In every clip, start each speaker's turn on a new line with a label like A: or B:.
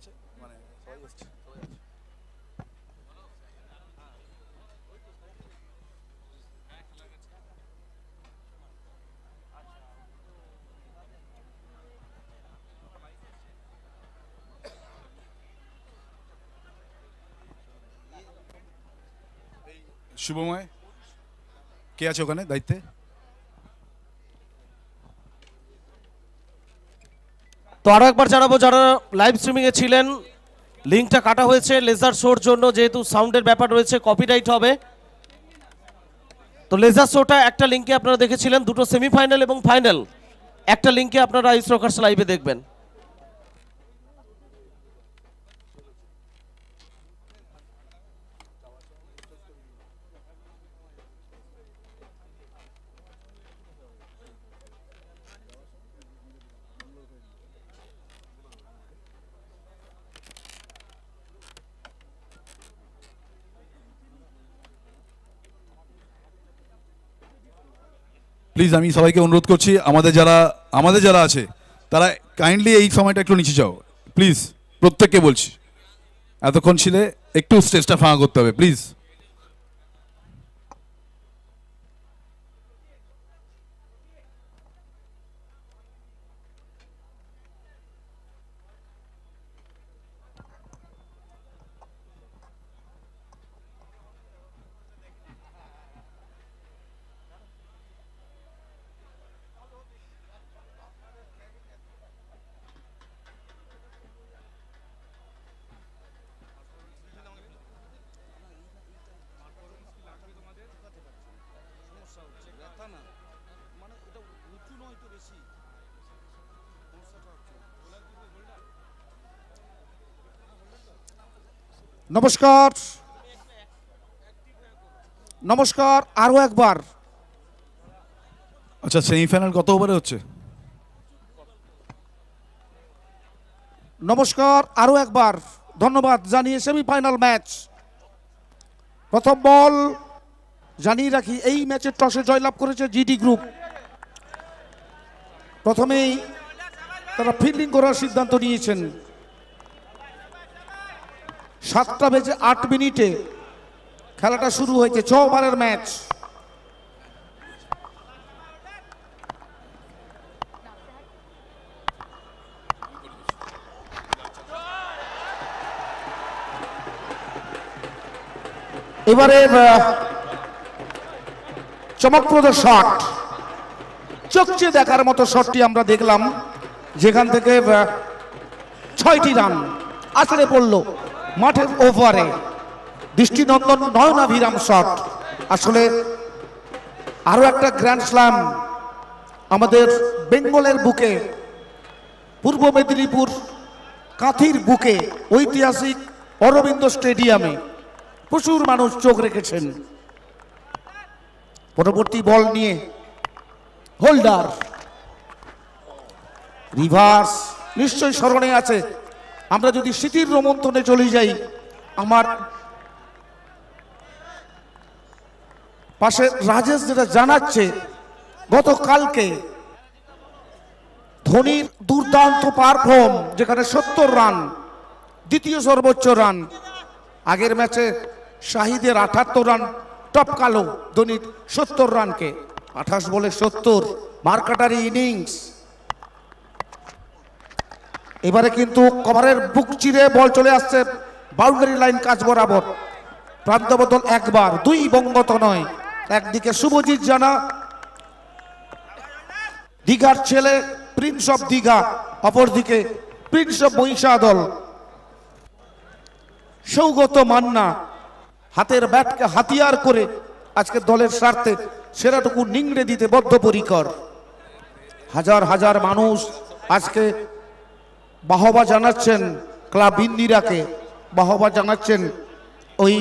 A: আছে মানে সবাই আসছে সবাই আছে
B: শুভময়
C: কে আছে ওখানে দায়িত্বে তো আরও একবার জানাবো যারা লাইভ স্ট্রিমিংয়ে ছিলেন লিঙ্কটা কাটা হয়েছে লেজার শোর জন্য যেহেতু সাউন্ডের ব্যাপার রয়েছে কপিরাইট হবে তো লেজার শোটা একটা লিঙ্কে আপনারা দেখেছিলেন দুটো সেমিফাইনাল এবং ফাইনাল একটা লিঙ্কে আপনারা ইসরোকার্স লাইভে দেখবেন
B: প্লিজ আমি সবাইকে অনুরোধ করছি আমাদের যারা আমাদের যারা আছে তারা কাইন্ডলি এই সময়টা একটু নিচে যাও প্লিজ প্রত্যেককে বলছি এতক্ষণ ছিলে একটু স্টেজটা ফাঁকা করতে হবে প্লিজ
D: নমস্কার নমস্কার আরও একবার
B: আচ্ছা সেমিফাইনাল কত ওভারে হচ্ছে
D: নমস্কার আরও একবার ধন্যবাদ জানিয়ে সেমিফাইনাল ম্যাচ প্রথম বল জানিয়ে রাখি এই ম্যাচের টসে জয়লাভ করেছে জিডি গ্রুপ প্রথমেই তারা ফিল্ডিং করার সিদ্ধান্ত নিয়েছেন সাতটা বেজে আট মিনিটে খেলাটা শুরু হয়েছে ছ ওভারের ম্যাচ এবারে চমকপ্রদ শট চকচে দেখার মতো শটটি আমরা দেখলাম যেখান থেকে ছয়টি রান আসলে পড়লো মাঠের ওভারে দৃষ্টিনন্দন নয়নাভিরাম শট আসলে আরও একটা গ্র্যান্ড স্ল্যাম আমাদের বেঙ্গলের বুকে পূর্ব মেদিনীপুর কাঁথির বুকে ঐতিহাসিক অরবিন্দ স্টেডিয়ামে প্রচুর মানুষ চোখ রেখেছেন পরবর্তী বল নিয়ে হোল্ডার রিভার্স নিশ্চয়ই স্মরণে আছে আমরা যদি স্মৃতির রোমন্থনে চলে যাই আমার পাশে রাজেশ যেটা জানাচ্ছে গতকালকে ধোনির দুর্দান্ত পারফর্ম যেখানে সত্তর রান দ্বিতীয় সর্বোচ্চ রান আগের ম্যাচে শাহিদের আঠাত্তর রান টপকালো ধোনির সত্তর রানকে আঠাশ বলে সত্তর মার্কাটারি ইনিংস এবারে কিন্তু কভারের বুক চিরে বল চলে আসছে বাউন্ডারি লাইন কাজ বরাবর প্রান্ত বদল একবার দুই বঙ্গত নয় একদিকে শুভজিৎ জানা দীঘার ছেলে প্রিন্স অফ দীঘা অপরদিকে প্রিন্স অফ দল সৌগত মান্না হাতের ব্যাটকে হাতিয়ার করে আজকে দলের স্বার্থে সেরাটুকু নিংড়ে দিতে বদ্ধপরিকর হাজার হাজার মানুষ আজকে বাহবা জানাচ্ছেন ক্লাব ইন্দিরাকে বাহবা জানাচ্ছেন ওই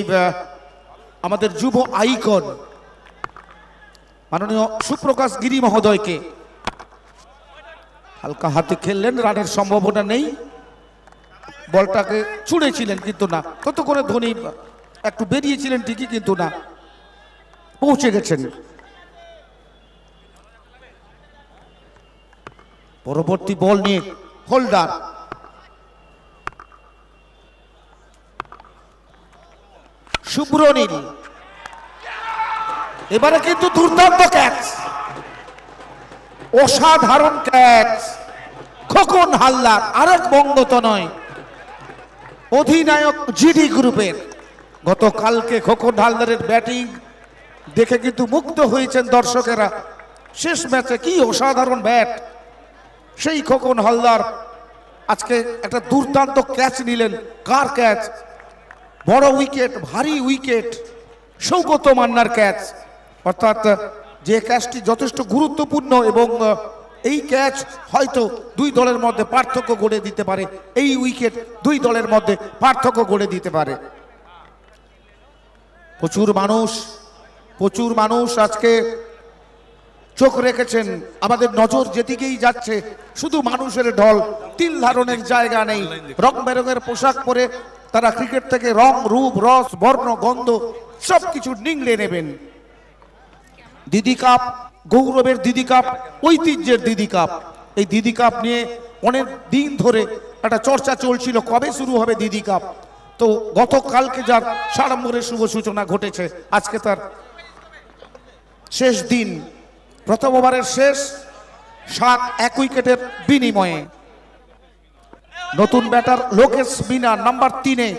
D: আমাদের যুব আইকন মাননীয় সুপ্রকাশ গিরি মহোদয়কে হালকা হাতে খেললেন রানের সম্ভাবনা নেই বলটাকে ছুঁড়েছিলেন কিন্তু না তত করে ধোনি একটু বেরিয়েছিলেন ঠিকই কিন্তু না পৌঁছে গেছেন পরবর্তী বল নিয়ে হোল্ডার শুভ্রনীল এবারে কিন্তু দুর্দান্ত ক্যাচ অসাধারণ ক্যাচ খোকন হাল্লার আরেক বঙ্গত নয় অধিনায়ক জিডি গ্রুপের গতকালকে খোকন হালদারের ব্যাটিং দেখে কিন্তু মুগ্ধ হয়েছেন দর্শকেরা শেষ ম্যাচে কি অসাধারণ ব্যাট সেই খোকন হালদার আজকে একটা দুর্দান্ত ক্যাচ নিলেন কার ক্যাচ বড় উইকেট ভারী উইকেট সৌগত মান্নার ক্যাচ অর্থাৎ যে ক্যাচটি যথেষ্ট গুরুত্বপূর্ণ এবং এই ক্যাচ হয়তো দুই দলের মধ্যে পার্থক্য গড়ে দিতে পারে এই উইকেট দুই দলের মধ্যে পার্থক্য গড়ে দিতে পারে প্রচুর মানুষ প্রচুর মানুষ আজকে চোখ রেখেছেন আমাদের নজর যেদিকেই যাচ্ছে শুধু মানুষের ঢল তিল ধারণের জায়গা নেই রং বেরঙের পোশাক পরে তারা ক্রিকেট থেকে রং রূপ রস বর্ণ গন্ধ সব কিছু নিংড়ে নেবেন দিদি কাপ গৌরবের দিদি কাপ ঐতিহ্যের দিদি কাপ এই দিদি কাপ নিয়ে অনেক দিন ধরে একটা চর্চা চলছিল কবে শুরু হবে দিদি কাপ তো গতকালকে যার সাড়ম্বরের শুভ সূচনা ঘটেছে আজকে তার শেষ দিন প্রথম ওভারের শেষ সাত এক উইকেটের বিনিময়ে নতুন ব্যাটার লোকেশ বিনা নাম্বার তিনে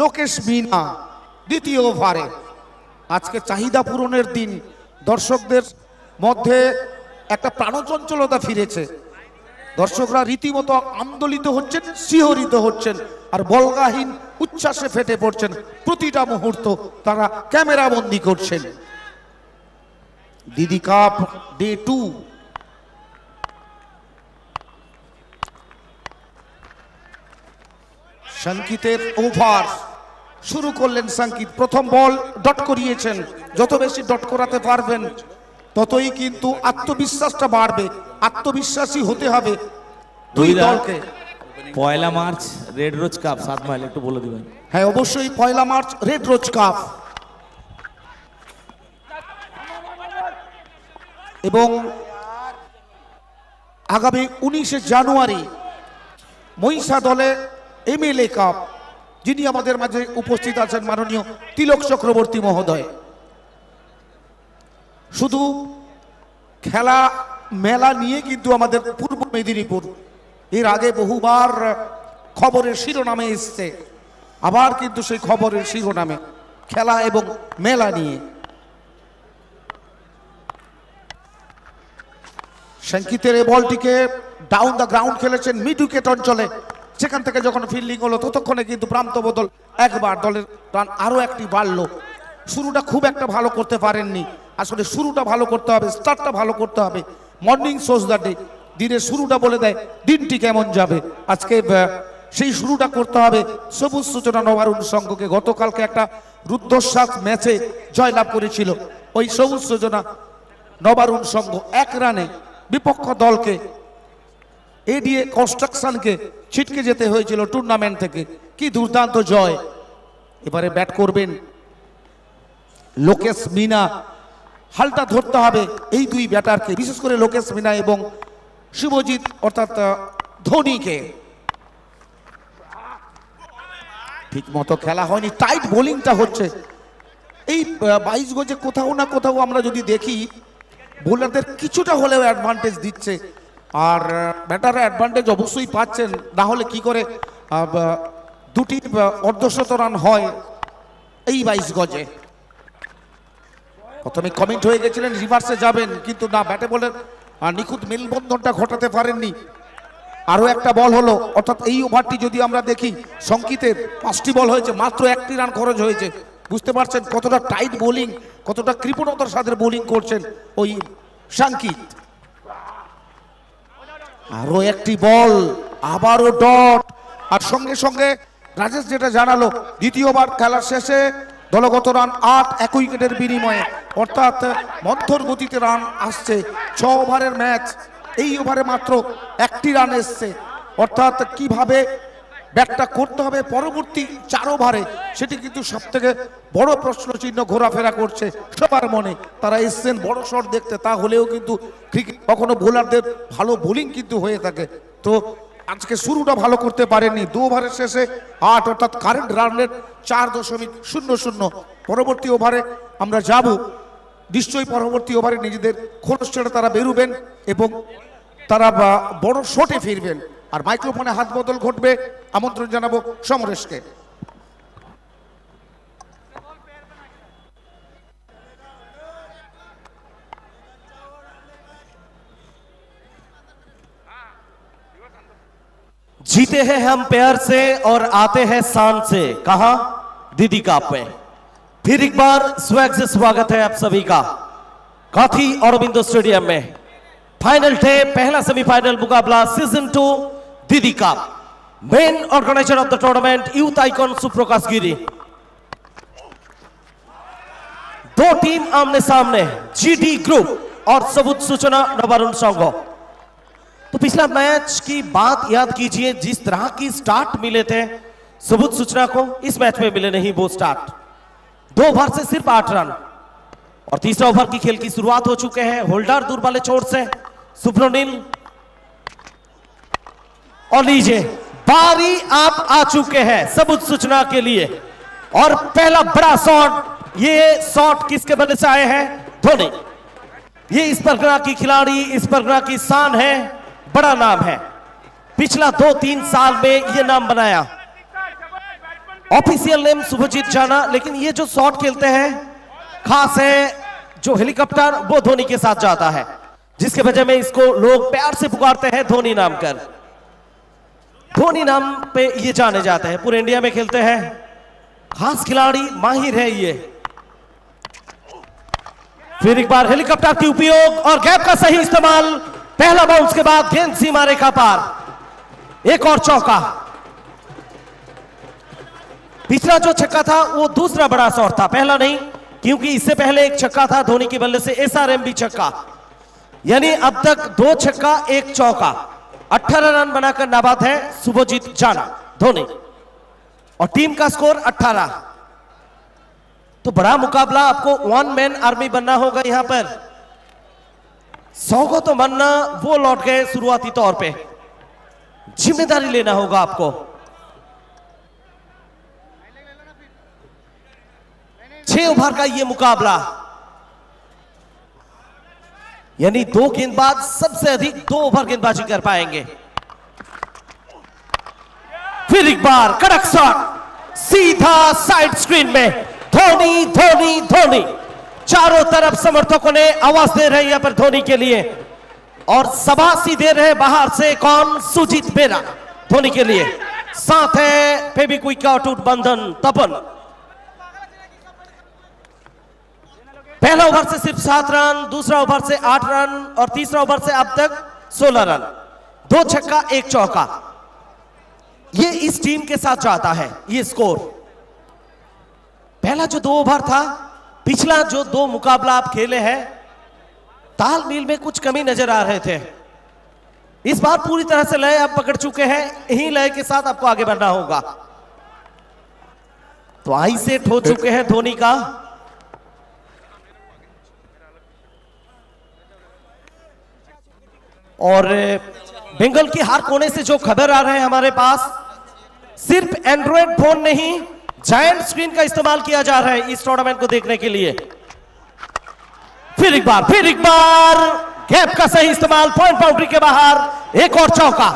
D: লোকেশ মিনা দ্বিতীয় ওভারে আজকে চাহিদা পূরণের দিন দর্শকদের মধ্যে একটা প্রাণচঞ্চলতা ফিরেছে দর্শকরা রীতিমতো আন্দোলিত হচ্ছেন শিহরিত হচ্ছেন আর বলগাহীন উচ্ছ্বাসে ফেটে পড়ছেন প্রতিটা মুহূর্ত তারা ক্যামেরা বন্দি করছেন দিদি কাপ ডে টু সংকিতের ওভার শুরু করলেন সংকিত প্রথম বল ডট করিয়েছেন যত বেশি ডট করাতে পারবেন ততই কিন্তু আত্মবিশ্বাসটা বাড়বে আত্মবিশ্বাসী হতে হবে
E: দুই দলকে পয়লা মার্চ রেড রোজ কাপ সাত মাইল একটু বলে দিবেন
D: হ্যাঁ অবশ্যই পয়লা মার্চ রেড রোজ কাপ এবং আগামী উনিশে জানুয়ারি মহিষা দলে এমএলএ কাপ যিনি আমাদের মাঝে উপস্থিত আছেন মাননীয় তিলক চক্রবর্তী মহোদয় শুধু খেলা মেলা নিয়ে কিন্তু আমাদের পূর্ব মেদিনীপুর এর আগে বহুবার খবরের শিরোনামে এসছে আবার কিন্তু সেই খবরের শিরোনামে খেলা এবং মেলা নিয়ে সঙ্গীতের এই বলটিকে ডাউন দ্য গ্রাউন্ড খেলেছেন মিড উইকেট অঞ্চলে সেখান থেকে যখন ফিল্ডিং হলো ততক্ষণে কিন্তু প্রান্ত বদল একবার দলের রান আরও একটি বাড়লো শুরুটা খুব একটা ভালো করতে পারেননি আসলে শুরুটা ভালো করতে হবে স্টার্টটা ভালো করতে হবে মর্নিং সোজ দ্য ডে দিনের শুরুটা বলে দেয় দিনটি কেমন যাবে আজকে সেই শুরুটা করতে হবে সবুজ সূচনা নবারুণ সংঘকে গতকালকে একটা রুদ্ধশ্বাস ম্যাচে জয়লাভ করেছিল ওই সবুজ সূচনা নবারুণ সংঘ এক রানে বিপক্ষ দলকে এডিএ কনস্ট্রাকশনকে ছিটকে যেতে হয়েছিল টুর্নামেন্ট থেকে কি দুর্দান্ত জয় এবারে ব্যাট করবেন লোকেশ মিনা হালটা ধরতে হবে এই দুই ব্যাটারকে বিশেষ করে লোকেশ মিনা এবং শুভজিৎ অর্থাৎ ধোনিকে ঠিক মতো খেলা হয়নি টাইট বোলিংটা হচ্ছে এই বাইশ গজে কোথাও না কোথাও আমরা যদি দেখি বোলারদের কিছুটা হলেও অ্যাডভান্টেজ দিচ্ছে আর ব্যাটাররা অ্যাডভান্টেজ অবশ্যই পাচ্ছেন না হলে কি করে দুটি অর্ধশত রান হয় এই বাইশ গজে প্রথমে কমেন্ট হয়ে গেছিলেন রিভার্সে যাবেন কিন্তু না ব্যাটে আর নিখুঁত মেলবন্ধনটা ঘটাতে পারেননি আরও একটা বল হলো অর্থাৎ এই ওভারটি যদি আমরা দেখি সংকিতের পাঁচটি বল হয়েছে মাত্র একটি রান খরচ হয়েছে বুঝতে পারছেন কতটা টাইট বোলিং কতটা কৃপণতার সাথে বোলিং করছেন ওই সাংকিত আরও একটি বল আবারও ডট আর সঙ্গে সঙ্গে রাজেশ যেটা জানালো দ্বিতীয়বার খেলার শেষে দলগত রান আট এক উইকেটের বিনিময়ে অর্থাৎ মধ্যর গতিতে রান আসছে ছ ওভারের ম্যাচ এই ওভারে মাত্র একটি রান এসছে অর্থাৎ কিভাবে ব্যাটটা করতে হবে পরবর্তী চার ওভারে সেটি কিন্তু সব থেকে বড় প্রশ্নচিহ্ন ঘোরাফেরা করছে সবার মনে তারা এসছেন বড় শট দেখতে তা হলেও কিন্তু ক্রিকেট কখনো বোলারদের ভালো বোলিং কিন্তু হয়ে থাকে তো আজকে শুরুটা ভালো করতে পারেনি দু ওভারের শেষে আট অর্থাৎ কারেন্ট রান রেট চার দশমিক শূন্য শূন্য পরবর্তী ওভারে আমরা যাব নিশ্চয়ই পরবর্তী ওভারে নিজেদের খোলস ছেড়ে তারা বেরুবেন এবং তারা বড় শটে ফিরবেন আর মাইক্রোফোনে হাত বদল ঘটবে আমন্ত্রণ জানাবো সমরেশকে
C: जीते हैं हम प्यार से और आते हैं शान से कहा दीदी का फिर एक बार स्वैग से स्वागत है आप सभी का काफी और स्टेडियम में फाइनल थे पहला सेमीफाइनल मुकाबला सीजन टू दीदी का main organiser of the tournament youth icon Suprakash Giri दो टीम आमने सामने जीडी ग्रुप और सबूत सूचना नवरुण संघ तो पिछला मैच की बात याद कीजिए जिस तरह की स्टार्ट मिले थे सबूत सूचना को इस मैच में मिले नहीं वो स्टार्ट दो ओवर से सिर्फ आठ रन और तीसरा ओवर की खेल की शुरुआत हो चुके हैं होल्डर दूर वाले चोट से सुप्रनिल और लीजिए बारी आप आ चुके हैं सबूत सूचना के लिए और पहला बड़ा शॉट ये शॉट किसके बदले से आए हैं धोनी ये इस परगना की खिलाड़ी इस परगना की शान है बड़ा नाम है पिछला दो तीन साल में ये नाम बनाया ऑफिशियल नेम शुभजीत जाना लेकिन ये जो शॉट खेलते हैं खास है जो हेलीकॉप्टर वो धोनी के साथ जाता है जिसके वजह में इसको लोग प्यार से पुकारते हैं धोनी नाम कर धोनी नाम पे ये जाने जाते हैं पूरे इंडिया में खेलते हैं खास खिलाड़ी माहिर है ये फिर एक बार हेलीकॉप्टर के उपयोग और गैप का सही इस्तेमाल पहला बाउंस के बाद गेंद सीमा रेखा पार एक और चौका पिछला जो छक्का था वो दूसरा बड़ा शॉट था पहला नहीं क्योंकि इससे पहले एक छक्का था धोनी के बल्ले से एस एसआरएमबी छक्का यानी अब तक दो छक्का एक चौका अठारह रन बनाकर नाबाद है सुभोजीत जाना धोनी और टीम का स्कोर अट्ठारह तो बड़ा मुकाबला आपको वन मैन आर्मी बनना होगा यहां पर सौ को तो मनना वो लौट गए शुरुआती तौर पे जिम्मेदारी लेना होगा आपको छह ओवर का यह मुकाबला यानी दो गेंदबाज सबसे अधिक दो ओवर गेंदबाजी कर पाएंगे फिर एक बार कड़क शॉट सीधा साइड स्क्रीन में धोनी धोनी धोनी चारों तरफ समर्थकों ने आवाज दे रहे यहां पर धोनी के लिए और सबासी दे रहे बाहर से कौन सुजीत बेरा धोनी के लिए साथ है फेबी क्विक का टूट बंधन तपन पहला ओवर से सिर्फ सात रन दूसरा ओवर से आठ रन और तीसरा ओवर से अब तक सोलह रन दो छक्का एक चौका ये इस टीम के साथ जाता है ये स्कोर पहला जो दो ओवर था पिछला जो दो मुकाबला आप खेले हैं तालमेल में कुछ कमी नजर आ रहे थे इस बार पूरी तरह से लय आप पकड़ चुके हैं यही लय के साथ आपको आगे बढ़ना होगा तो
F: आई
G: सेट हो चुके हैं
C: धोनी का और बेंगल के हर कोने से जो खबर आ रहे हैं हमारे पास सिर्फ एंड्रॉइड फोन नहीं जायंट स्क्रीन का इस्तेमाल किया जा रहा है इस टूर्नामेंट को देखने के लिए फिर एक बार फिर एक बार गैप का सही इस्तेमाल पॉइंट बाउंड्री के बाहर एक और चौका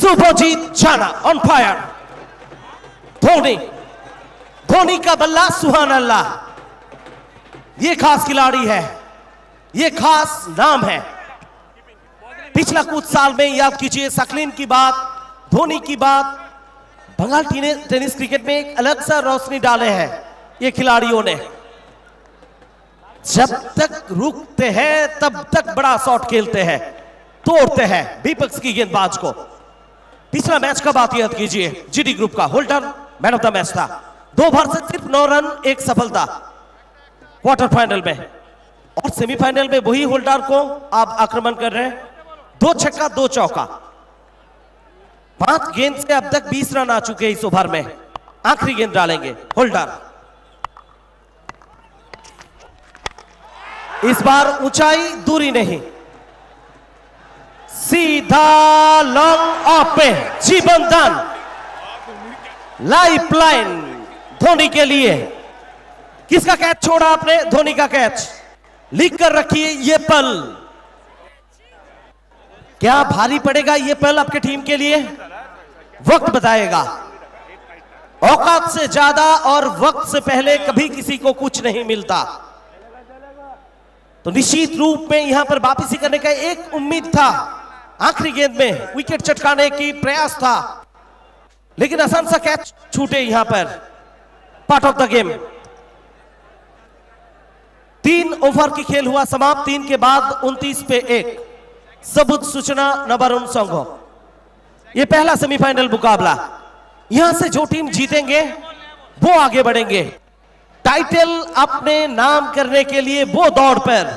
C: सुपोजीत जाना ऑन फायर धोनी धोनी का बल्ला सुहान अल्लाह ये खास खिलाड़ी है ये खास नाम है पिछला कुछ साल में याद कीजिए सकलिन की बात धोनी की बात बंगाल टेनिस क्रिकेट में एक अलग सा रोशनी डाले हैं ये खिलाड़ियों ने जब तक रुकते हैं तब तक बड़ा शॉट खेलते हैं तोड़ते हैं विपक्ष की गेंदबाज को पिछला मैच का बात याद कीजिए जीडी ग्रुप का holder man of the match था दो बार से सिर्फ नौ रन एक सफलता क्वार्टर फाइनल में और सेमीफाइनल में वही होल्डर को आप आक्रमण कर रहे हैं दो छक्का दो चौका पांच गेंद से अब तक बीस रन आ चुके हैं इस ओवर में आखिरी गेंद डालेंगे होल्डर इस बार ऊंचाई दूरी नहीं सीधा लॉन्ग ऑफ पे जीवन दान लाइफ लाइन धोनी के लिए किसका कैच छोड़ा आपने धोनी का कैच लिख कर रखिए ये पल क्या भारी पड़ेगा ये पहल आपके टीम के लिए वक्त बताएगा औकात से ज्यादा और वक्त से पहले कभी किसी को कुछ नहीं मिलता तो निश्चित रूप में यहां पर वापसी करने का एक उम्मीद था आखिरी गेंद में विकेट चटकाने की प्रयास था लेकिन आसान सा कैच छूटे यहां पर पार्ट ऑफ द गेम तीन ओवर की खेल हुआ समाप्त तीन के बाद उनतीस पे एक सबूत सूचना नंबर उन सौ ये पहला सेमीफाइनल मुकाबला यहां से जो टीम जीतेंगे वो आगे बढ़ेंगे टाइटल अपने नाम करने के लिए वो दौड़ पर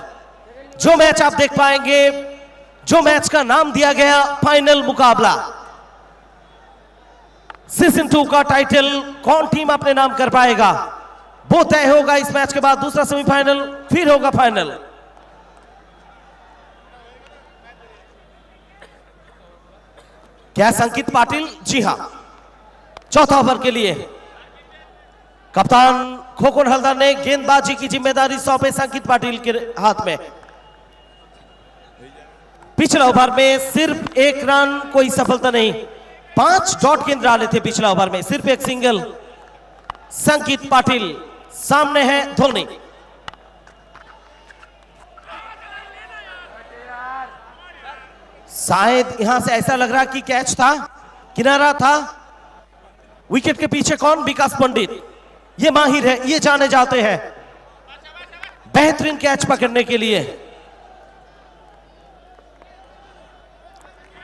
C: जो मैच आप देख पाएंगे जो मैच का नाम दिया गया फाइनल मुकाबला सीजन टू का टाइटल कौन टीम अपने नाम कर पाएगा वो तय होगा इस मैच के बाद दूसरा सेमीफाइनल फिर होगा फाइनल क्या संकित पाटिल जी हाँ चौथा ओवर के लिए कप्तान खोकन हलदर ने गेंदबाजी की जिम्मेदारी सौंपे संकित पाटिल के हाथ में पिछला ओवर में सिर्फ एक रन कोई सफलता नहीं पांच डॉट गेंद डाले थे पिछला ओवर में सिर्फ एक सिंगल संकित पाटिल सामने है धोनी शायद यहां से ऐसा लग रहा कि कैच था किनारा था विकेट के पीछे कौन विकास पंडित ये माहिर है ये जाने जाते हैं बेहतरीन कैच पकड़ने के लिए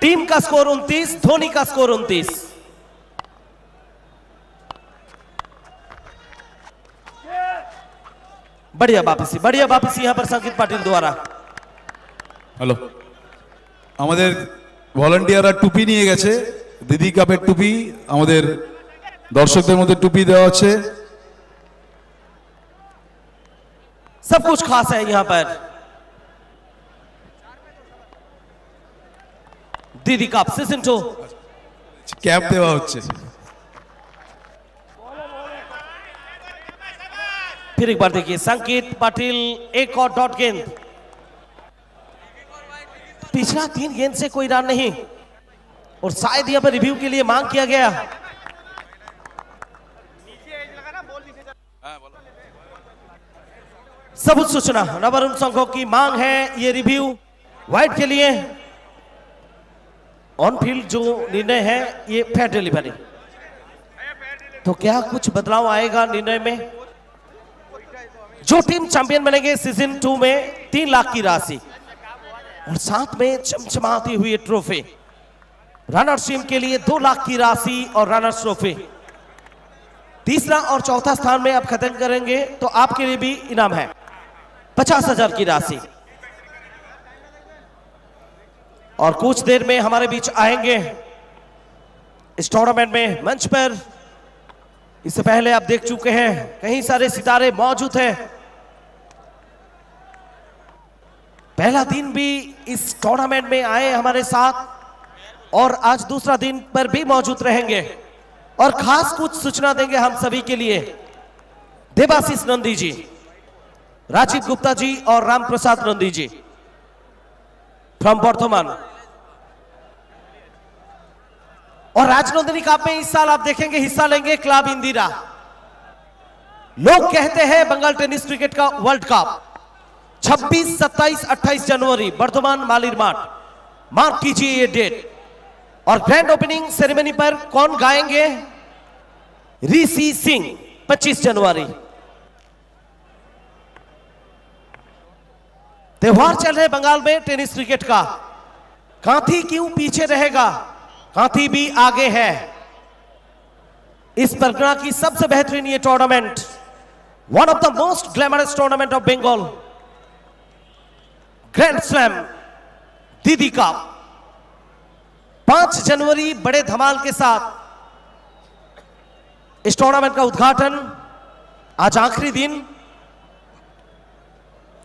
C: टीम का स्कोर 29, धोनी का स्कोर 29। बढ़िया वापसी बढ़िया वापसी यहां पर संकित पाटिल द्वारा
B: हेलो আমাদের ভলান্টিয়াররা টুপি নিয়ে গেছে দিদি কাপের টুপি আমাদের দর্শকদের মধ্যে টুপি দেওয়া হচ্ছে
C: সব কিছু खास है यहाँ पर দিদি কাপ টু ক্যাপ দেওয়া হচ্ছে फिर एक बार সংকেত পাটিল पाटिल ডট और पिछला तीन गेंद से कोई रन नहीं और शायद यहां पर रिव्यू के लिए मांग किया गया सबूत सूचना उन संघों की मांग है ये रिव्यू व्हाइट के लिए ऑन फील्ड जो निर्णय है ये फेयर डिलीवरी तो क्या कुछ बदलाव आएगा निर्णय में जो टीम चैंपियन बनेंगे सीजन टू में तीन लाख की राशि और साथ में चमचमाती हुई ट्रॉफी रनर्स टीम के लिए दो लाख की राशि और रनर्स ट्रॉफी तीसरा और चौथा स्थान में आप खत्म करेंगे तो आपके लिए भी इनाम है पचास हजार की राशि और कुछ देर में हमारे बीच आएंगे इस टूर्नामेंट में मंच पर इससे पहले आप देख चुके हैं कई सारे सितारे मौजूद हैं पहला दिन भी इस टूर्नामेंट में आए हमारे साथ और आज दूसरा दिन पर भी मौजूद रहेंगे और खास कुछ सूचना देंगे हम सभी के लिए देवाशीष नंदी जी राजीव गुप्ता जी और राम प्रसाद नंदी जी फ्रॉम वर्धमान और राजनंदिनी कप में इस साल आप देखेंगे हिस्सा लेंगे क्लब इंदिरा लोग कहते हैं बंगाल टेनिस क्रिकेट का वर्ल्ड कप छब्बीस सत्ताईस अट्ठाईस जनवरी वर्धमान मालिर मार्ट मार्क कीजिए ये डेट और ग्रैंड ओपनिंग सेरेमनी पर कौन गाएंगे ऋषि सिंह पच्चीस जनवरी त्योहार चल रहे बंगाल में टेनिस क्रिकेट का कांथी क्यों पीछे रहेगा कांथी भी आगे है इस परगना की सबसे बेहतरीन ये tournament one of the most glamorous tournament of Bengal grand slam Didi का पांच जनवरी बड़े धमाल के साथ इस टूर्नामेंट का उद्घाटन आज आखिरी दिन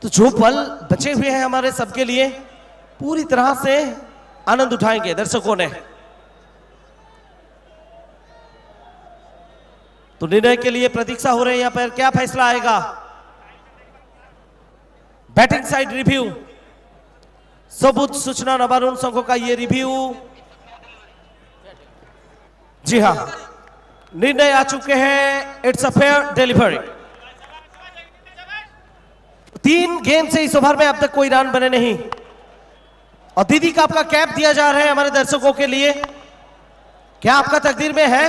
C: तो जो पल बचे हुए हैं हमारे सबके लिए पूरी तरह से आनंद उठाएंगे दर्शकों ने तो निर्णय के लिए प्रतीक्षा हो रही है यहां पर क्या फैसला आएगा बैटिंग साइड रिव्यू सबूत सूचना नवार संघों का ये रिव्यू जी हाँ निर्णय आ चुके हैं इट्स अ फेयर डिलीवरी तीन गेंद से इस ओवर में अब तक कोई रन बने नहीं और दीदी का आपका कैप दिया जा रहा है हमारे दर्शकों के लिए क्या आपका तकदीर में है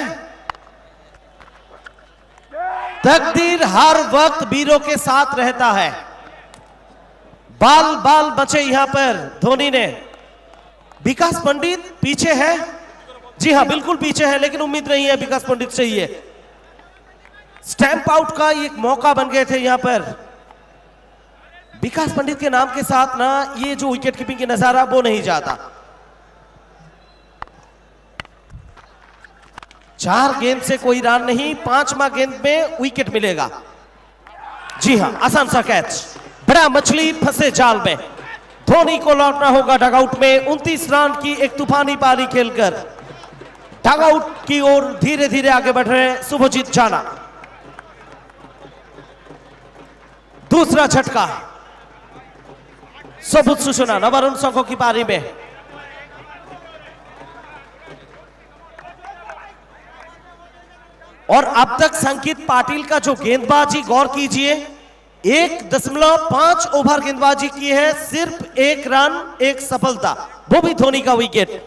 C: तकदीर हर वक्त वीरों के साथ रहता है बाल बाल बचे यहां पर धोनी ने विकास पंडित पीछे है जी हाँ बिल्कुल पीछे है लेकिन उम्मीद नहीं है विकास पंडित से है स्टैंप आउट का एक मौका बन गए थे यहां पर विकास पंडित के नाम के साथ ना ये जो विकेट कीपिंग की नजारा वो नहीं जाता चार गेंद से कोई रन नहीं पांचवा गेंद में विकेट मिलेगा जी हाँ आसान सा कैच बड़ा मछली फंसे जाल में धोनी को लौटना होगा डगआउट में उन्तीस रन की एक तूफानी पारी खेलकर डगआउट की ओर धीरे धीरे आगे बढ़ रहे शुभजीत जाना दूसरा झटका सबुत नवर उन सौ की पारी में और अब तक संकित पाटिल का जो गेंदबाजी गौर कीजिए एक दशमलव पांच ओवर गेंदबाजी की है सिर्फ एक रन एक सफलता वो भी धोनी का विकेट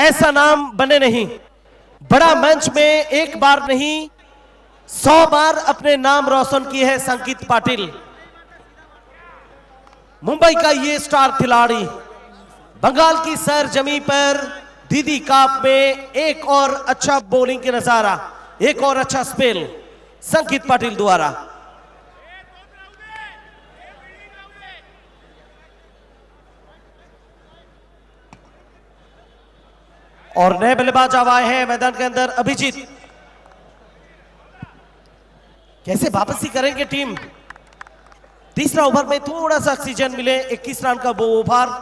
C: ऐसा नाम बने नहीं बड़ा मंच में एक बार नहीं सौ बार अपने नाम रोशन किए हैं संकित पाटिल मुंबई का ये स्टार खिलाड़ी बंगाल की सर जमी पर दीदी काप में एक और अच्छा बॉलिंग के नजारा एक और अच्छा स्पेल संकित पाटिल द्वारा और नए बल्लेबाज अब आए हैं मैदान के अंदर अभिजीत कैसे वापसी करेंगे टीम तीसरा ओवर में थोड़ा सा ऑक्सीजन मिले 21 रन का वो ओवर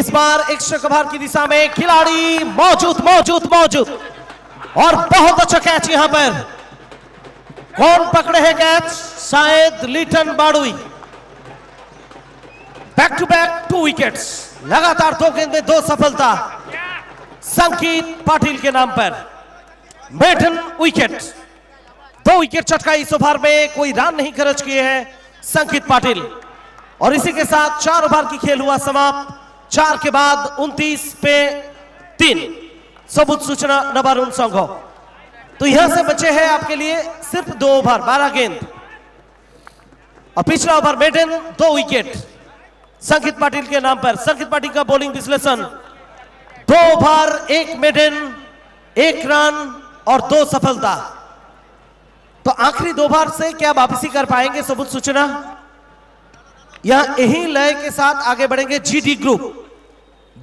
C: इस बार एक कभार की दिशा में खिलाड़ी मौजूद मौजूद मौजूद और बहुत अच्छा कैच यहां पर कौन पकड़े हैं कैच शायद Liton Barui back to back two wickets लगातार दो गेंद में दो सफलता संकेत पाटिल के नाम पर मैठन विकेट दो विकेट चटकाई इस ओवर में कोई रन नहीं खर्च किए हैं संकित पाटिल और इसी के साथ चार ओवर की खेल हुआ समाप्त चार के बाद उन्तीस पे तीन सबूत सूचना उन संघो तो यहां से बचे हैं आपके लिए सिर्फ दो ओवर बारह गेंद और पिछला ओवर मेडन दो विकेट संकित पाटिल के नाम पर संकित पाटिल का बॉलिंग विश्लेषण दो ओवर एक मेडन एक रन और दो सफलता तो आखिरी दो ओवर से क्या वापसी कर पाएंगे सबूत सूचना या यही लय के साथ आगे बढ़ेंगे जीडी ग्रुप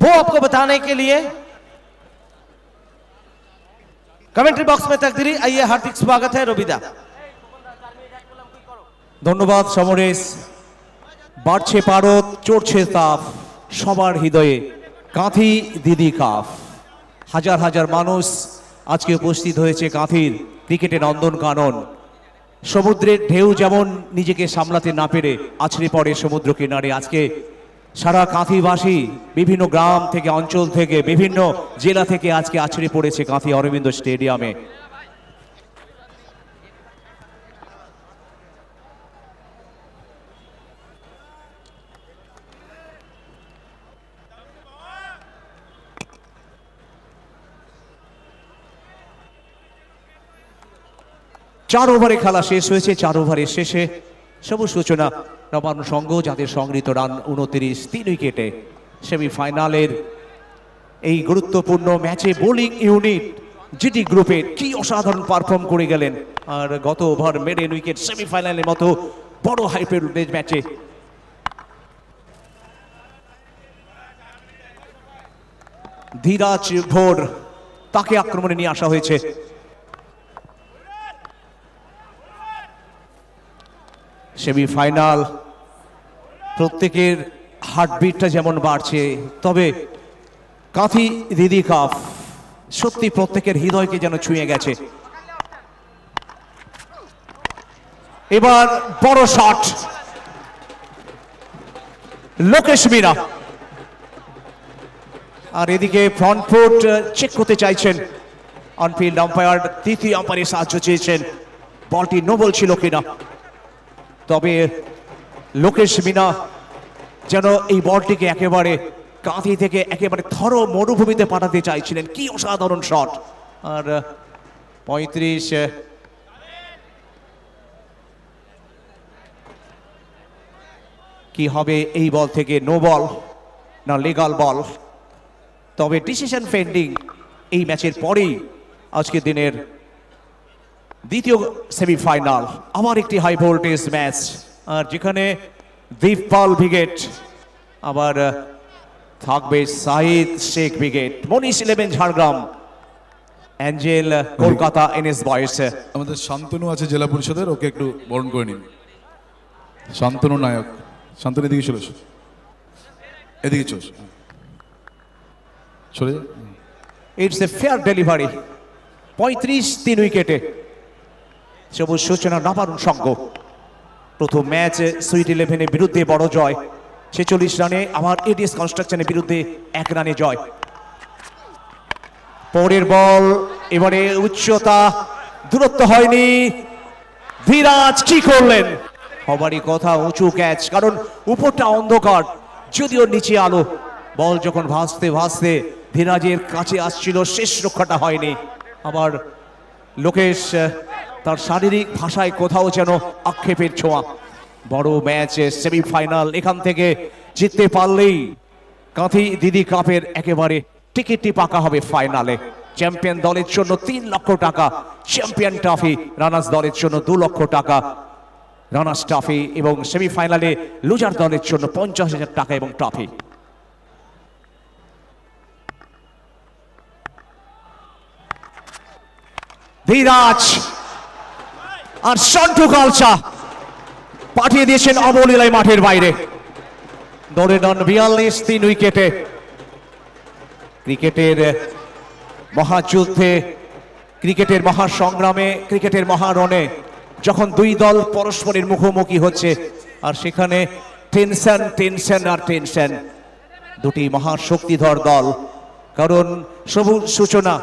C: वो आपको बताने के लिए कमेंट्री बॉक्स में तकदीरी आइए हार्दिक स्वागत है रोबिदा
H: धन्यवाद समरेश বাড়ছে পারত চড়ছে তাপ সবার হৃদয়ে কাঁথি দিদি কাফ হাজার হাজার মানুষ আজকে উপস্থিত হয়েছে কাঁথির ক্রিকেটে নন্দনকানন সমুদ্রের ঢেউ যেমন নিজেকে সামলাতে না পেরে আছড়ে পড়ে সমুদ্র কিনারে আজকে সারা কাঁথিবাসী বিভিন্ন গ্রাম থেকে অঞ্চল থেকে বিভিন্ন জেলা থেকে আজকে আছড়ে পড়েছে কাঁথি অরবিন্দ স্টেডিয়ামে চার ওভারে খেলা শেষ হয়েছে চার ওভারের শেষে সবুজ সূচনা নবান্ন সংঘ যাদের সংগৃহীত রান উনত্রিশ তিন উইকেটে সেমিফাইনালের এই গুরুত্বপূর্ণ ম্যাচে বোলিং ইউনিট জিটি গ্রুপে কি অসাধারণ পারফর্ম করে গেলেন আর গত ওভার মেডেন উইকেট সেমিফাইনালের মতো বড় হাইপের ম্যাচে ধীরাজ ভোর তাকে আক্রমণে নিয়ে আসা হয়েছে সেমিফাইনাল প্রত্যেকের হার্টবিটটা যেমন বাড়ছে তবে কাঁথি দিদি কাফ সত্যি প্রত্যেকের হৃদয়কে যেন ছুঁয়ে গেছে এবার বড় শট লোকেশ মীরা আর এদিকে ফ্রন্ট ফুট চেক করতে চাইছেন অনফিল্ড আম্পায়ার তৃতীয় আম্পায়ারের সাহায্য চেয়েছেন বলটি নোবল ছিল কিনা তবে লোকেশ মিনা যেন এই বলটিকে একেবারে কাঁথি থেকে একেবারে থর মরুভূমিতে পাঠাতে চাইছিলেন কি অসাধারণ শট আর পঁয়ত্রিশ কি হবে এই বল থেকে নো বল না লিগাল বল তবে ডিসিশন ফেন্ডিং এই ম্যাচের পরেই আজকের দিনের দ্বিতীয় সেমিফাইনাল আবার একটি হাই ভোল্টেজ ম্যাচ আর যেখানে দীপপাল ব্রিগেড আবার থাকবে Sahid Sheikh brigade Manish eleven Jhargram angel Kolkata NS boys আমাদের শান্তনু আছে জেলা পরিষদের ওকে একটু বরণ করে নিন শান্তনু
B: নায়ক শান্তনু এদিকে চলে এদিকে চলে
H: চলে ইটস এ ফেয়ার ডেলিভারি পঁয়ত্রিশ তিন উইকেটে সবুজ সূচনা নবারুণ সঙ্গ প্রথম ম্যাচ সুইট ইলেভেনের বিরুদ্ধে বড় জয় ছেচল্লিশ রানে আমার এডিএস কনস্ট্রাকশনের বিরুদ্ধে এক রানে জয় পরের বল এবারে উচ্চতা দূরত্ব হয়নি ধীরাজ কি করলেন সবারই কথা উঁচু ক্যাচ কারণ উপরটা অন্ধকার যদিও নিচে আলো বল যখন ভাসতে ভাসতে ধীরাজের কাছে আসছিল শেষ রক্ষাটা হয়নি আবার লোকেশ তার শারীরিক ভাষায় কোথাও যেন আক্ষেপের ছোঁয়া বড় ম্যাচ সেমিফাইনাল এখান থেকে জিততে পারলেই কাঁথি দিদি কাপের একেবারে টিকিটটি পাকা হবে ফাইনালে চ্যাম্পিয়ন দলের জন্য তিন লক্ষ টাকা চ্যাম্পিয়ন ট্রফি রানার্স দলের জন্য দু লক্ষ টাকা রানার্স ট্রফি এবং সেমিফাইনালে লুজার দলের জন্য পঞ্চাশ হাজার টাকা এবং ট্রফি ধীরাজ আর সন্টু কালসা পাঠিয়ে দিয়েছেন অবলীলায় মাঠের বাইরে দৌড়ে নন বিয়াল্লিশ তিন উইকেটে ক্রিকেটের মহাযুদ্ধে ক্রিকেটের মহাসংগ্রামে ক্রিকেটের মহারণে যখন দুই দল পরস্পরের মুখোমুখি হচ্ছে আর সেখানে টেনশন টেনশন আর টেনশন দুটি মহাশক্তিধর দল কারণ সবুজ সূচনা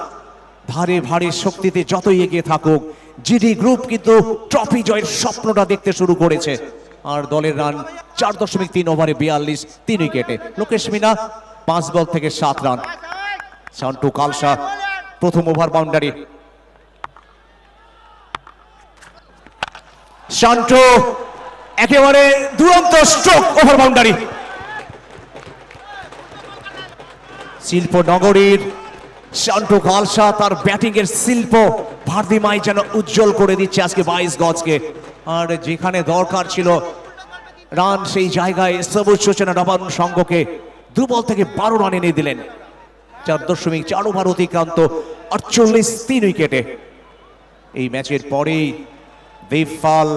H: ভারী ভারী শক্তিতে যতই এগিয়ে থাকুক জিডি গ্রুপ কিন্তু ট্রফি জয়ের স্বপ্নটা দেখতে শুরু করেছে আর দলের রান চার দশমিক তিন ওভারে বিয়াল্লিশ তিন উইকেটে লোকেশ মিনা পাঁচ বল থেকে সাত রান শান্টু কালসা প্রথম ওভার বাউন্ডারি শান্টু একেবারে দুরন্ত স্ট্রোক ওভার বাউন্ডারি শিল্প নগরীর শান্টু খালসা তার ব্যাটিং এর শিল্প মাই যেন উজ্জ্বল করে দিচ্ছে আজকে বাইশ গজকে আর যেখানে দরকার ছিল রান সেই জায়গায় সবুজ সূচনা নবান্ন সংঘকে দু বল থেকে বারো রান এনে দিলেন চার দশমিক চার ওভার অতিক্রান্ত আটচল্লিশ তিন উইকেটে এই ম্যাচের পরেই দেবপাল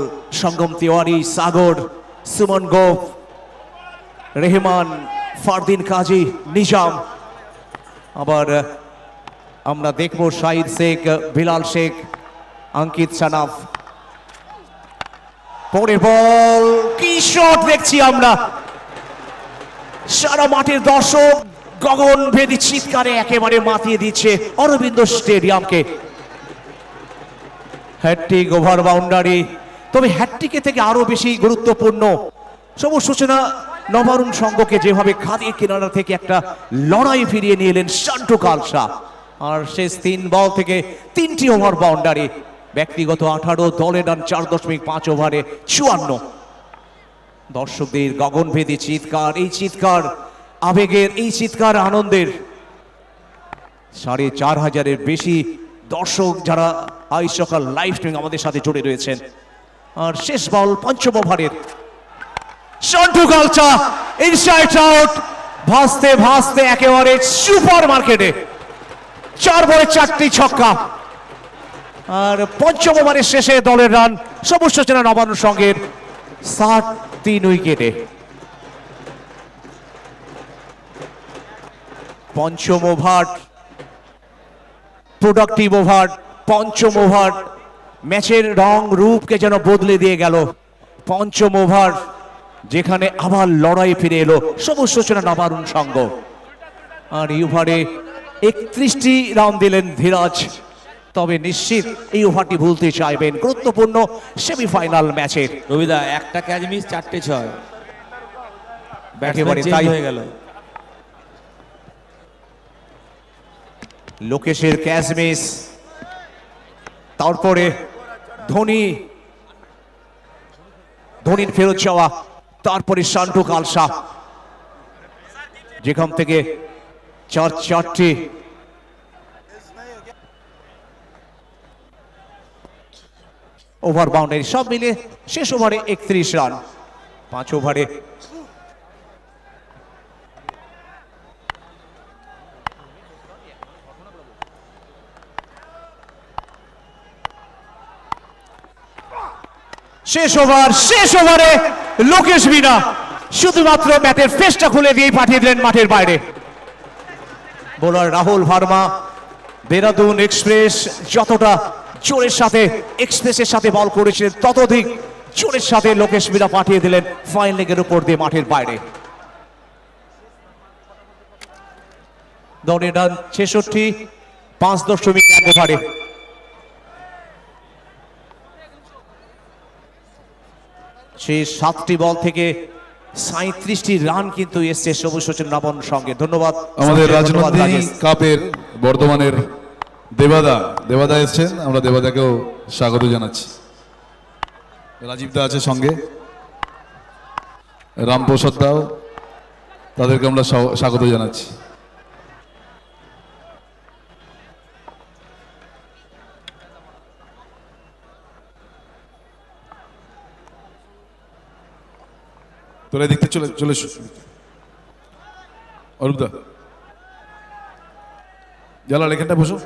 H: সঙ্গম তিওয়ারি সাগর সুমন গোপ রেহমান ফারদিন কাজী নিজাম আবার আমরা দেখব শাহিদ শেখ বিলাল শেখ অঙ্কিত সানাফ পরের বল কি শট দেখছি আমরা সারা মাঠের দর্শক গগন ভেদি চিৎকারে একেবারে মাতিয়ে দিচ্ছে অরবিন্দ স্টেডিয়ামকে হ্যাট্রিক ওভার বাউন্ডারি তবে হ্যাট্রিকে থেকে আরো বেশি গুরুত্বপূর্ণ সবুজ সূচনা নবারুণ সংঘকে যেভাবে খাদির কিনারা থেকে একটা লড়াই ফিরিয়ে নিয়ে এলেন শান্টু কালসা আর শেষ তিন বল থেকে তিনটি ওভার বাউন্ডারি ব্যক্তিগত আঠারো দলে ডান চার দশমিক পাঁচ ওভারে চুয়ান্ন দর্শকদের গগনভেদী চিৎকার এই চিৎকার আবেগের এই চিৎকার আনন্দের সাড়ে চার হাজারের বেশি দর্শক যারা আই সকাল লাইভ স্ট্রিম আমাদের সাথে জুড়ে রয়েছেন আর শেষ বল পঞ্চম ওভারের ইনসাইড আউট ভাসতে ভাসতে একেবারে সুপার মার্কেটে চার বলে চারটি ছক্কা আর পঞ্চম ওভারের শেষে দলের রান সবুজ চেনা নবান্ন সঙ্গে সাত তিন উইকেটে পঞ্চম ওভার প্রোডাক্টিভ ওভার পঞ্চম ওভার ম্যাচের রং রূপকে যেন বদলে দিয়ে গেল পঞ্চম ওভার যেখানে আবার লড়াই ফিরে এলো সবুজ সূচনা নবারুণ সঙ্গ আর ইউভারে একত্রিশটি রান দিলেন ধীরাজ তবে নিশ্চিত এই ওভারটি ভুলতে চাইবেন গুরুত্বপূর্ণ সেমিফাইনাল ম্যাচের রবিদা একটা ক্যাচ মিস চারটে ছয় তাই হয়ে গেল লোকেশের ক্যাচ মিস তারপরে ধোনি ধোনির ফেরত চাওয়া তারপরে শান্টু কালসা যেখান থেকে চার চারটি ওভার বাউন্ডারি সব মিলে শেষ ওভারে একত্রিশ রান পাঁচ ওভারে শেষ ওভার শেষ ওভারে লোকেশ বিনা শুধুমাত্র ব্যাটের ফেসটা খুলে দিয়ে পাঠিয়ে দিলেন মাঠের বাইরে বোলার রাহুল ভার্মা দেরাদুন এক্সপ্রেস যতটা জোরের সাথে এক্সপ্রেসের সাথে বল করেছিলেন ততদিক জোরের সাথে লোকেশ মিরা পাঠিয়ে দিলেন ফাইন লেগের উপর দিয়ে মাঠের বাইরে দৌড়ে ডান ছেষট্টি পাঁচ দশমিক এক ওভারে সেই সাতটি বল থেকে সাঁত্রিশটি রান কিন্তু এসছে সবুজ সচিন নবন সঙ্গে ধন্যবাদ আমাদের রাজনৈতিক
B: কাপের বর্ধমানের দেবাদা দেবাদা এসছেন আমরা দেবাদাকেও স্বাগত জানাচ্ছি রাজীবদা আছে সঙ্গে রামপ্রসাদ দাও তাদেরকে আমরা স্বাগত জানাচ্ছি তোরা দেখতে চলে চলে অরূপদা জালাল এখানটা বসো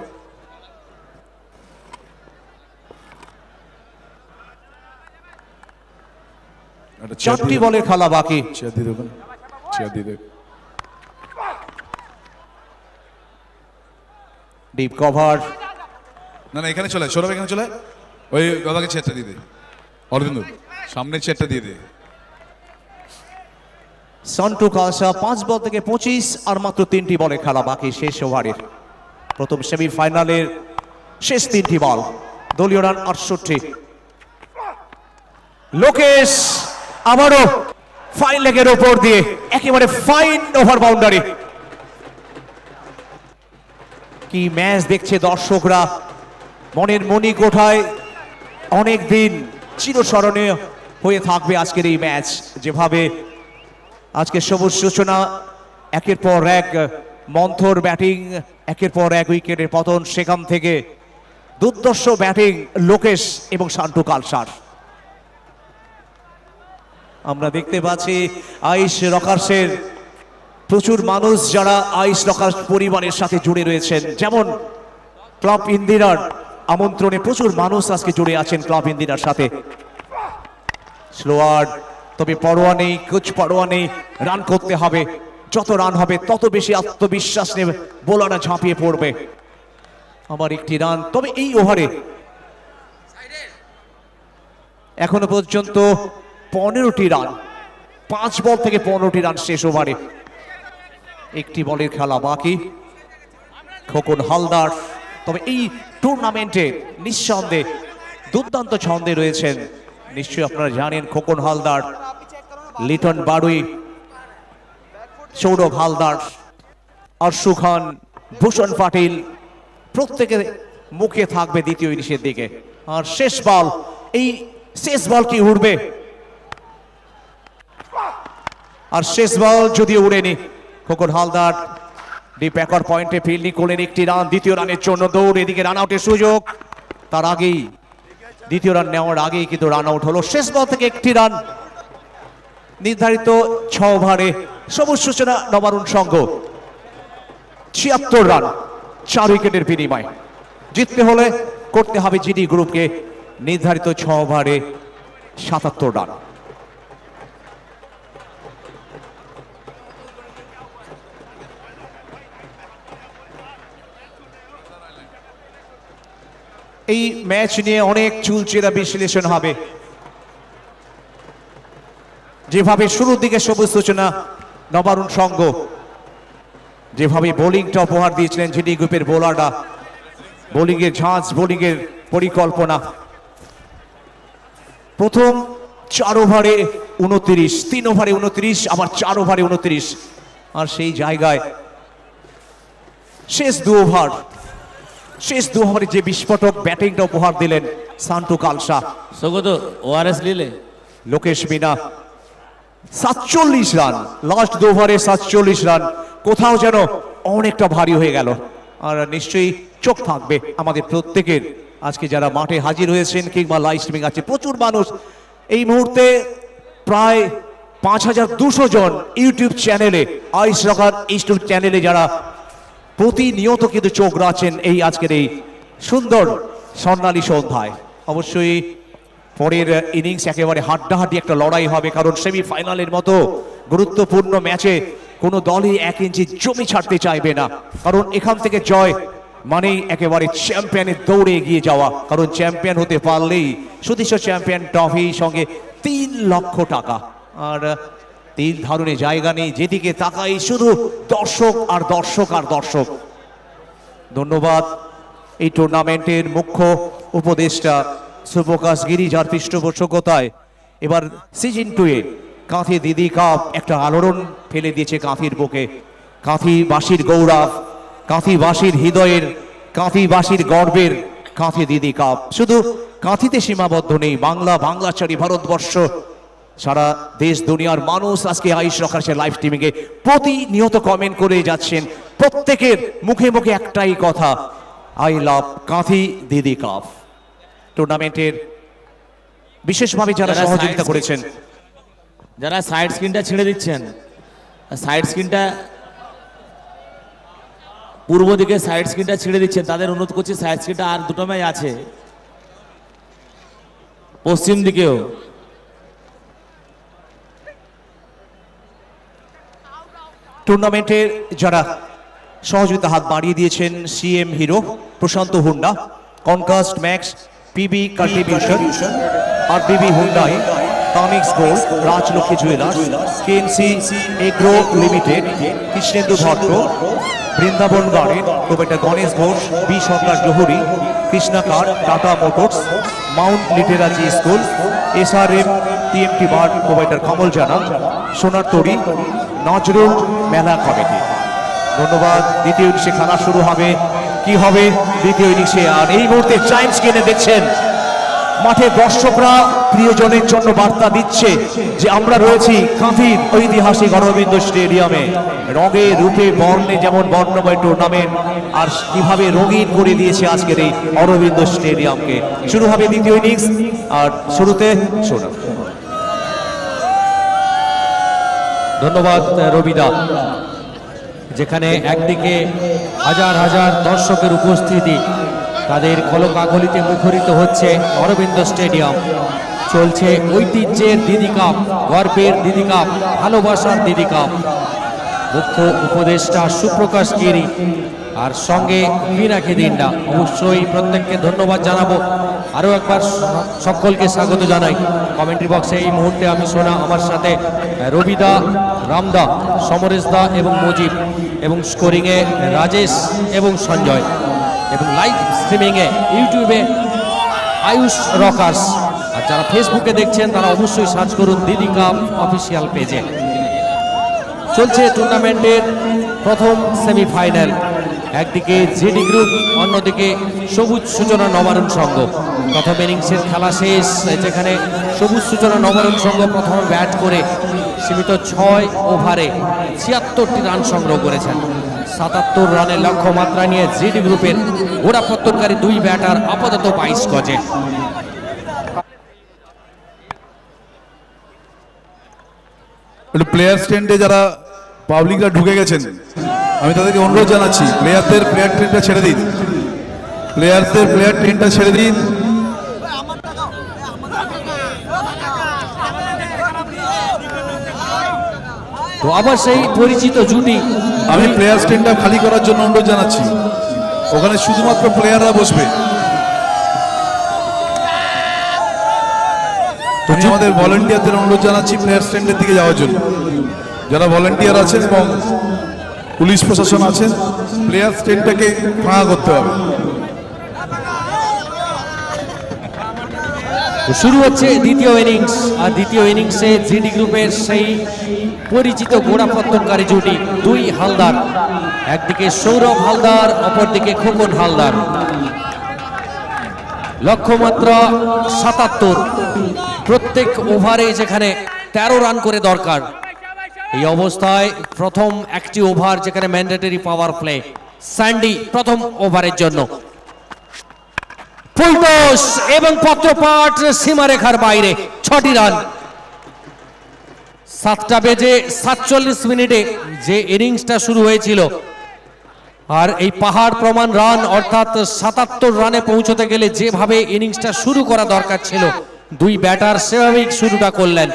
B: চারটি বলের খেলা বাকি ডিপ কভার না না এখানে চলে সৌরভ এখানে চলে ওই বাবাকে চেয়ারটা দিয়ে দে অরবিন্দ সামনে চেয়ারটা দিয়ে দে
H: সন্টু খালসা পাঁচ বল থেকে পঁচিশ আর মাত্র তিনটি বলে খেলা বাকি শেষ ওভারের প্রথম সেমিফাইনালের শেষ তিনটি বল দলীয় রান আটষট্টি লোকেশ আবারও ফাইন লেগের ওপর দিয়ে একেবারে ফাইন ওভার বাউন্ডারি কি ম্যাচ দেখছে দর্শকরা মনের মনি কোঠায় অনেকদিন চিরস্মরণীয় হয়ে থাকবে আজকের এই ম্যাচ যেভাবে আজকে সবুজ সূচনা একের পর এক মন্থর ব্যাটিং একের পর এক উইকেটের পতন সেখান থেকে দুর্দর্শ ব্যাটিং লোকেশ এবং শান্টু কালসার আমরা দেখতে পাচ্ছি আইস রকার্সের প্রচুর মানুষ যারা আইস রকার্স পরিবারের সাথে জুড়ে রয়েছেন যেমন ক্লাব ইন্দিরার আমন্ত্রণে প্রচুর মানুষ আজকে জুড়ে আছেন ক্লাব ইন্দিরার সাথে স্লোয়ার্ড তবে পরোয়া নেই কোচ পরোয়া নেই রান করতে হবে যত রান হবে তত বেশি আত্মবিশ্বাস নেবে বোলাররা ঝাঁপিয়ে পড়বে আমার একটি রান তবে এই ওভারে এখনো পর্যন্ত পনেরোটি রান পাঁচ বল থেকে পনেরোটি রান শেষ ওভারে একটি বলের খেলা বাকি খোকন হালদার তবে এই টুর্নামেন্টে নিঃসন্দেহে দুর্দান্ত ছন্দে রয়েছেন নিশ্চয়ই আপনারা জানেন খোকন হালদার লিটন বাড়ুই সৌরভ হালদার অর্শু খান ভূষণ পাটিল প্রত্যেকের মুখে থাকবে দ্বিতীয় ইনিংসের দিকে আর শেষ বল এই শেষ বল কি উঠবে আর শেষ বল যদি উড়েনি খোকন হালদার ডিপ একর পয়েন্টে ফিল্ডিং করলেন একটি রান দ্বিতীয় রানের জন্য দৌড় এদিকে রান আউটের সুযোগ তার আগেই দ্বিতীয় রান নেওয়ার আগেই কিন্তু রান আউট হলো শেষ বল থেকে একটি রান নির্ধারিত ছ ওভারে সবুজ সূচনা নবারুণ সংঘ ছিয়াত্তর রান চার উইকেটের বিনিময়ে জিততে হলে করতে হবে জিডি গ্রুপকে নির্ধারিত ছ ওভারে সাতাত্তর রান এই ম্যাচ নিয়ে অনেক চুলচেরা বিশ্লেষণ হবে যেভাবে শুরুর দিকে সবুজ সূচনা নবারুণ সঙ্গ যেভাবে বোলিংটা উপহার দিয়েছিলেন জিডি গ্রুপের বোলাররা বোলিংয়ের ঝাঁজ বোলিংয়ের পরিকল্পনা প্রথম চার ওভারে উনত্রিশ তিন ওভারে উনত্রিশ আবার চার ওভারে উনত্রিশ আর সেই জায়গায় শেষ দু ওভার শেষ দু ওভারে যে বিস্ফোটক ব্যাটিংটা উপহার দিলেন সান্টু কালসা
E: সগত ওআরএস লিলে
H: লোকেশ মিনা সাতচল্লিশ রান লাস্ট দু ওভারে সাতচল্লিশ রান কোথাও যেন অনেকটা ভারী হয়ে গেল আর নিশ্চয়ই চোখ থাকবে আমাদের প্রত্যেকের আজকে যারা মাঠে হাজির হয়েছেন কিংবা লাইভ স্ট্রিমিং আছে প্রচুর মানুষ এই মুহূর্তে প্রায় পাঁচ হাজার দুশো জন ইউটিউব চ্যানেলে আইস রকার ইউটিউব চ্যানেলে যারা প্রতিনিয়ত কিন্তু চোখ রাখছেন এই আজকের এই সুন্দর স্বর্ণালী সন্ধ্যায় অবশ্যই পরের ইনিংস একেবারে হাড্ডাহাড্ডি একটা লড়াই হবে কারণ সেমিফাইনালের মতো গুরুত্বপূর্ণ ম্যাচে কোনো দলই এক ইঞ্চি জমি ছাড়তে চাইবে না কারণ এখান থেকে জয় মানেই একেবারে চ্যাম্পিয়নের দৌড়ে এগিয়ে যাওয়া কারণ চ্যাম্পিয়ন হতে পারলেই সুদৃশ্য চ্যাম্পিয়ন ট্রফি সঙ্গে তিন লক্ষ টাকা আর তিন ধারণে জায়গা নেই যেদিকে তাকাই শুধু দর্শক আর দর্শক আর দর্শক ধন্যবাদ এই টুর্নামেন্টের মুখ্য উপদেষ্টা সুপ্রকাশ গিরি যার পৃষ্ঠপোষকতায় এবার সিজন এ কাঁথি দিদি কাপ একটা আলোড়ন ফেলে দিয়েছে কাঁথির বুকে কাঁথিবাসীর গৌরব কাঁথিবাসীর হৃদয়ের কাঁথিবাসীর গর্বের কাঁথি দিদি কাপ শুধু কাঁথিতে সীমাবদ্ধ নেই বাংলা বাংলাচারী ভারতবর্ষ সারা দেশ দুনিয়ার মানুষ আজকে আয়ুষ রখার সে লাইভ স্ট্রিমিংয়ে প্রতিনিয়ত কমেন্ট করে যাচ্ছেন প্রত্যেকের মুখে মুখে একটাই কথা আই লাভ কাঁথি দিদি কাফ টুর্নামেন্টের বিশেষভাবে যারা সহযোগিতা করেছেন
E: যারা সাইড স্ক্রিনটা ছেড়ে দিচ্ছেন সাইড স্ক্রিনটা পূর্ব দিকে সাইড স্ক্রিনটা ছেড়ে দিচ্ছেন তাদের অনুরোধ করছি সাইড স্ক্রিনটা আর দুটো ম্যাচ আছে
H: পশ্চিম দিকেও টুর্নামেন্টের যারা সহযোগিতা হাত বাড়িয়ে দিয়েছেন সিএম হিরো প্রশান্ত Honda Concast max PB contribution আর বিবি হুন্ডাই কামিক্স gold Rajlakshmi jewellers KMC agro limited Krishnendu Bhatta Brindaban garden কবিটা Ganesh Ghosh B Sarkar Jahuri car Tata motors Mount Litera Zee school SRM TMT bar কবিটার কমল জানা সোনার তরি নজরুল মেলা কমিটি ধন্যবাদ দ্বিতীয় ইনিংসে খেলা শুরু হবে কি হবে দ্বিতীয় ইনিংসে আর এই মুহূর্তে টাইম কিনে দেখছেন মাঠে দর্শকরা প্রিয়জনের জন্য বার্তা দিচ্ছে যে আমরা রয়েছি কাঁথির ঐতিহাসিক অরবিন্দ স্টেডিয়ামে রঙে রূপে বর্ণে যেমন বর্ণময় টুর্নামেন্ট আর কিভাবে রঙিন করে দিয়েছে আজকের এই অরবিন্দ স্টেডিয়ামকে শুরু হবে দ্বিতীয় ইনিংস আর শুরুতে শোনা
I: ধন্যবাদ রবিদা যেখানে একদিকে হাজার হাজার দর্শকের উপস্থিতি তাদের কলকাগলিতে মুখরিত হচ্ছে অরবিন্দ স্টেডিয়াম চলছে ঐতিহ্যের দিদি কাপ গর্বের দিদি কাপ ভালোবাসার দিদি কাপ মুখ্য উপদেষ্টা সুপ্রকাশ গিরি আর সঙ্গে মিনাকে দিনটা অবশ্যই প্রত্যেককে ধন্যবাদ জানাবো আরও একবার সকলকে স্বাগত জানাই কমেন্ট্রি বক্সে এই মুহূর্তে আমি শোনা আমার সাথে রবিদা রামদা দা এবং মজিব এবং স্কোরিংয়ে রাজেশ এবং সঞ্জয় এবং লাইভ স্ট্রিমিংয়ে ইউটিউবে আয়ুষ রকার্স আর যারা ফেসবুকে দেখছেন তারা অবশ্যই সার্চ করুন দিদি কাপ অফিসিয়াল পেজে চলছে টুর্নামেন্টের প্রথম সেমিফাইনাল একদিকে জিডি গ্রুপ অন্যদিকে সবুজ সূচনা নবারণ সংঘ প্রথম ইনিংসের খেলা শেষ যেখানে সবুজ সূচনা নবারণ সংঘ প্রথম ব্যাট করে সীমিত ছয় ওভারে ছিয়াত্তরটি রান সংগ্রহ করেছেন সাতাত্তর রানের লক্ষ্যমাত্রা নিয়ে জিডি গ্রুপের গোড়াপত্তনকারী দুই ব্যাটার আপাতত বাইশ গজে
B: প্লেয়ার স্ট্যান্ডে যারা পাবলিকরা ঢুকে গেছেন আমি তাদেরকে অনুরোধ জানাচ্ছি প্লেয়ারদের প্লেয়ার ট্রেনটা ছেড়ে দিন প্লেয়ারদের প্লেয়ার ট্রেনটা ছেড়ে দিন তো আবার সেই পরিচিত জুটি
I: আমি প্লেয়ার স্ট্যান্ডটা
B: খালি করার জন্য অনুরোধ জানাচ্ছি ওখানে শুধুমাত্র প্লেয়াররা বসবে
G: তুমি আমাদের ভলেন্টিয়ারদের
B: অনুরোধ জানাচ্ছি প্লেয়ার স্ট্যান্ডের দিকে যাওয়ার জন্য যারা ভলেন্টিয়ার আছেন এবং পুলিশ প্রশাসন আছেন প্লেয়ার
I: স্টেনটাকে ফাঁকা করতে হবে শুরু হচ্ছে দ্বিতীয় ইনিংস আর দ্বিতীয় ইনিংসে জিডি গ্রুপের সেই পরিচিত পত্তনকারী জুটি দুই হালদার একদিকে সৌরভ হালদার অপরদিকে খোকন হালদার লক্ষ্যমাত্রা সাতাত্তর প্রত্যেক ওভারে যেখানে তেরো রান করে দরকার এই অবস্থায় প্রথম একটি ওভার যেখানে ম্যান্ডেটরি পাওয়ার প্লে স্যান্ডি প্রথম ওভারের জন্য ফুলটোস এবং পত্রপাঠ সীমারেখার বাইরে ছটি রান সাতটা বেজে সাতচল্লিশ মিনিটে যে ইনিংসটা শুরু হয়েছিল আর এই পাহাড় প্রমাণ রান অর্থাৎ সাতাত্তর রানে পৌঁছতে গেলে যেভাবে ইনিংসটা শুরু করা দরকার ছিল দুই ব্যাটার সেভাবেই শুরুটা করলেন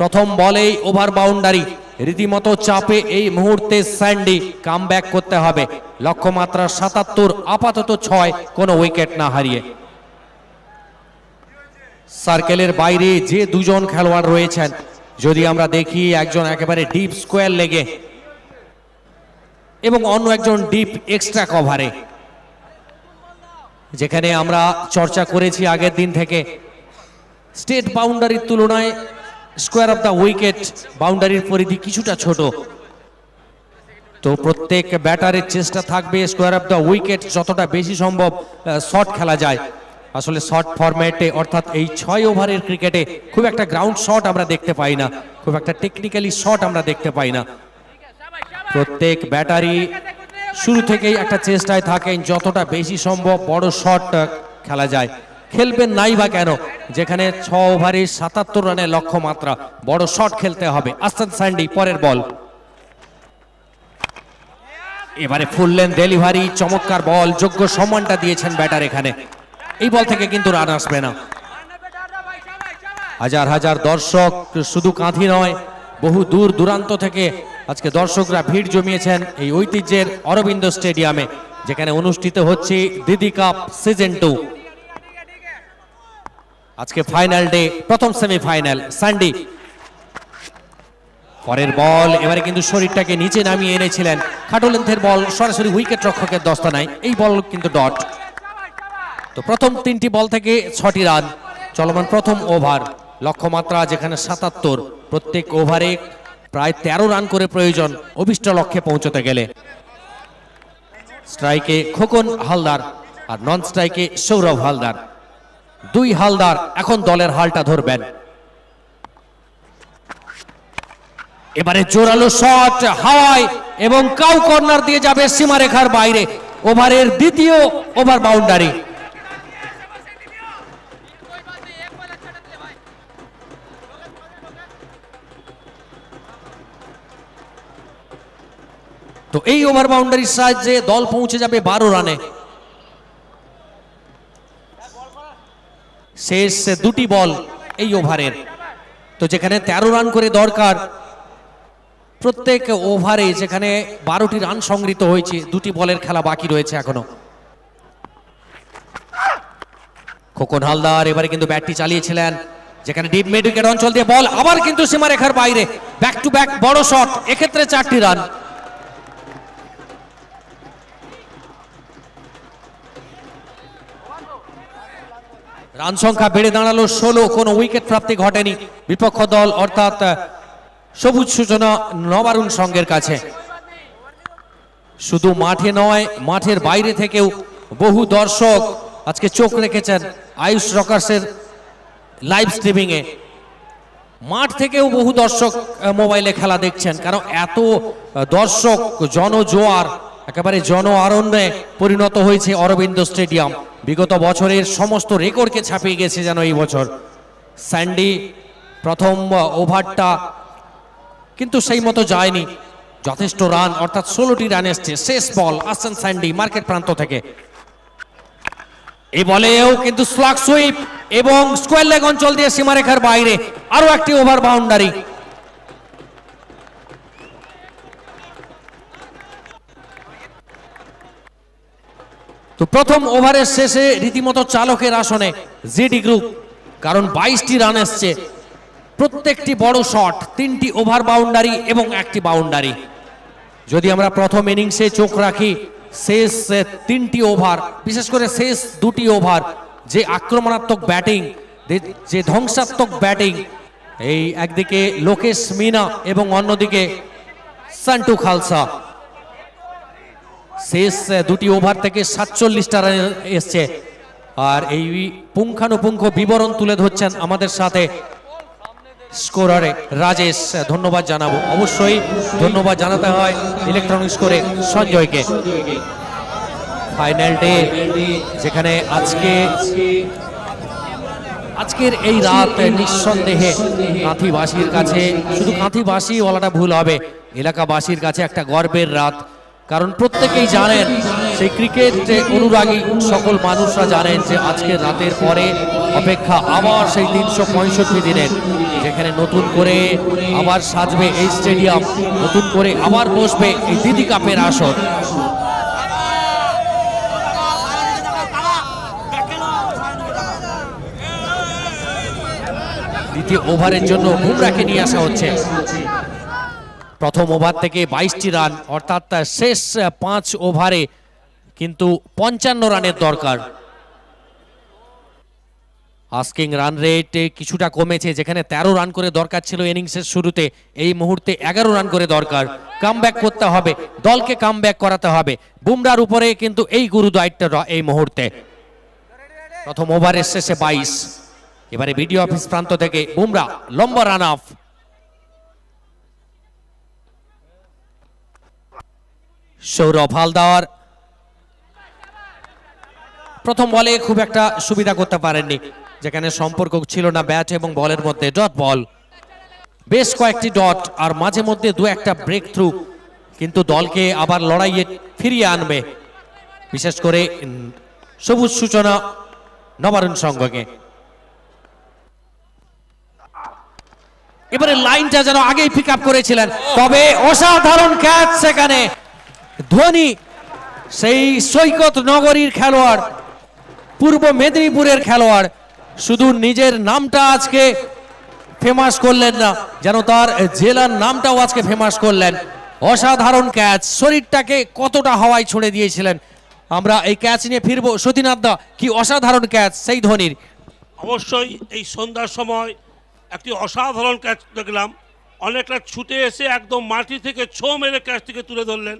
I: প্রথম বলেই ওভার বাউন্ডারি রীতিমতো চাপে এই মুহূর্তে স্যান্ডি কাম করতে হবে লক্ষ্যমাত্রা সাতাত্তর আপাতত ছয় কোনো উইকেট না হারিয়ে সার্কেলের বাইরে যে দুজন খেলোয়াড় রয়েছেন যদি আমরা দেখি একজন একেবারে ডিপ স্কোয়ার লেগে এবং অন্য একজন ডিপ এক্সট্রা কভারে যেখানে আমরা চর্চা করেছি আগের দিন থেকে স্টেট বাউন্ডারির তুলনায় স্কোয়ার অফ দ্য উইকেট বাউন্ডারির পরিধি কিছুটা ছোট তো প্রত্যেক ব্যাটারের চেষ্টা থাকবে স্কোয়ার অফ দ্য উইকেট যতটা বেশি সম্ভব শর্ট খেলা যায় আসলে শর্ট ফরম্যাটে অর্থাৎ এই ছয় ওভারের ক্রিকেটে খুব একটা গ্রাউন্ড শট আমরা দেখতে পাই না খুব একটা টেকনিক্যালি শট আমরা দেখতে পাই না প্রত্যেক ব্যাটারি শুরু থেকেই একটা চেষ্টায় থাকেন যতটা বেশি সম্ভব বড় শট খেলা যায় খেলবেন নাই বা কেন যেখানে ছ ওভারে সাতাত্তর রানের লক্ষ্যমাত্রা বড় শট খেলতে হবে আস্তান স্যান্ডি পরের বল এবারে ফুললেন ডেলিভারি চমৎকার বল যোগ্য সম্মানটা দিয়েছেন ব্যাটার এখানে এই বল থেকে কিন্তু রান আসবে না হাজার হাজার দর্শক শুধু কাঁধি নয় বহু দূর দূরান্ত থেকে আজকে দর্শকরা ভিড় জমিয়েছেন এই ঐতিহ্যের অরবিন্দ স্টেডিয়ামে যেখানে অনুষ্ঠিত হচ্ছে দিদি কাপ সিজন টু আজকে ফাইনাল ডে প্রথম সেমিফাইনাল সানডে পরের বল এবারে কিন্তু শরীরটাকে নিচে নামিয়ে এনেছিলেন খাটোলেন্থের বল সরাসরি উইকেট রক্ষকের দস্তানায় এই বল কিন্তু ডট তো প্রথম তিনটি বল থেকে ছটি রান চলমান প্রথম ওভার লক্ষ্যমাত্রা যেখানে সাতাত্তর প্রত্যেক ওভারে প্রায় ১৩ রান করে প্রয়োজন অভিষ্ট লক্ষ্যে পৌঁছতে গেলে স্ট্রাইকে খোকন হালদার আর নন স্ট্রাইকে সৌরভ হালদার দুই হালদার এখন দলের হালটা ধরবেন এবারে জোরালো শট হাওয়ায় এবং কাউ কর্নার দিয়ে যাবে সীমারেখার বাইরে ওভারের দ্বিতীয় ওভার বাউন্ডারি তো এই ওভার বাউন্ডারির সাহায্যে দল পৌঁছে যাবে বারো রানে শেষ দুটি বল এই ওভারের তো যেখানে ১৩ রান করে দরকার প্রত্যেক ওভারে যেখানে বারোটি রান সংগৃহীত হয়েছে দুটি বলের খেলা বাকি রয়েছে এখনো খোকন হালদার এবারে কিন্তু ব্যাটটি চালিয়েছিলেন যেখানে ডিপ মেডিকেট উইকেট অঞ্চল দিয়ে বল আবার কিন্তু সীমারেখার বাইরে ব্যাক টু ব্যাক বড় শট এক্ষেত্রে চারটি রান রান সংখ্যা বেড়ে দাঁড়ালো ষোলো কোনো উইকেট প্রাপ্তি ঘটেনি বিপক্ষ দল অর্থাৎ সবুজ সূচনা নবারুণ সংঘের কাছে শুধু মাঠে নয় মাঠের বাইরে থেকেও বহু দর্শক আজকে চোখ রেখেছেন আয়ুষ রকার্সের লাইভ স্ট্রিমিংয়ে মাঠ থেকেও বহু দর্শক মোবাইলে খেলা দেখছেন কারণ এত দর্শক জনজোয়ার একেবারে জন আরণ্যে পরিণত হয়েছে অরবিন্দ স্টেডিয়াম বিগত বছরের সমস্ত রেকর্ডকে ছাপিয়ে গেছে যেন এই বছর স্যান্ডি প্রথম ওভারটা কিন্তু সেই মতো যায়নি যথেষ্ট রান অর্থাৎ ষোলোটি রান এসছে শেষ বল আসছেন স্যান্ডি মার্কেট প্রান্ত থেকে এই বলেও কিন্তু স্লাক সুইপ এবং স্কোয়ার লেগ অঞ্চল দিয়ে সীমারেখার বাইরে আরও একটি ওভার বাউন্ডারি তো প্রথম ওভারের শেষে রীতিমতো চালকের আসনে জিডি গ্রুপ কারণ বাইশটি রান এসছে প্রত্যেকটি বড় শট তিনটি ওভার বাউন্ডারি এবং একটি বাউন্ডারি যদি আমরা প্রথম ইনিংসে চোখ রাখি শেষ তিনটি ওভার বিশেষ করে শেষ দুটি ওভার যে আক্রমণাত্মক ব্যাটিং যে ধ্বংসাত্মক ব্যাটিং এই একদিকে লোকেশ মিনা এবং অন্যদিকে সান্টু খালসা শেষ দুটি ওভার থেকে সাতচল্লিশটা রান এসছে আর এই পুঙ্খানুপুঙ্খ বিবরণ তুলে ধরছেন আমাদের সাথে স্কোরারে রাজেশ ধন্যবাদ জানাবো অবশ্যই ধন্যবাদ জানাতে হয় ইলেকট্রনিক স্কোরে সঞ্জয়কে ফাইনাল ডে যেখানে আজকে আজকের এই রাত নিঃসন্দেহে কাঁথিবাসীর কাছে শুধু কাঁথিবাসী বলাটা ভুল হবে এলাকাবাসীর কাছে একটা গর্বের রাত কারণ প্রত্যেকেই জানেন সেই ক্রিকেট অনুরাগী সকল মানুষরা জানেন যে আজকে রাতের পরে অপেক্ষা আবার সেই তিনশো পঁয়ষট্টি দিনের যেখানে নতুন করে আবার সাজবে এই স্টেডিয়াম নতুন করে আবার বসবে এই দিদি কাপের আসর দ্বিতীয় ওভারের জন্য বুমরাকে নিয়ে আসা হচ্ছে প্রথম ওভার থেকে বাইশটি রান অর্থাৎ শেষ পাঁচ ওভারে কিন্তু পঞ্চান্ন রানের দরকার আস্কিং রান রেট কিছুটা কমেছে যেখানে ১৩ রান করে দরকার ছিল ইনিংসের শুরুতে এই মুহূর্তে এগারো রান করে দরকার কাম করতে হবে দলকে কাম করাতে হবে বুমরার উপরে কিন্তু এই গুরু দায়িত্ব এই মুহূর্তে প্রথম ওভারের শেষে বাইশ এবারে ভিডিও অফিস প্রান্ত থেকে বুমরা লম্বা রান অফ সৌরভ হালদার প্রথম বলে খুব একটা সুবিধা করতে পারেননি যেখানে সম্পর্ক ছিল না ব্যাট এবং বলের মধ্যে ডট বল বেশ কয়েকটি ডট আর মাঝে মধ্যে দু একটা ব্রেক থ্রু কিন্তু দলকে আবার লড়াইয়ে ফিরিয়ে আনবে বিশেষ করে সবুজ সূচনা নবারুণ সংঘকে এবারে লাইনটা যেন আগেই পিক করেছিলেন তবে অসাধারণ ক্যাচ সেখানে ধোনি সেই সৈকত নগরীর খেলোয়াড় পূর্ব মেদিনীপুরের খেলোয়াড় শুধু নিজের নামটা আজকে ফেমাস করলেন না যেন তার জেলার নামটাও আজকে ফেমাস করলেন অসাধারণ ক্যাচ শরীরটাকে কতটা হাওয়ায় ছুঁড়ে দিয়েছিলেন আমরা এই ক্যাচ নিয়ে ফিরবো সতীনাথদা কি অসাধারণ ক্যাচ সেই ধোনির
J: অবশ্যই এই সন্ধ্যার সময় একটি অসাধারণ ক্যাচ দেখলাম অনেকটা ছুটে এসে একদম মাটি থেকে ছো মেরে ক্যাচটিকে তুলে ধরলেন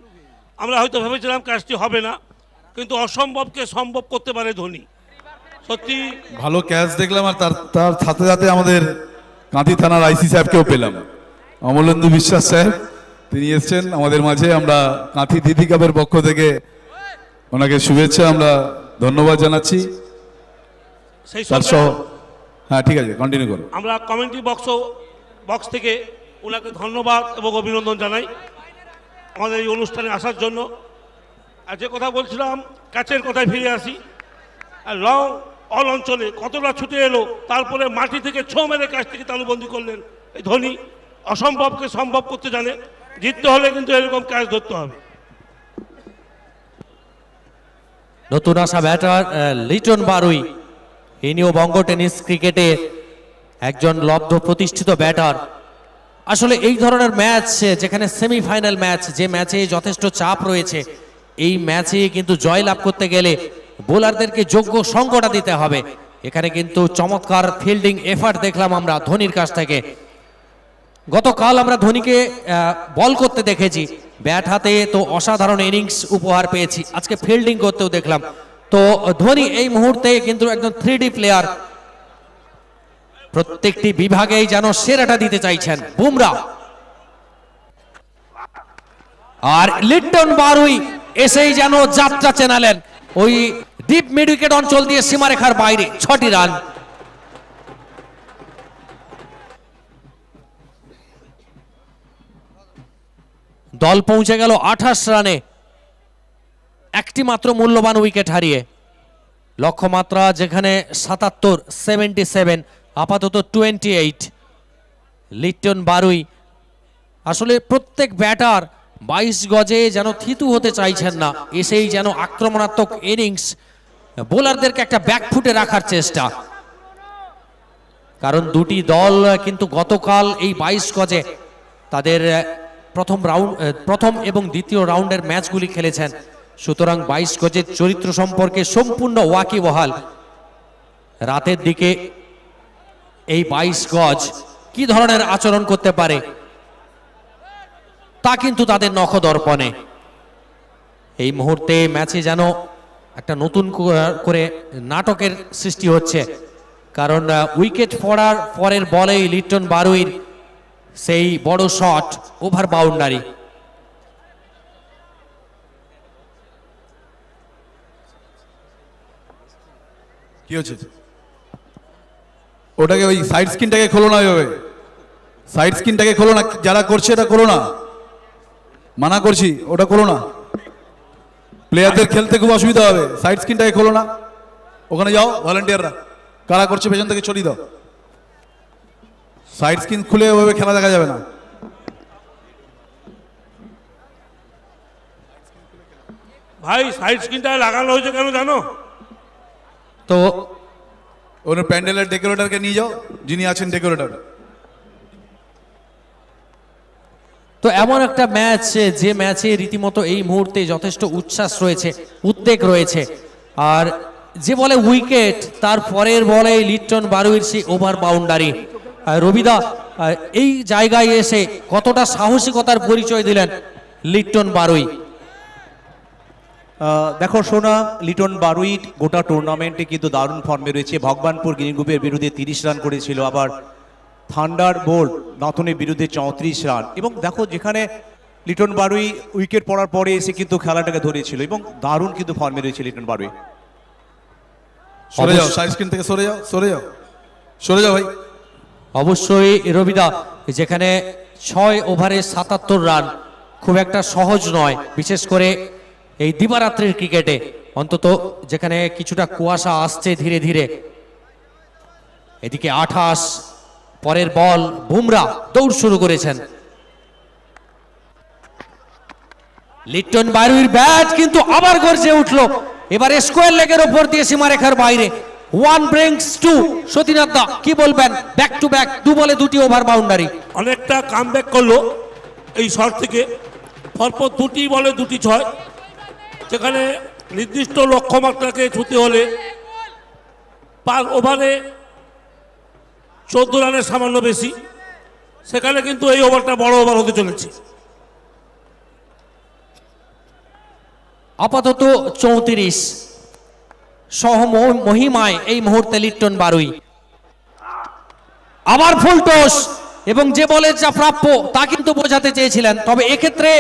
J: আমরা হয়তো ভেবেছিলাম কাজটি হবে না কিন্তু অসম্ভবকে সম্ভব করতে পারে ধোনি সত্যি
K: ভালো ক্যাচ
B: দেখলাম আর তার তার সাথে সাথে আমাদের কাঁদি থানার আইসি সাহেবকেও পেলাম অমলেন্দু বিশ্বাস স্যার তিনি এসছেন আমাদের মাঝে আমরা কাঁথি দিদি কাপের পক্ষ থেকে ওনাকে শুভেচ্ছা আমরা ধন্যবাদ জানাচ্ছি সেই হ্যাঁ ঠিক আছে কন্টিনিউ করুন
J: আমরা কমেন্টি বক্স বক্স থেকে ওনাকে ধন্যবাদ এবং অভিনন্দন জানাই আমাদের এই অনুষ্ঠানে আসার জন্য আর যে কথা বলছিলাম কাছের কথায় ফিরে আসি আর লং অল অঞ্চলে কতটা ছুটে এলো তারপরে মাটি থেকে ছ মেরে কাছ থেকে তালুবন্দি করলেন এই ধনী অসম্ভবকে সম্ভব করতে জানে জিততে হলে কিন্তু এরকম কাজ ধরতে হবে
I: নতুন আসা ব্যাটার লিটন বারুই ইনিও বঙ্গ টেনিস ক্রিকেটে একজন লব্ধ প্রতিষ্ঠিত ব্যাটার আসলে এই ধরনের ম্যাচ যেখানে সেমিফাইনাল ম্যাচ যে ম্যাচে যথেষ্ট চাপ রয়েছে এই ম্যাচে কিন্তু জয় লাভ করতে গেলে বোলারদেরকে যোগ্য সংকটা দিতে হবে এখানে কিন্তু চমৎকার ফিল্ডিং এফার্ট দেখলাম আমরা ধোনির কাছ থেকে গতকাল আমরা ধোনিকে বল করতে দেখেছি ব্যাট হাতে তো অসাধারণ ইনিংস উপহার পেয়েছি আজকে ফিল্ডিং করতেও দেখলাম তো ধোনি এই মুহূর্তে কিন্তু একজন থ্রি প্লেয়ার প্রত্যেকটি বিভাগে যেন সেরাটা দিতে চাইছেন বুমরা আর লিটন বারুই এসেই যেন যাত্রা চেনালেন ওই ডিপ মিড অঞ্চল দিয়ে সীমারেখার বাইরে ছটি রান দল পৌঁছে গেল আঠাশ রানে একটি মাত্র মূল্যবান উইকেট হারিয়ে লক্ষ্যমাত্রা যেখানে সাতাত্তর সেভেন্টি সেভেন আপাতত টোয়েন্টি এইট লিটন বারুই আসলে প্রত্যেক ব্যাটার বাইশ গজে যেন থিতু হতে চাইছেন না এসেই যেন আক্রমণাত্মক ইনিংস বোলারদেরকে একটা ব্যাকফুটে রাখার চেষ্টা কারণ দুটি দল কিন্তু গতকাল এই বাইশ গজে তাদের প্রথম রাউন্ড প্রথম এবং দ্বিতীয় রাউন্ডের ম্যাচগুলি খেলেছেন সুতরাং বাইশ গজের চরিত্র সম্পর্কে সম্পূর্ণ ওয়াকিবহাল রাতের দিকে এই বাইশ গজ কি ধরনের আচরণ করতে পারে তা কিন্তু তাদের নখদর্পণে এই মুহূর্তে ম্যাচে যেন একটা নতুন করে নাটকের সৃষ্টি হচ্ছে কারণ উইকেট পড়ার পরের বলেই লিটন বারুইর সেই বড় শট ওভার বাউন্ডারি কি হচ্ছে
B: ওটাকে ওই সাইড স্ক্রিনটাকে খোলো না ওইভাবে সাইড স্ক্রিনটাকে খোলো না যারা করছে এটা করো না মানা করছি ওটা করো না প্লেয়ারদের খেলতে খুব অসুবিধা হবে সাইড স্ক্রিনটাকে খোলো না ওখানে যাও ভলেন্টিয়াররা কারা করছে পেছন থেকে ছড়িয়ে দাও সাইড স্ক্রিন খুলে ওইভাবে খেলা দেখা যাবে না
J: ভাই সাইড স্ক্রিনটা লাগানো
B: হয়েছে কেন জানো তো ওনার প্যান্ডেলের ডেকোরেটরকে নিয়ে যাও যিনি আছেন ডেকোরেটর
I: তো এমন একটা ম্যাচ যে ম্যাচে রীতিমতো এই মুহূর্তে যথেষ্ট উচ্ছ্বাস রয়েছে উদ্বেগ রয়েছে আর যে বলে উইকেট তার পরের বলে লিটন বারুইর সেই ওভার বাউন্ডারি রবিদা এই জায়গায় এসে কতটা সাহসিকতার পরিচয় দিলেন লিটন বারুই
H: দেখো সোনা লিটন বারুইট গোটা টুর্নামেন্টে কিন্তু দারুণ ফর্মে রয়েছে ভগবানপুর গ্রিনগ্রুপের বিরুদ্ধে তিরিশ রান করেছিল আবার থান্ডার বোল্ড নথনের বিরুদ্ধে চৌত্রিশ রান এবং দেখো যেখানে লিটন বারুই উইকেট পড়ার পরে এসে কিন্তু খেলাটাকে ধরেছিল এবং দারুণ
I: কিন্তু ফর্মে রয়েছে লিটন বারুই সরে যাও
H: স্ক্রিন থেকে সরে যাও সরে যাও
I: সরে যাও ভাই অবশ্যই রবিদা যেখানে ছয় ওভারে সাতাত্তর রান খুব একটা সহজ নয় বিশেষ করে এই দিবারাত্রির ক্রিকেটে অন্তত যেখানে কিছুটা কুয়াশা আসছে ধীরে ধীরে এদিকে আঠাশ পরের বল বুমরা দৌড় শুরু করেছেন লিটন বাইরুর ব্যাট কিন্তু আবার গর্জে উঠলো এবার স্কোয়ার লেগের ওপর দিয়ে সীমারেখার বাইরে ওয়ান ব্রিংস টু সতীনাথ দা কি বলবেন ব্যাক টু ব্যাক দু বলে দুটি ওভার বাউন্ডারি অনেকটা কাম করলো
J: এই শট থেকে পরপর দুটি বলে দুটি ছয় যেখানে নির্দিষ্ট লক্ষ্যমাত্রাকে ছুটি হলে পার ওভারে চোদ্দ রানের সামান্য বেশি সেখানে কিন্তু এই ওভারটা বড় ওভার হতে
I: চলেছে আপাতত চৌত্রিশ সহ মহিমায় এই মুহূর্তে লিট্টন বারুই আবার ফুল এবং যে বলে যা প্রাপ্য তা কিন্তু বোঝাতে চেয়েছিলেন তবে এক্ষেত্রে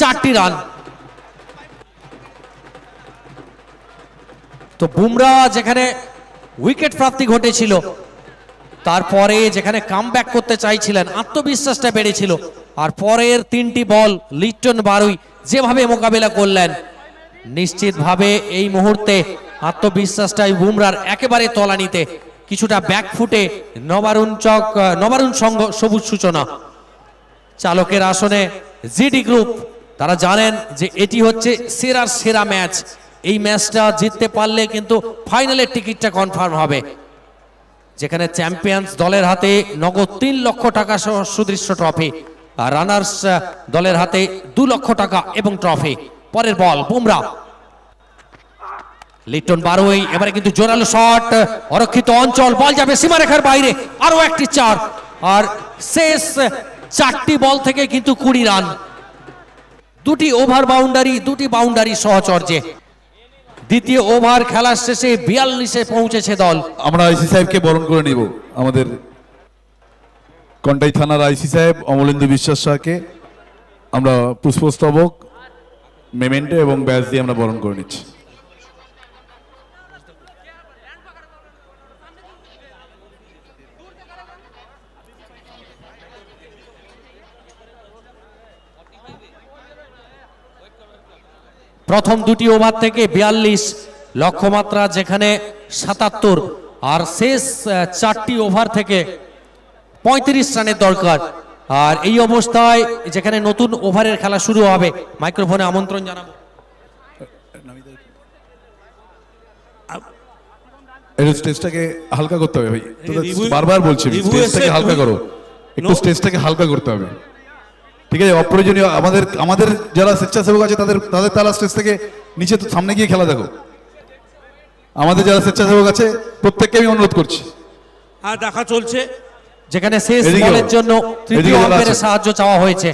I: চারটি রান তো বুমরা যেখানে উইকেট প্রাপ্তি ঘটেছিল তারপরে যেখানে কাম করতে চাইছিলেন আত্মবিশ্বাসটা বেড়েছিল আর পরের তিনটি বল লিটন বারুই যেভাবে মোকাবেলা করলেন নিশ্চিতভাবে এই মুহূর্তে আত্মবিশ্বাসটাই বুমরার একেবারে তলানিতে কিছুটা ব্যাক ফুটে নবারুণ চক নবারুণ সংঘ সবুজ সূচনা চালকের আসনে জিডি গ্রুপ তারা জানেন যে এটি হচ্ছে সেরার সেরা ম্যাচ এই ম্যাচটা জিততে পারলে কিন্তু ফাইনালের টিকিটটা কনফার্ম হবে যেখানে চ্যাম্পিয়ন্স দলের হাতে নগদ তিন লক্ষ টাকা সহ সুদৃশ্য ট্রফি রানার্স দলের হাতে দু লক্ষ টাকা এবং ট্রফি পরের বল বুমরা লিটন বারোই এবারে কিন্তু জোরালো শট অরক্ষিত অঞ্চল বল যাবে সীমারেখার বাইরে আরো একটি চার আর শেষ চারটি বল থেকে কিন্তু কুড়ি রান দুটি ওভার বাউন্ডারি দুটি বাউন্ডারি সহচর্যে দ্বিতীয় ওভার খেলার শেষে বিয়াল্লিশে পৌঁছেছে দল আমরা আইসি সাহেবকে
B: বরণ করে নিব আমাদের
I: কন্টাই থানার আইসি
B: সাহেব অমলেন্দু বিশ্বাস শাহকে আমরা পুষ্পস্তবক মেমেন্টো এবং ব্যাস দিয়ে আমরা বরণ করে নিচ্ছি
I: প্রথম দুটি ওভার থেকে বিয়াল্লিশ লক্ষ্যমাত্রা যেখানে সাতাত্তর আর শেষ চারটি ওভার থেকে পঁয়ত্রিশ রানের দরকার আর এই অবস্থায় যেখানে নতুন ওভারের খেলা শুরু হবে মাইক্রোফোনে আমন্ত্রণ জানাব স্টেজটাকে হালকা
B: করতে হবে ভাই বারবার বলছি হালকা করো একটু স্টেজটাকে হালকা করতে হবে ঠিক আছে অপ্রয়োজনীয় আমাদের আমাদের যারা স্বেচ্ছাসেবক আছে তাদের তাদের তারা স্টেজ থেকে নিচে তো সামনে গিয়ে খেলা দেখো আমাদের যারা স্বেচ্ছাসেবক আছে প্রত্যেককে আমি অনুরোধ করছি
J: আর দেখা চলছে
I: যেখানে শেষ বলের জন্য তৃতীয় আম্পায়ারের আচ্ছা। সাহায্য চাওয়া হয়েছে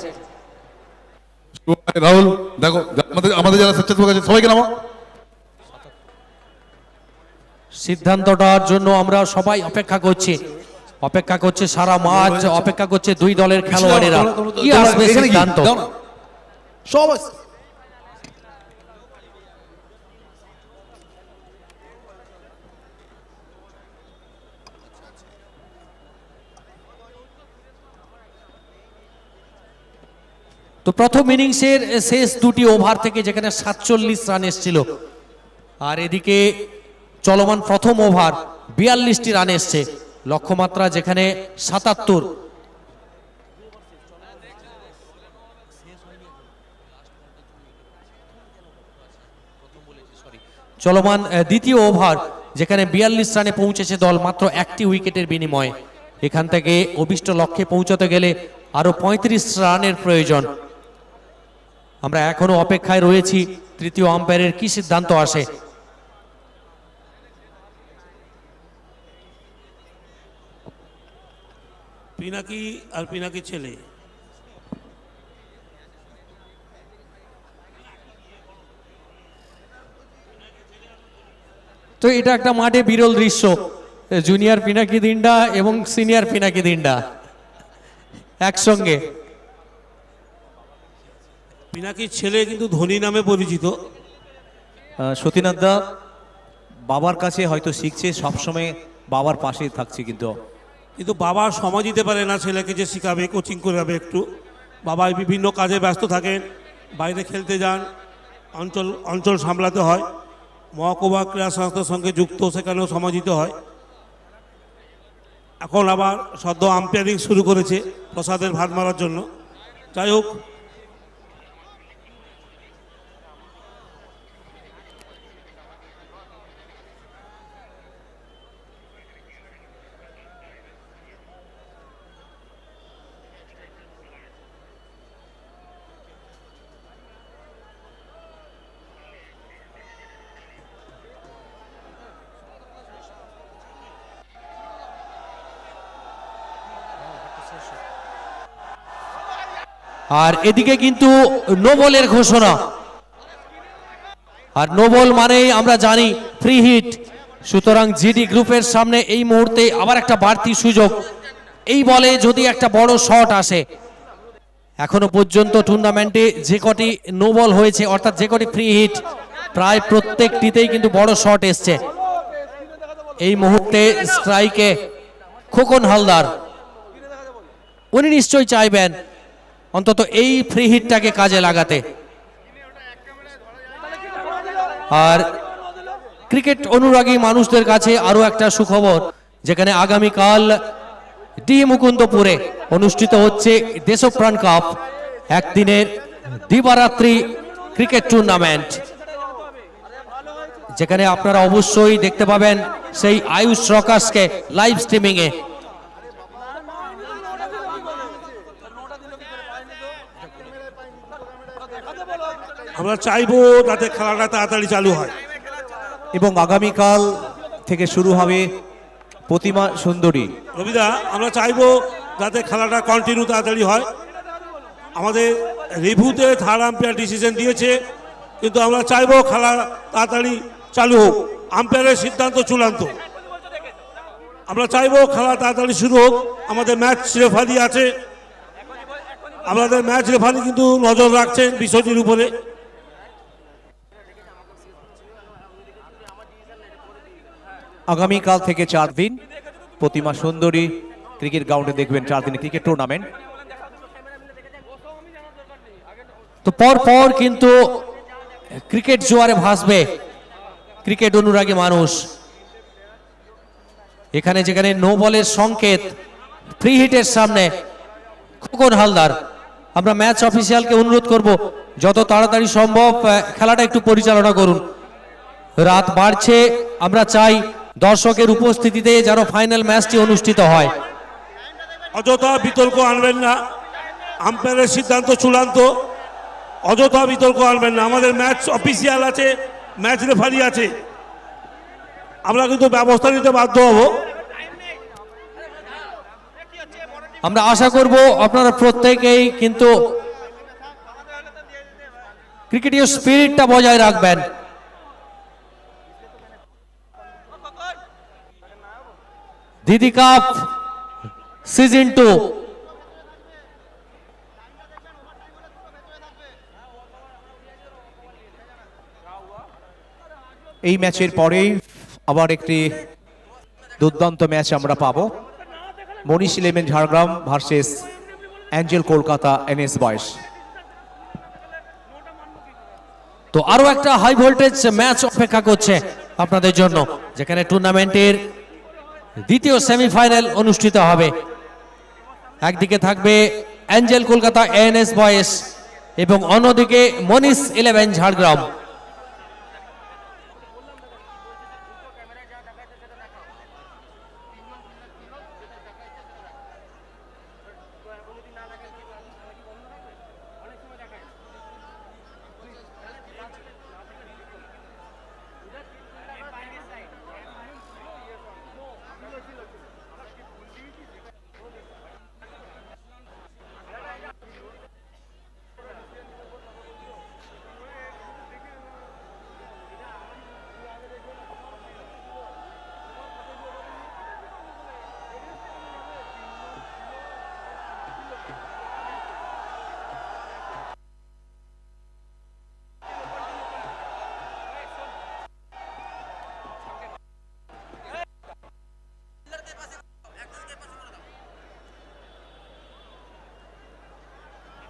I: রাহুল দেখো আমাদের আমাদের যারা স্বেচ্ছাসেবক আছে সবাইকে নামো সিদ্ধান্তটার জন্য আমরা সবাই অপেক্ষা করছি অপেক্ষা করছে সারা মাঠ অপেক্ষা করছে দুই দলের খেলোয়াড়েরা
L: কি আসবে সিদ্ধান্ত
I: তো প্রথম ইনিংসের শেষ দুটি ওভার থেকে যেখানে সাতচল্লিশ রান এসছিল আর এদিকে চলমান প্রথম ওভার বিয়াল্লিশটি রান এসছে
G: লক্ষ্যমাত্রা যেখানে সাতাত্তর
I: চলমান দ্বিতীয় ওভার যেখানে বিয়াল্লিশ রানে পৌঁছেছে দল মাত্র একটি উইকেটের বিনিময়ে এখান থেকে অভিষ্ট লক্ষ্যে পৌঁছাতে গেলে আরও ৩৫ রানের প্রয়োজন আমরা এখনো অপেক্ষায় রয়েছি তৃতীয় আম্পায়ারের কি সিদ্ধান্ত আসে
J: পিনাকি আর পিনাকি ছেলে
I: তো এটা একটা মাঠে বিরল দৃশ্য জুনিয়র পিনাকি দিনডা এবং সিনিয়র পিনাকি দিনডা একসঙ্গে
J: পিনাকি ছেলে কিন্তু ধোনি নামে পরিচিত
H: সতীনাথ দা বাবার কাছে হয়তো শিখছে সবসময় বাবার পাশে থাকছে কিন্তু কিন্তু বাবা সময় দিতে পারে না ছেলেকে যে শিখাবে কোচিং করাবে একটু
J: বাবা বিভিন্ন কাজে ব্যস্ত থাকেন বাইরে খেলতে যান অঞ্চল অঞ্চল সামলাতে হয় মহকুমা ক্রীড়া সংস্থার সঙ্গে যুক্ত সেখানেও সময় দিতে হয় এখন আবার সদ্য আম্পায়ারিং শুরু করেছে প্রসাদের ভাত মারার জন্য
G: যাই হোক
I: আর এদিকে কিন্তু নোবলের ঘোষণা আর নোবল মানেই আমরা জানি ফ্রি হিট সুতরাং জিডি গ্রুপের সামনে এই মুহূর্তে আবার একটা বাড়তি সুযোগ এই বলে যদি একটা বড় শট আসে এখনো পর্যন্ত টুর্নামেন্টে যে কটি নোবল হয়েছে অর্থাৎ যে কটি ফ্রি হিট প্রায় প্রত্যেকটিতেই কিন্তু বড় শট এসছে এই মুহূর্তে স্ট্রাইকে খোকন হালদার উনি নিশ্চয়ই চাইবেন অন্তত এই ফ্রি হিটটাকে কাজে লাগাতে আর ক্রিকেট অনুরাগী মানুষদের কাছে আরও একটা সুখবর যেখানে আগামীকাল ডি মুকুন্দপুরে অনুষ্ঠিত হচ্ছে দেশপ্রাণ কাপ একদিনের দিবারাত্রি ক্রিকেট টুর্নামেন্ট যেখানে আপনারা অবশ্যই দেখতে পাবেন সেই আয়ুষ রকাশকে লাইভ স্ট্রিমিংয়ে
J: আমরা চাইবো যাতে খেলাটা তাড়াতাড়ি
H: চালু হয় এবং আগামীকাল থেকে শুরু হবে প্রতিমা সুন্দরী
J: রবিদা আমরা চাইবো যাতে
H: খেলাটা কন্টিনিউ তাড়াতাড়ি হয়
J: আমাদের রিভিউতে থার্ড আম্পায়ার ডিসিশন দিয়েছে কিন্তু আমরা চাইবো খেলা তাড়াতাড়ি চালু হোক আম্পায়ারের সিদ্ধান্ত চূড়ান্ত আমরা চাইবো খেলা তাড়াতাড়ি শুরু হোক আমাদের ম্যাচ রেফারি আছে আমাদের ম্যাচ রেফারি কিন্তু নজর রাখছেন বিষয়টির উপরে
H: আগামীকাল থেকে চার দিন প্রতিমা সুন্দরী ক্রিকেট গ্রাউন্ডে দেখবেন চার দিনে ক্রিকেট টুর্নামেন্ট
I: তো পরপর কিন্তু ক্রিকেট জোয়ারে ভাসবে ক্রিকেট অনুরাগী মানুষ এখানে যেখানে নো বলের সংকেত থ্রি হিটের সামনে খোকন হালদার আমরা ম্যাচ অফিসিয়ালকে অনুরোধ করব যত তাড়াতাড়ি সম্ভব খেলাটা একটু পরিচালনা করুন রাত বাড়ছে আমরা চাই দর্শকের উপস্থিতিতে যেন ফাইনাল ম্যাচটি অনুষ্ঠিত হয় অযথা বিতর্ক আনবেন না
J: আম্পায়ারের সিদ্ধান্ত চূড়ান্ত অযথা বিতর্ক আনবেন না আমাদের ম্যাচ অফিসিয়াল আছে ম্যাচ রেফারি আছে আমরা কিন্তু ব্যবস্থা নিতে বাধ্য হব
I: আমরা আশা করব আপনারা প্রত্যেকেই কিন্তু ক্রিকেটীয় স্পিরিটটা বজায় রাখবেন দিদি কাপ সিজন টু এই
H: ম্যাচের পরেই আবার একটি দুর্দান্ত ম্যাচ আমরা পাব Manish eleven Jhargram versus Angel Kolkata
I: NS boys তো আরো একটা হাই ভোল্টেজ ম্যাচ অপেক্ষা করছে আপনাদের জন্য যেখানে টুর্নামেন্টের দ্বিতীয় সেমিফাইনাল অনুষ্ঠিত হবে একদিকে থাকবে অ্যাঞ্জেল কলকাতা এএনএস বয়েস এবং অন্যদিকে মনীষ ইলেভেন ঝাড়গ্রাম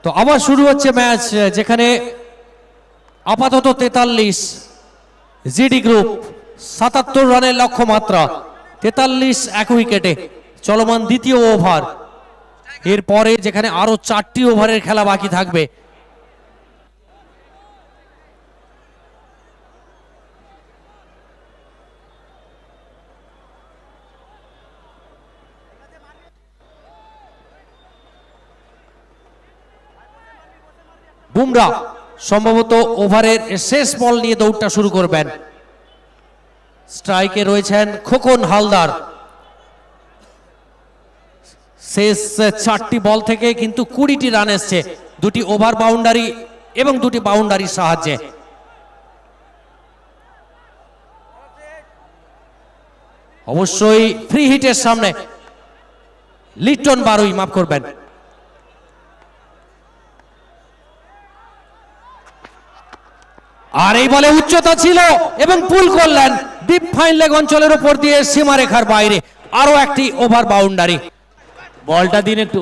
I: তো আবার শুরু হচ্ছে ম্যাচ যেখানে আপাতত তেতাল্লিশ জিডি গ্রুপ সাতাত্তর রানের লক্ষ্যমাত্রা তেতাল্লিশ এক উইকেটে চলমান দ্বিতীয় ওভার এরপরে যেখানে আরও চারটি ওভারের খেলা বাকি থাকবে বুমরা সম্ভবত ওভারের শেষ বল নিয়ে দৌড়টা শুরু করবেন স্ট্রাইকে রয়েছেন খোকন হালদার শেষ চারটি বল থেকে কিন্তু কুড়িটি রান এসছে দুটি ওভার বাউন্ডারি এবং দুটি বাউন্ডারির সাহায্যে অবশ্যই ফ্রি হিটের সামনে লিটন বারুই মাফ করবেন আর এই বলে উচ্চতা ছিল এবং পুল করলেন ডিপ ফাইন লেগ অঞ্চলের উপর দিয়ে সীমারেখার বাইরে আরও একটি ওভার বাউন্ডারি বলটা দিন একটু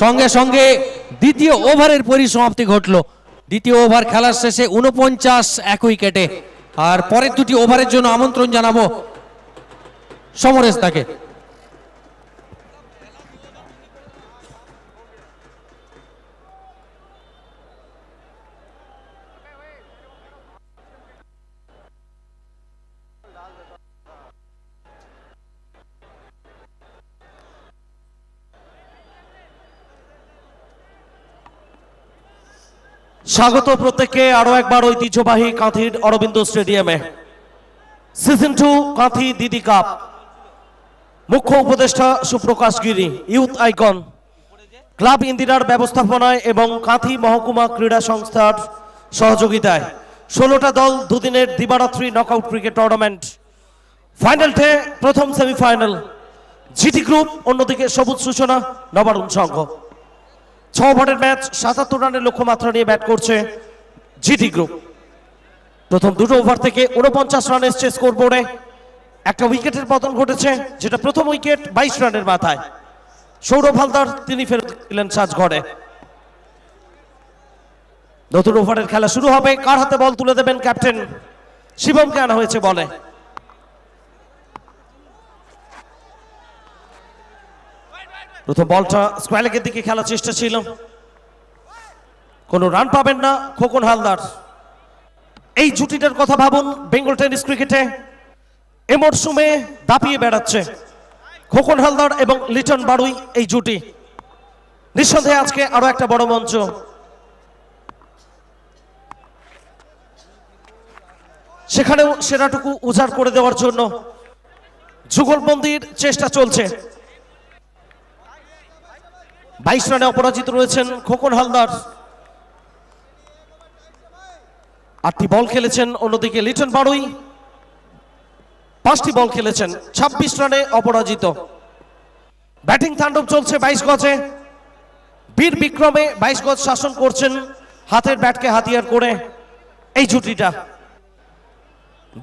I: সঙ্গে সঙ্গে দ্বিতীয় ওভারের পরিসমাপ্তি ঘটল দ্বিতীয় ওভার খেলার শেষে উনপঞ্চাশ এক উইকেটে আর পরের দুটি ওভারের জন্য আমন্ত্রণ জানাবো সমরেশ তাকে
C: স্বাগত প্রত্যেককে আরো একবার ঐতিহ্যবাহী কাঁথির অরবিন্দ স্টেডিয়ামে season two Kanthi Didi cup মুখ্য উপদেষ্টা Suprakash Giri youth icon club ইন্দিরার ব্যবস্থাপনায় এবং কাঁথি মহকুমা ক্রীড়া সংস্থার সহযোগিতায় ষোলোটা দল দুদিনের দিবারাত্রি নকআউট ক্রিকেট টুর্নামেন্ট ফাইনালতে প্রথম সেমিফাইনাল জিটি গ্রুপ অন্যদিকে সবুজ সূচনা নবারুণ সংঘ ছ ওভারের ম্যাচ সাতাত্তর রানের লক্ষ্যমাত্রা নিয়ে ব্যাট করছে জিটি গ্রুপ প্রথম দুটো ওভার থেকে উনপঞ্চাশ রান এসছে স্কোর একটা উইকেটের পতন ঘটেছে যেটা প্রথম উইকেট বাইশ রানের মাথায় সৌরভ হালদার তিনি ফেরত দিলেন সাজঘরে নতুন ওভারের খেলা শুরু হবে কার হাতে বল তুলে দেবেন ক্যাপ্টেন শিবমকে আনা হয়েছে বলে প্রথম বলটা স্কোয়ার লেগের দিকে খেলার চেষ্টা ছিল কোনো রান পাবেন না খোকন হালদার এই জুটিটার কথা ভাবুন বেঙ্গল টেনিস ক্রিকেটে এ মরশুমে দাপিয়ে বেড়াচ্ছে খোকন হালদার এবং লিটন বাড়ুই এই জুটি নিঃসন্দেহে আজকে আরো একটা বড় মঞ্চ সেখানেও সেরাটুকু উজাড় করে দেওয়ার জন্য যুগলবন্দির চেষ্টা চলছে বাইশ রানে অপরাজিত রয়েছেন খোকন হালদার আটটি বল খেলেছেন অন্যদিকে লিটন বারুই পাঁচটি বল খেলেছেন ২৬ রানে অপরাজিত ব্যাটিং তাণ্ডব চলছে বাইশ গজে বীর বিক্রমে বাইশ গজ শাসন করছেন হাতের ব্যাটকে হাতিয়ার করে এই জুটিটা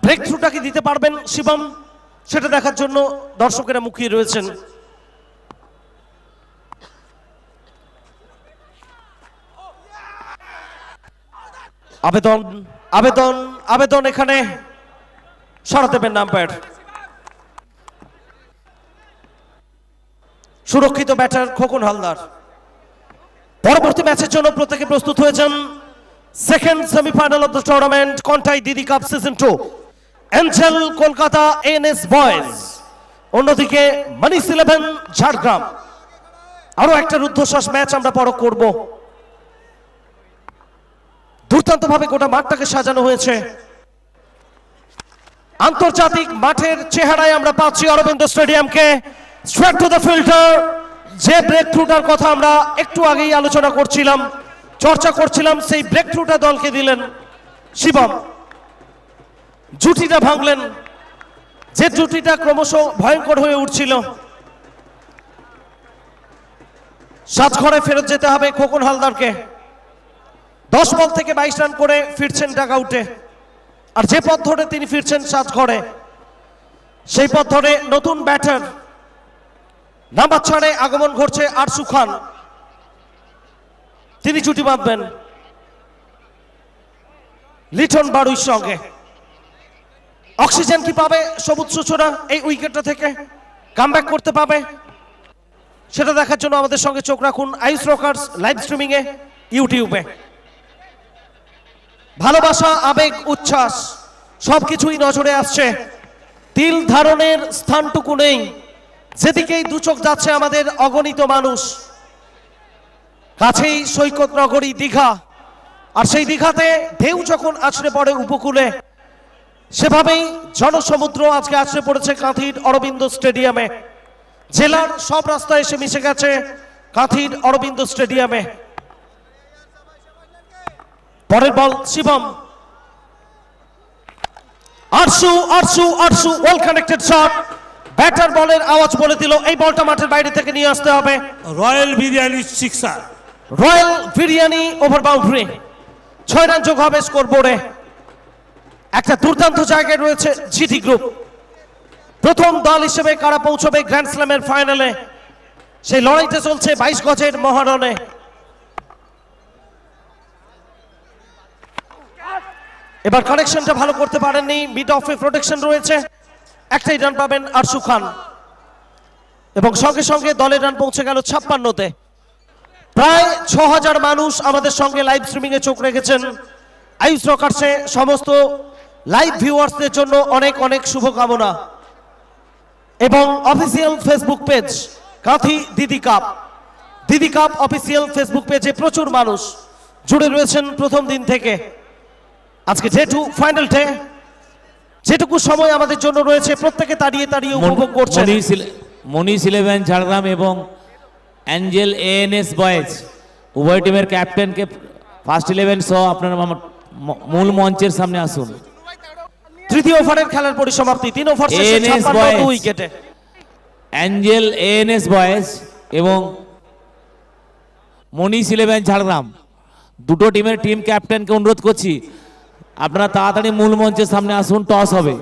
C: ব্রেক থ্রুটা কি দিতে পারবেন শিবম সেটা দেখার জন্য দর্শকেরা মুখিয়ে রয়েছেন আবেদন আবেদন আবেদন এখানে নাম নাম্বার সুরক্ষিত ব্যাটার খোকন হালদার পরবর্তী ম্যাচের জন্য প্রত্যেকে প্রস্তুত হয়েছেন second semifinal of the tournament Contai Didi cup season two Angel Kolkata N S boys অন্যদিকে মানিস ইলেভেন ঝাড়গ্রাম আরো একটা রুদ্ধশ্বাস ম্যাচ আমরা পরক করবো ভাবে গোটা মাঠটাকে সাজানো হয়েছে আন্তর্জাতিক মাঠের চেহারায় আমরা পাচ্ছি অরবিন্দ স্টেডিয়ামকে স্ট্রেট টু দ্য ফিল্টার যে ব্রেক থ্রুটার কথা আমরা একটু আগেই আলোচনা করছিলাম চর্চা করছিলাম সেই ব্রেক থ্রুটা দলকে দিলেন শিবম জুটিটা ভাঙলেন যে জুটিটা ক্রমশ ভয়ঙ্কর হয়ে উঠছিল সাজঘরে ফেরত যেতে হবে খোকন হালদারকে দশ বল থেকে বাইশ রান করে ফিরছেন ডাক আউটে আর যে পথ ধরে তিনি ফিরছেন সাজ ঘরে সেই পথ ধরে নতুন ব্যাটার নাম্বার ছাড়ে আগমন ঘটছে আরশু খান তিনি জুটি বাঁধবেন লিটন বাড়ুর সঙ্গে অক্সিজেন কি পাবে সবুজ সূচনা এই উইকেটটা থেকে কাম করতে পাবে সেটা দেখার জন্য আমাদের সঙ্গে চোখ রাখুন আইস রকার্স লাইভ স্ট্রিমিংয়ে ইউটিউবে ভালোবাসা আবেগ উচ্ছ্বাস সবকিছুই নজরে আসছে তিল ধারণের স্থানটুকু নেই যেদিকেই দুচোখ যাচ্ছে আমাদের অগণিত মানুষ কাছেই সৈকত নগরী দীঘা আর সেই দীঘাতে ঢেউ যখন আছড়ে পড়ে উপকূলে সেভাবেই জনসমুদ্র আজকে আছড়ে পড়েছে কাঁথির অরবিন্দ স্টেডিয়ামে জেলার সব রাস্তায় এসে মিশে গেছে কাঁথির অরবিন্দ স্টেডিয়ামে পরের ball Shivam Arshu Arshu Arshu well connected shot batter বলের আওয়াজ বলে দিল এই বলটা মাঠের বাইরে থেকে নিয়ে আসতে হবে royal biryani sixer royal biryani over boundary ছয় রান যোগ হবে স্কোর বোর্ডে একটা দুর্দান্ত জায়গায় রয়েছে জিটি গ্রুপ প্রথম দল হিসেবে কারা পৌঁছবে গ্র্যান্ড স্ল্যামের ফাইনালে সেই লড়াইটা চলছে বাইশ গজের মহারণে এবার কানেকশনটা ভালো করতে পারেননি মিড অফে প্রোটেকশন রয়েছে একটাই রান পাবেন আরশু খান এবং সঙ্গে সঙ্গে দলের রান পৌঁছে গেল ছাপ্পান্নতে প্রায় ছ হাজার মানুষ আমাদের সঙ্গে লাইভ স্ট্রিমিংয়ে চোখ রেখেছেন আয়ুষ রকারসে সমস্ত লাইভ ভিউয়ার্সদের জন্য অনেক অনেক শুভকামনা এবং অফিসিয়াল ফেসবুক পেজ কাথি দিদি কাপ দিদি কাপ অফিসিয়াল ফেসবুক পেজে প্রচুর মানুষ জুড়ে রয়েছেন প্রথম দিন থেকে আজকে যেটু ফাইনাল ডে যেটুকু সময় আমাদের জন্য রয়েছে প্রত্যেকে দাঁড়িয়ে দাঁড়িয়ে উপভোগ করছেন মনি
E: সিলেভেন ঝাড়গ্রাম এবং অ্যাঞ্জেল এএনএস বয়েজ উভয় টিমের ক্যাপ্টেনকে ফার্স্ট ইলেভেন সহ আপনারা মূল মঞ্চের সামনে আসুন তৃতীয় ওভারের খেলার পরিসমাপ্তি তিন ওভার এএনএস বয়েজ উইকেটে অ্যাঞ্জেল এএনএস বয়েজ এবং মনি সিলেভেন ঝাড়গ্রাম দুটো টিমের টিম ক্যাপ্টেনকে অনুরোধ করছি আপনারা তাড়াতাড়ি মূল মঞ্চের সামনে আসুন টস হবে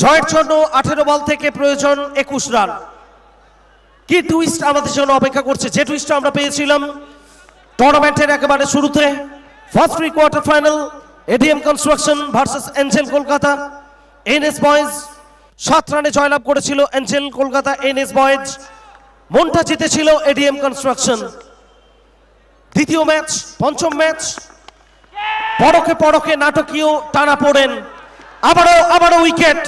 C: জয়ের জন্য আঠেরো বল থেকে প্রয়োজন একুশ রান কি টুইস্ট আমাদের জন্য অপেক্ষা করছে যে টুইস্টটা আমরা পেয়েছিলাম টুর্নামেন্টের একেবারে শুরুতে first pre quarter final ADM construction versus Angel Kolkata NS boys সাত রানে জয়লাভ করেছিল এনসেল কলকাতা এনএস বয়েজ মনটা জিতেছিল এডিএম কনস্ট্রাকশন দ্বিতীয় ম্যাচ পঞ্চম ম্যাচ পরকে পরকে নাটকীয় টানা পড়েন আবারও আবারও উইকেট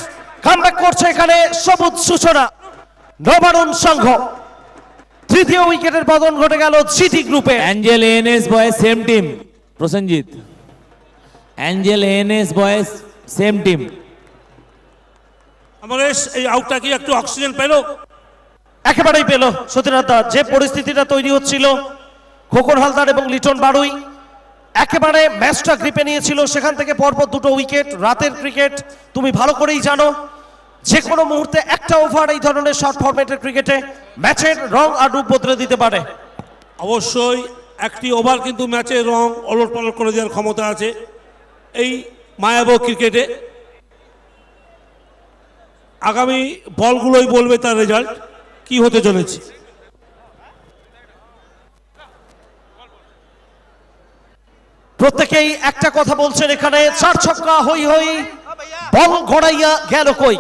C: কামব্যাক করছে এখানে সবুজ সূচনা নবারুণ সংঘ তৃতীয় উইকেটের পতন ঘটে গেল
E: সিটি গ্রুপে Angel NS boys same team Prosenjit Angel NS boys same team
C: Amresh এই আউটটা কি একটু অক্সিজেন পেল একেবারেই পেল সতীনাথ যে পরিস্থিতিটা তৈরি হচ্ছিল খোকন হালদার এবং লিটন বাড়ুই একেবারে ম্যাচটা গ্রিপে নিয়েছিল সেখান থেকে পরপর দুটো উইকেট রাতের ক্রিকেট তুমি ভালো করেই জানো যে কোনো মুহূর্তে একটা ওভার এই ধরনের শর্ট ফরম্যাটের ক্রিকেটে ম্যাচের রং আর রূপ বদলে দিতে পারে
J: অবশ্যই একটি ওভার কিন্তু ম্যাচের রং অলট পালট করে দেওয়ার ক্ষমতা আছে এই মায়াবো ক্রিকেটে আগামী বলগুলোই বলবে তার রেজাল্ট কি হতে চলেছে
C: প্রত্যেকেই একটা কথা বলছেন এখানে চার ছক্কা হই হই বল ঘড়াইয়া গেল কই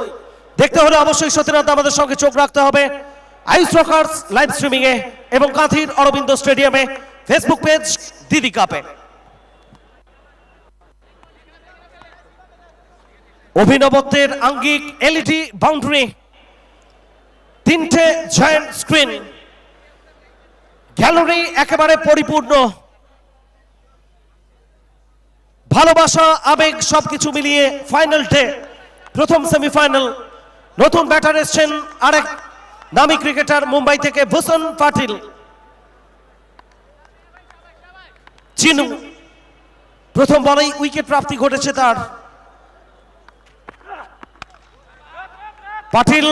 C: দেখতে হলে অবশ্যই সতীনাথ আমাদের সঙ্গে চোখ রাখতে হবে আইস রকার্স লাইভ স্ট্রিমিং এ এবং কাঁথির অরবিন্দ স্টেডিয়ামে ফেসবুক পেজ দিদি কাপে অভিনবত্বের আঙ্গিক এলইডি বাউন্ডারি তিনটে জয়েন্ট স্ক্রিন গ্যালারি একেবারে পরিপূর্ণ ভালোবাসা আবেগ সবকিছু মিলিয়ে ফাইনাল ডে প্রথম সেমিফাইনাল নতুন ব্যাটার এসছেন আরেক নামি ক্রিকেটার মুম্বাই থেকে ভূষণ পাটিল চিনু প্রথম বলেই উইকেট প্রাপ্তি ঘটেছে তার পাটিল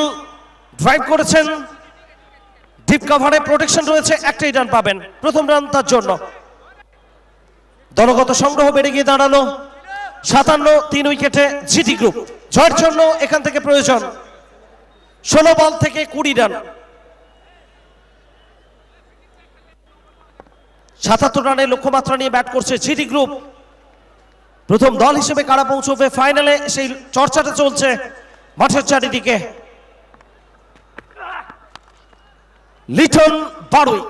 C: ড্রাইভ করেছেন ডিপ কাভারে প্রোটেকশন রয়েছে একটাই রান পাবেন প্রথম রান তার জন্য দলগত সংগ্রহ বেড়ে গিয়ে দাঁড়ালো সাতান্ন তিন উইকেটে সিটি গ্রুপ জয়ের জন্য এখান থেকে প্রয়োজন ষোলো বল থেকে কুড়ি রান সাতাত্তর রানের লক্ষ্যমাত্রা নিয়ে ব্যাট করছে সিটি গ্রুপ প্রথম দল হিসেবে কারা পৌঁছবে ফাইনালে সেই চর্চাটা চলছে মাঠের চারিদিকে লিটন বারুই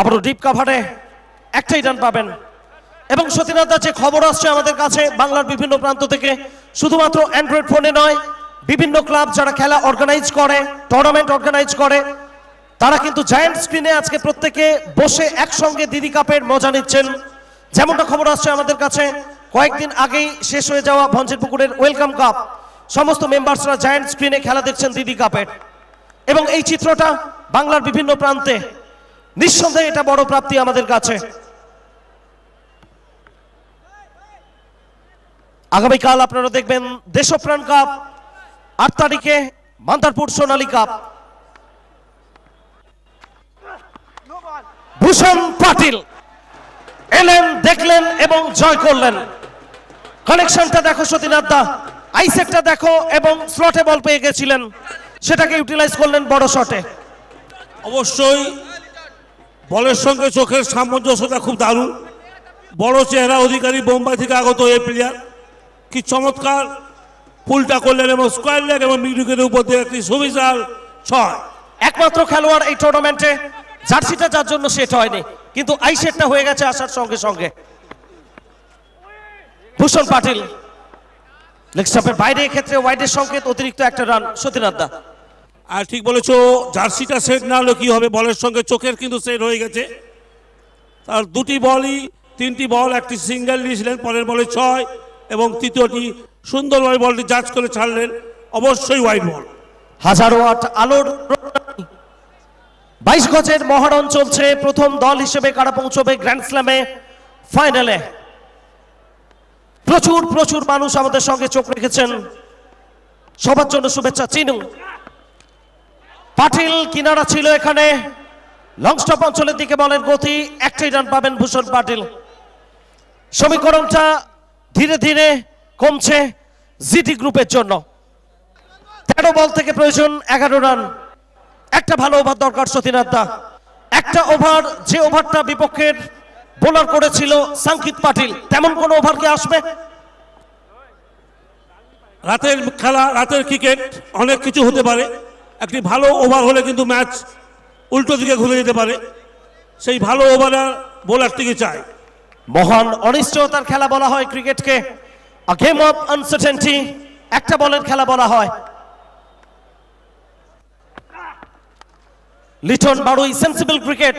C: আবারও ডিপ কাভারে একটাই রান পাবেন এবং সতীনাথ যে খবর আসছে আমাদের কাছে বাংলার বিভিন্ন প্রান্ত থেকে শুধুমাত্র অ্যান্ড্রয়েড ফোনে নয় বিভিন্ন ক্লাব যারা খেলা অর্গানাইজ করে টুর্নামেন্ট অর্গানাইজ করে তারা কিন্তু জায়ান্ট স্ক্রিনে আজকে প্রত্যেকে বসে একসঙ্গে দিদি কাপের মজা নিচ্ছেন যেমনটা খবর আসছে আমাদের কাছে কয়েকদিন আগেই শেষ হয়ে যাওয়া ভঞ্জের পুকুরের ওয়েলকাম কাপ সমস্ত মেম্বার্সরা জায়ান্ট স্ক্রিনে খেলা দেখছেন দিদি কাপের এবং এই চিত্রটা বাংলার বিভিন্ন প্রান্তে নিঃসন্দেহে এটা বড় প্রাপ্তি আমাদের কাছে আগামীকাল আপনারা দেখবেন দেশপ্রাণ কাপ আট তারিখে মান্দারপুর সোনালী কাপ ভূষণ পাটিল এলেন দেখলেন এবং জয় করলেন কানেকশনটা দেখো সতীনাথ দা আইসেকটা দেখো এবং স্লটে বল পেয়ে গেছিলেন সেটাকে ইউটিলাইজ করলেন বড় শটে অবশ্যই বলের সঙ্গে চোখের সামঞ্জস্যতা খুব দারুণ বড় চেহারা
J: অধিকারী বোম্বাই থেকে আগত এই প্লেয়ার কি চমৎকার ফুলটা করলেন এবং
C: স্কোয়ার লেগ এবং মিডুকের উপর দিয়ে একটি সুবিশাল ছয় একমাত্র খেলোয়াড় এই টুর্নামেন্টে জার্সিটা যার জন্য সেট হয়নি কিন্তু আই সেটটা হয়ে গেছে আসার সঙ্গে সঙ্গে ভূষণ পাটিল লেগ স্টাম্পের বাইরে এক্ষেত্রে ওয়াইডের সংকেত অতিরিক্ত একটা রান সতীনাথ দা আর ঠিক বলেছ জার্সিটা সেট না হলে কী হবে বলের
J: সঙ্গে চোখের কিন্তু সেট হয়ে গেছে তার দুটি বলই তিনটি বল একটি সিঙ্গেল নিয়েছিলেন পরের বলে ছয় এবং তৃতীয়টি সুন্দরভাবে বলটি জাজ করে ছাড়লেন
C: অবশ্যই ওয়াইড বল হাজারো আট আলোর বাইশ গজের মহারণ চলছে প্রথম দল হিসেবে কারা পৌঁছবে গ্র্যান্ড স্ল্যামে ফাইনালে প্রচুর প্রচুর মানুষ আমাদের সঙ্গে চোখ রেখেছেন সবার জন্য শুভেচ্ছা চিনু পাটিল কিনারা ছিল এখানে লংস্টপ অঞ্চলের দিকে বলের গতি একটাই রান পাবেন ভূষণ পাটিল সমীকরণটা ধীরে ধীরে কমছে জিটি গ্রুপের জন্য তেরো বল থেকে প্রয়োজন এগারো রান একটা ভালো ওভার দরকার সতীনাথদা একটা ওভার যে ওভারটা বিপক্ষের বোলার করেছিল সাংকিত পাটিল তেমন কোন ওভার কি আসবে রাতের খেলা রাতের
J: ক্রিকেট অনেক কিছু হতে পারে একটি ভালো ওভার হলে কিন্তু ম্যাচ উল্টো দিকে
C: ঘুরে যেতে পারে সেই ভালো ওভারার বোলারটিকে চাই মহান অনিশ্চয়তার খেলা বলা হয় ক্রিকেটকে গেম অফ আনসার্টেনটি একটা বলের খেলা বলা হয় Liton Barui sensible cricket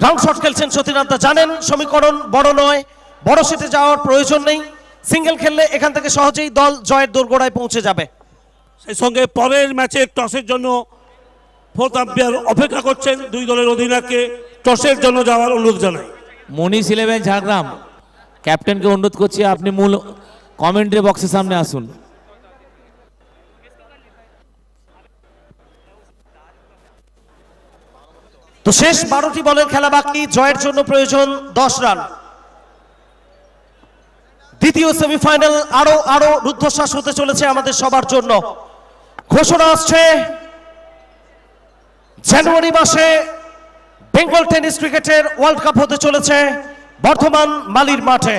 C: ground shot খেলছেন সতীনাথ দা জানেন সমীকরণ বড় নয় বড় সেটে যাওয়ার প্রয়োজন নেই সিঙ্গেল খেললে এখান থেকে সহজেই দল জয়ের দোরগোড়ায় পৌঁছে যাবে সেই সঙ্গে পরের ম্যাচের টসের জন্য ফোর্থ আম্পায়ার অপেক্ষা
E: করছেন দুই দলের অধিনায়ককে টসের জন্য যাওয়ার অনুরোধ জানাই মনীষ ইলেভেন ঝাড়গ্রাম ক্যাপ্টেনকে অনুরোধ করছি আপনি মূল কমেন্ট্রি বক্সের সামনে আসুন
C: তো শেষ বারোটি বলের খেলা বাকি জয়ের জন্য প্রয়োজন দশ রান দ্বিতীয় সেমিফাইনাল আরো আরো রুদ্ধশ্বাস হতে চলেছে আমাদের সবার জন্য ঘোষণা আসছে জানুয়ারি মাসে বেঙ্গল টেনিস ক্রিকেটের ওয়ার্ল্ড কাপ হতে চলেছে বর্ধমান মালির মাঠে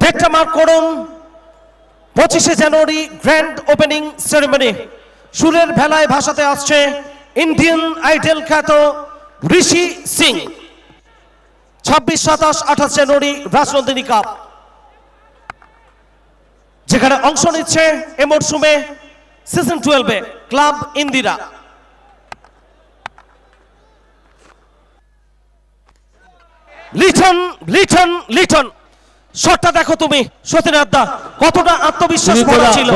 C: ডেটটা মার্ক করুন পঁচিশে জানুয়ারি গ্র্যান্ড ওপেনিং সেরেমনি সুরের ভেলায় ভাষাতে আসছে ইন্ডিয়ান আইডল খ্যাত ঋষি সিং ছাব্বিশ সাতাশ আঠাশ জানুয়ারি রাজনন্দিনী কাপ যেখানে অংশ নিচ্ছে এ মরশুমে সিজন টুয়েলভে ক্লাব ইন্দিরা লিটন লিটন লিটন শটটা দেখো তুমি সতীনাথ দা কতটা আত্মবিশ্বাস করা ছিল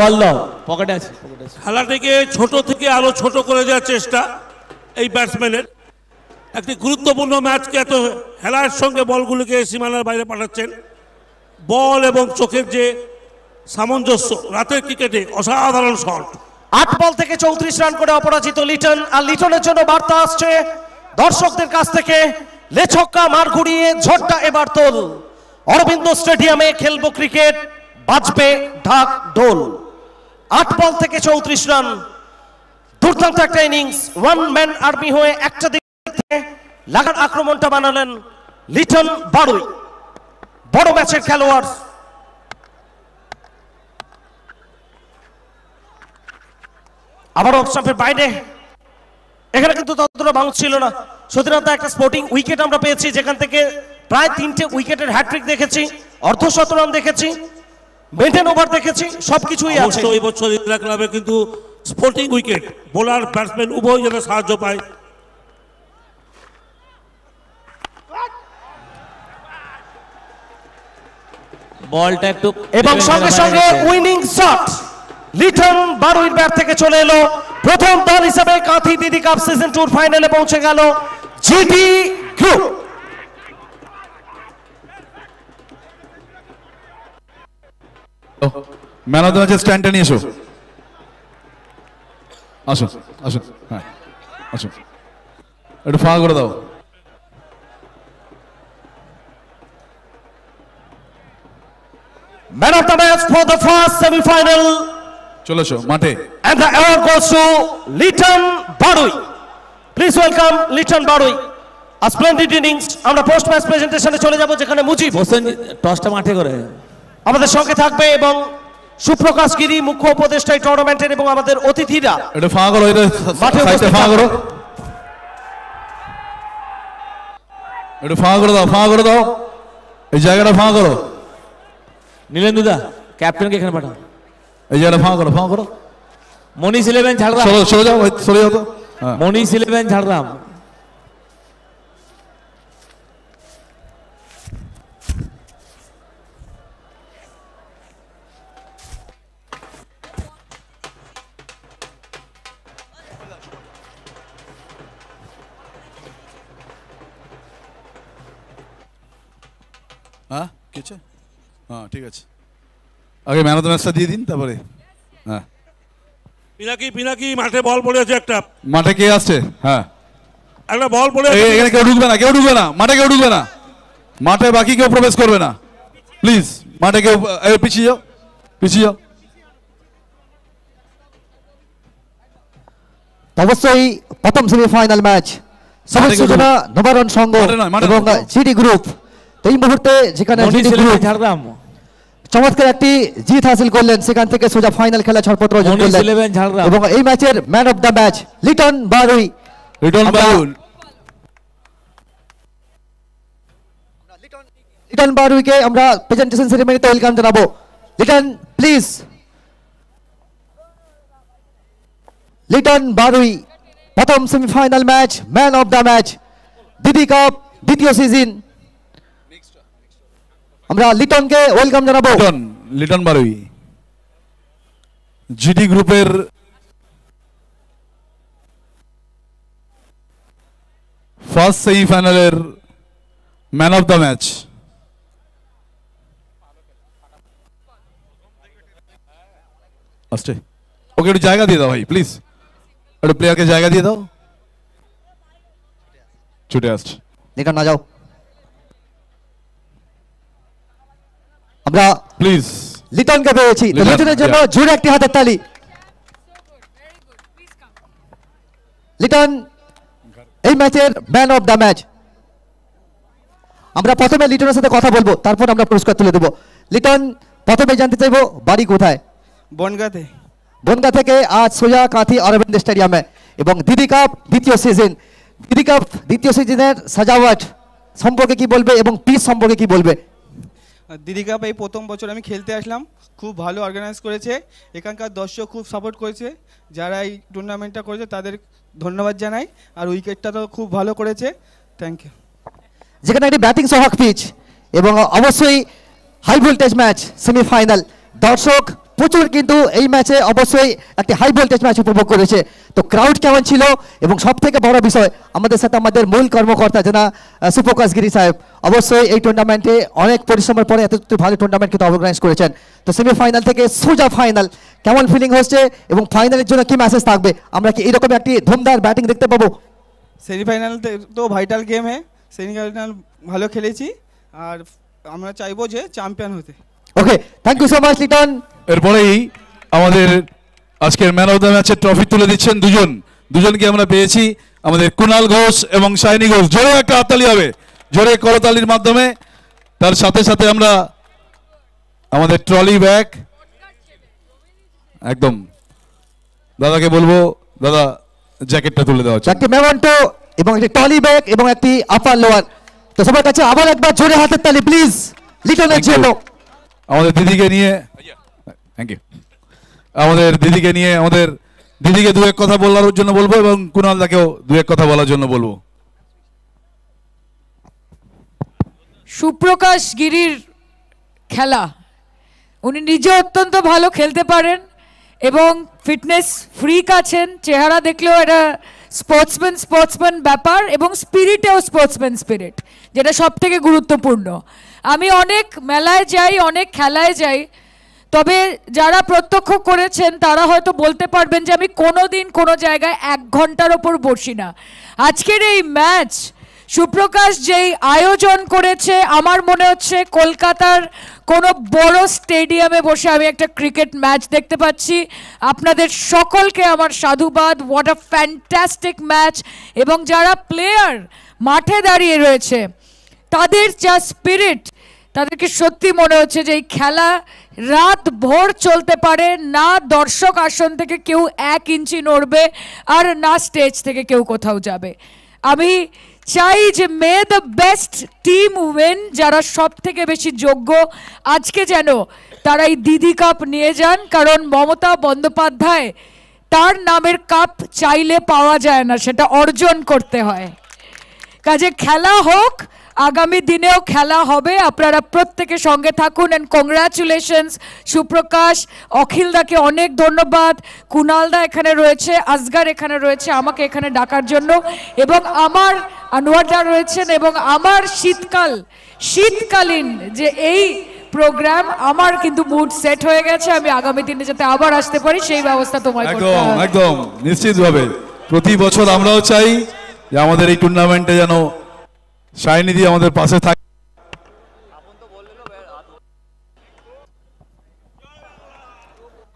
J: খেলা থেকে ছোট থেকে আরো ছোট করে দেওয়ার চেষ্টা এই ব্যাটসম্যানের একটি গুরুত্বপূর্ণ ম্যাচকে এত হেলার সঙ্গে বলগুলিকে সীমানার বাইরে পাঠাচ্ছেন
C: বল এবং চোখের যে সামঞ্জস্য রাতের ক্রিকেটে অসাধারণ শট আট বল থেকে চৌত্রিশ রান করে অপরাজিত লিটন আর লিটনের জন্য বার্তা আসছে দর্শকদের কাছ থেকে লেছক্কা মার ঘুরিয়ে ঝটটা এবার তোল অরবিন্দ স্টেডিয়ামে খেলবো ক্রিকেট বাজবে ঢাক ঢোল আট বল থেকে চৌত্রিশ রান দুর্দান্ত একটা ইনিংস ওয়ান ম্যান আর্মি হয়ে একটা দিক থেকে লাগার আক্রমণটা বানালেন লিটন বারুই বড় ম্যাচের খেলোয়াড় আবার ওয়ার্কশপের বাইরে এখানে কিন্তু ততটা ভালো ছিল না সতীনাথ একটা স্পোর্টিং উইকেট আমরা পেয়েছি যেখান থেকে প্রায় তিনটে উইকেটের হ্যাট্রিক দেখেছি অর্ধ শতরান দেখেছি মেনটেন ওভার দেখেছি সবকিছুই আছে এই বছর
J: ইন্দিরা ক্লাবে কিন্তু স্পোর্টিং উইকেট বোলার ব্যাটসম্যান উভয় যেন সাহায্য পায়
E: বলটা একটু এবং সঙ্গে সঙ্গে উইনিং শট
C: লিটন বারুইর ব্যাট থেকে চলে এলো প্রথম দল হিসাবে কাঁথি দিদি কাপ সিজন টুর ফাইনালে পৌঁছে গেল GT group
B: man of the ম্যাচের স্ট্যান্ডটা নিয়ে এসো আসো আসো হ্যাঁ আসো একটু করে দাও
C: man of the match for the first semifinal
B: চলেছো মাঠে
C: and the award goes to Liton Barui please welcome Liton Barui আর স্প্লেন্ডিড ইনিংস আমরা পোস্ট ম্যাচ প্রেজেন্টেশনে চলে যাব যেখানে মুজিব হোসেন
E: টসটা মাঠে করে
C: আমাদের সঙ্গে থাকবে এবং সুপ্রকাশ গিরি মুখ্য উপদেষ্টা টুর্নামেন্টের এবং আমাদের অতিথিরা
B: এটা ফাঁকা করো এটা মাঠে
C: সাইডে ফাঁকা করো
B: একটু ফাঁকা করে দাও ফাঁকা করে দাও এই জায়গাটা ফাঁকা করো নীলেন্দুদা ক্যাপ্টেনকে এখানে পাঠাও এই জায়গাটা ফাঁ করো ফাঁ করো
E: মনি সিলেবেন ঝাড়গ্রাম সরে সরে যাও সরে যাও তো মনি সিলেবেন ঝাড়গ্রাম
M: হ্যাঁ
B: কিছু হ্যাঁ ঠিক আছে আগে ম্যান অফ দ্য ম্যাচটা দিয়ে দিন তারপরে হ্যাঁ
J: পিনাকি পিনাকি মাঠে বল পড়ে আছে একটা
B: মাঠে কে আছে হ্যাঁ
J: একটা বল পড়ে এখানে কেউ ঢুকবে
B: না কেউ ঢুকবে না মাঠে কেউ ঢুকবে না মাঠে বাকি কেউ প্রবেশ করবে না প্লিজ মাঠে কেউ পিছিয়ে যাও পিছিয়ে যাও
M: অবশ্যই প্রথম ফাইনাল ম্যাচ সবুজ সূচনা নবারণ সংঘ এবং জিডি গ্রুপ এই মুহূর্তে যেখানে জিডি ঝাড়গ্রাম সমস্করটি জিত हासिल करলেন সিকান্তিকে সোজা ফাইনাল খেলা চড়পত্র জিতলেন এই ম্যাচের man of the match Liton 바দুল লিটন 바দুল লিটন 바দুলকে আমরা প্রেজেন্টেশন সেরিমনিতে वेलकम জানাবো লিটন প্লিজ লিটন 바দুল প্রথম semifinal match man of the match Didi cup দ্বিতীয় সিজন আমরা লিটনকে ওয়েলকাম জানাবো লিটন লিটন বারুই জিডি
B: গ্রুপের ফার্স্ট সেমিফাইনালের ম্যান অফ দ্য ম্যাচ আসছে ওকে একটু জায়গা দিয়ে দাও ভাই প্লিজ একটু প্লেয়ারকে জায়গা দিয়ে দাও
M: ছুটে আসছে লিটন না যাও আমরা প্লিজ লিটনকে পেয়েছি তো লিটনের জন্য জোরে একটি হাতের তালি লিটন এই ম্যাচের ম্যান অফ দ্য ম্যাচ আমরা প্রথমে লিটনের সাথে কথা বলবো তারপর আমরা পুরস্কার তুলে দেবো লিটন প্রথমে জানতে চাইবো বাড়ি কোথায় বনগাতে বনগা থেকে আজ সোজা কাঁথি অরবিন্দ স্টেডিয়ামে এবং দিদি কাপ দ্বিতীয় সিজন দিদি কাপ দ্বিতীয় সিজনের সাজাওয়াট সম্পর্কে কি বলবে এবং পিস সম্পর্কে কি বলবে
N: দিদি ভাই এই প্রথম বছর আমি খেলতে আসলাম খুব ভালো অর্গানাইজ করেছে এখানকার দর্শক খুব সাপোর্ট করেছে যারা এই টুর্নামেন্টটা করেছে তাদের ধন্যবাদ জানাই আর উইকেটটা তো খুব ভালো করেছে থ্যাংক ইউ
M: যেখানে একটি ব্যাটিং সহ পিচ এবং অবশ্যই হাই ভোল্টেজ ম্যাচ সেমিফাইনাল দর্শক প্রচুর কিন্তু এই ম্যাচে অবশ্যই একটি হাই ভোল্টেজ ম্যাচ উপভোগ করেছে তো ক্রাউড কেমন ছিল এবং সব থেকে বড় বিষয় আমাদের সাথে আমাদের মূল কর্মকর্তা যেনা সুপ্রকাশ গিরি সাহেব অবশ্যই এই টুর্নামেন্টে অনেক পরিশ্রমের পরে এত ভালো টুর্নামেন্ট কিন্তু অর্গানাইজ করেছেন তো সেমিফাইনাল থেকে সোজা ফাইনাল কেমন ফিলিং হচ্ছে এবং ফাইনালের জন্য কি ম্যাসেজ থাকবে আমরা কি এরকম একটি ধুমধার ব্যাটিং দেখতে পাবো
N: সেমিফাইনাল তো ভাইটাল গেম হ্যাঁ সেমিফাইনাল ভালো খেলেছি আর আমরা চাইবো যে চ্যাম্পিয়ন হতে
B: okay thank you so much Liton এরপরেই আমাদের আজকের ম্যান অফ দ্য ম্যাচের ট্রফি তুলে দিচ্ছেন দুজন দুজনকে আমরা পেয়েছি আমাদের কুণাল ঘোষ এবং সাইনি ঘোষ জোরে একটা হাততালি হবে জোরে করতালির মাধ্যমে তার সাথে সাথে আমরা আমাদের ট্রলি ব্যাগ একদম
M: দাদাকে বলবো দাদা জ্যাকেটটা তুলে দেওয়া একটি মেমন্টো এবং একটি ট্রলি ব্যাগ এবং একটি আপার লোয়ার তো সবার কাছে আবার একবার জোরে হাতের তালি প্লিজ লিটনের জন্য আমাদের দিদিকে নিয়ে থ্যাংক ইউ আমাদের দিদিকে
B: নিয়ে আমাদের দিদিকে দু এক কথা বলার জন্য বলবো এবং দাকেও দু এক কথা বলার জন্য বলবো
O: সুপ্রকাশ গিরির খেলা উনি নিজে অত্যন্ত ভালো খেলতে পারেন এবং ফিটনেস ফ্রিক আছেন চেহারা দেখলেও এটা স্পোর্টসম্যান স্পোর্টসম্যান ব্যাপার এবং স্পিরিটেও স্পোর্টসম্যান স্পিরিট যেটা সব থেকে গুরুত্বপূর্ণ আমি অনেক মেলায় যাই অনেক খেলায় যাই তবে যারা প্রত্যক্ষ করেছেন তারা হয়তো বলতে পারবেন যে আমি কোনো দিন কোনো জায়গায় এক ঘন্টার ওপর বসি না আজকের এই ম্যাচ সুপ্রকাশ যেই আয়োজন করেছে আমার মনে হচ্ছে কলকাতার কোনো বড় স্টেডিয়ামে বসে আমি একটা ক্রিকেট ম্যাচ দেখতে পাচ্ছি আপনাদের সকলকে আমার সাধুবাদ হোয়াট আ ফ্যান্টাস্টিক ম্যাচ এবং যারা প্লেয়ার মাঠে দাঁড়িয়ে রয়েছে তাদের যা স্পিরিট তাদেরকে সত্যি মনে হচ্ছে যে এই খেলা রাত ভোর চলতে পারে না দর্শক আসন থেকে কেউ এক ইঞ্চি নড়বে আর না স্টেজ থেকে কেউ কোথাও যাবে আমি চাই যে may the best team win যারা সব থেকে বেশি যোগ্য আজকে যেন তারা এই দিদি কাপ নিয়ে যান কারণ মমতা বন্দ্যোপাধ্যায় তার নামের কাপ চাইলে পাওয়া যায় না সেটা অর্জন করতে হয় কাজে খেলা হোক আগামী দিনেও খেলা হবে আপনারা প্রত্যেকে সঙ্গে থাকুন অ্যান্ড কংগ্রাচুলেশনস সুপ্রকাশ অখিলদাকে অনেক ধন্যবাদ কুনালদা এখানে রয়েছে আজগার এখানে রয়েছে আমাকে এখানে ডাকার জন্য এবং আমার আনোয়ারদা রয়েছেন এবং আমার শীতকাল শীতকালীন যে এই প্রোগ্রাম আমার কিন্তু মুড সেট হয়ে গেছে আমি আগামী দিনে যাতে আবার আসতে পারি সেই ব্যবস্থা তোমার
B: একদম একদম নিশ্চিতভাবে প্রতি বছর আমরাও চাই যে আমাদের এই টুর্নামেন্টে যেন দিয়ে আমাদের পাশে থাকে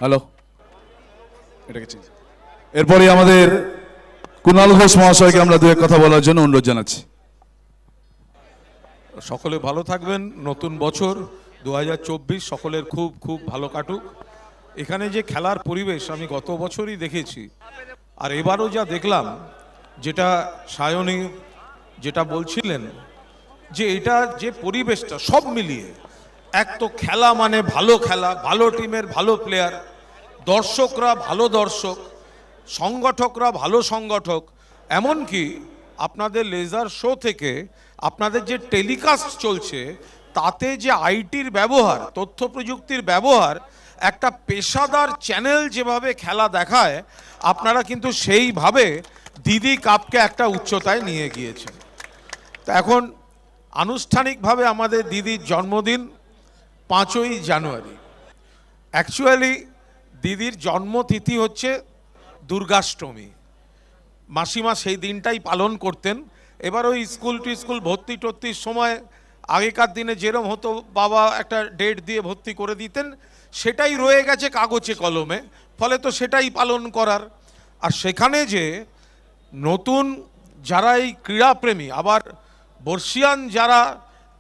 B: হ্যালো এটাকে এরপরে আমাদের কুণাল ঘোষ মহাশয়কে আমরা দু এক কথা বলার জন্য অনুরোধ জানাচ্ছি
K: সকলে ভালো থাকবেন নতুন বছর দু সকলের খুব খুব ভালো কাটুক এখানে যে খেলার পরিবেশ আমি গত বছরই দেখেছি আর এবারও যা দেখলাম যেটা সায়নী যেটা বলছিলেন যে এটা যে পরিবেশটা সব মিলিয়ে এক তো খেলা মানে ভালো খেলা ভালো টিমের ভালো প্লেয়ার দর্শকরা ভালো দর্শক সংগঠকরা ভালো সংগঠক এমনকি আপনাদের লেজার শো থেকে আপনাদের যে টেলিকাস্ট চলছে তাতে যে আইটির ব্যবহার তথ্য প্রযুক্তির ব্যবহার একটা পেশাদার চ্যানেল যেভাবে খেলা দেখায় আপনারা কিন্তু সেইভাবে দিদি কাপকে একটা উচ্চতায় নিয়ে গিয়েছেন তো এখন আনুষ্ঠানিকভাবে আমাদের দিদির জন্মদিন পাঁচই জানুয়ারি অ্যাকচুয়ালি দিদির জন্মতিথি হচ্ছে দুর্গাষ্টমী মাসিমা সেই দিনটাই পালন করতেন এবার ওই স্কুল টু স্কুল ভর্তি টর্তির সময় আগেকার দিনে যেরম হতো বাবা একটা ডেট দিয়ে ভর্তি করে দিতেন সেটাই রয়ে গেছে কাগজে কলমে ফলে তো সেটাই পালন করার আর সেখানে যে নতুন যারা এই ক্রীড়াপ্রেমী আবার বর্ষিয়ান যারা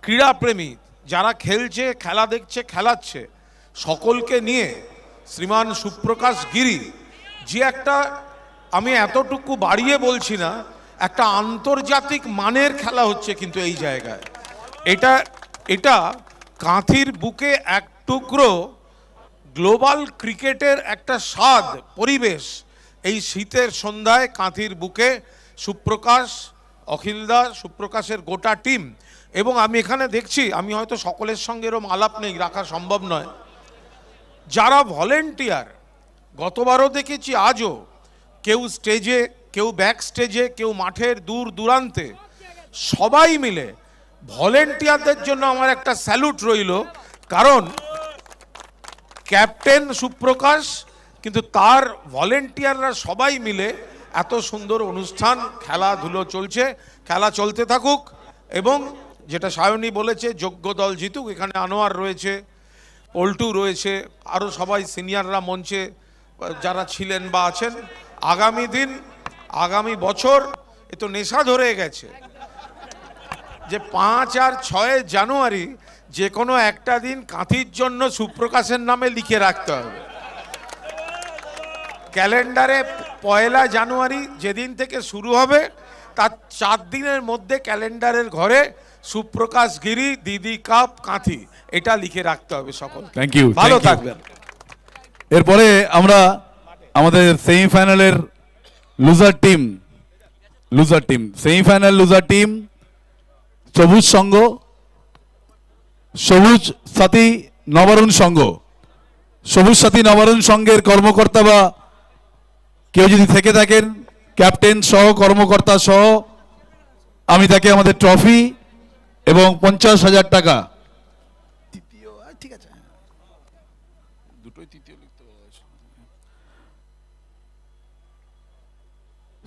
K: ক্রীড়াপ্রেমী যারা খেলছে খেলা দেখছে খেলাচ্ছে সকলকে নিয়ে শ্রীমান সুপ্রকাশ গিরি যে একটা আমি এতটুকু বাড়িয়ে বলছি না একটা আন্তর্জাতিক মানের খেলা হচ্ছে কিন্তু এই জায়গায় এটা এটা কাঁথির বুকে এক টুকরো গ্লোবাল ক্রিকেটের একটা স্বাদ পরিবেশ এই শীতের সন্ধ্যায় কাঁথির বুকে সুপ্রকাশ অখিলদা সুপ্রকাশের গোটা টিম এবং আমি এখানে দেখছি আমি হয়তো সকলের সঙ্গে এরম আলাপ নেই রাখা সম্ভব নয় যারা ভলেন্টিয়ার গতবারও দেখেছি আজও কেউ স্টেজে কেউ ব্যাক স্টেজে কেউ মাঠের দূর দূরান্তে সবাই মিলে ভলেন্টিয়ারদের জন্য আমার একটা স্যালুট রইল কারণ ক্যাপ্টেন সুপ্রকাশ কিন্তু তার ভলেন্টিয়াররা সবাই মিলে এত সুন্দর অনুষ্ঠান খেলাধুলো চলছে খেলা চলতে থাকুক এবং যেটা সায়নী বলেছে যোগ্য দল জিতুক এখানে আনোয়ার রয়েছে পল্টু রয়েছে আরও সবাই সিনিয়ররা মঞ্চে যারা ছিলেন বা আছেন আগামী দিন আগামী বছর এ তো নেশা ধরে গেছে যে পাঁচ আর ছয় জানুয়ারি যে কোনো একটা দিন কাঁথির জন্য সুপ্রকাশের নামে লিখে রাখতে হবে ক্যালেন্ডারে পয়লা জানুয়ারি যেদিন থেকে শুরু হবে তার চার দিনের মধ্যে ক্যালেন্ডারের ঘরে সুপ্রকাশ গিরি দিদি কাপ কাঁথি এটা লিখে রাখতে হবে সকল
B: থ্যাংক ইউ ভালো থাকবেন এরপরে আমরা আমাদের সেমিফাইনালের loser team loser team semifinal loser team সবুজ সঙ্গ সবুজ সাথী নবরুণ সংঘ সবুজ সাথী নবরুণ সংঘের কর্মকর্তা বা কেউ যদি থেকে থাকেন ক্যাপ্টেন সহ কর্মকর্তা সহ আমি তাকে আমাদের ট্রফি এবং পঞ্চাশ হাজার টাকা ঠিক আছে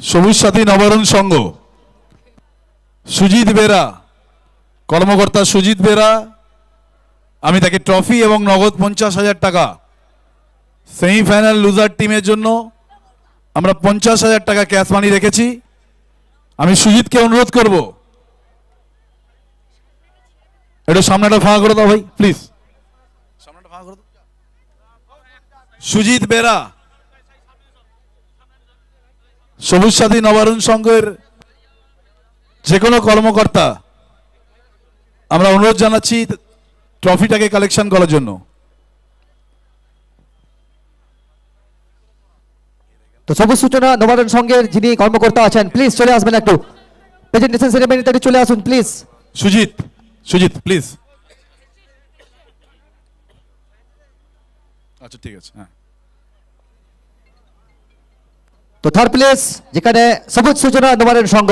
B: সবুজ সাথী নবরণ সংঘ সুজিত বেরা কর্মকর্তা সুজিত বেরা আমি তাকে ট্রফি এবং নগদ পঞ্চাশ হাজার টাকা সেমিফাইনাল লুজার টিমের জন্য আমরা পঞ্চাশ হাজার টাকা ক্যাশ মানি রেখেছি আমি সুজিতকে অনুরোধ করব একটু সামনেটা ফাঁকা করে দাও ভাই প্লিজ সুজিত বেরা সবুজ সাথী নবারুণ সংঘের যে কোনো কর্মকর্তা আমরা অনুরোধ জানাচ্ছি ট্রফিটাকে
M: কালেকশন করার জন্য তো সবুজ সূচনা নবাদন সংঘের যিনি কর্মকর্তা আছেন প্লিজ চলে আসবেন একটু প্রেজেন্টেশন সেরেমনিতে চলে আসুন প্লিজ সুজিত সুজিত প্লিজ
B: আচ্ছা ঠিক আছে হ্যাঁ
M: তো থার প্লেস যেখানে সবুজ সূচনা নবাদন সংঘ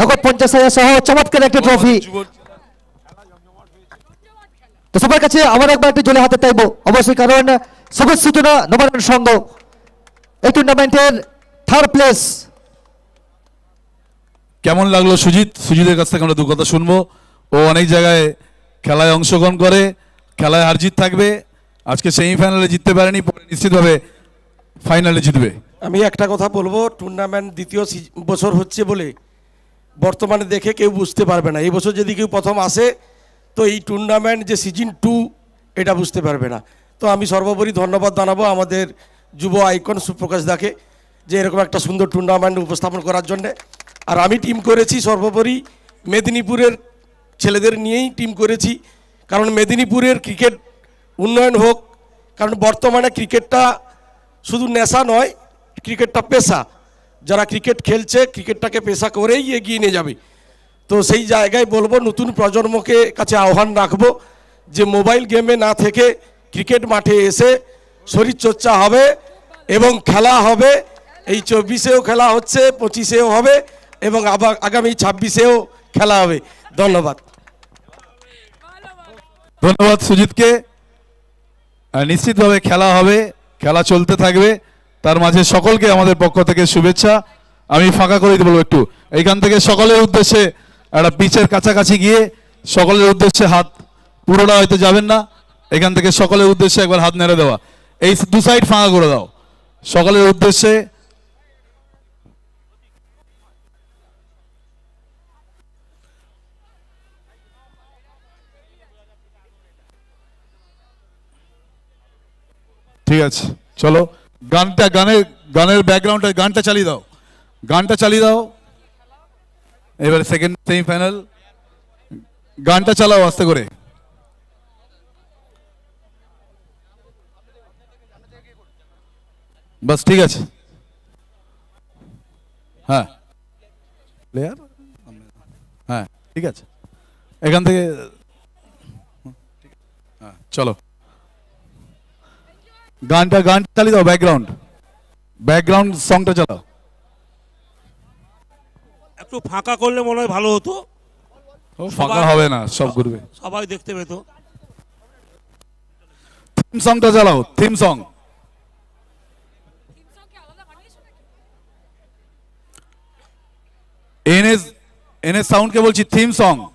M: নগদ পঞ্চাশ হাজার সহ চমৎকার একটি ট্রফি তো সবার কাছে আমার একবার একটি জলে হাতে চাইবো অবশ্যই কারণ সবুজ সূচনা নবাদন সংঘ এই টুর্নামেন্টের থার্ড প্লেস কেমন লাগলো
B: সুজিত সুজিতের কাছ থেকে আমরা দু কথা শুনবো ও অনেক জায়গায় খেলায় অংশগ্রহণ করে খেলায় আর জিত থাকবে আজকে সেমিফাইনালে জিততে পারেনি পরে নিশ্চিতভাবে ফাইনালে জিতবে
C: আমি একটা কথা বলবো টুর্নামেন্ট দ্বিতীয় বছর হচ্ছে বলে বর্তমানে দেখে কেউ বুঝতে পারবে না এই বছর যদি কেউ প্রথম আসে তো এই টুর্নামেন্ট যে সিজন টু এটা বুঝতে পারবে না তো আমি সর্বোপরি ধন্যবাদ জানাবো আমাদের যুব আইকন সুপ্রকাশ
K: দাকে যে এরকম একটা সুন্দর টুর্নামেন্ট উপস্থাপন করার জন্যে আর আমি টিম করেছি সর্বোপরি মেদিনীপুরের ছেলেদের নিয়েই টিম করেছি কারণ মেদিনীপুরের ক্রিকেট উন্নয়ন হোক কারণ বর্তমানে ক্রিকেটটা শুধু নেশা নয়
C: ক্রিকেটটা পেশা যারা ক্রিকেট খেলছে ক্রিকেটটাকে পেশা করেই এগিয়ে নিয়ে যাবে
K: তো সেই জায়গায় বলবো নতুন প্রজন্মকে কাছে আহ্বান রাখবো যে মোবাইল গেমে না থেকে ক্রিকেট মাঠে এসে শরীরচর্চা হবে এবং খেলা হবে এই চব্বিশেও খেলা হচ্ছে পঁচিশেও হবে এবং আবার আগামী ছাব্বিশেও
C: খেলা হবে ধন্যবাদ
B: ধন্যবাদ সুজিতকে নিশ্চিতভাবে খেলা হবে খেলা চলতে থাকবে তার মাঝে সকলকে আমাদের পক্ষ থেকে শুভেচ্ছা আমি ফাঁকা করে দিতে বলবো একটু এইখান থেকে সকলের উদ্দেশ্যে একটা পিচের কাছাকাছি গিয়ে সকলের উদ্দেশ্যে হাত পুরোটা হয়তো যাবেন না এখান থেকে সকলের উদ্দেশ্যে একবার হাত নেড়ে দেওয়া এই দু সাইড ফাঁকা করে দাও সকালের উদ্দেশ্যে ঠিক আছে চলো গানটা গানের গানের ব্যাকগ্রাউন্ডটা গানটা চালিয়ে দাও গানটা চালিয়ে দাও এবারে সেকেন্ড সেমিফাইনাল গানটা চালাও আস্তে করে বাস ঠিক আছে হ্যাঁ প্লেয়ার হ্যাঁ ঠিক আছে এখান থেকে হ্যাঁ চলো গানটা গান চালিয়ে দাও ব্যাকগ্রাউন্ড ব্যাকগ্রাউন্ড সংটা চালাও
J: একটু ফাঁকা করলে মনে হয় ভালো হতো ফাঁকা হবে
B: না সব ঘুরবে
J: সবাই দেখতে পেতো
B: থিম সংটা চালাও theme song NS NS sound के बोल थीम सॉन्ग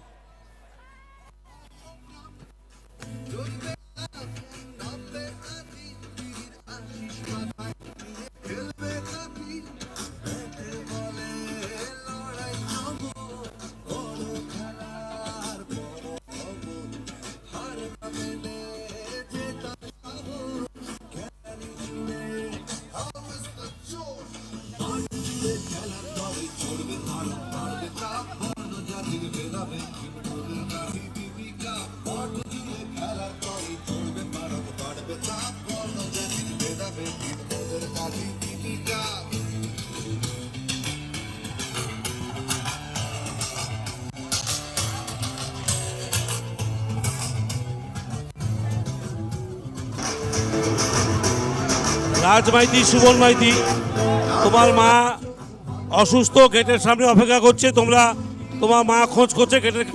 J: রাজ মাইতি সুবন মাইতি তোমার মা অসুস্থ গেটের সামনে অপেক্ষা করছে তোমরা তোমার মা খোঁজ করছে গেটের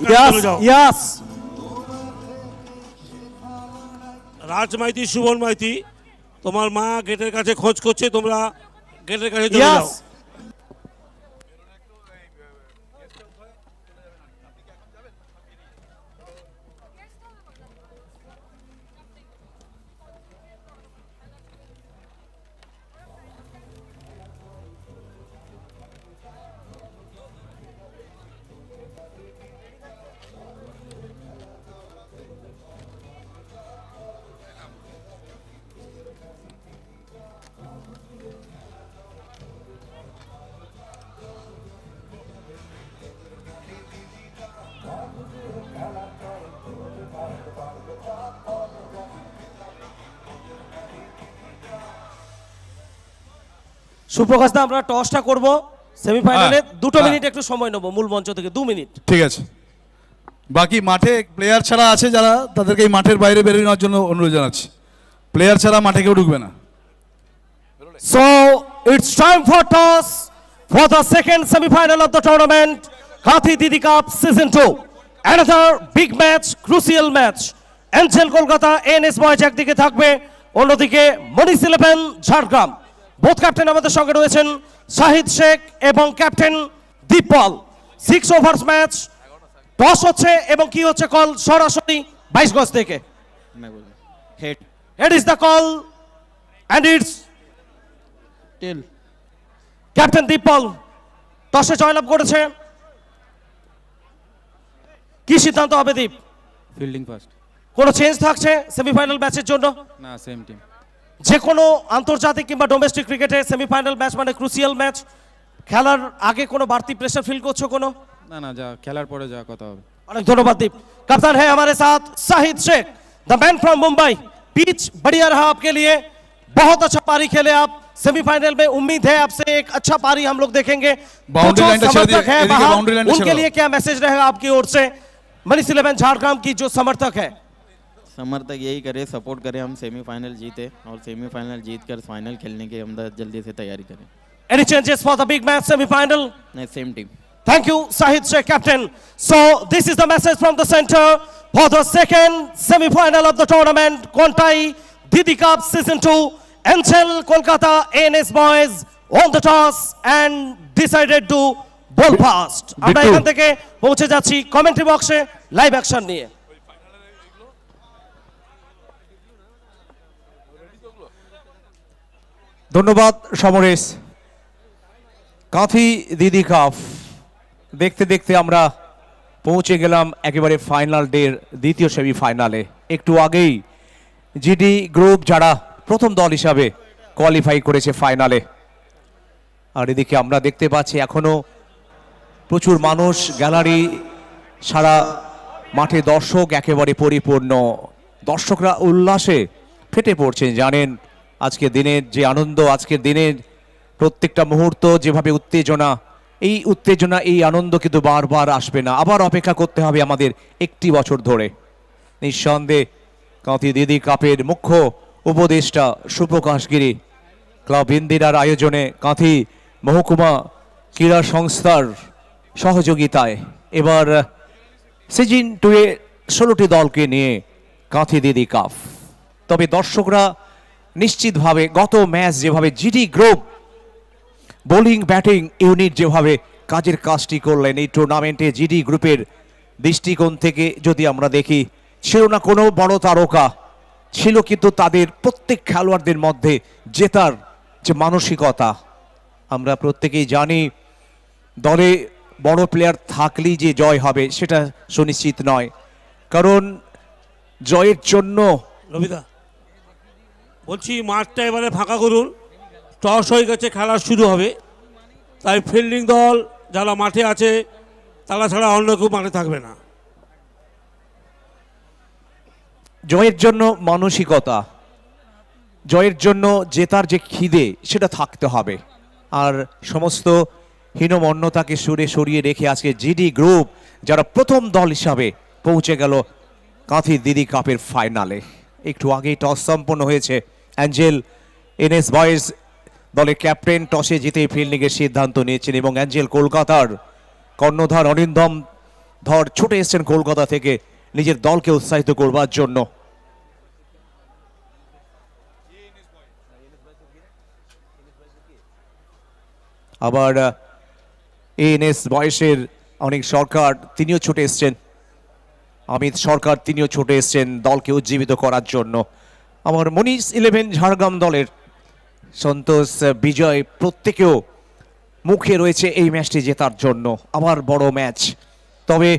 J: রাজ মাইতি সুবন মাইতি তোমার মা গেটের কাছে খোঁজ করছে তোমরা গেটের কাছে চলে যাও
C: সুপ্রকাশ দা আমরা টসটা করব সেমিফাইনালে হ্যাঁ, দুটো হ্যাঁ। মিনিট একটু সময় নেবো মূল মঞ্চ থেকে দু মিনিট ঠিক আছে বাকি মাঠে প্লেয়ার ছাড়া আছে যারা তাদেরকে এই মাঠের বাইরে নেওয়ার জন্য অনুরোধ জানাচ্ছি প্লেয়ার ছাড়া মাঠে কেউ ঢুকবে না so it's time for toss for the second semifinal of the tournament হাতি Didi cup season two another big match crucial match Angel Kolkata N S boys একদিকে থাকবে অন্যদিকে মনিস ইলেভেন ঝাড়গ্রাম বোধ ক্যাপ্টেন আমাদের সঙ্গে রয়েছেন শাহিদ শেখ এবং captain Dipal six overs match toss হচ্ছে এবং কি হচ্ছে কল সরাসরি বাইশ গজ থেকে head is the call and it's captain Dipal টসে জয়লাভ করেছে কি সিদ্ধান্ত হবে দীপ ফিল্ডিং ফার্স্ট কোনো চেঞ্জ থাকছে সেমিফাইনাল ম্যাচের জন্য না সেম টিম যে आंतर्जा আন্তর্জাতিক डोमेस्टिक क्रिकेटे सेमिफाइनल मैच मैं মানে मैच খেলার আগে কোনো বাড়তি প্রেশার ফিল করছো কোনো
P: না না যা খেলার পরে যা কথা হবে
C: অনেক ধন্যবাদ দীপ कप्तान है हमारे साथ Shahid Sheikh the man from Mumbai pitch बढ़िया रहा आपके लिए बहुत अच्छा पारी खेले आप सेमीफाइनल में उम्मीद है आपसे एक अच्छा पारी हम लोग देखेंगे उनके लिए क्या मैसेज रहेगा आपकी ओर से मनीष इलेवन झारग्राम की जो समर्थक है
N: समर्थक यही
C: करे सपोर्ट करें हम सेमीफाइनल जीते और सेमीफाइनल जीत कर फाइनल खेलने की हम जल्दी से तैयारी करें Any changes for the big match semi-final? No, same team. Thank you, Sahid Sheikh, captain. So this is the message from the centre for the second semi-final of the tournament, Quantai Didi Cup Season 2. Angel Kolkata ANS boys on the toss and decided to ball fast. আমরা এখান থেকে পৌঁছে যাচ্ছি commentary বক্সে live action নিয়ে
H: ধন্যবাদ সমরেশ কাঁথি দিদি calf দেখতে দেখতে আমরা পৌঁছে গেলাম একেবারে ফাইনাল ডের দ্বিতীয় সেমিফাইনালে একটু আগেই জিডি গ্রুপ যারা প্রথম দল হিসাবে কোয়ালিফাই করেছে ফাইনালে আর এদিকে আমরা দেখতে পাচ্ছি এখনও প্রচুর মানুষ গ্যালারি সারা মাঠে দর্শক একেবারে পরিপূর্ণ দর্শকরা উল্লাসে ফেটে পড়ছেন জানেন আজকে দিনের যে আনন্দ আজকের দিনের প্রত্যেকটা মুহূর্ত যেভাবে উত্তেজনা এই উত্তেজনা এই আনন্দ কিন্তু বারবার আসবে না আবার অপেক্ষা করতে হবে আমাদের একটি বছর ধরে নিঃসন্দেহে কাঁথি দিদি কাপের মুখ্য উপদেষ্টা সুপ্রকাশ গিরি ক্লাব ইন্দিরার আয়োজনে কাঁথি মহকুমা ক্রীড়া সংস্থার সহযোগিতায় এবার সিজন টুয়ে ষোলোটি দলকে নিয়ে কাঁথি দিদি কাপ তবে দর্শকরা নিশ্চিতভাবে গত ম্যাচ যেভাবে GT group bowling batting unit যেভাবে কাজের কাজটি করলেন এই টুর্নামেন্টে জিডি গ্রুপের দৃষ্টিকোণ থেকে যদি আমরা দেখি ছিল না কোনো বড় তারকা ছিল কিন্তু তাদের প্রত্যেক খেলোয়াড়দের মধ্যে জেতার যে মানসিকতা আমরা প্রত্যেকেই জানি দলে বড় প্লেয়ার থাকলেই যে জয় হবে সেটা সুনিশ্চিত নয় কারণ জয়ের জন্য
J: রবিদা বলছি মাঠটা এবারে ফাঁকা করুন টস হয়ে গেছে খেলা শুরু হবে তাই ফিল্ডিং দল যারা মাঠে আছে তারা ছাড়া
H: অন্য কেউ মাঠে থাকবে না জয়ের জন্য মানসিকতা জয়ের জন্য জেতার যে খিদে সেটা থাকতে হবে আর সমস্ত হীনমন্যতাকে সুরে সরিয়ে রেখে আজকে জিডি গ্রুপ যারা প্রথম দল হিসাবে পৌঁছে গেল কাঁথি দিদি কাপের ফাইনালে একটু আগেই টস সম্পন্ন হয়েছে অ্যাঞ্জেল এনএস বয়েস দলের ক্যাপ্টেন টসে জিতে ফিল্ডিংয়ের সিদ্ধান্ত নিয়েছেন এবং অ্যাঞ্জেল কলকাতার কর্ণধার অরিন্দম ধর ছুটে এসছেন কলকাতা থেকে নিজের দলকে উৎসাহিত করবার জন্য আবার এএনএস বয়সের অনেক সরকার তিনিও ছুটে এসছেন অমিত সরকার তিনিও ছুটে এসছেন দলকে উজ্জীবিত করার জন্য আমার মনীষ ইলেভেন ঝাড়গ্রাম দলের সন্তোষ বিজয় প্রত্যেকেও মুখে রয়েছে এই ম্যাচটি জেতার জন্য আমার বড় ম্যাচ তবে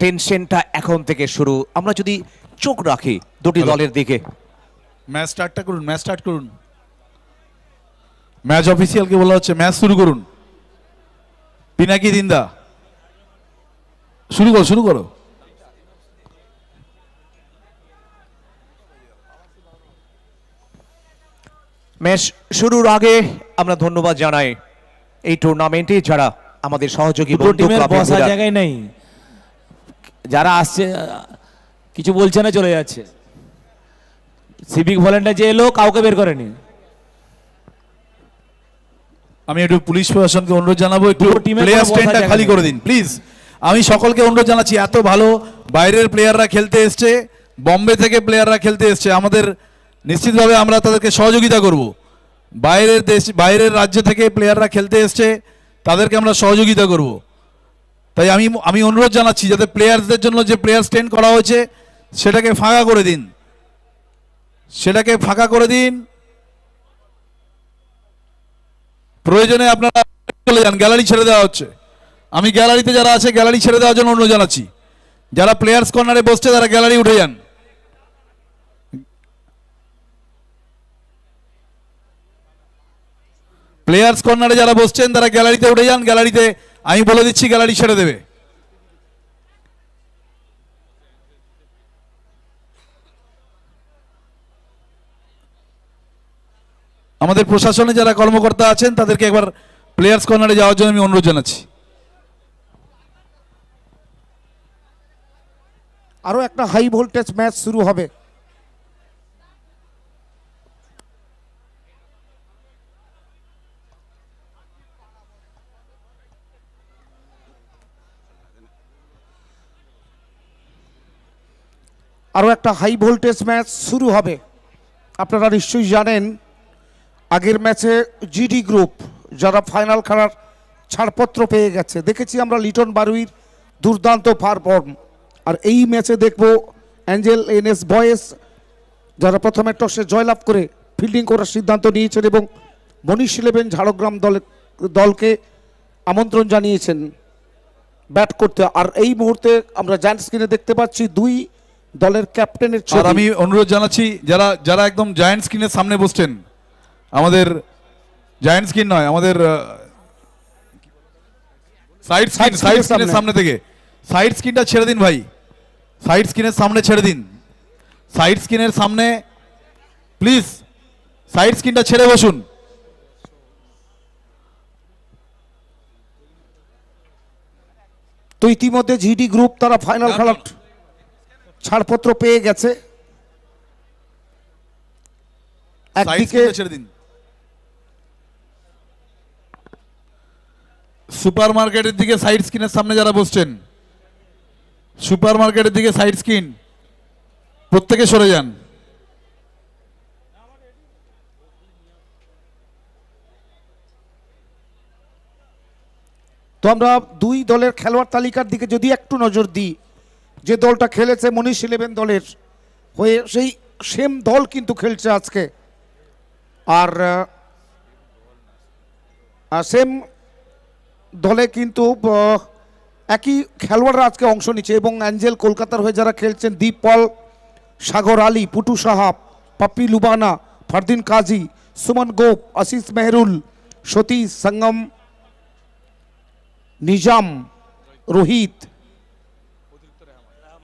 H: টেনশনটা এখন থেকে শুরু আমরা যদি চোখ রাখি দুটি দলের দিকে
B: ম্যাচ স্টার্টটা করুন ম্যাচ স্টার্ট করুন
H: ম্যাচ অফিসিয়ালকে
B: বলা হচ্ছে ম্যাচ শুরু করুন পিনাকি দিন্দা
H: শুরু করো শুরু করো ম্যাচ শুরুর আগে আমরা ধন্যবাদ জানাই এই টুর্নামেন্টে যারা আমাদের সহযোগী জায়গায় নেই যারা আসছে কিছু বলছে না চলে যাচ্ছে
B: সিভিক ভলেন্টিয়ার যে এলো কাউকে বের করেনি আমি একটু পুলিশ প্রশাসনকে অনুরোধ জানাবো একটু খালি করে দিন প্লিজ আমি সকলকে অনুরোধ জানাচ্ছি এত ভালো বাইরের প্লেয়াররা খেলতে এসছে বম্বে থেকে প্লেয়াররা খেলতে এসছে আমাদের নিশ্চিতভাবে আমরা তাদেরকে সহযোগিতা করব বাইরের দেশ বাইরের রাজ্য থেকে প্লেয়াররা খেলতে এসছে তাদেরকে আমরা সহযোগিতা করব তাই আমি আমি অনুরোধ জানাচ্ছি যাতে প্লেয়ারদের জন্য যে প্লেয়ার স্ট্যান্ড করা হয়েছে সেটাকে ফাঁকা করে দিন সেটাকে ফাঁকা করে দিন প্রয়োজনে আপনারা চলে যান গ্যালারি ছেড়ে দেওয়া হচ্ছে আমি গ্যালারিতে যারা আছে গ্যালারি ছেড়ে দেওয়ার জন্য অনুরোধ জানাচ্ছি যারা প্লেয়ার্স কর্নারে বসছে তারা গ্যালারি উঠে যান প্লেয়ার্স কর্নারে যারা বসছেন তারা গ্যালারিতে উঠে যান গ্যালারিতে আমি বলে দিচ্ছি গ্যালারি ছেড়ে দেবে আমাদের প্রশাসনে যারা কর্মকর্তা আছেন তাদেরকে একবার প্লেয়ার্স কর্নারে যাওয়ার জন্য আমি অনুরোধ জানাচ্ছি
D: আরও একটা হাই ভোল্টেজ ম্যাচ শুরু হবে আরও একটা হাই ভোল্টেজ ম্যাচ শুরু হবে আপনারা নিশ্চয়ই জানেন আগের ম্যাচে জিডি গ্রুপ যারা ফাইনাল খেলার ছাড়পত্র পেয়ে গেছে দেখেছি আমরা লিটন বারুইর দুর্দান্ত পারফর্ম আর এই ম্যাচে দেখব অ্যাঞ্জেল এন এস বয়েস যারা প্রথমে টসে জয়লাভ করে ফিল্ডিং করার সিদ্ধান্ত নিয়েছেন এবং মনীষ ইলেভেন ঝাড়গ্রাম দলের দলকে আমন্ত্রণ জানিয়েছেন ব্যাট করতে আর এই মুহূর্তে আমরা জ্যান্ট স্ক্রিনে দেখতে পাচ্ছি দুই দলের ক্যাপ্টেনের আর আমি
B: অনুরোধ জানাচ্ছি যারা যারা একদম জায়ান্ট স্ক্রিনের সামনে বসছেন আমাদের জায়ান্ট স্ক্রিন নয় আমাদের সাইড স্ক্রিন সাইড স্ক্রিনের সামনে থেকে সাইড স্ক্রিনটা ছেড়ে দিন ভাই সাইড স্ক্রিনের সামনে ছেড়ে দিন সাইড স্ক্রিনের সামনে প্লিজ সাইড স্ক্রিনটা ছেড়ে বসুন তো ইতিমধ্যে
D: জিডি গ্রুপ তারা ফাইনাল খেলা ছাড়পত্র পেয়ে গেছে
B: দিন সুপার মার্কেটের দিকে সাইড স্ক্রিনের সামনে যারা বসছেন সুপার মার্কেটের দিকে সাইড স্ক্রিন প্রত্যেকে সরে যান
D: তো আমরা দুই দলের খেলোয়াড় তালিকার দিকে যদি একটু নজর দিই যে দলটা খেলেছে মনীষ ইলেভেন দলের হয়ে সেই সেম দল কিন্তু খেলছে আজকে আর সেম দলে কিন্তু একই খেলোয়াড়রা আজকে অংশ নিচ্ছে এবং অ্যাঞ্জেল কলকাতার হয়ে যারা খেলছেন দীপপল পল সাগর আলী পুটু সাহাব পাপ্পি লুবানা ফারদিন কাজী সুমন গোপ আশিস মেহরুল সতীশ সঙ্গম নিজাম রোহিত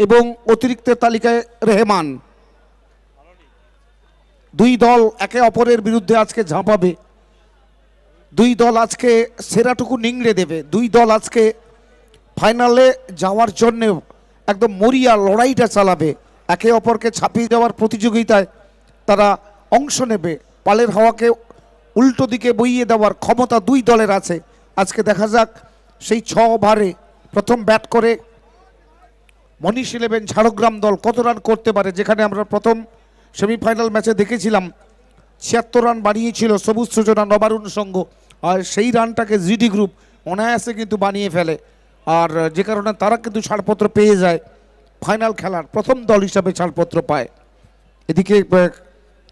D: এবং অতিরিক্ত তালিকায় রেহমান দুই দল একে অপরের বিরুদ্ধে আজকে ঝাঁপাবে দুই দল আজকে সেরাটুকু নিংড়ে দেবে দুই দল আজকে ফাইনালে যাওয়ার জন্য একদম মরিয়া লড়াইটা চালাবে একে অপরকে ছাপিয়ে যাওয়ার প্রতিযোগিতায় তারা অংশ নেবে পালের হাওয়াকে উল্টো দিকে বইয়ে দেওয়ার ক্ষমতা দুই দলের আছে আজকে দেখা যাক সেই ছ ওভারে প্রথম ব্যাট করে মনীষ ইলেভেন ঝাড়গ্রাম দল কত রান করতে পারে যেখানে আমরা প্রথম সেমিফাইনাল ম্যাচে দেখেছিলাম ছিয়াত্তর রান বানিয়েছিল সবুজ সূচনা নবারুণ সঙ্গ আর সেই রানটাকে জিডি গ্রুপ অনায়াসে কিন্তু বানিয়ে ফেলে আর যে কারণে তারা কিন্তু ছাড়পত্র পেয়ে যায় ফাইনাল খেলার প্রথম দল হিসাবে ছাড়পত্র পায় এদিকে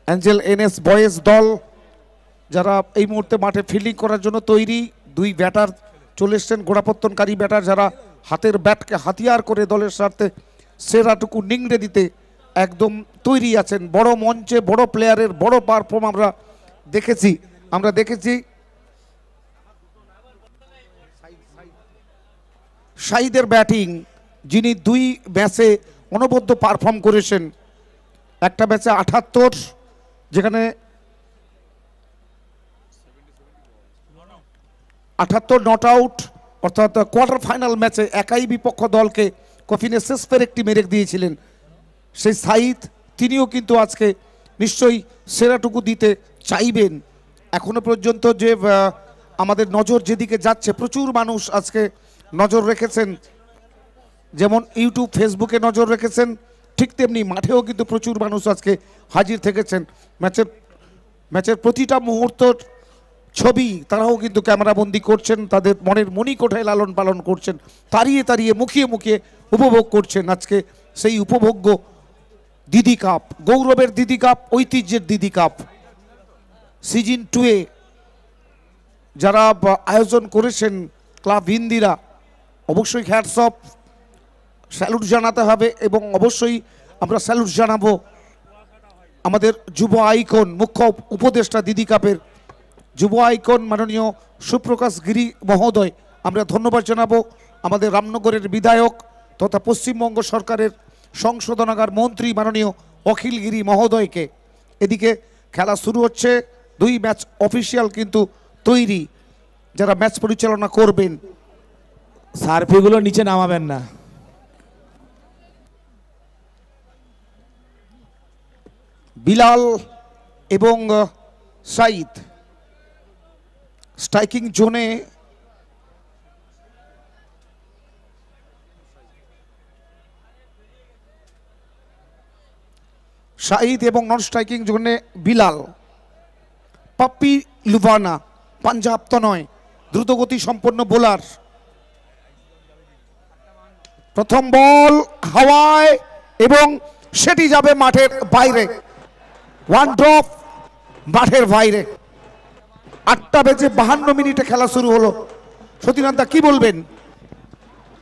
D: অ্যাঞ্জেল এনএস বয়েজ দল যারা এই মুহূর্তে মাঠে ফিল্ডিং করার জন্য তৈরি দুই ব্যাটার চলে এসছেন গোড়াপত্তনকারী ব্যাটার যারা হাতের ব্যাটকে হাতিয়ার করে দলের স্বার্থে সেরাটুকু নিংড়ে দিতে একদম তৈরি আছেন বড় মঞ্চে বড় প্লেয়ারের বড় পারফর্ম আমরা দেখেছি আমরা দেখেছি শাহিদের ব্যাটিং যিনি দুই ম্যাচে অনবদ্য পারফর্ম করেছেন একটা ম্যাচে আঠাত্তর যেখানে আঠাত্তর নট আউট অর্থাৎ কোয়ার্টার ফাইনাল ম্যাচে একাই বিপক্ষ দলকে কফিনে শেষ ফের একটি মেরে দিয়েছিলেন সেই সাইদ তিনিও কিন্তু আজকে নিশ্চয়ই সেরাটুকু দিতে চাইবেন এখনো পর্যন্ত যে আমাদের নজর যেদিকে যাচ্ছে প্রচুর মানুষ আজকে নজর রেখেছেন যেমন ইউটিউব ফেসবুকে নজর রেখেছেন ঠিক তেমনি মাঠেও কিন্তু প্রচুর মানুষ আজকে হাজির থেকেছেন ম্যাচের ম্যাচের প্রতিটা মুহূর্ত ছবি তারাও কিন্তু ক্যামেরাবন্দি করছেন তাদের মনের মণিকোঠায় লালন পালন করছেন তাড়িয়ে তাড়িয়ে মুখিয়ে মুখিয়ে উপভোগ করছেন আজকে সেই উপভোগ্য দিদি কাপ গৌরবের দিদি কাপ ঐতিহ্যের দিদি কাপ সিজন টুয়ে যারা আয়োজন করেছেন ক্লাব হিন্দিরা অবশ্যই হ্যাটস অফ স্যালুট জানাতে হবে এবং অবশ্যই আমরা স্যালুট জানাবো আমাদের যুব আইকন মুখ্য উপদেষ্টা দিদি কাপের যুব আইকন মাননীয় সুপ্রকাশ গিরি মহোদয় আমরা ধন্যবাদ জানাবো আমাদের রামনগরের বিধায়ক তথা পশ্চিমবঙ্গ সরকারের সংশোধনাগার মন্ত্রী মাননীয় অখিল গিরি মহোদয়কে এদিকে খেলা শুরু হচ্ছে দুই ম্যাচ অফিসিয়াল কিন্তু তৈরি যারা ম্যাচ পরিচালনা করবেন সার্ভেগুলো নিচে নামাবেন না বিলাল এবং সাইদ স্ট্রাইকিং জোনে শাহিদ এবং নন স্ট্রাইকিং জোনে বিলাল পাপ্পি লুবানা পাঞ্জাব তো নয় দ্রুতগতি সম্পন্ন বোলার প্রথম বল হাওয়ায় এবং সেটি যাবে মাঠের বাইরে ওয়ান ড্রপ মাঠের বাইরে আটটা বেজে বাহান্ন মিনিটে খেলা শুরু হলো সতীনাথ দা কি বলবেন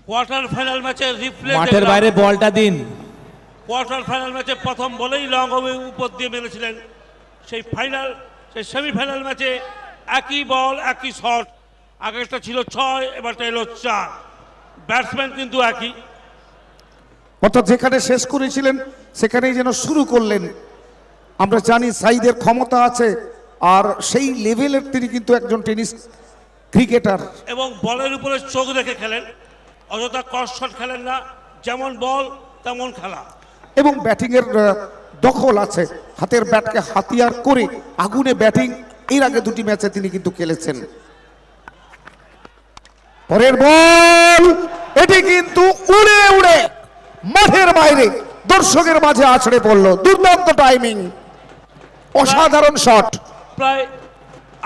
J: কোয়ার্টার ফাইনাল ম্যাচে রিপ্লে মাঠের বাইরে বলটা দিন কোয়ার্টার ফাইনাল ম্যাচে প্রথম বলেই লং ওভে উপর দিয়ে মেরেছিলেন সেই ফাইনাল সেই সেমিফাইনাল ম্যাচে একই বল একই শট আগেরটা ছিল ছয় এবারটা এলো চার ব্যাটসম্যান কিন্তু একই
D: অর্থাৎ যেখানে শেষ করেছিলেন সেখানেই যেন শুরু করলেন আমরা জানি সাইদের ক্ষমতা আছে আর সেই লেভেলের তিনি কিন্তু একজন টেনিস ক্রিকেটার
J: এবং বলের উপরে চোখ রেখে খেলেন অযথা কর্ষট খেলেন না যেমন বল তেমন খেলা
D: এবং ব্যাটিংয়ের দখল আছে হাতের ব্যাটকে হাতিয়ার করে আগুনে ব্যাটিং এর আগে দুটি ম্যাচে তিনি কিন্তু খেলেছেন পরের বল এটি কিন্তু উড়ে উড়ে মাঠের বাইরে দর্শকের মাঝে আছড়ে পড়লো দুর্দান্ত টাইমিং অসাধারণ শট
J: প্রায়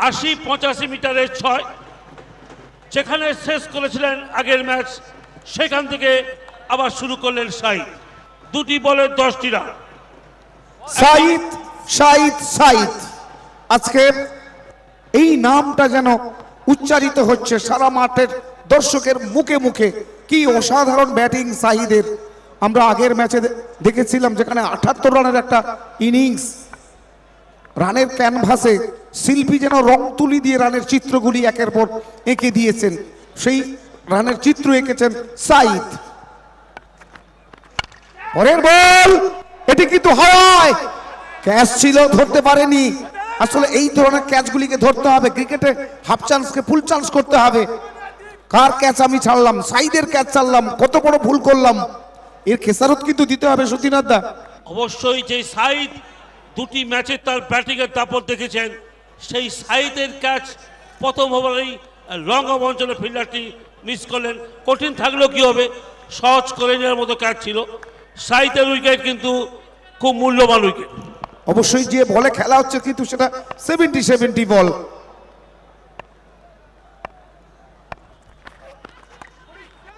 J: আশি পঁচাশি মিটারের ছয় যেখানে শেষ করেছিলেন আগের ম্যাচ সেখান থেকে আবার শুরু করলেন সাইদ দুটি বলের দশটি রান সাইদ
D: সাইদ সাইদ আজকে এই নামটা যেন উচ্চারিত হচ্ছে সারা মাঠের দর্শকের মুখে মুখে কি অসাধারণ ব্যাটিং সাহিদের আমরা আগের ম্যাচে দেখেছিলাম যেখানে আঠাত্তর রানের একটা ইনিংস রানের ক্যানভাসে শিল্পী যেন রং তুলি দিয়ে রানের চিত্রগুলি একের পর এঁকে দিয়েছেন সেই রানের চিত্র এঁকেছেন সাইদ পরের বল এটি কিন্তু হয় ক্যাচ ছিল ধরতে পারেনি আসলে এই ধরনের ক্যাচগুলিকে ধরতে হবে ক্রিকেটে হাফ চান্সকে ফুল চান্স করতে হবে কার ক্যাচ আমি ছাড়লাম সাইদের ক্যাচ ছাড়লাম কত বড় ভুল করলাম এর খেসারত কিন্তু দিতে হবে সতীনাথ দা
J: অবশ্যই যে সাইদ দুটি ম্যাচে তার ব্যাটিংয়ের দাপট দেখেছেন সেই সাইদের ক্যাচ প্রথম ওভারেই লং অঞ্চলে ফিল্ডারটি মিস করলেন কঠিন থাকলেও কী হবে সহজ করে নেওয়ার মতো ক্যাচ ছিল সাইদের উইকেট কিন্তু খুব মূল্যবান উইকেট
D: অবশ্যই যে বলে খেলা হচ্ছে কিন্তু সেটা সেভেন্টি সেভেন্টি বল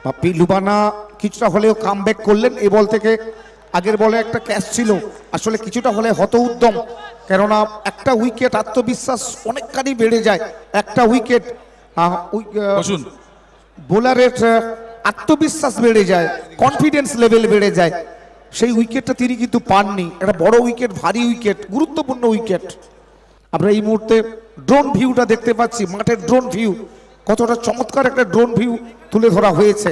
D: পাপি লুবানা কিছুটা হলেও কামব্যাক করলেন এই বল থেকে আগের বলে একটা ক্যাচ ছিল আসলে কিছুটা হলে হত উদ্যম কেননা একটা উইকেট আত্মবিশ্বাস অনেকখানি বেড়ে যায় একটা উইকেট বোলারের আত্মবিশ্বাস বেড়ে যায় কনফিডেন্স লেভেল বেড়ে যায় সেই উইকেটটা তিনি কিন্তু পাননি একটা বড় উইকেট ভারী উইকেট গুরুত্বপূর্ণ উইকেট আমরা এই মুহূর্তে ড্রোন ভিউটা দেখতে পাচ্ছি মাঠের ড্রোন ভিউ কতটা চমৎকার একটা ড্রোন ভিউ তুলে ধরা হয়েছে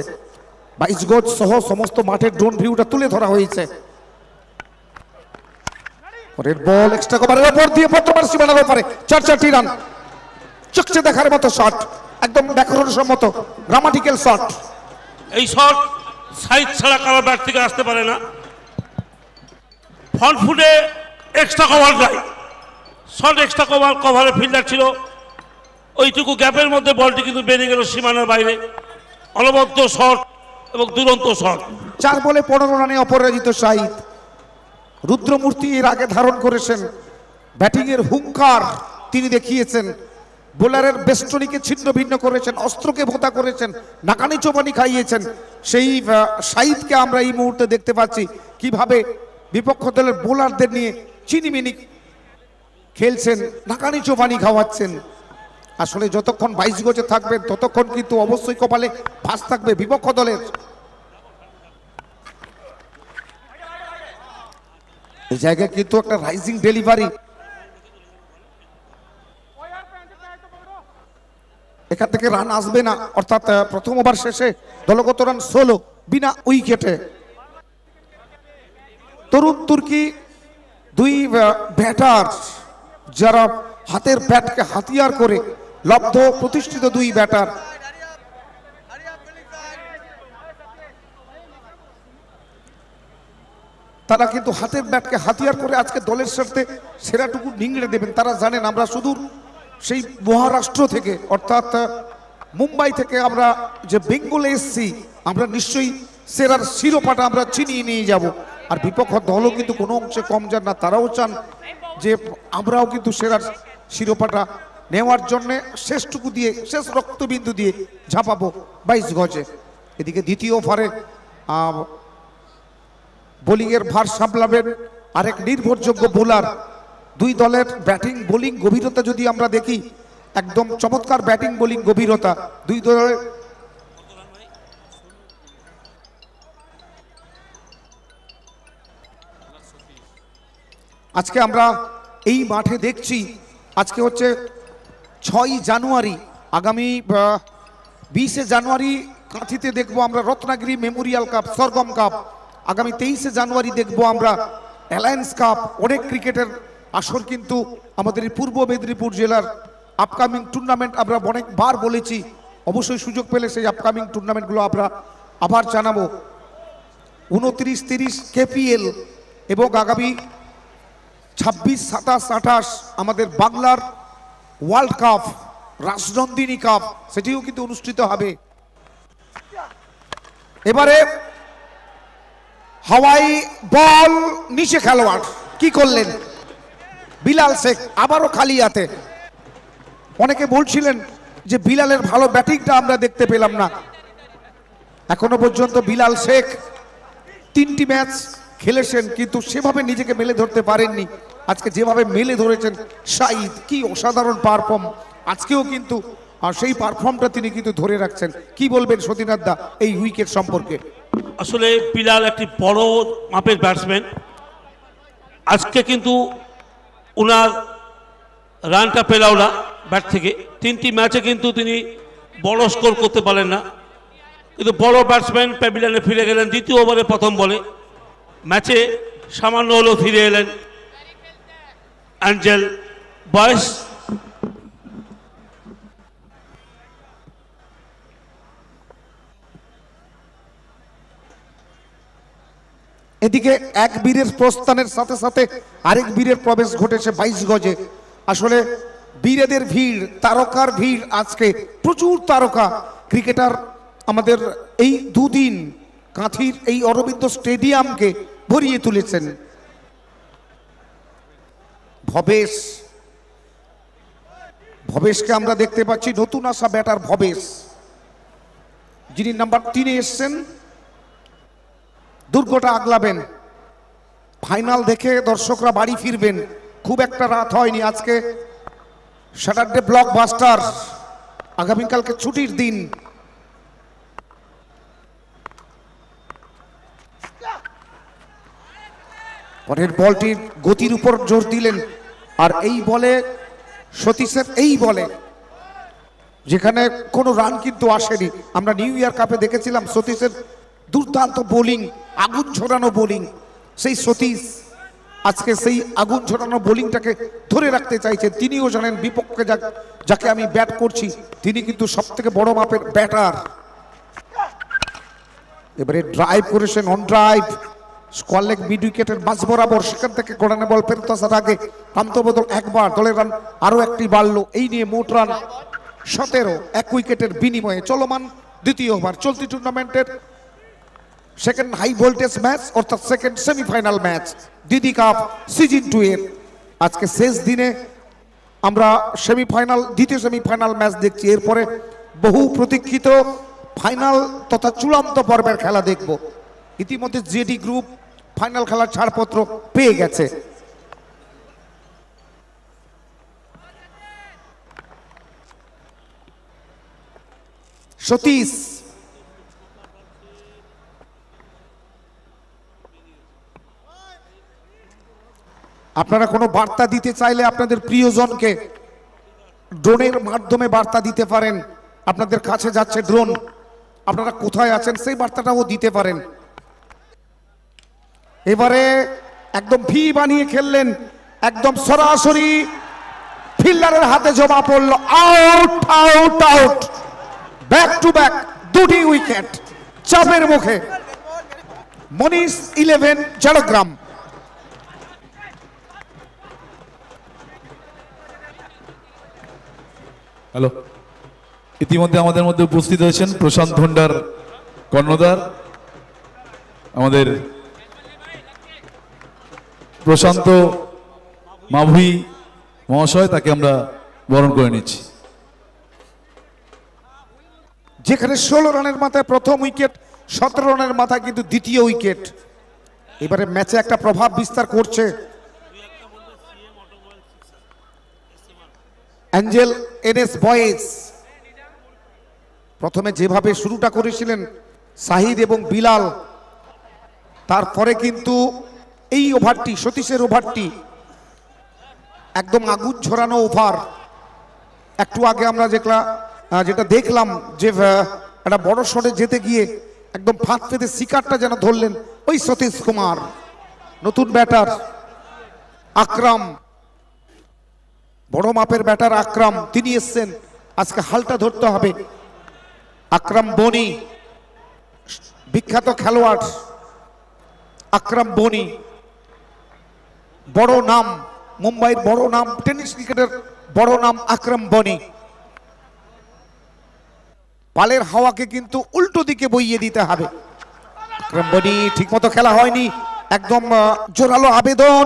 D: বাইশগজ সহ সমস্ত মাঠের ড্রোন ভিউটা তুলে ধরা হয়েছে পরের বল এক্সট্রা কভারের ওপর দিয়ে বর্তমান সীমানার উপরে চার চারটি রান চকচে দেখার মতো
J: শট একদম ব্যাকরণ সম্মত
D: গ্রামাটিক্যাল শট
J: এই শট সাইড ছাড়া কারো ব্যাট থেকে আসতে পারে না ফন ফুটে এক্সট্রা কভার যায় শর্ট এক্সট্রা কভার কভারে ফিল্ডার ছিল ওইটুকু গ্যাপের মধ্যে বলটি কিন্তু বেরিয়ে গেল সীমানার বাইরে অলবদ্ধ শট এবং দুরন্ত শট
D: চার বলে পনেরো রানে অপরাজিত শাহিদ রুদ্রমূর্তি এর আগে ধারণ করেছেন ব্যাটিংয়ের হুঙ্কার তিনি দেখিয়েছেন বোলারের বেষ্টনীকে ছিন্ন ভিন্ন করেছেন অস্ত্রকে ভোতা করেছেন নাকানি চোপানি খাইয়েছেন সেই সাইদকে আমরা এই মুহূর্তে দেখতে পাচ্ছি কিভাবে বিপক্ষ দলের বোলারদের নিয়ে চিনিমিনি খেলছেন নাকানি চোপানি খাওয়াচ্ছেন আসলে যতক্ষণ বাইশ গজে থাকবেন ততক্ষণ কিন্তু অবশ্যই কপালে ফাঁস থাকবে বিপক্ষ দলের এই জায়গায় কিন্তু একটা রাইজিং ডেলিভারি এখান থেকে রান আসবে না অর্থাৎ প্রথম ওভার শেষে দলগত রান ষোলো বিনা উইকেটে তরুণ তুর্কি দুই ব্যাটার যারা হাতের ব্যাটকে হাতিয়ার করে লব্ধ প্রতিষ্ঠিত দুই ব্যাটার তারা কিন্তু হাতের ব্যাটকে হাতিয়ার করে আজকে দলের সাথে সেরাটুকু নিংড়ে দেবেন তারা জানেন আমরা সুদূর সেই মহারাষ্ট্র থেকে অর্থাৎ মুম্বাই থেকে আমরা যে বেঙ্গলে এসছি আমরা নিশ্চয়ই সেরার শিরোপাটা আমরা চিনিয়ে নিয়ে যাব আর বিপক্ষ দলও কিন্তু কোনো অংশে কম যান না তারাও চান যে আমরাও কিন্তু সেরার শিরোপাটা নেওয়ার জন্যে শেষটুকু দিয়ে শেষ রক্তবিন্দু দিয়ে ঝাঁপাবো বাইশ গজে এদিকে দ্বিতীয় ওভারে বোলিংয়ের ভার সামলাবেন আরেক নির্ভরযোগ্য বোলার দুই দলের ব্যাটিং বোলিং গভীরতা যদি আমরা দেখি একদম চমৎকার ব্যাটিং বোলিং গভীরতা দুই দলের আজকে আমরা এই মাঠে দেখছি আজকে হচ্ছে ছয়ই জানুয়ারি আগামী বিশে জানুয়ারি কাঁথিতে দেখব আমরা Ratnagiri memorial cup Sargam cup আগামী তেইশে জানুয়ারি দেখব আমরা অ্যালায়েন্স কাপ অনেক ক্রিকেটের আসর কিন্তু আমাদের এই পূর্ব মেদিনীপুর জেলার আপকামিং টুর্নামেন্ট আমরা অনেকবার বলেছি অবশ্যই সুযোগ পেলে সেই আপকামিং টুর্নামেন্টগুলো আমরা আবার জানাবো উনত্রিশ তিরিশ কেপিএল এবং আগামী ছাব্বিশ সাতাশ আঠাশ আমাদের বাংলার ওয়ার্ল্ড কাপ রাজনন্দিনী কাপ সেটিও কিন্তু অনুষ্ঠিত হবে এবারে হাওয়াই বল নিচে খেলোয়াড় কি করলেন বিলাল শেখ আবারও খালি হাতে অনেকে বলছিলেন যে বিলালের ভালো ব্যাটিংটা আমরা দেখতে পেলাম না এখনো পর্যন্ত বিলাল শেখ তিনটি ম্যাচ খেলেছেন কিন্তু সেভাবে নিজেকে মেলে ধরতে পারেননি আজকে যেভাবে মেলে ধরেছেন শাহিদ কি অসাধারণ পারফর্ম আজকেও কিন্তু আর সেই পারফর্মটা তিনি কিন্তু ধরে রাখছেন কি বলবেন সতীনাথ দা এই উইকেট সম্পর্কে
J: আসলে পিলাল একটি বড় মাপের ব্যাটসম্যান আজকে কিন্তু ওনার রানটা পেলাও না ব্যাট থেকে তিনটি ম্যাচে কিন্তু তিনি বড় স্কোর করতে পারেন না কিন্তু বড় ব্যাটসম্যান প্যাভিলিয়নে ফিরে গেলেন দ্বিতীয় ওভারে প্রথম বলে ম্যাচে সামান্য হলো ফিরে এলেন অ্যাঞ্জেল বয়স
D: এদিকে এক বীরের প্রস্থানের সাথে সাথে আরেক বীরের প্রবেশ ঘটেছে বাইশ গজে আসলে বীরেদের ভিড় তারকার ভিড় আজকে প্রচুর তারকা ক্রিকেটার আমাদের এই দুদিন কাঁথির এই অরবিন্দ স্টেডিয়ামকে ভরিয়ে তুলেছেন ভবেশ ভবেশকে আমরা দেখতে পাচ্ছি নতুন আসা ব্যাটার ভবেশ যিনি নাম্বার তিনে এসছেন দুর্গটা আগলাবেন ফাইনাল দেখে দর্শকরা বাড়ি ফিরবেন খুব একটা রাত হয়নি আজকে স্যাটারডে ব্লকবাস্টার আগামীকালকে ছুটির দিন পরের বলটির গতির উপর জোর দিলেন আর এই বলে সতীশের এই বলে যেখানে কোনো রান কিন্তু আসেনি আমরা নিউ ইয়ার কাপে দেখেছিলাম সতীশের দুর্দান্ত বোলিং আগুন ছড়ানো বোলিং সেই সতীশ আজকে সেই আগুন ছড়ানো বোলিংটাকে ধরে রাখতে চাইছেন তিনিও জানেন বিপক্ষে যাকে আমি ব্যাট করছি তিনি কিন্তু সব থেকে বড় মাপের ব্যাটার এবারে ড্রাইভ করেছেন on drive square leg mid উইকেটের মাঝ বরাবর সেখান থেকে কোরআনে বল ফেরত আসার আগে প্রান্ত বদল একবার দলের রান আরও একটি বাড়লো এই নিয়ে মোট রান সতেরো এক উইকেটের বিনিময়ে চলমান দ্বিতীয় ওভার চলতি টুর্নামেন্টের সেকেন্ড হাই ভোল্টেজ ম্যাচ অর্থাৎ second semifinal match Didi cup season two এর আজকে শেষ দিনে আমরা সেমিফাইনাল দ্বিতীয় সেমিফাইনাল ম্যাচ দেখছি এরপরে বহু প্রতীক্ষিত ফাইনাল তথা চূড়ান্ত পর্বের খেলা দেখব ইতিমধ্যে জেডি গ্রুপ ফাইনাল খেলার ছাড়পত্র পেয়ে গেছে সতীশ আপনারা কোনো বার্তা দিতে চাইলে আপনাদের প্রিয়জনকে ড্রোনের মাধ্যমে বার্তা দিতে পারেন আপনাদের কাছে যাচ্ছে ড্রোন আপনারা কোথায় আছেন সেই বার্তাটাও দিতে পারেন এবারে একদম ভি বানিয়ে খেললেন একদম সরাসরি ফিল্ডারের হাতে জমা পড়ল out out out back to back দুটি উইকেট চাপের মুখে মনীষ ইলেভেন জলগ্রাম
B: হ্যালো ইতিমধ্যে আমাদের মধ্যে উপস্থিত হয়েছেন প্রশান্ত ভণ্ডার কর্ণদার আমাদের প্রশান্ত মাভুই মহাশয় তাকে আমরা বরণ করে নিচ্ছি
D: যেখানে ষোলো রানের মাথায় প্রথম উইকেট সতেরো রানের মাথায় কিন্তু দ্বিতীয় উইকেট এবারে ম্যাচে একটা প্রভাব বিস্তার করছে অ্যাঞ্জেল এনএস বয়েস প্রথমে যেভাবে শুরুটা করেছিলেন সাহিদ এবং বিলাল তারপরে কিন্তু এই ওভারটি সতীশের ওভারটি একদম আগুন ছড়ানো ওভার একটু আগে আমরা যেটা যেটা দেখলাম যে একটা বড় শটে যেতে গিয়ে একদম ফাঁক পেতে শিকারটা যেন ধরলেন ওই সতীশ কুমার নতুন ব্যাটার আকরাম বড় মাপের ব্যাটার আকরাম তিনি এসছেন আজকে হালটা ধরতে হবে আকরাম বনি বিখ্যাত খেলোয়াড় আকরাম বনি বড় নাম মুম্বাইয়ের বড় নাম টেনিস ক্রিকেটের বড় নাম আকরাম বনি পালের হাওয়াকে কিন্তু উল্টো দিকে বইয়ে দিতে হবে আকরাম বনি ঠিকমতো খেলা হয়নি একদম জোরালো আবেদন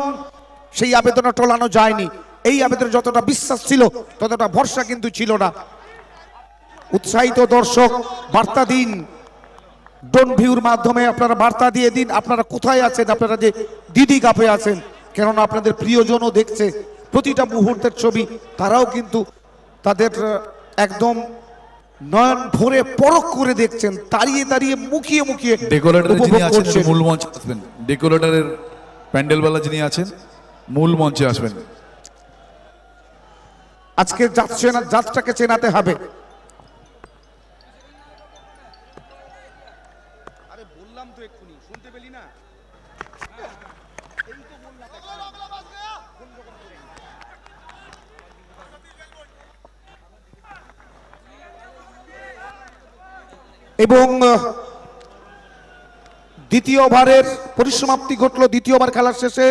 D: সেই আবেদনে টলানো যায়নি এই আবেদনে যতটা বিশ্বাস ছিল ততটা ভরসা কিন্তু ছিল না উৎসাহিত দর্শক বার্তা দিন ডোন ভিউর মাধ্যমে আপনারা বার্তা দিয়ে দিন আপনারা কোথায় আছেন আপনারা যে দিদি কাপে আছেন কেননা আপনাদের প্রিয়জনও দেখছে প্রতিটা মুহূর্তের ছবি তারাও কিন্তু তাদের একদম নয়ন ভরে পরক করে দেখছেন তাড়িয়ে তাড়িয়ে মুখিয়ে মুখিয়ে ডেকোরেটর যিনি আছেন মূল
B: মঞ্চে আসবেন ডেকোরেটরের প্যান্ডেলওয়ালা যিনি আছেন মূল মঞ্চে আসবেন
D: আজকে যাত চেনা যাত্রাকে চেনাতে হবে এবং দ্বিতীয় ওভারের পরিসমাপ্তি ঘটলো দ্বিতীয় ওভার খেলার শেষে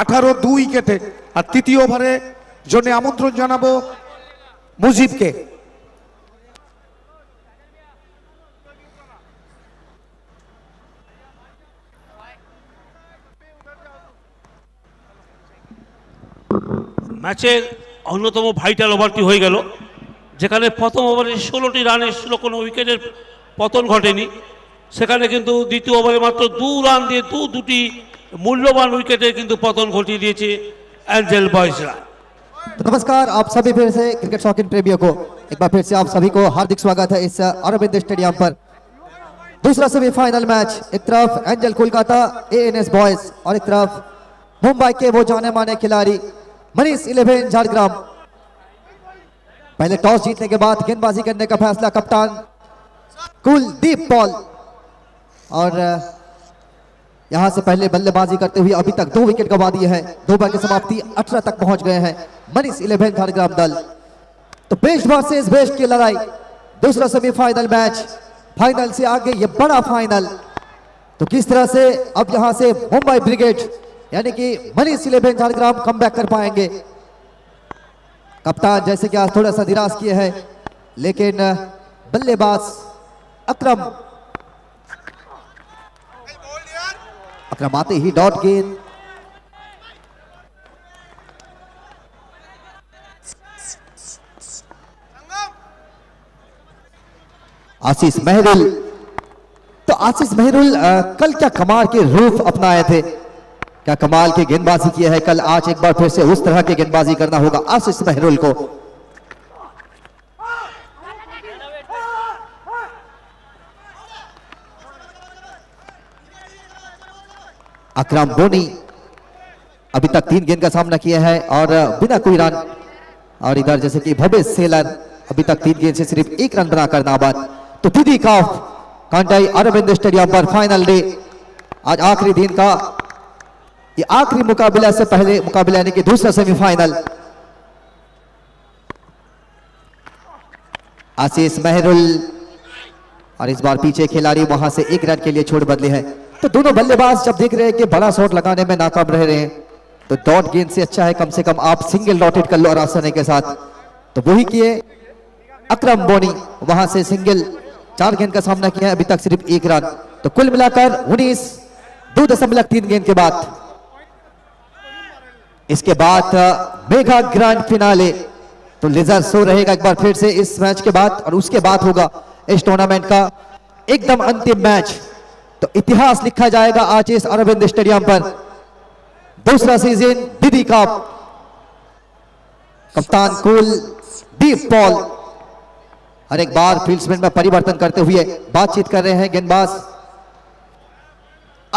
D: আঠারো দুই উইকেটে আর তৃতীয় ওভারে জন্য আমন্ত্রণ জানাবো মুজিবকে
J: ম্যাচের অন্যতম ভাইটাল ওভারটি হয়ে গেল যেখানে প্রথম ওভারে ষোলোটি রানের ষোলো কোনো উইকেটের पतन घटे से द्वित ओवर मात्र दो रान दिए दो দু দুটি মূল্যবান উইকেটে কিন্তু পতন ঘটিয়ে দিয়েছে एंजल बॉयजरा
M: नमस्कार आप सभी फिर से क्रिकेट शौकीन प्रेमियों को एक बार फिर से आप सभी को हार्दिक स्वागत है इस अरविंद स्टेडियम पर दूसरा सेमीफाइनल मैच एक तरफ एंजल कोलकाता एएनएस बॉयज और एक तरफ मुंबई के वो जाने माने खिलाड़ी मनीष इलेवन झाड़ग्राम पहले टॉस जीतने के बाद गेंदबाजी करने का फैसला कप्तान कुलदीप पॉल और यहां से पहले बल्लेबाजी करते हुए अभी तक दो विकेट गवा दिए हैं दो बैल की समाप्ति अठारह तक पहुंच गए हैं मनीष इलेवन धारग्राम दल तो बेस्ट वर्सेज बेस्ट की लड़ाई दूसरा सेमीफाइनल मैच फाइनल से आगे ये बड़ा फाइनल तो किस तरह से अब यहां से मुंबई ब्रिगेड यानी कि मनीष इलेवन झारग्राम कम कर पाएंगे कप्तान जैसे कि आज थोड़ा सा निराश किए हैं लेकिन बल्लेबाज अक्रम अक्रम आते ही डॉट गेंद आशीष मेहरुल तो आशीष मेहरुल कल क्या कमाल के रूफ अपनाए थे क्या कमाल की गेंदबाजी किया है कल आज एक बार फिर से उस तरह की गेंदबाजी करना होगा आशीष मेहरुल को अकरम बोनी अभी तक तीन गेंद का सामना किया है और बिना कोई रन और इधर जैसे कि भव्य सेलर अभी तक तीन गेंद से सिर्फ एक रन बनाकर नाबाद तो दीदी काफ कांटाई अरविंद स्टेडियम पर फाइनल डे आज आखिरी दिन का ये आखिरी मुकाबला से पहले मुकाबला यानी कि दूसरा सेमीफाइनल आशीष मेहरुल और इस बार पीछे खिलाड़ी वहां से एक रन के लिए छोड़ बदले हैं तो दोनों बल्लेबाज जब देख रहे हैं कि बड़ा शॉट लगाने में नाकाम रह रहे हैं तो डॉट गेंद से अच्छा है कम से कम आप सिंगल डॉटेड कर लो और के साथ तो वही किए अक्रम बोनी वहां से सिंगल चार गेंद का सामना किया अभी तक सिर्फ एक रन तो कुल मिलाकर उन्नीस दो दशमलव तीन गेंद के बाद इसके बाद मेगा ग्रैंड फिनाले तो लेजर सो रहेगा एक बार फिर से इस मैच के बाद और उसके बाद होगा इस टूर्नामेंट का एकदम अंतिम मैच तो इतिहास लिखा जाएगा आज इस अरविंद स्टेडियम पर दूसरा सीजन दीदी कप कप्तान कुल दीप पॉल हर एक बार फील्ड्समैन में परिवर्तन करते हुए बातचीत कर रहे हैं गेंदबाज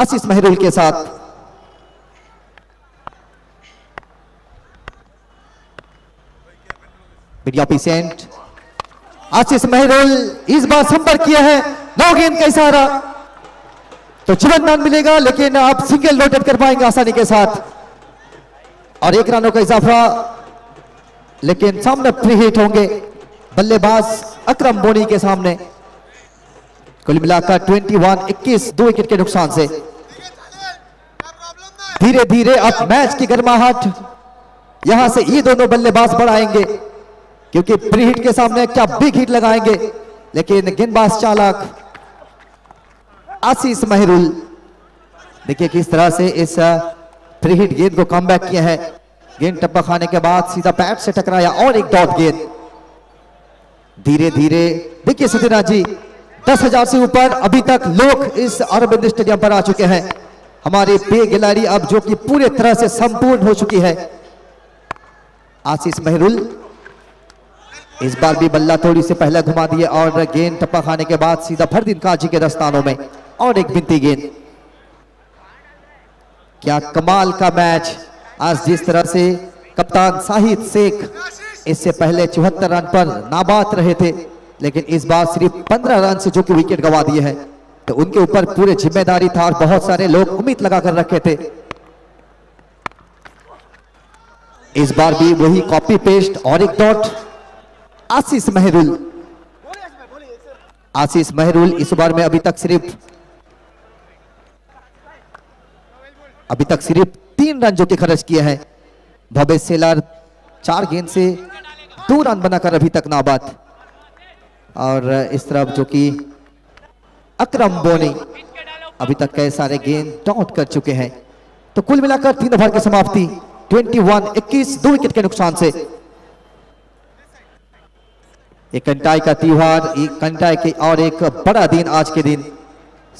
M: आशीष मेहरुल के साथ मीडिया आशीष मेहरुल इस बार संपर्क किया है नौ गेंद का इशारा तो जीवन दान मिलेगा लेकिन आप सिंगल नोटेड कर पाएंगे आसानी के साथ और एक रनों का इजाफा लेकिन सामने फ्री हिट होंगे बल्लेबाज अक्रम बोनी के सामने कुल मिलाकर 21 21 दो विकेट के नुकसान से धीरे धीरे अब मैच की गर्माहट यहां से ये दोनों बल्लेबाज बढ़ाएंगे क्योंकि प्री हिट के सामने क्या बिग हिट लगाएंगे लेकिन गेंदबाज चालक आशीष महरुल देखिए किस तरह से इस थ्री हिट गेंद को कम किया है गेंद टप्पा खाने के बाद सीधा पैट से टकराया और एक डॉट गेंद धीरे धीरे देखिए सत्यनाथ जी दस हजार से ऊपर अभी तक लोग इस अरविंद स्टेडियम पर आ चुके हैं हमारे पे गिलाड़ी अब जो कि पूरे तरह से संपूर्ण हो चुकी है आशीष मेहरुल इस बार भी बल्ला थोड़ी से पहले घुमा दिए और गेंद टप्पा खाने के बाद सीधा फरदीन काजी के दस्तानों में और एक बिनती गेंद क्या कमाल का मैच आज जिस तरह से कप्तान साहिद शेख इससे पहले चौहत्तर रन पर नाबाद रहे थे लेकिन इस बार सिर्फ पंद्रह रन से जो कि विकेट गवा दिए हैं तो उनके ऊपर पूरी जिम्मेदारी था और बहुत सारे लोग उम्मीद लगा कर रखे थे इस बार भी वही कॉपी पेस्ट और एक डॉट आशीष मेहरुल आशीष मेहरुल इस बार में अभी तक सिर्फ अभी तक सिर्फ तीन रन जो कि खर्च किए हैं भव्य सेलर चार गेंद से दो रन बनाकर अभी तक नाबाद और इस तरफ जो कि अक्रम बोनी अभी तक कई सारे गेंद डॉट कर चुके हैं तो कुल मिलाकर तीन ओवर की समाप्ति 21 इक्कीस दो विकेट के नुकसान से एक कंटाई का त्योहार एक कंटाई के और एक बड़ा दिन आज के दिन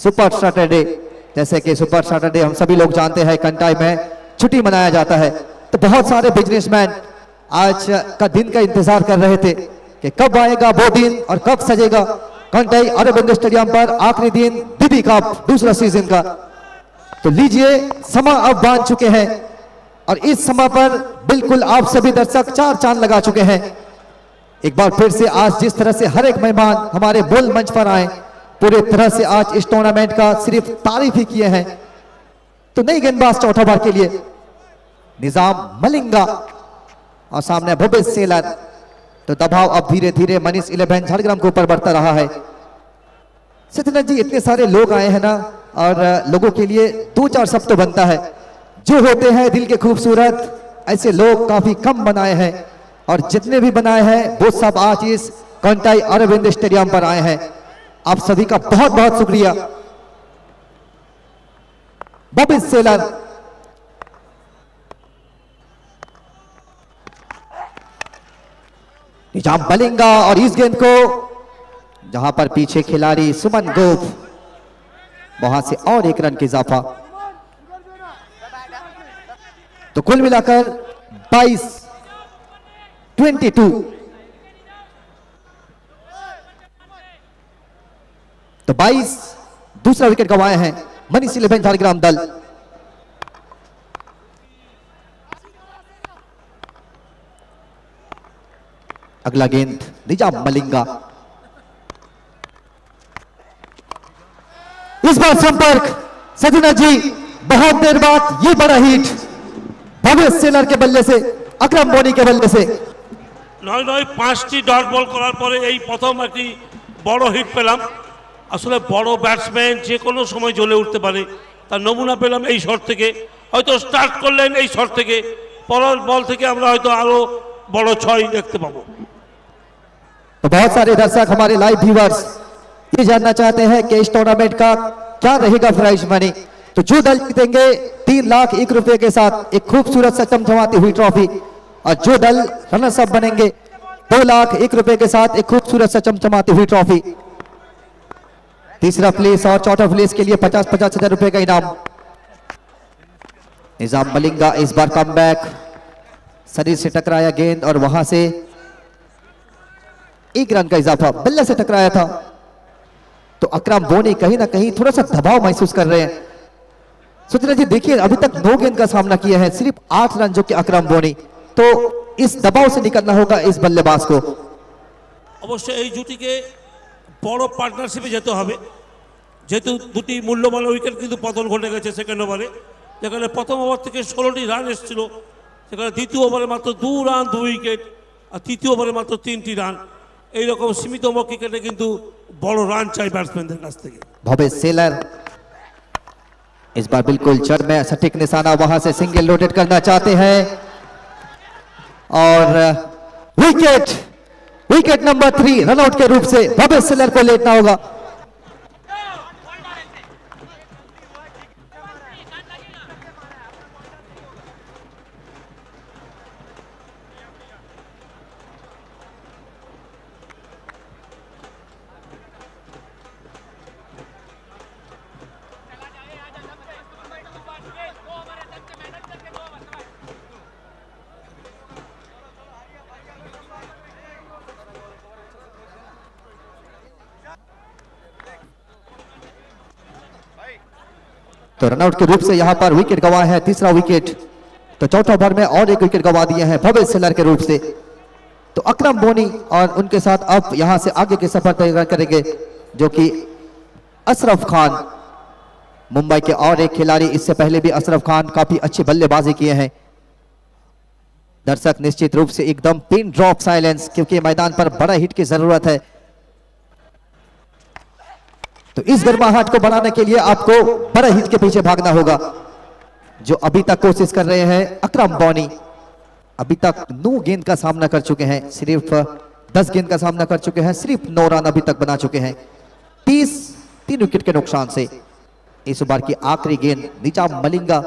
M: सुपर सैटरडे जैसे कि सुपर सैटरडे हम सभी लोग जानते हैं कंटाई में छुट्टी मनाया जाता है तो बहुत सारे बिजनेसमैन आज का दिन का इंतजार कर रहे थे कि कब आएगा वो दिन और कब सजेगा कंटाई अरबिंद स्टेडियम पर आखिरी दिन दीदी कप दूसरा सीजन का तो लीजिए समा अब बांध चुके हैं और इस समय पर बिल्कुल आप सभी दर्शक चार चांद लगा चुके हैं एक बार फिर से आज जिस तरह से हर एक मेहमान हमारे बोल मंच पर आए पूरे तरह से आज इस टूर्नामेंट का सिर्फ तारीफ ही किए हैं तो नई गेंदबाज चौथा बार के लिए निजाम मलिंगा और सामने भूपेश सेलर तो दबाव अब धीरे धीरे मनीष इलेवन झाड़ग्राम के ऊपर बढ़ता रहा है सत्यनाथ जी इतने सारे लोग आए हैं ना और लोगों के लिए दो चार शब्द तो बनता है जो होते हैं दिल के खूबसूरत ऐसे लोग काफी कम बनाए हैं और जितने भी बनाए हैं वो सब आज इस कंटाई अरविंद स्टेडियम पर आए हैं आप सभी का बहुत बहुत शुक्रिया बॉबी सेलर निजाम बलिंगा और इस गेंद को जहां पर पीछे खिलाड़ी सुमन गोप वहां से और एक रन की इजाफा तो कुल मिलाकर 22 22 तो 22 दूसरा विकेट गवाए हैं मनीष इलेवन झारग्राम दल अगला गेंद निजाम मलिंगा इस बार संपर्क सजना जी बहुत देर बाद ये बड़ा हिट भव्य सेलर के बल्ले से अक्रम बोनी के बल्ले से
J: নয় पांच टी डॉट बॉल करार পরে यही প্রথম একটি বড় हिट পেলাম আসলে বড় ব্যাটসম্যান যে কোনো সময় জ্বলে উঠতে পারে তার নমুনা পেলাম এই শট থেকে হয়তো স্টার্ট করলেন এই শট থেকে পরের বল থেকে আমরা হয়তো আরও বড় ছয় দেখতে পাবো
M: तो बहुत सारे दर्शक हमारे लाइव व्यूवर्स ये जानना चाहते हैं कि इस टूर्नामेंट का क्या रहेगा प्राइज मनी तो जो दल जीतेंगे तीन लाख एक रुपए के साथ एक खूबसूरत से चमचमाती हुई ट्रॉफी और जो दल रनर्स अप बनेंगे दो लाख एक रुपए के साथ एक खूबसूरत से चमचमाती हुई ट्रॉफी तीसरा प्लेस और चौथा प्लेस के लिए पचास पचास हजार रुपए का इनाम निजाम मलिंगा इस बार कम बैक शरीर से टकराया गेंद और वहां से एक रन का इजाफा बल्ले से टकराया था तो अक्रम बोनी कहीं ना कहीं थोड़ा सा दबाव महसूस कर रहे हैं सुचना जी देखिए अभी तक नौ गेंद का सामना किया है सिर्फ आठ रन जो कि अक्रम बोनी तो इस दबाव से निकलना होगा इस बल्लेबाज को
J: अवश्य এই জুটিকে বড় পার্টনারশিপে যেতে হবে যেহেতু দুটি মূল্যবান উইকেট কিন্তু পতন ঘটে গেছে সেকেন্ড ওভারে যেখানে প্রথম ওভার থেকে ষোলোটি রান এসেছিল সেখানে দ্বিতীয় ওভারে মাত্র দু রান দু উইকেট আর তৃতীয় ওভারে মাত্র তিনটি রান এইরকম সীমিতম ক্রিকেটে কিন্তু বড় রান চাই ব্যাটসম্যানদের কাছ থেকে
M: ভাবে সেলার इस बार बिल्कुल जड़ में सटीक निशाना वहां से सिंगल रोटेट करना चाहते हैं और wicket wicket number three run out के रूप से भव्य सिलर को लेटना होगा तो रनआउट के रूप से यहाँ पर विकेट गंवाए हैं तीसरा विकेट तो चौथा ओवर में और एक विकेट गवा दिए हैं भव्य सेलर के रूप से तो अक्रम बोनी और उनके साथ अब यहां से आगे के सफर तय करेंगे जो कि अशरफ खान मुंबई के और एक खिलाड़ी इससे पहले भी अशरफ खान काफी अच्छी बल्लेबाजी किए हैं दर्शक निश्चित रूप से एकदम पिन ड्रॉप साइलेंस क्योंकि मैदान पर बड़ा हिट की जरूरत है तो इस गर्माहट को बढ़ाने के लिए आपको बड़े हित के पीछे भागना होगा जो अभी तक कोशिश कर रहे हैं अक्रम बॉनी अभी तक नौ गेंद का सामना कर चुके हैं सिर्फ दस गेंद का सामना कर चुके हैं सिर्फ नौ रन अभी तक बना चुके हैं तीस तीन विकेट के नुकसान से इस बार की आखिरी गेंद नीचा मलिंगा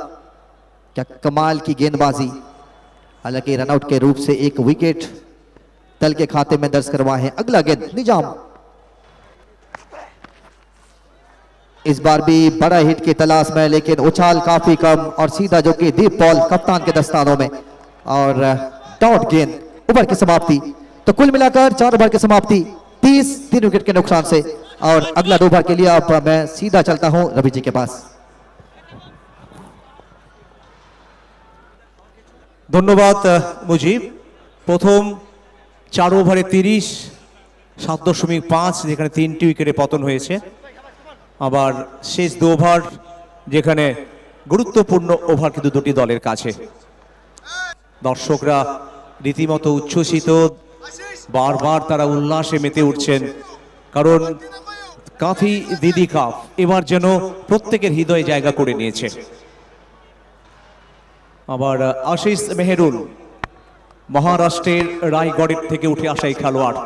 M: क्या कमाल की गेंदबाजी हालांकि रनआउट के रूप से एक विकेट तल के खाते में दर्ज करवाए हैं अगला गेंद निजाम इस बार भी बड़ा हिट की तलाश में लेकिन उछाल काफी कम और सीधा जो कि दीप बॉल कप्तान के दस्तानों में और डॉट गेंद ओवर की समाप्ति तो कुल मिलाकर चार ओवर की समाप्ति तीस तीन विकेट के नुकसान से और अगला दो ओवर के लिए अब मैं सीधा चलता हूं रवि जी के पास ধন্যবাদ
H: মুজিব প্রথম চার ওভারে তিরিশ সাত দশমিক পাঁচ तीन তিনটি উইকেটে পতন হয়েছে আবার শেষ দু ওভার যেখানে গুরুত্বপূর্ণ ওভার কিন্তু দুটি দলের কাছে দর্শকরা রীতিমতো উচ্ছ্বসিত বারবার তারা উল্লাসে মেতে উঠছেন কারণ কাঁথি দিদি কাপ এবার যেন প্রত্যেকের হৃদয়ে জায়গা করে নিয়েছে আবার আশিস মেহেরুল মহারাষ্ট্রের রায়গড়ের থেকে উঠে আসা এই খেলোয়াড়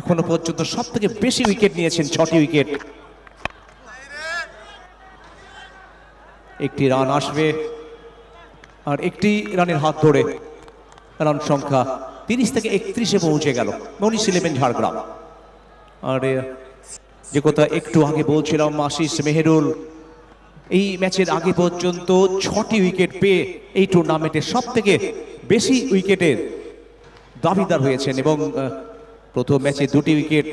H: এখনো পর্যন্ত সব থেকে বেশি উইকেট নিয়েছেন ছটি উইকেট একটি রান আসবে আর একটি রানের হাত ধরে রান সংখ্যা তিরিশ থেকে একত্রিশে পৌঁছে গেল মনীষ ইলেভেন ঝাড়গ্রাম আর যে কথা একটু আগে বলছিলাম আশিস মেহেরুল এই ম্যাচের আগে পর্যন্ত ছটি উইকেট পেয়ে এই টুর্নামেন্টের সব থেকে বেশি উইকেটের দাবিদার হয়েছেন এবং প্রথম ম্যাচে দুটি উইকেট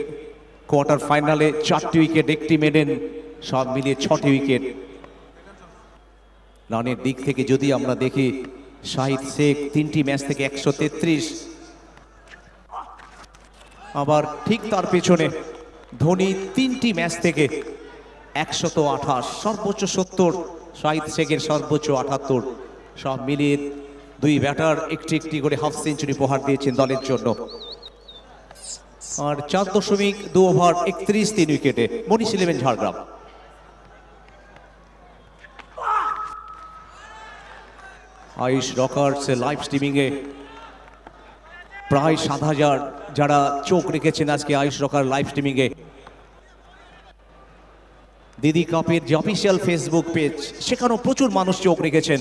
H: কোয়ার্টার ফাইনালে চারটি উইকেট একটি মেডেন সব মিলিয়ে ছটি উইকেট রানের দিক থেকে যদি আমরা দেখি শাহিদ শেখ তিনটি ম্যাচ থেকে একশো তেত্রিশ আবার ঠিক তার পেছনে ধোনি তিনটি ম্যাচ থেকে একশত আঠাশ সর্বোচ্চ সত্তর শাহিদ শেখের সর্বোচ্চ আঠাত্তর সব মিলিয়ে দুই ব্যাটার একটি একটি করে হাফ সেঞ্চুরি উপহার দিয়েছেন দলের জন্য আর চার দশমিক দু ওভার একত্রিশ তিন উইকেটে Manish eleven Jhargram Ayush rockers live স্ট্রিমিংয়ে প্রায় সাত হাজার যারা চোখ রেখেছেন আজকে আয়ুষ রকার লাইভ স্ট্রিমিংয়ে দিদি কাপের যে অফিসিয়াল ফেসবুক পেজ সেখানেও প্রচুর মানুষ চোখ রেখেছেন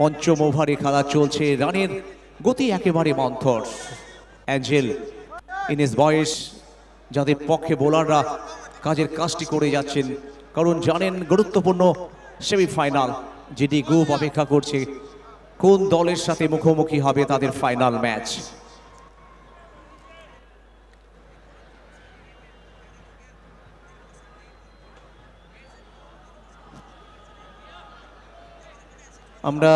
H: পঞ্চম ওভারে খেলা চলছে রানের গতি একেবারে মন্থর অ্যাঞ্জেল ইনেস বয়েস যাদের পক্ষে বোলাররা কাজের কাজটি করে যাচ্ছেন কারণ জানেন গুরুত্বপূর্ণ সেমিফাইনাল যেটি গ্রুপ অপেক্ষা করছে কোন দলের সাথে মুখোমুখি হবে তাদের ফাইনাল ম্যাচ আমরা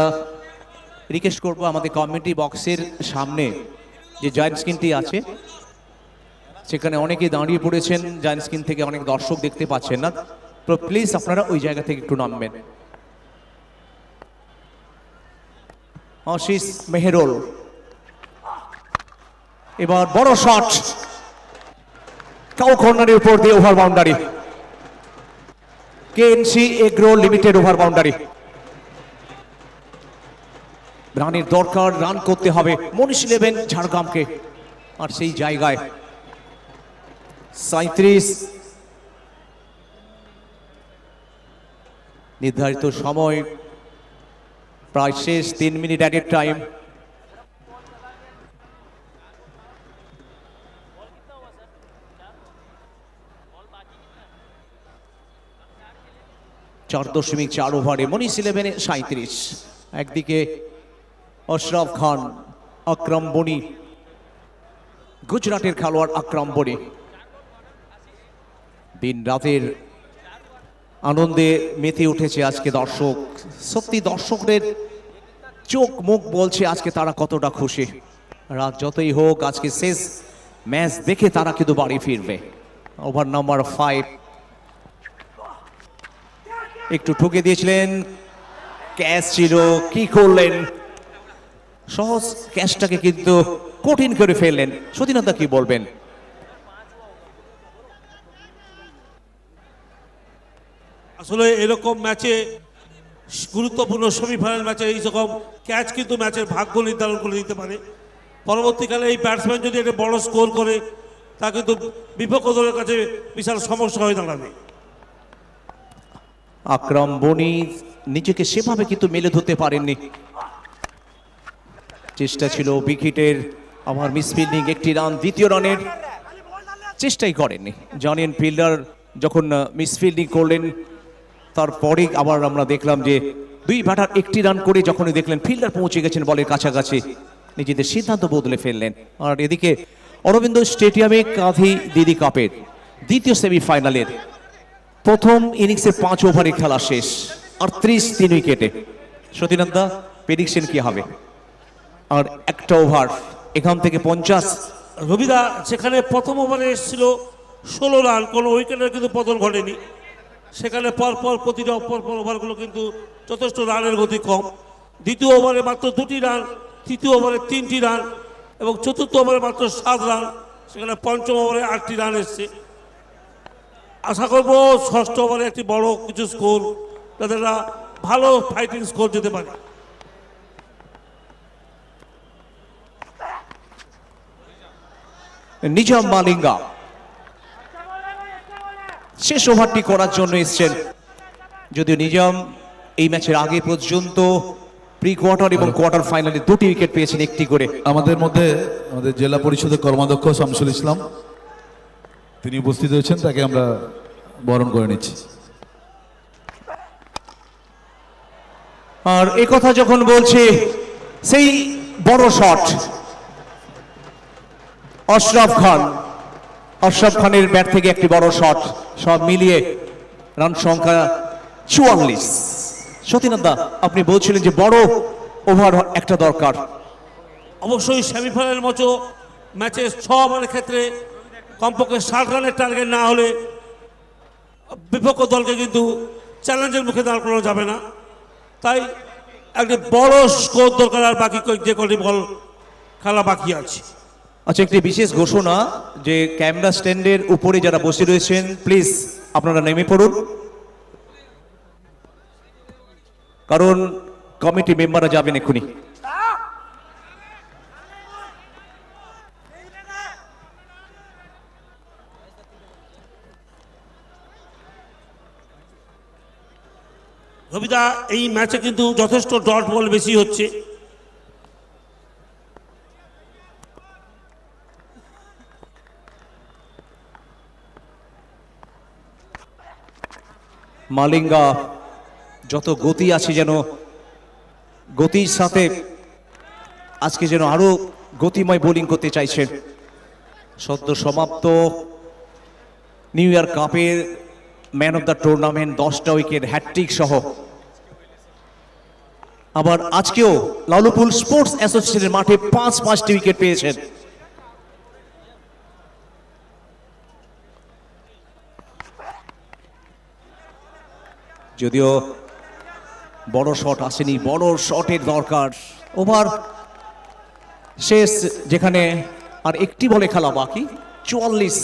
H: রিকোয়েস্ট করব আমাদের কমিউনিটি বক্সের সামনে যে জয়েন্ট স্ক্রিনটি আছে সেখানে অনেকে দাঁড়িয়ে পড়েছেন জয়েন্ট স্ক্রিন থেকে অনেক দর্শক দেখতে পাচ্ছেন না তো প্লিজ আপনারা ওই জায়গা থেকে একটু নামবেন অশিস মেহেরোল এবার বড় শট কাউ কর্নারের উপর দিয়ে over boundary KNC agro limited over boundary রানের দরকার রান করতে হবে মনীষ নেবেন ঝাড়গ্রামকে আর সেই জায়গায় সাঁত্রিশ নির্ধারিত সময় প্রায় শেষ তিন মিনিট অ্যাট এ টাইম চার দশমিক চার ওভারে মনীষ ইলেভেনে সাঁত্রিশ একদিকে অশরফ খান আক্রম বনি গুজরাটের খেলোয়াড় আক্রম বনি দিন রাতের আনন্দে মেতে উঠেছে আজকে দর্শক সত্যি দর্শকদের চোখ মুখ বলছে আজকে তারা কতটা খুশি রাত যতই হোক আজকে শেষ ম্যাচ দেখে তারা কিন্তু বাড়ি ফিরবে ওভার নাম্বার ফাইভ একটু ঠুকে দিয়েছিলেন ক্যাচ ছিল কি করলেন সহজ ক্যাচটাকে কিন্তু কঠিন করে ফেললেন সতীনাথা কি বলবেন
J: আসলে এরকম ম্যাচে গুরুত্বপূর্ণ সেমিফাইনাল ম্যাচে এইরকম ক্যাচ কিন্তু ম্যাচের ভাগ্য নির্ধারণ করে দিতে পারে পরবর্তীকালে এই ব্যাটসম্যান যদি একটা বড় স্কোর করে তা কিন্তু বিপক্ষ দলের কাছে বিশাল সমস্যা হয়ে দাঁড়াবে
H: আকরাম বনি নিজেকে সেভাবে কিন্তু মেলে ধরতে পারেননি চেষ্টা ছিল উইকেটের আমার মিসফিল্ডিং একটি রান দ্বিতীয় রানের চেষ্টাই করেননি জানেন ফিল্ডার যখন মিসফিল্ডিং করলেন তারপরে আবার আমরা দেখলাম যে দুই ব্যাটার একটি রান করে যখনই দেখলেন ফিল্ডার পৌঁছে গেছেন বলের কাছাকাছি নিজেদের সিদ্ধান্ত বদলে ফেললেন আর এদিকে অরবিন্দ স্টেডিয়ামে কাঁধি দিদি কাপের দ্বিতীয় সেমিফাইনালের প্রথম ইনিংসে পাঁচ ওভারে খেলা শেষ আর ত্রিশ তিন উইকেটে সতীনন্দা প্রেডিকশন কি হবে আর একটা ওভার এখান থেকে পঞ্চাশ রবিদা
J: সেখানে প্রথম ওভারে এসেছিল ষোলো রান কোনো উইকেটের কিন্তু পতন ঘটেনি সেখানে পরপর প্রতিটা পর ওভারগুলো কিন্তু যথেষ্ট রানের গতি কম দ্বিতীয় ওভারে মাত্র দুটি রান তৃতীয় ওভারে তিনটি রান এবং চতুর্থ ওভারে মাত্র সাত রান সেখানে পঞ্চম ওভারে আটটি রান এসছে আশা করব ষষ্ঠ ওভারে একটি বড় কিছু স্কোর যাতে ভালো ফাইটিং স্কোর যেতে পারে
H: নিজাম মালিঙ্গা শেষ ওভারটি করার জন্য এসছেন যদিও নিজাম এই ম্যাচের আগে পর্যন্ত প্রি কোয়ার্টার এবং কোয়ার্টার ফাইনালে দুটি উইকেট পেয়েছেন একটি করে
B: আমাদের মধ্যে আমাদের জেলা পরিষদের কর্মাধ্যক্ষ শামসুল ইসলাম তিনি উপস্থিত হয়েছেন তাকে আমরা বরণ করে নিচ্ছি
H: আর এ কথা যখন বলছে সেই বড় শট অশরফ খান আশরাফ খানের ব্যাট থেকে একটি বড় শট সব মিলিয়ে রান সংখ্যা চুয়াল্লিশ দা আপনি বলছিলেন যে বড় ওভার একটা দরকার
J: অবশ্যই সেমিফাইনালের মতো ম্যাচে ছ ওভারের ক্ষেত্রে কমপক্ষে ষাট রানের টার্গেট না হলে বিপক্ষ দলকে কিন্তু চ্যালেঞ্জের মুখে দাঁড় করানো যাবে না তাই একটি বড় স্কোর
H: দরকার আর বাকি যে কটি বল খেলা বাকি আছে আচ্ছা একটি বিশেষ ঘোষণা যে ক্যামেরা স্ট্যান্ডের উপরে যারা বসে রয়েছেন প্লিজ আপনারা নেমে পড়ুন কারণ কমিটি মেম্বাররা যাবেন এক্ষুনি
J: রবিদা এই ম্যাচে কিন্তু যথেষ্ট ডট বল বেশি হচ্ছে
H: মালিঙ্গা যত গতি আছে যেন গতির সাথে আজকে যেন আরও গতিময় বোলিং করতে চাইছেন সদ্য সমাপ্ত নিউ ইয়র্ক কাপের ম্যান অফ দ্য টুর্নামেন্ট দশটা উইকেট হ্যাট্রিক সহ আবার আজকেও লালুপুল স্পোর্টস অ্যাসোসিয়েশনের মাঠে পাঁচ পাঁচটি উইকেট পেয়েছেন যদিও বড় শট আসেনি বড় শটের দরকার ওভার শেষ যেখানে আর একটি বলে খেলা বাকি চুয়াল্লিশ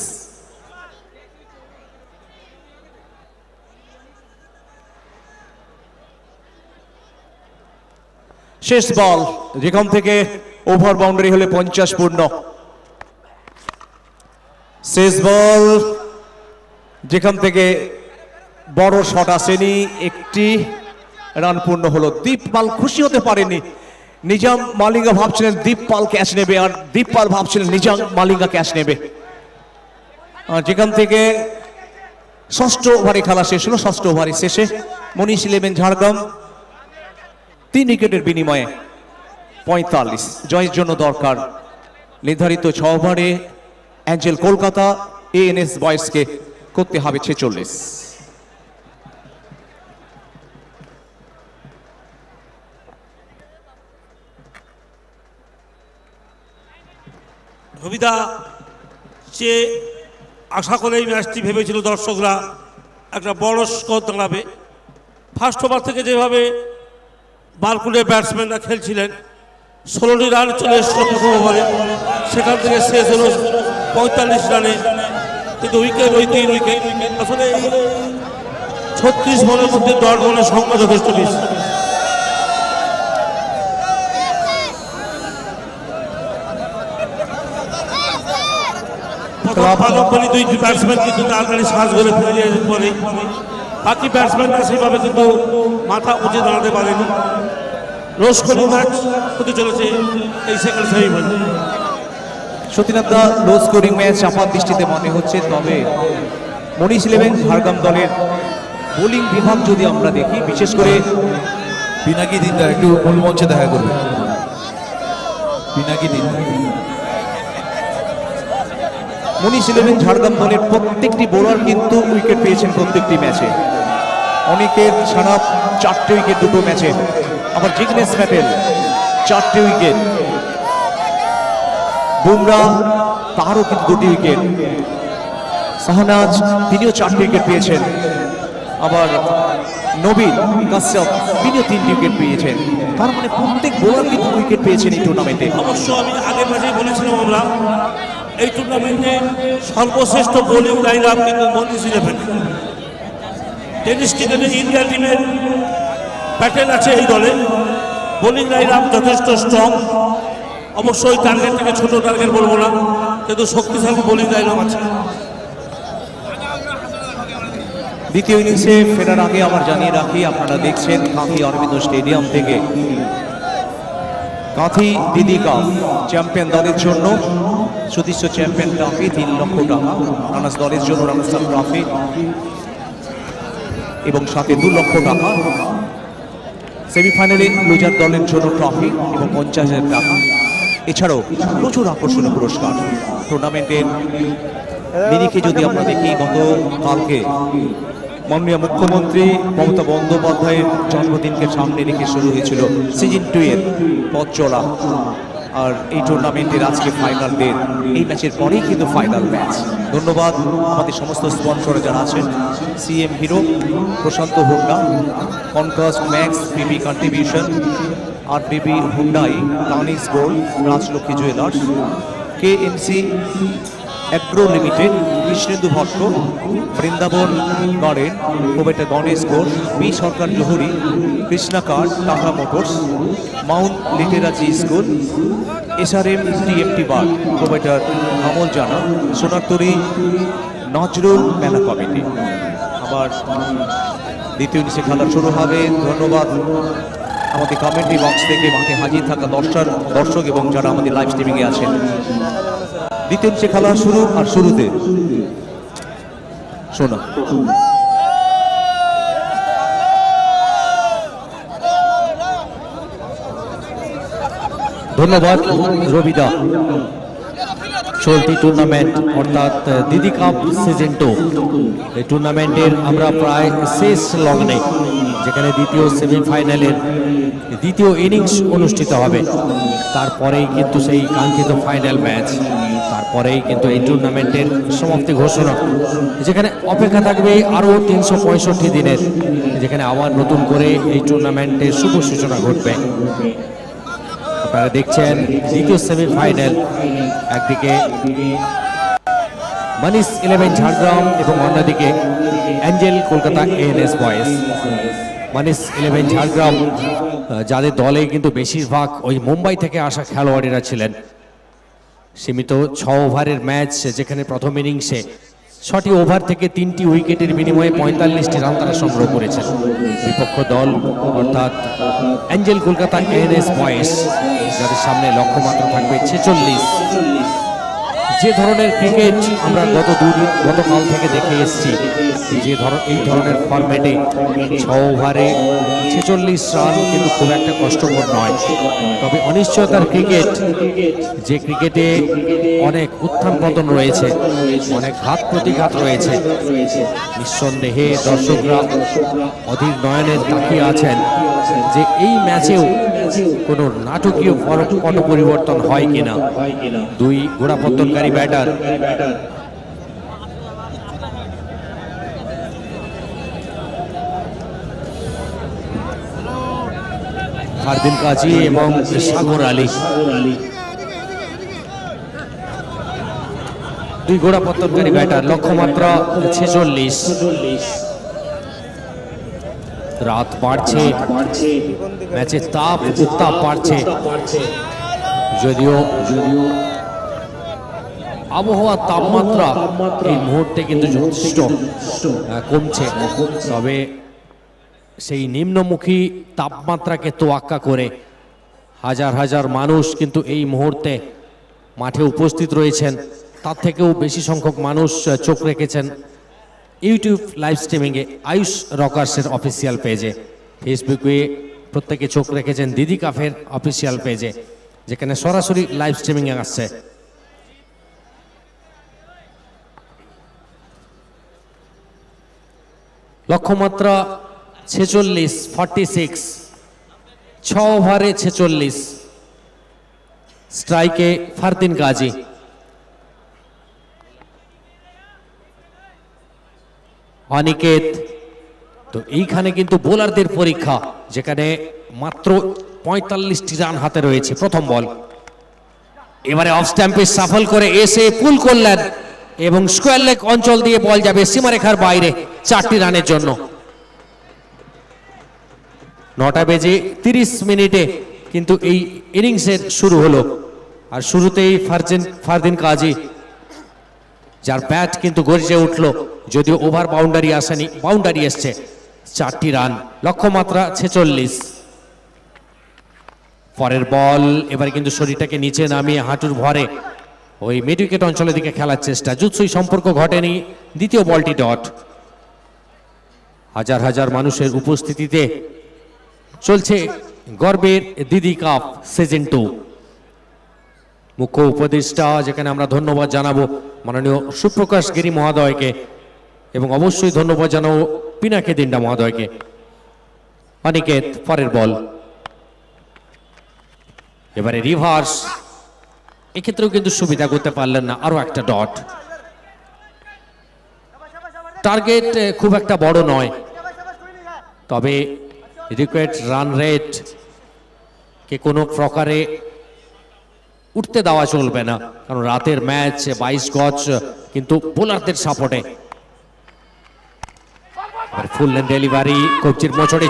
H: শেষ বল যেখান থেকে ওভার বাউন্ডারি হলে পঞ্চাশ পূর্ণ শেষ বল যেখান থেকে বড় শট আসেনি একটি রান পূর্ণ হলো দীপপাল খুশি হতে পারেনি নিজাম মালিঙ্গা ভাবছিলেন দীপপাল ক্যাচ নেবে আর দীপপাল ভাবছিলেন নিজাম মালিঙ্গা ক্যাচ নেবে যেখান থেকে ষষ্ঠ ওভারে খেলা শেষ হলো ষষ্ঠ ওভারে শেষে মনীষ ইলেভেন ঝাড়গ্রাম তিন উইকেটের বিনিময়ে পঁয়তাল্লিশ জয়ের জন্য দরকার নির্ধারিত ছ ওভারে অ্যাঞ্জেল কলকাতা এএনএস বয়েসকে করতে হবে ছেচল্লিশ
J: রবিদা সে আশা করে এই ম্যাচটি ভেবেছিল দর্শকরা একটা বড় স্কোর দাঁড়াবে ফার্স্ট ওভার থেকে যেভাবে বারকুলের ব্যাটসম্যানরা খেলছিলেন ষোলোটি রান চলে এসেছিল সেখান থেকে শেষ হল পঁয়তাল্লিশ রানে কিন্তু উইকেট ওই তিন উইকেট আসলে ছত্রিশ বলের মধ্যে দশ বলের সংখ্যা যথেষ্ট বেশি লফা কোম্পানি দুই ব্যাটসম্যান তাড়াতাড়ি শ্বাস করে ফিরে যায় পরে বাকি ব্যাটসম্যানরা সেইভাবে কিন্তু মাথা উঁচে দাঁড়াতে পারেনি রোসকলি ম্যাচ হতে চলেছে
H: এই second semifinal Satinath da low scoring match আপাত দৃষ্টিতে মনে হচ্ছে তবে মনীষ ইলেভেন ঝাড়গ্রাম দলের বোলিং বিভাগ যদি আমরা দেখি বিশেষ করে পিনাকি দিনদা একটু মূল মঞ্চে দেখা করবে পিনাকি দিনদা মনীষ ইলেভেন ঝাড়গ্রাম দলের প্রত্যেকটি বোলার কিন্তু উইকেট পেয়েছেন প্রত্যেকটি ম্যাচে অনেকের ছাড়া চারটে উইকেট দুটো ম্যাচে আবার জিগনেশ প্যাটেল চারটে উইকেট বুমরা তারও কিন্তু দুটি উইকেট শাহনাজ তিনিও চারটি উইকেট পেয়েছেন আবার নবীন কাশ্যপ তিনিও তিনটি উইকেট পেয়েছেন তার মানে প্রত্যেক বোলার কিন্তু উইকেট পেয়েছেন এই টুর্নামেন্টে অবশ্য আমি আগে মাঝেই বলেছিলাম আমরা এই টুর্নামেন্টে
G: সর্বশ্রেষ্ঠ
J: বোলিং লাইন আপ
H: কিন্তু মনিস ইলেভেন
J: টেনিস ক্রিকেটে ইন্ডিয়া টিমের প্যাটেল আছে এই দলে বোলিং লাইন আপ
H: যথেষ্ট
E: স্ট্রং অবশ্যই টার্গেট থেকে ছোট টার্গেট বলবো না কিন্তু শক্তিশালী বোলিং লাইন আপ আছে
H: দ্বিতীয় ইনিংসে ফেরার আগে আবার জানিয়ে রাখি আপনারা দেখছেন কাঁথি অরবিন্দ স্টেডিয়াম থেকে কাথি দিদি কাপ চ্যাম্পিয়ন দলের জন্য সতীর্থ চ্যাম্পিয়ন ট্রফি তিন লক্ষ টাকা রানার্স দলের জন্য রানার্স ট্রফি এবং সাথে দু লক্ষ টাকা সেমিফাইনালে লুজার দলের জন্য ট্রফি এবং পঞ্চাশ হাজার টাকা এছাড়াও প্রচুর আকর্ষণীয় পুরস্কার টুর্নামেন্টের দিদিকে যদি আমরা দেখি গত কালকে মাননীয় মুখ্যমন্ত্রী মমতা বন্দ্যোপাধ্যায়ের জন্মদিনকে সামনে রেখে শুরু হয়েছিল সিজন টু এর পথ চলা আর এই টুর্নামেন্টের আজকে ফাইনাল ডে এই ম্যাচের পরেই কিন্তু ফাইনাল ম্যাচ ধন্যবাদ আমাদের সমস্ত স্পন্সর যারা আছেন সিএম হিরো প্রশান্ত Honda Concast Max BB contribution আর BB Hyundai Tanishq gold Rajlakshmi jewellers K MC C agro limited Krishnendu Bhatta Brindaban garden কবেটা গণেশ ঘোষ বি সরকার জহুরি কৃষ্ণাকার Tata motors Mount Litera Zee school SRM TMT bar কবেটার আমল জানা সোনারতরি নজরুল মেলা কমিটি আবার দ্বিতীয় নিচে খেলা শুরু হবে ধন্যবাদ আমাদের কমেন্ট্রি বক্স থেকে মাঠে হাজির থাকা দর্শক দর্শক এবং যারা আমাদের লাইভ স্ট্রিমিংয়ে আছেন দ্বিতীয় সে খেলা শুরু আর শুরুতে শোনা
I: ধন্যবাদ রবিদা চলতি টুর্নামেন্ট অর্থাৎ দিদি কাপ সিজন টু এই টুর্নামেন্টের আমরা প্রায় শেষ লগ্নে যেখানে দ্বিতীয় সেমিফাইনালের দ্বিতীয় ইনিংস অনুষ্ঠিত হবে তারপরেই কিন্তু সেই কাঙ্ক্ষিত ফাইনাল ম্যাচ তারপরেই কিন্তু এই টুর্নামেন্টের সমাপ্তি ঘোষণা যেখানে অপেক্ষা থাকবে আরও তিনশো দিনের যেখানে আবার নতুন করে এই টুর্নামেন্টের শুভ সূচনা ঘটবে আপনারা দেখছেন দ্বিতীয় সেমিফাইনাল একদিকে মানিস ইলেভেন ঝাড়গ্রাম এবং অন্যদিকে অ্যাঞ্জেল কলকাতা এএনএস বয়েস মানিস ইলেভেন ঝাড়গ্রাম যাদের দলে কিন্তু বেশিরভাগ ওই মুম্বাই থেকে আসা খেলোয়াড়েরা ছিলেন সীমিত ছ ওভারের ম্যাচ যেখানে প্রথম ইনিংসে ছটি ওভার থেকে তিনটি উইকেটের বিনিময়ে পঁয়তাল্লিশটি রান তারা সংগ্রহ করেছেন বিপক্ষ দল অর্থাৎ অ্যাঞ্জেল কলকাতা এস বয়েস যাদের সামনে লক্ষ্যমাত্রা থাকবে ছেচল্লিশ যে ধরনের ক্রিকেট আমরা গত দুদিন গতকাল থেকে দেখে এসেছি যে ধরনের এই ধরনের ফরম্যাটে ছ ওভারে ছেচল্লিশ রান কিন্তু খুব একটা কষ্টকর নয় তবে অনিশ্চয়তার ক্রিকেট যে ক্রিকেটে অনেক উত্থান পতন রয়েছে অনেক ঘাত প্রতিঘাত রয়েছে নিঃসন্দেহে দর্শকরা অধীর নয়নের তাকিয়ে আছেন যে এই ম্যাচেও কোনো নাটকীয় ফরক কত পরিবর্তন হয় কিনা দুই গোড়াপত্তনকারী ব্যাটার হারদিন কাজী এবং সাগর আলী দুই গোড়াপত্তনকারী ব্যাটার লক্ষ্যমাত্রা ছেচল্লিশ রাত বাড়ছে ম্যাচের তাপ উত্তাপ বাড়ছে যদিও যদিও আবহাওয়ার তাপমাত্রা এই মুহূর্তে কিন্তু যথেষ্ট কমছে তবে সেই নিম্নমুখী তাপমাত্রাকে তোয়াক্কা করে হাজার হাজার মানুষ কিন্তু এই মুহূর্তে মাঠে উপস্থিত রয়েছেন তার থেকেও বেশি সংখ্যক মানুষ চোখ রেখেছেন ইউটিউব লাইভ স্ট্রিমিংয়ে আয়ুষ রকার্সের অফিসিয়াল পেজে ফেসবুকে প্রত্যেকে চোখ রেখেছেন দিদি কাফের অফিসিয়াল পেজে
G: যেখানে সরাসরি লাইভ স্ট্রিমিংয়ে আসছে
I: লক্ষ্যমাত্রা ছেচল্লিশ ফর্টি সিক্স ছ ওভারে ছেচল্লিশ স্ট্রাইকে ফারদিন গাজী অনিকেত তো এইখানে কিন্তু বোলারদের পরীক্ষা যেখানে মাত্র পঁয়তাল্লিশটি রান হাতে রয়েছে প্রথম বল এবারে অফ স্ট্যাম্পে সাফল করে এসে পুল করলেন এবং স্কোয়ার লেগ অঞ্চল দিয়ে বল যাবে সীমারেখার বাইরে চারটি রানের জন্য নটা বেজে তিরিশ মিনিটে কিন্তু এই ইনিংসের শুরু হলো আর শুরুতেই ফারজিন ফারদিন কাজী যার ব্যাট কিন্তু গর্জে উঠল যদিও ওভার বাউন্ডারি আসেনি বাউন্ডারি এসছে চারটি রান লক্ষ্যমাত্রা ছেচল্লিশ পরের বল এবারে কিন্তু শরীরটাকে নিচে নামিয়ে হাঁটুর ভরে ওই মিড উইকেট অঞ্চলের দিকে খেলার চেষ্টা জুৎসই সম্পর্ক ঘটেনি দ্বিতীয় বলটি ডট হাজার হাজার মানুষের উপস্থিতিতে চলছে গর্বের দিদি কাপ সিজন টু মুখ্য উপদেষ্টা যেখানে আমরা ধন্যবাদ জানাবো মাননীয় সুপ্রকাশ গিরি মহাদয়কে এবং অবশ্যই ধন্যবাদ জানাবো পিনাকে দিন্ডা মহাদয়কে অনিকেত পরের বল এবারে রিভার্স এক্ষেত্রেও কিন্তু সুবিধা করতে পারলেন না আরও একটা ডট টার্গেট খুব একটা বড় নয় তবে রিকোয়েড রান রেট কে কোনো প্রকারে উঠতে দেওয়া চলবে না কারণ রাতের ম্যাচ বাইশ গজ কিন্তু বোলারদের সাপোর্টে ফুল ডেলিভারি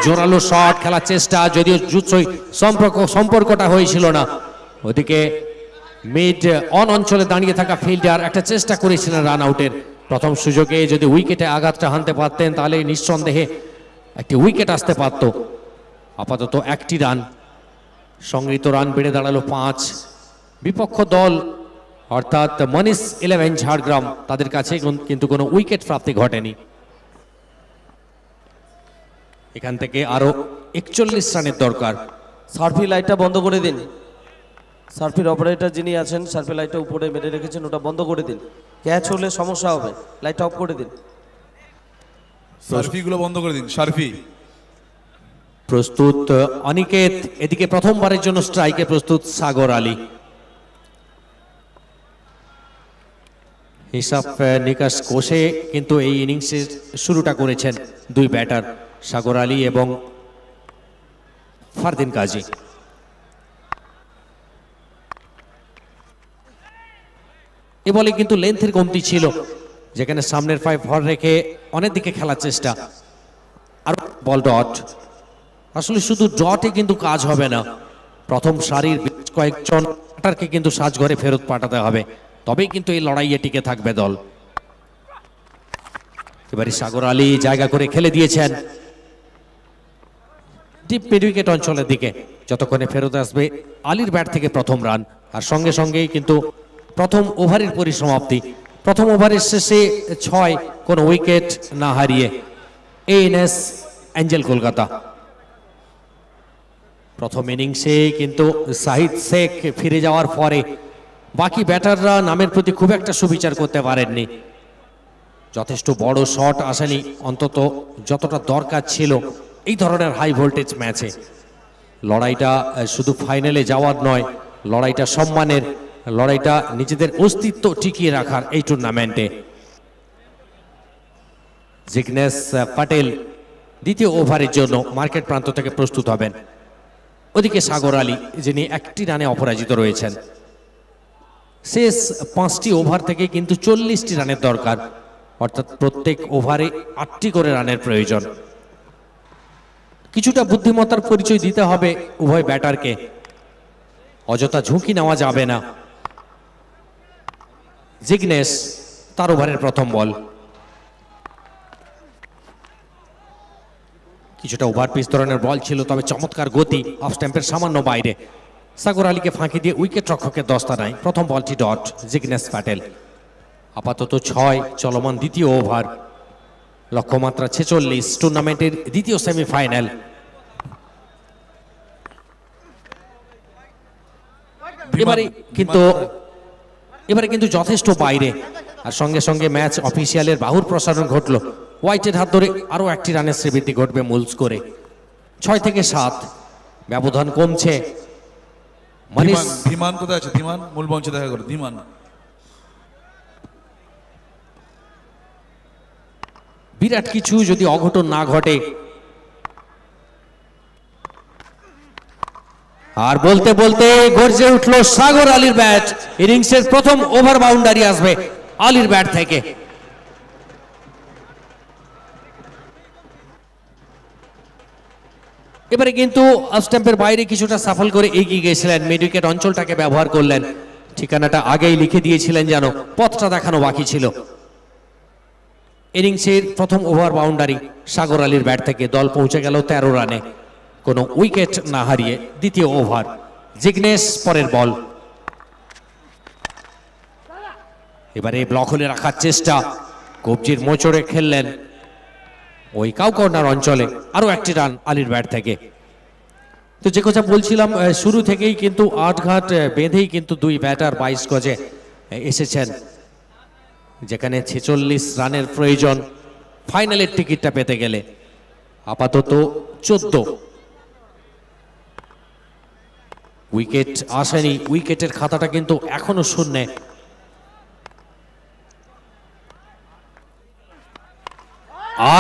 I: জোরালো শট খেলার চেষ্টা যদিও সম্পর্ক সম্পর্কটা হয়েছিল না ওদিকে অন অঞ্চলে দাঁড়িয়ে থাকা একটা চেষ্টা করেছিলেন রান আউটের প্রথম সুযোগে যদি উইকেটে আঘাতটা হানতে পারতেন তাহলে নিঃসন্দেহে একটি উইকেট আসতে পারত আপাতত একটি রান সংগৃহীত রান বেড়ে দাঁড়ালো পাঁচ বিপক্ষ দল অর্থাৎ মনিস ইলেভেন ঝাড়গ্রাম তাদের কাছে কিন্তু কোনো উইকেট প্রাপ্তি ঘটেনি এখান থেকে আরো একচল্লিশ রানের দরকার সার্ফি লাইটটা বন্ধ করে দিন
C: সার্ফির অপারেটর যিনি আছেন সার্ফি লাইটটা উপরে মেরে রেখেছেন ওটা বন্ধ করে দিন ক্যাচ হলে সমস্যা হবে লাইটটা অফ করে দিন সার্ফিগুলো বন্ধ করে দিন
I: সার্ফি প্রস্তুত অনিকেত এদিকে প্রথমবারের জন্য স্ট্রাইকে প্রস্তুত সাগর আলী হিসাব নিকাশ কোষে কিন্তু এই ইনিংসের শুরুটা করেছেন দুই ব্যাটার সাগর আলী এবং ফারদিন কাজী এ বলে কিন্তু লেন্থের কমতি ছিল যেখানে সামনের ফাইভ ভর রেখে অনেক দিকে খেলার চেষ্টা আর বল ডট আসলে শুধু ডটে কিন্তু কাজ হবে না প্রথম সারির কয়েকজন ব্যাটারকে কিন্তু সাজঘরে ফেরত পাঠাতে হবে তবেই কিন্তু এই লড়াইয়ে টিকে থাকবে দল এবারে সাগর আলী জায়গা করে খেলে দিয়েছেন ডিপ মিড উইকেট অঞ্চলের দিকে যতক্ষণে ফেরত আসবে আলীর ব্যাট থেকে প্রথম রান আর সঙ্গে সঙ্গেই কিন্তু প্রথম ওভারের পরিসমাপ্তি প্রথম ওভারের শেষে ছয় কোন উইকেট না হারিয়ে এস অ্যাঞ্জেল কলকাতা প্রথম ইনিংসে কিন্তু সাহিদ শেখ ফিরে যাওয়ার পরে বাকি ব্যাটাররা নামের প্রতি খুব একটা সুবিচার করতে পারেননি যথেষ্ট বড় শট আসেনি অন্তত যতটা দরকার ছিল এই ধরনের হাই ভোল্টেজ ম্যাচে লড়াইটা শুধু ফাইনালে যাওয়ার নয় লড়াইটা সম্মানের লড়াইটা নিজেদের অস্তিত্ব টিকিয়ে রাখার এই টুর্নামেন্টে জিগনেশ প্যাটেল দ্বিতীয় ওভারের জন্য মার্কেট প্রান্ত থেকে প্রস্তুত হবেন ওদিকে সাগর আলী যিনি একটি রানে অপরাজিত রয়েছেন শেষ পাঁচটি ওভার থেকে কিন্তু চল্লিশটি রানের দরকার অর্থাৎ প্রত্যেক ওভারে আটটি করে রানের প্রয়োজন কিছুটা বুদ্ধিমত্তার পরিচয় দিতে হবে উভয় ব্যাটারকে অযথা ঝুঁকি নেওয়া যাবে না জিগনেশ তার ওভারের প্রথম বল কিছুটা ওভার পিস ধরনের বল ছিল তবে চমৎকার গতি অফ স্ট্যাম্পের সামান্য বাইরে সাগর আলীকে ফাঁকি দিয়ে উইকেট রক্ষকের দস্তানায় প্রথম বলটি ডট জিগনেশ প্যাটেল আপাতত ছয় চলমান দ্বিতীয় ওভার লক্ষ্যমাত্রা ছেচল্লিশ টুর্নামেন্টের দ্বিতীয় সেমিফাইনাল এবারে কিন্তু এবারে কিন্তু যথেষ্ট বাইরে আর সঙ্গে সঙ্গে ম্যাচ অফিসিয়ালের বাহুর প্রসারণ ঘটল হোয়াইটের হাত ধরে আরও একটি রানের শ্রীবৃদ্ধি ঘটবে মুলস করে ছয় থেকে সাত ব্যবধান কমছে মানে
B: ধীমান কোথায় আছে ধীমান মূল মঞ্চে দেখা করো ধীমান
I: বিরাট কিছু যদি অঘটন না ঘটে আর বলতে বলতে গর্জে উঠলো সাগর আলীর ব্যাট ইনিংসের প্রথম ওভার বাউন্ডারি আসবে আলীর ব্যাট থেকে এবারে কিন্তু স্ট্যাম্পের বাইরে কিছুটা সাফল করে এগিয়ে গেছিলেন মেডিকেট অঞ্চলটাকে ব্যবহার করলেন ঠিকানাটা আগেই লিখে দিয়েছিলেন যেন পথটা দেখানো বাকি ছিল ইনিংসের প্রথম ওভার বাউন্ডারি সাগর আলীর ব্যাট থেকে দল পৌঁছে গেল তেরো রানে কোনো উইকেট না হারিয়ে দ্বিতীয় ওভার জিগনেশ পরের বল এবারে ব্লক হলে রাখার চেষ্টা কবজির মোচড়ে খেললেন ওই কাউ কর্নার অঞ্চলে আরও একটি রান আলির ব্যাট থেকে তো যে কথা বলছিলাম শুরু থেকেই কিন্তু আটঘাট বেঁধেই কিন্তু দুই ব্যাটার বাইশ গজে এসেছেন যেখানে ছেচল্লিশ রানের প্রয়োজন ফাইনালের টিকিটটা পেতে গেলে আপাতত চোদ্দ উইকেট আসেনি উইকেটের খাতাটা কিন্তু এখনো শূন্যে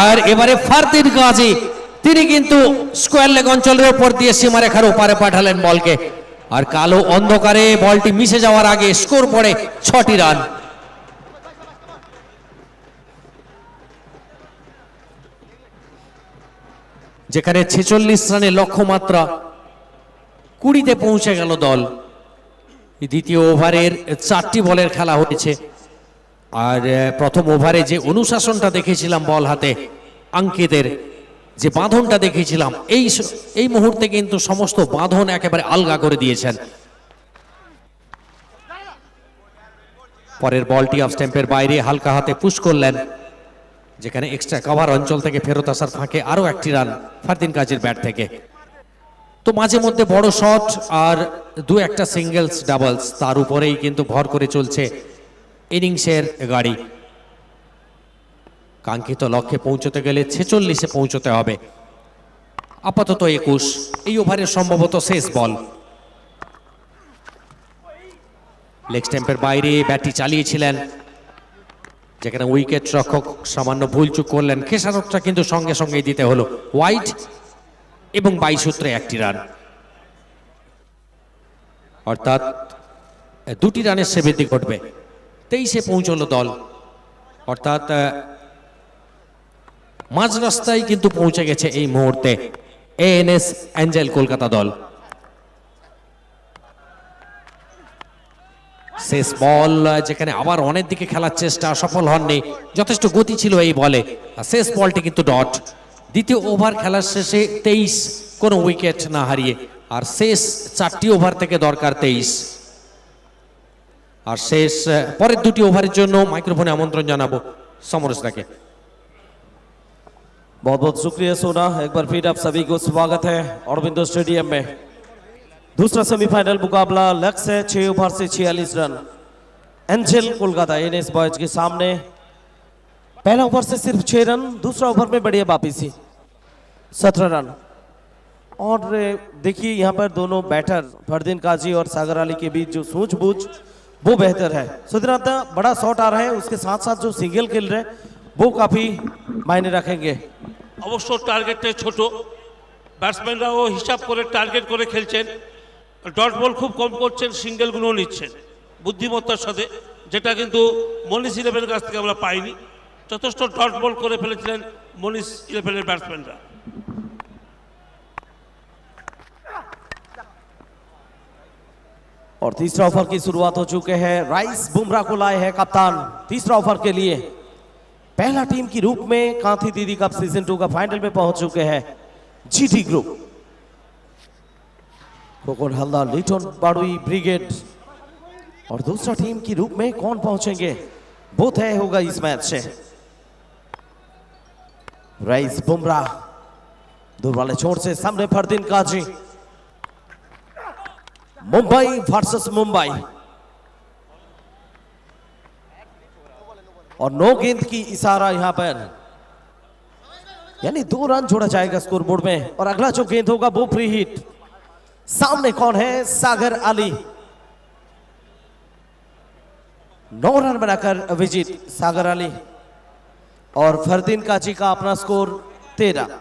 I: আর এবারে ফারদিন গাজী তিনি কিন্তু স্কোয়ার লেগ অঞ্চলের ওপর দিয়ে সীমারেখার ওপারে পাঠালেন বলকে আর কালো অন্ধকারে বলটি মিশে যাওয়ার আগে স্কোর পড়ে ছটি রান যেখানে ছেচল্লিশ রানের লক্ষ্যমাত্রা কুড়িতে পৌঁছে গেল দল দ্বিতীয় ওভারের চারটি বলের খেলা হয়েছে আর প্রথম ওভারে যে অনুশাসনটা দেখেছিলাম বল হাতে আঙ্কিতের যে বাঁধনটা দেখেছিলাম এই এই মুহূর্তে কিন্তু সমস্ত বাঁধন একেবারে আলগা করে দিয়েছেন পরের বলটি অফ স্ট্যাম্পের বাইরে হালকা হাতে পুশ করলেন যেখানে এক্সট্রা কভার অঞ্চল থেকে ফেরত আসার ফাঁকে আরও একটি রান ফারদিন কাজের ব্যাট থেকে তো মাঝে মধ্যে বড় শট আর দু একটা সিঙ্গেলস ডাবলস তার উপরেই কিন্তু ভর করে চলছে ইনিংসের গাড়ি কাঙ্ক্ষিত লক্ষ্যে পৌঁছতে গেলে ছেচল্লিশে পৌঁছতে হবে আপাতত একুশ এই ওভারের সম্ভবত শেষ বল লেগ স্ট্যাম্পের বাইরে ব্যাটটি চালিয়েছিলেন যেখানে উইকেট রক্ষক সামান্য ভুলচুক করলেন খেসারতটা কিন্তু সঙ্গে সঙ্গেই দিতে হলো হোয়াইট এবং বাইশ সূত্রে একটি রান অর্থাৎ দুটি রানের সে ঘটবে তেইশে পৌঁছলো দল অর্থাৎ মাঝ রাস্তায় কিন্তু পৌঁছে গেছে এই মুহূর্তে এএনএস অ্যাঞ্জেল কলকাতা দল শেষ বল যেখানে আবার অনেক দিকে খেলার চেষ্টা সফল হননি যথেষ্ট গতি ছিল এই বলে আর শেষ বলটি কিন্তু ডট দ্বিতীয় ওভার খেলার শেষে তেইশ কোনো উইকেট না হারিয়ে আর শেষ চারটি ওভার থেকে দরকার তেইশ और शेष पर दूसरी ओवर माइक्रोफोन आमंत्रण जानाबो समरसदा के बहुत बहुत शुक्रिया सोना
C: एक बार फिर आप सभी को स्वागत है अरविंदो स्टेडियम में दूसरा सेमीफाइनल मुकाबला लक्ष्य है छह ओवर से छियालीस run Angel Kolkata N S boys के सामने पहला ओवर से सिर्फ छह रन दूसरा ओवर में बढ़िया वापिसी सत्रह रन और देखिए यहाँ पर दोनों बैटर फरदीन काजी और सागर अली के बीच जो सूझबूझ वो बेहतर है सुधीनाथ बड़ा शॉट आ रहा है उसके साथ साथ जो सिंगल खेल रहे वो काफ़ी मायने रखेंगे অবশ্য টার্গেটটাই
J: ছোট ব্যাটসম্যানরাও হিসাব করে টার্গেট করে খেলছেন ডট বল খুব কম করছেন সিঙ্গেলগুলোও নিচ্ছেন বুদ্ধিমত্তার সাথে যেটা কিন্তু মনীষ ইলেভেনের কাছ থেকে আমরা পাইনি যথেষ্ট ডট বল করে ফেলেছিলেন মনীষ ইলেভেনের ব্যাটসম্যানরা
C: और तीसरा ऑफर की शुरुआत हो चुके हैं राइस बुमराह को लाए हैं कप्तान तीसरा ऑफर के लिए पहला टीम के रूप में Kanthi Didi cup season two का फाइनल में पहुंच चुके हैं GT group Kokon Halda Liton Barui brigade और दूसरा टीम के रूप में कौन पहुंचेंगे वो तय होगा इस मैच से राइस बुमराह दूर वाले छोर से सामने फरदीन काजी मुंबई वर्सेस मुंबई और नौ गेंद की इशारा यहां पर यानी दो रन जोड़ा जाएगा स्कोर बोर्ड में और अगला जो गेंद होगा वो फ्री हिट सामने कौन है सागर अली नौ रन बनाकर अभिजीत सागर अली और फरदीन काची का अपना स्कोर तेरह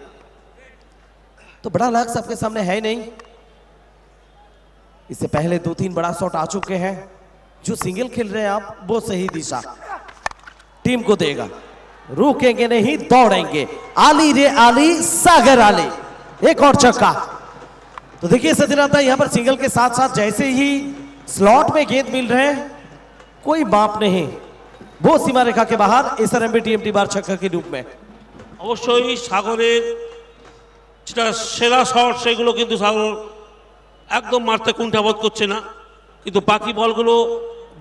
C: तो बड़ा लक्ष्य आपके सामने है ही नहीं इससे पहले दो तीन बड़ा शॉट आ चुके हैं जो सिंगल खेल रहे हैं आप वो सही दिशा टीम को देगा रुकेंगे नहीं दौड़ेंगे आली रे आली सागर आली एक और चक्का तो देखिए सचिनाता यहां पर सिंगल के साथ साथ जैसे ही स्लॉट में गेंद मिल रहे हैं कोई बाप नहीं वो सीमा रेखा के बाहर S R M B bar छक्का के रूप में अवश्य सागर
J: সেটা সেরা শট সেগুলো কিন্তু একদম মারতে কুণ্ঠাবোধ করছে না কিন্তু বাকি বলগুলো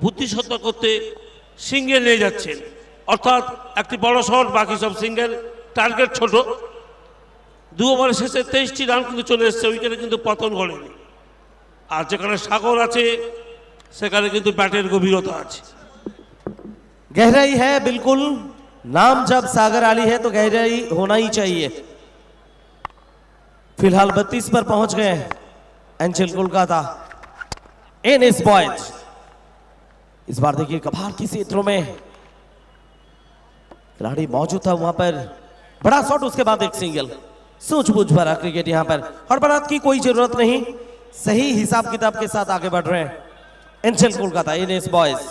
J: বুদ্ধিসত্তা করতে সিঙ্গেল নিয়ে যাচ্ছেন অর্থাৎ একটি বড় শট বাকি সব সিঙ্গেল টার্গেট ছোট দু ওভারের শেষে তেইশটি রান কিন্তু চলে এসছে উইকেটে কিন্তু পতন ঘটেনি আর যেখানে সাগর আছে সেখানে কিন্তু ব্যাটের গভীরতা আছে
F: গেহরাই
C: হ্যাঁ বিলকুল নাম जब সাগর आली হ্যাঁ তো गहराई হোনাই ही ফিলহাল বত্রিশ পর পৌঁছ গে एंजल कोलकाता इन इस पॉइंट इस बार देखिए कभार की क्षेत्रों में खिलाड़ी मौजूद था वहां पर बड़ा शॉट उसके बाद एक सिंगल सूझबूझ भरा क्रिकेट यहां पर हर बरात की कोई जरूरत नहीं सही हिसाब किताब के साथ आगे बढ़ रहे हैं एंजल कोलकाता इन इस बॉयज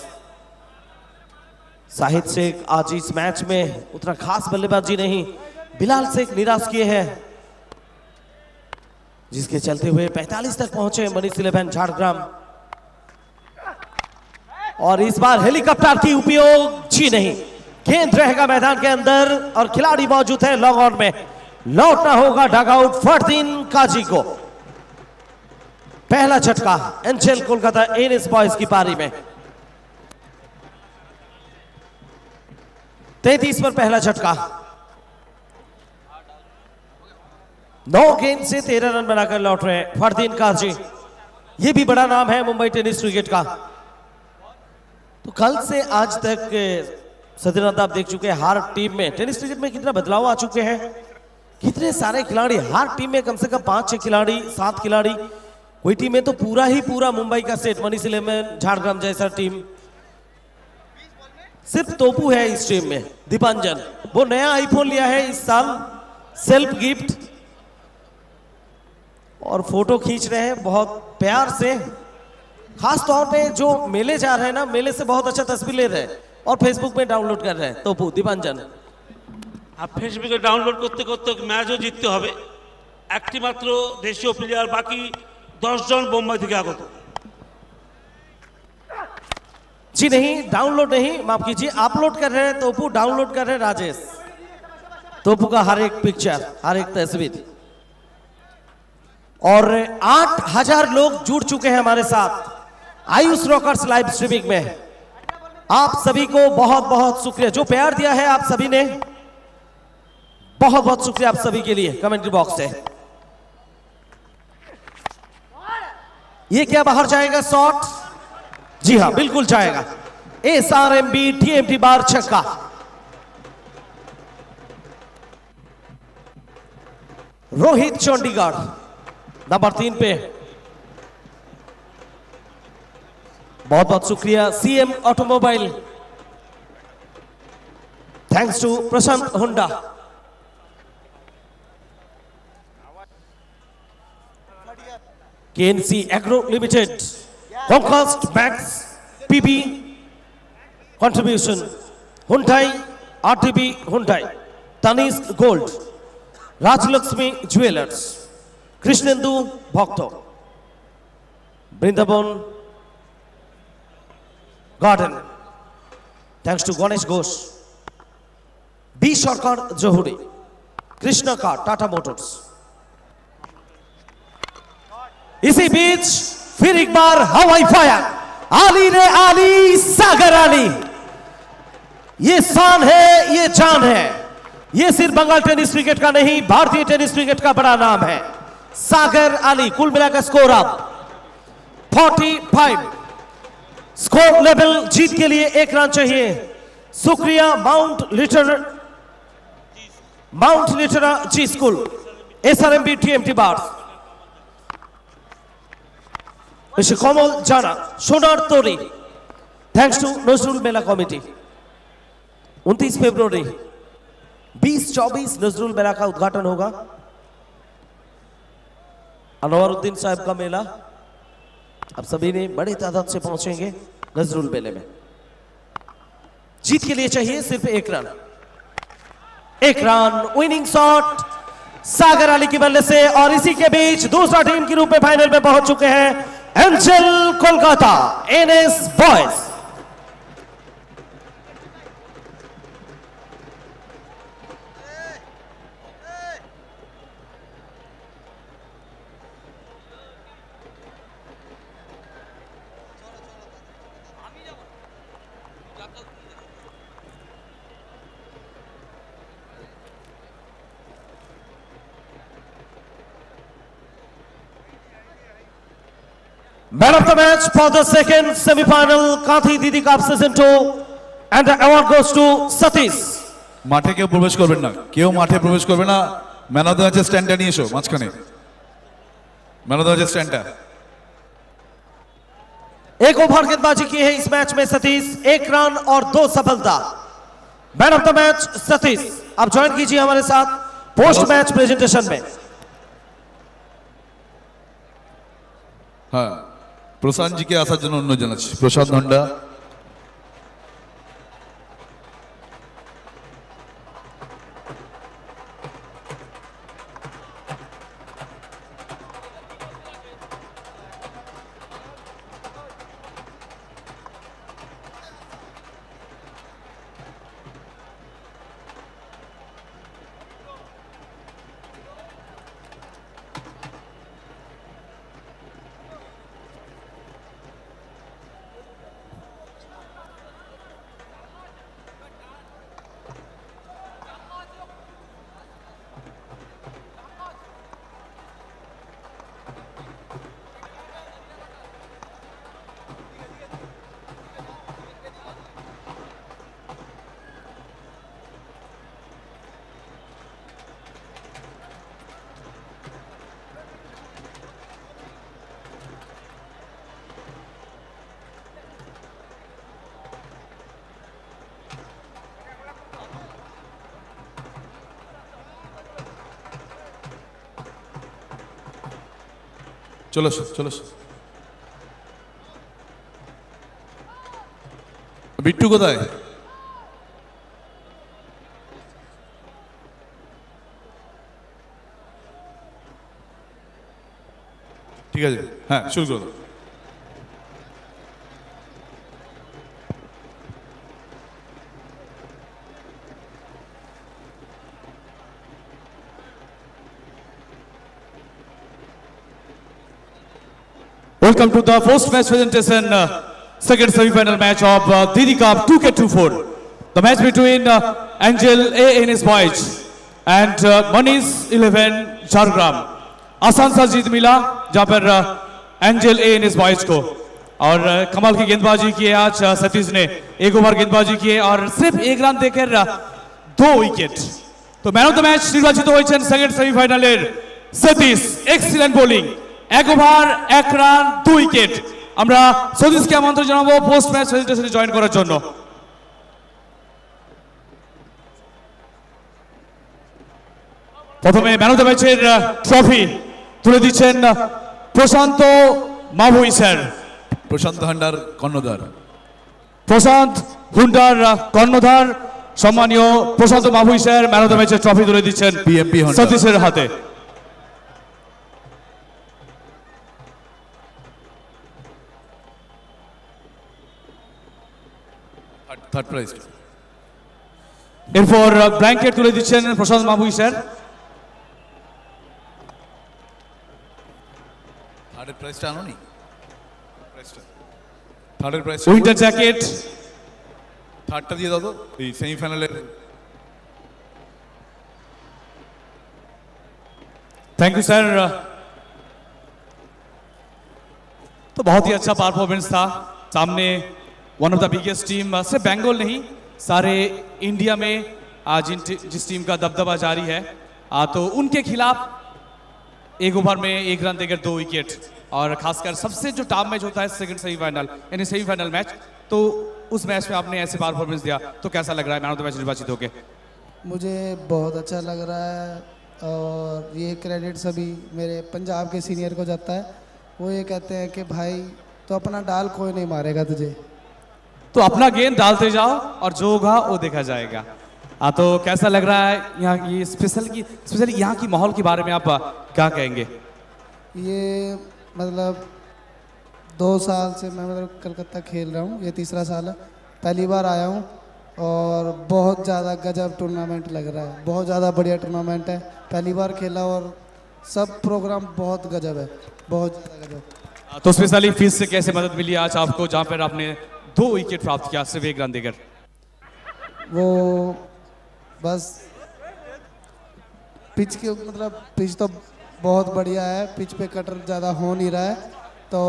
C: साहिद शेख आज इस मैच में उतना खास बल्लेबाजी नहीं बिलाल शेख निराश किए हैं जिसके चलते हुए 45 तक पहुंचे मनीष इलेवन झाड़ग्राम और इस बार हेलीकॉप्टर की उपयोग जी नहीं गेंद रहेगा मैदान के अंदर और खिलाड़ी मौजूद है लॉन्ग ऑन में लौटना होगा डगआउट फर्दीन काजी को पहला झटका एंजेल कोलकाता एस बॉयज की पारी में तैतीस पर पहला झटका नौ गेंद से तेरह रन बनाकर लौट रहे हैं फरदीन काजी ये भी बड़ा नाम है मुंबई टेनिस क्रिकेट का तो कल से आज तक सत्यनाथ तो आप देख चुके हैं हर टीम में टेनिस क्रिकेट में कितना बदलाव आ चुके हैं कितने सारे खिलाड़ी हर टीम में कम से कम पांच छह खिलाड़ी सात खिलाड़ी कोई टीम में तो पूरा ही पूरा मुंबई का सेट मनीष इलेवन झारग्राम जैसा टीम सिर्फ तोपू है इस टीम में दीपांजन वो नया आईफोन लिया है इस साल सेल्फ गिफ्ट और फोटो खींच रहे हैं बहुत प्यार से खास तौर पे जो मेले जा रहे हैं ना मेले से बहुत अच्छा तस्वीर ले रहे हैं और फेसबुक में डाउनलोड कर रहे हैं तो दीपांजन
J: আর डाउनलोड करते करते করতে जीतते हो एक मात्र মাত্র प्लेयर बाकी दस जन बोम्बई থেকে आगत
C: जी नहीं डाउनलोड नहीं माफ कीजिए अपलोड कर रहे हैं तोपू डाउनलोड कर रहे हैं राजेश तोपू का हर एक पिक्चर हर एक तस्वीर और आठ हजार लोग जुड़ चुके हैं हमारे साथ आयुष रॉकर्स लाइव स्ट्रीमिंग में आप सभी को बहुत बहुत शुक्रिया जो प्यार दिया है आप सभी ने बहुत बहुत शुक्रिया आप सभी के लिए कमेंट्री बॉक्स से ये क्या बाहर जाएगा शॉट जी हाँ बिल्कुल जाएगा S R M B T M T बार छक्का रोहित चंडीगढ़ नंबर तीन पे बहुत बहुत शुक्रिया CM automobile thanks to Prashant हुंडा केएनसी एग्रो लिमिटेड होमकास्ट max PB contribution Hyundai RTB Hyundai Tanishq gold Rajlakshmi jewellers Krishnendu Bhakta Vrindavan garden thanks to Ganesh Ghosh B Sarkar Jahuri Krishna का टाटा मोटर्स इसी बीच फिर एक बार हवाई फायर आली ने आली सागर आली ये शान है ये जान है ये सिर्फ बंगाल टेनिस क्रिकेट का नहीं भारतीय टेनिस क्रिकेट का बड़ा नाम है सागर अली कुल मिलाकर स्कोर आप 45 स्कोर लेवल जीत के लिए एक रन चाहिए शुक्रिया Mount Litera Mount Litera Zee school S R M B T M T bar Kamal Jana Sonartari thanks to Nazrul Mela committee उनतीस फेब्रुवरी बीस चौबीस नजरुल मेला का उद्घाटन होगा अनवरुद्दीन साहब का मेला आप सभी ने बड़ी तादाद से पहुंचेंगे नजरुल मेले में जीत के लिए चाहिए सिर्फ एक रन एक run winning shot Sagar Ali की बल्ले से और इसी के बीच दूसरा टीम के रूप में फाइनल में पहुंच चुके हैं Angel Kolkata NS boys Man of the match for the second semi-final, Kathi Didi Cup Season 2. And the award goes to Satish.
B: মাঠে কেউ mathe করবেন kore কেউ Man of the match man of the ম্যাচের স্ট্যান্ডটা নিয়ে এসো মাঝখানে ম্যান অফ দ্য ম্যাচের স্ট্যান্ডটা
C: एक ओवर गेंदबाजी की है इस मैच में सतीश एक रन और दो सफलता man of the match Satish आप ज्वाइन कीजिए हमारे साथ पोस्ट मैच प्रेजेंटेशन में
B: हाँ প্রশান্তজিকে আসার জন্য অনুরোধ জানাচ্ছি প্রসাদ ভণ্ডা চলে আসো চলে আসো বিট্টু কোথায় ঠিক আছে হ্যাঁ শুরু করো
A: Welcome to the first match presentation, uh, second semi-final match of uh, Didi Cup 2K24. The match between uh, Angel a his Boys and uh, Manish 11 jargram asan sa सा mila jahan par uh, angel a N his boys ko और कमाल की गेंदबाजी की है आज सतीश ने एक ओवर गेंदबाजी की है और सिर्फ एक रन देकर दो विकेट तो मैन ऑफ द मैच निर्वाचित हो second semifinal Satish excellent bowling এক ওভার এক রান দু উইকেট আমরা সতীশকে আমন্ত্রণ জানাবো পোস্ট ম্যাচ প্রেজেন্টেশনে জয়েন করার জন্য প্রথমে ম্যান অফ দ্য ম্যাচের ট্রফি তুলে দিচ্ছেন প্রশান্ত মাভুই স্যার
B: প্রশান্ত হান্ডার কর্ণধার
A: প্রশান্ত হুন্ডার কর্ণধার সম্মানীয় প্রশান্ত মাভুই স্যার ম্যান অফ দ্য ম্যাচের ট্রফি তুলে দিচ্ছেন সতীশের হাতে থার্ড প্রাইজ এরপর ব্ল্যাঙ্কেট তুলে দিচ্ছেন প্রশান্ত মাবুই স্যার
B: থার্ডের প্রাইসটা আনো নি থার্ডের প্রাইস উইন্টার জ্যাকেট থার্ডটা দিয়ে দাও তো এই সেমিফাইনালের
A: थैंक यू सर तो बहुत ही अच्छा परफॉर्मेंस था सामने one of the biggest team सिर्फ बेंगोल नहीं सारे इंडिया में आज इन जिस टीम का दबदबा जारी है आ, तो उनके खिलाफ एक ओवर में एक रन देकर दो विकेट और खासकर सबसे जो टॉप मैच होता है सेकंड सेमीफाइनल यानी सेमीफाइनल मैच तो उस मैच में आपने ऐसे परफॉर्मेंस दिया तो कैसा लग रहा है मैन ऑफ द मैच निर्वाचित होके
F: मुझे बहुत अच्छा लग रहा है और ये क्रेडिट सभी मेरे पंजाब के सीनियर को जाता है वो ये कहते हैं कि भाई तो अपना डाल कोई नहीं मारेगा तुझे
A: तो अपना गेंद डालते जाओ और जो होगा वो देखा जाएगा आ हाँ, तो कैसा लग रहा है यहाँ की स्पेशल की स्पेशल यहाँ की माहौल के बारे में आप क्या कहेंगे
F: ये मतलब दो साल से मैं मतलब कलकत्ता खेल रहा हूँ ये तीसरा साल है पहली बार आया हूँ और बहुत ज़्यादा गजब टूर्नामेंट लग रहा है बहुत ज़्यादा बढ़िया टूर्नामेंट है पहली बार खेला और सब प्रोग्राम बहुत गजब है बहुत ज़्यादा गजब हाँ, तो स्पेशली
A: फीस से कैसे मदद मिली आज आपको जहाँ पर आपने दो विकेट प्राप्त किया सिवेक रन
F: वो बस पिच के मतलब पिच तो बहुत बढ़िया है पिच पे कटर ज़्यादा हो नहीं रहा है तो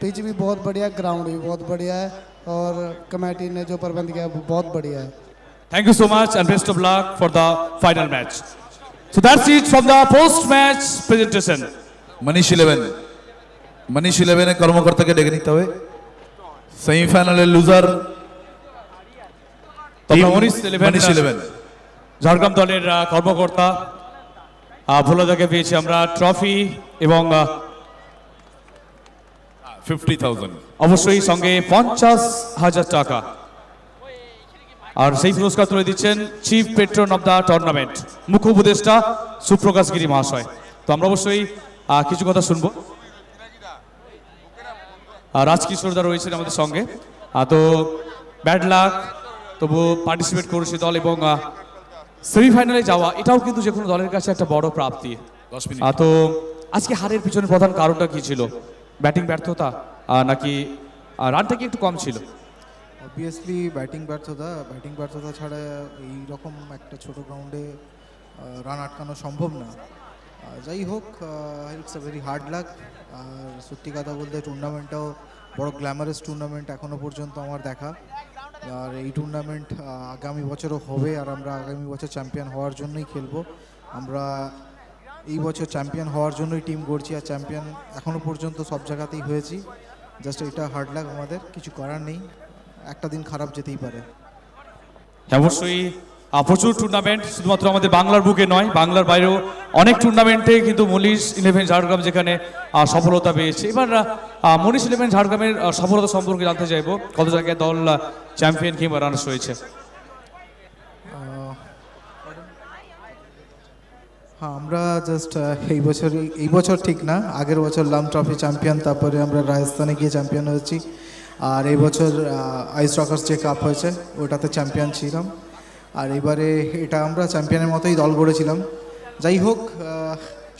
F: पिच भी बहुत बढ़िया ग्राउंड भी बहुत बढ़िया है और कमेटी ने जो प्रबंध किया वो बहुत बढ़िया है
B: thank you so much and best of luck for the final match so that's it from the post match presentation Manish eleven Manish eleven कर्मकर्ता के देखने সেমিফাইনালের লুজার ঝাড়গ্রাম দলের কর্মকর্তা ভোলাদাকে
A: পেয়েছি আমরা ট্রফি এবং ফিফটি অবশ্যই সঙ্গে পঞ্চাশ হাজার টাকা আর সেই পুরস্কার তুলে দিচ্ছেন chief patron of the tournament মুখ্য উপদেষ্টা সুপ্রকাশ গিরি মহাশয় তো আমরা অবশ্যই কিছু কথা শুনবো রাজকিশোরদা রয়েছেন আমাদের সঙ্গে তো ব্যাড লাক তবু পার্টিসিপেট করেছে দল এবং সেমিফাইনালে যাওয়া এটাও কিন্তু যে কোনো দলের কাছে একটা বড় প্রাপ্তি তো আজকে হারের পিছনে প্রধান কারণটা কি ছিল ব্যাটিং ব্যর্থতা নাকি রানটা কি একটু কম ছিল
N: অবভিয়াসলি ব্যাটিং ব্যর্থতা ব্যাটিং ব্যর্থতা ছাড়া এই রকম একটা ছোট গ্রাউন্ডে রান আটকানো সম্ভব না যাই হোক it's a very hard luck আর সত্যি কথা বলতে টুর্নামেন্টটাও বড় গ্ল্যামারাস টুর্নামেন্ট এখনও পর্যন্ত আমার দেখা আর এই টুর্নামেন্ট আগামী বছরও হবে আর আমরা আগামী বছর চ্যাম্পিয়ন হওয়ার জন্যই খেলবো আমরা এই বছর চ্যাম্পিয়ন হওয়ার জন্যই টিম করছি আর চ্যাম্পিয়ন এখনও পর্যন্ত সব জায়গাতেই হয়েছি জাস্ট এটা হার্ড লাগ আমাদের কিছু করার নেই একটা দিন খারাপ যেতেই পারে
A: অবশ্যই প্রচুর টুর্নামেন্ট শুধুমাত্র আমাদের বাংলার বুকে নয় বাংলার বাইরেও অনেক টুর্নামেন্টে কিন্তু মনীষ ইলেভেন ঝাড়গ্রাম যেখানে সফলতা পেয়েছে এবার মনীষ ইলেভেন ঝাড়গ্রামের সফলতা সম্পর্কে জানতে চাইবো কত জায়গায় দল চ্যাম্পিয়ন কিংবা রানার্স হয়েছে
N: হ্যাঁ আমরা জাস্ট এই বছর এই বছর ঠিক না আগের বছর লাম ট্রফি চ্যাম্পিয়ন তারপরে আমরা রাজস্থানে গিয়ে চ্যাম্পিয়ন হয়েছি আর এই বছর আইস রকার্স যে কাপ হয়েছে ওটাতে চ্যাম্পিয়ন ছিলাম আর এবারে এটা আমরা চ্যাম্পিয়নের মতোই দল গড়েছিলাম যাই হোক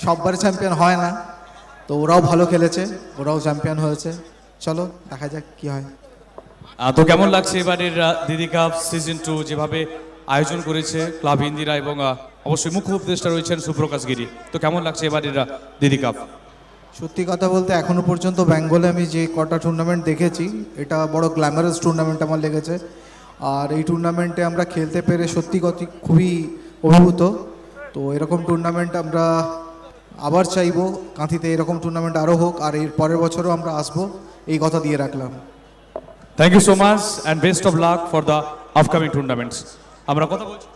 N: সববার চ্যাম্পিয়ন হয় না তো ওরাও ভালো খেলেছে ওরাও চ্যাম্পিয়ন হয়েছে চলো দেখা যাক কি হয়
A: তো কেমন লাগছে এবারের দিদি কাপ সিজন টু যেভাবে আয়োজন করেছে ক্লাব ইন্দিরা এবং অবশ্যই মুখ্য উপদেষ্টা রয়েছেন সুপ্রকাশ গিরি তো কেমন লাগছে এবারের দিদি কাপ
N: সত্যি কথা বলতে এখনো পর্যন্ত বেঙ্গলে আমি যে কটা টুর্নামেন্ট দেখেছি এটা বড় গ্ল্যামারাস টুর্নামেন্ট আমার লেগেছে আর এই টুর্নামেন্টে আমরা খেলতে পেরে সত্যি কত খুবই অভিভূত তো এরকম টুর্নামেন্ট আমরা আবার চাইবো কাঁথিতে এরকম টুর্নামেন্ট আরও হোক আর এর পরের বছরও আমরা আসবো এই কথা দিয়ে রাখলাম
A: thank you so much and best of luck for the upcoming tournaments আমরা কথা বলছি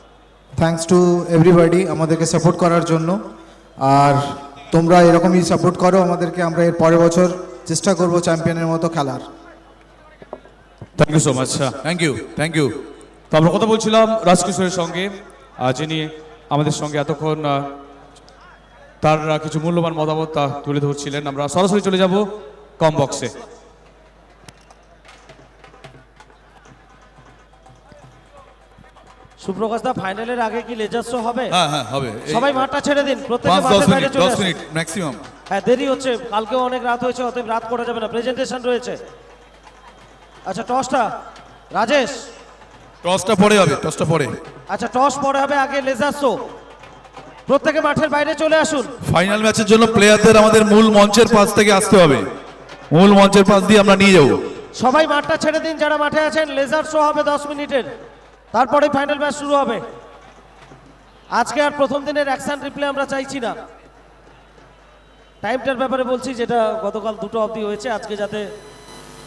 N: থ্যাংকস টু এভরিবডি আমাদেরকে সাপোর্ট করার জন্য আর তোমরা এরকমই সাপোর্ট করো আমাদেরকে আমরা এর পরের বছর চেষ্টা করব চ্যাম্পিয়নের মতো খেলার
A: thank you so much thank you thank you তো আমরা কথা বলছিলাম রাজকিশোরের সঙ্গে যিনি আমাদের সঙ্গে এতক্ষণ তার কিছু মূল্যবান মতামত তা তুলে ধরছিলেন আমরা সরাসরি চলে যাব কম বক্সে
C: সুপ্রকাশ দা ফাইনালের আগে কি লেজার শো হবে হ্যাঁ হ্যাঁ হবে সবাই মাঠটা ছেড়ে দিন প্রত্যেকে মাঠের বাইরে চলে 10 মিনিট ম্যাক্সিমাম হ্যাঁ দেরি হচ্ছে কালকেও অনেক রাত হয়েছে অতএব রাত করা যাবে না প্রেজেন্টেশন রয়েছে আচ্ছা টসটা রাজেশ
B: টসটা পরে হবে টসটা পরে
C: আচ্ছা টস পরে হবে আগে লেজার শো প্রত্যেকে মাঠের বাইরে চলে আসুন
B: ফাইনাল ম্যাচের জন্য প্লেয়ারদের আমাদের মূল মঞ্চের পাশ থেকে আসতে হবে মূল মঞ্চের পাশ দিয়ে আমরা নিয়ে যাব
C: সবাই মাঠটা ছেড়ে দিন যারা মাঠে আছেন লেজার শো হবে দশ মিনিটের তারপরে ফাইনাল ম্যাচ শুরু হবে আজকে আর প্রথম দিনের অ্যাকশন রিপ্লে আমরা চাইছি না টাইমটার ব্যাপারে বলছি যেটা গতকাল দুটো অবধি হয়েছে আজকে যাতে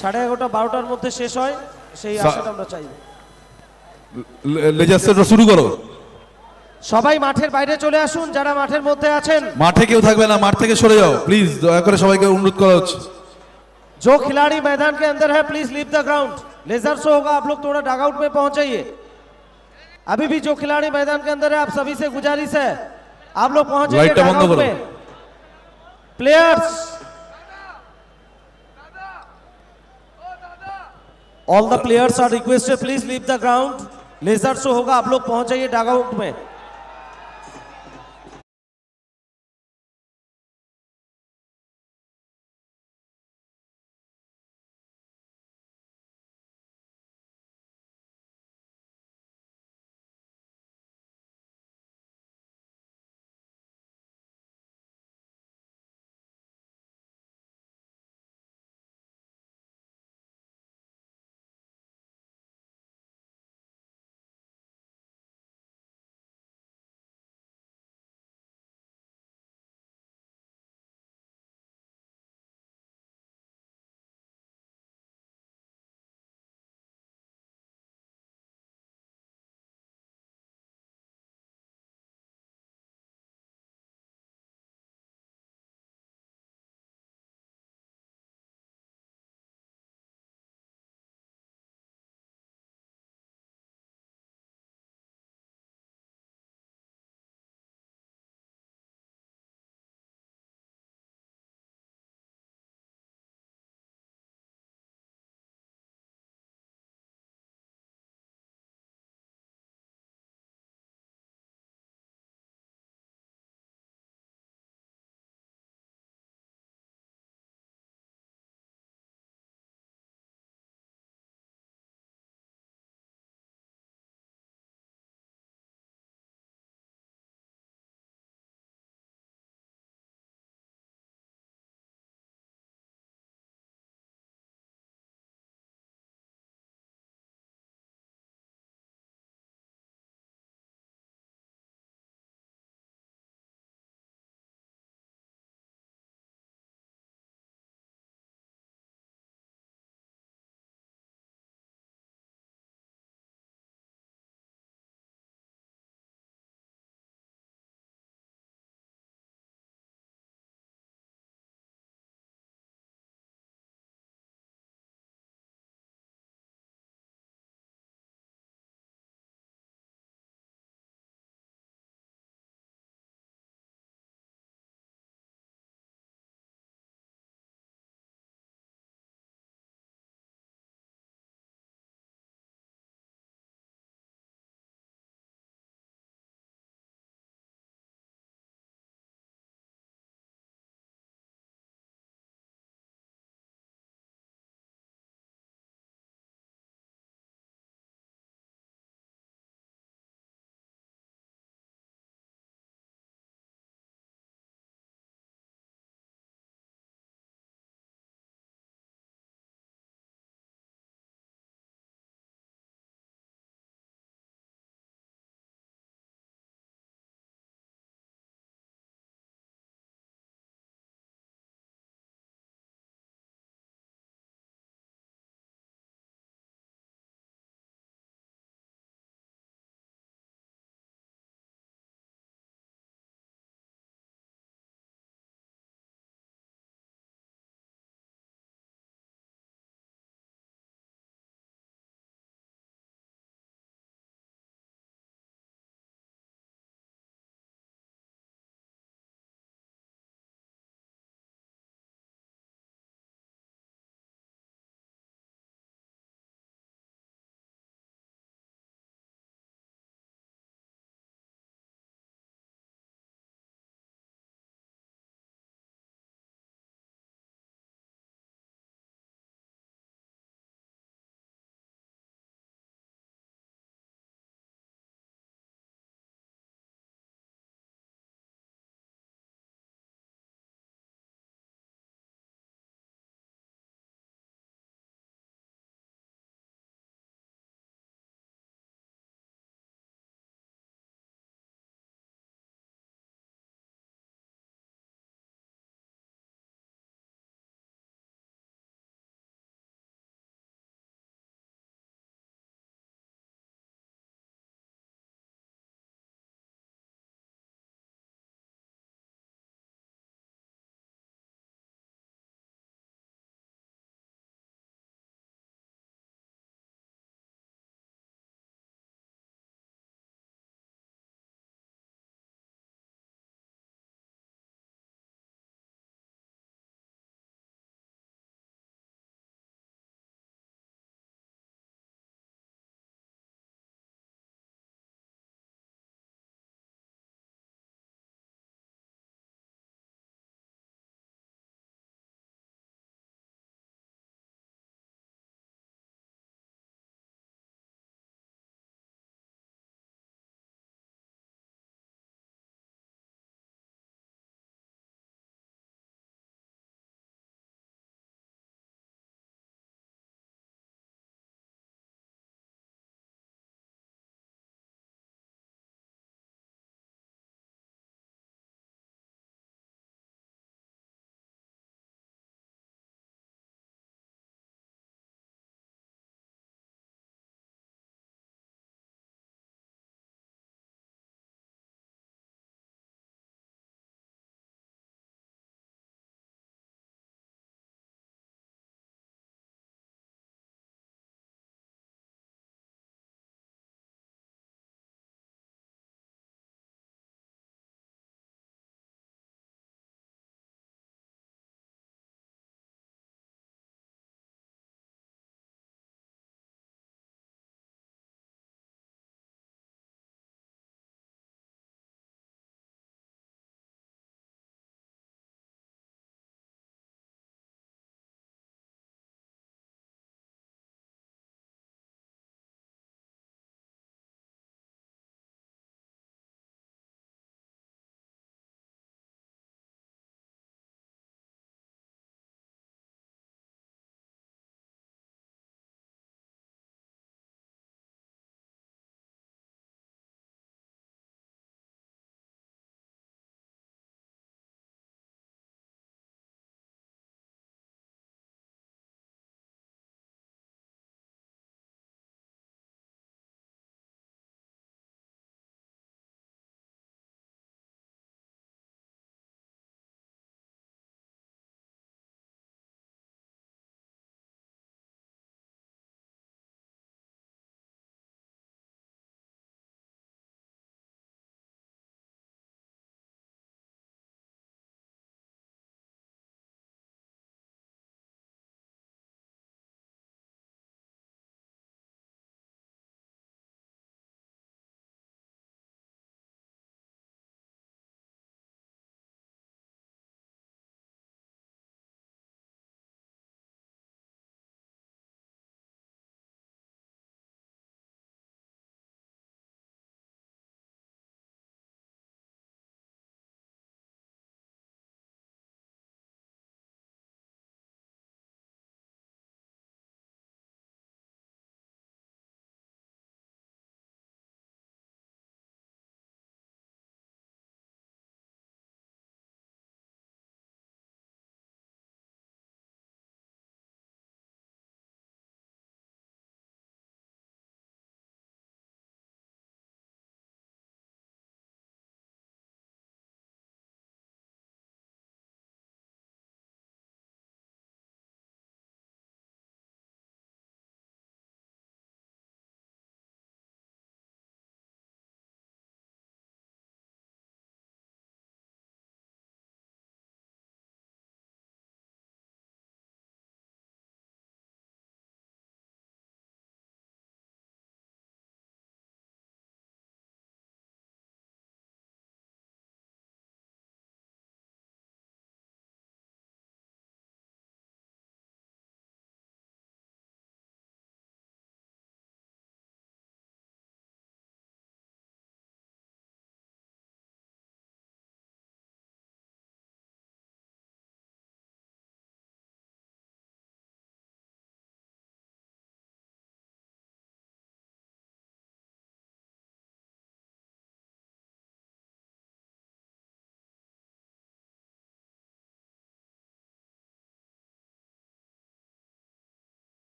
C: সাড়ে এগারোটা বারোটার মধ্যে শেষ হয় সেই আশাটা আমরা চাই শুরু করো সবাই মাঠের বাইরে চলে আসুন যারা মাঠের মধ্যে আছেন
B: মাঠে কেউ থাকবে না মাঠ থেকে সরে যাও প্লিজ দয়া করে সবাইকে অনুরোধ করা হচ্ছে
C: जो খিলাড়ি ম্যাদান কে अंदर है please leave the ground laser show হোগা আপ লোগ থোড়া ডাগ আউট পে পৌঁছাইয়ে আবি ভি জো খিলাড়ি ম্যাদান কে अंदर है আপ সবি সে গুজারিশ হ্যায় আপ লোগ পৌঁছাইয়ে ডাগ আউট পে players all the players are requested please leave the ground laser show होगा
Q: आप लोग पहुंच जाइए डागआउट में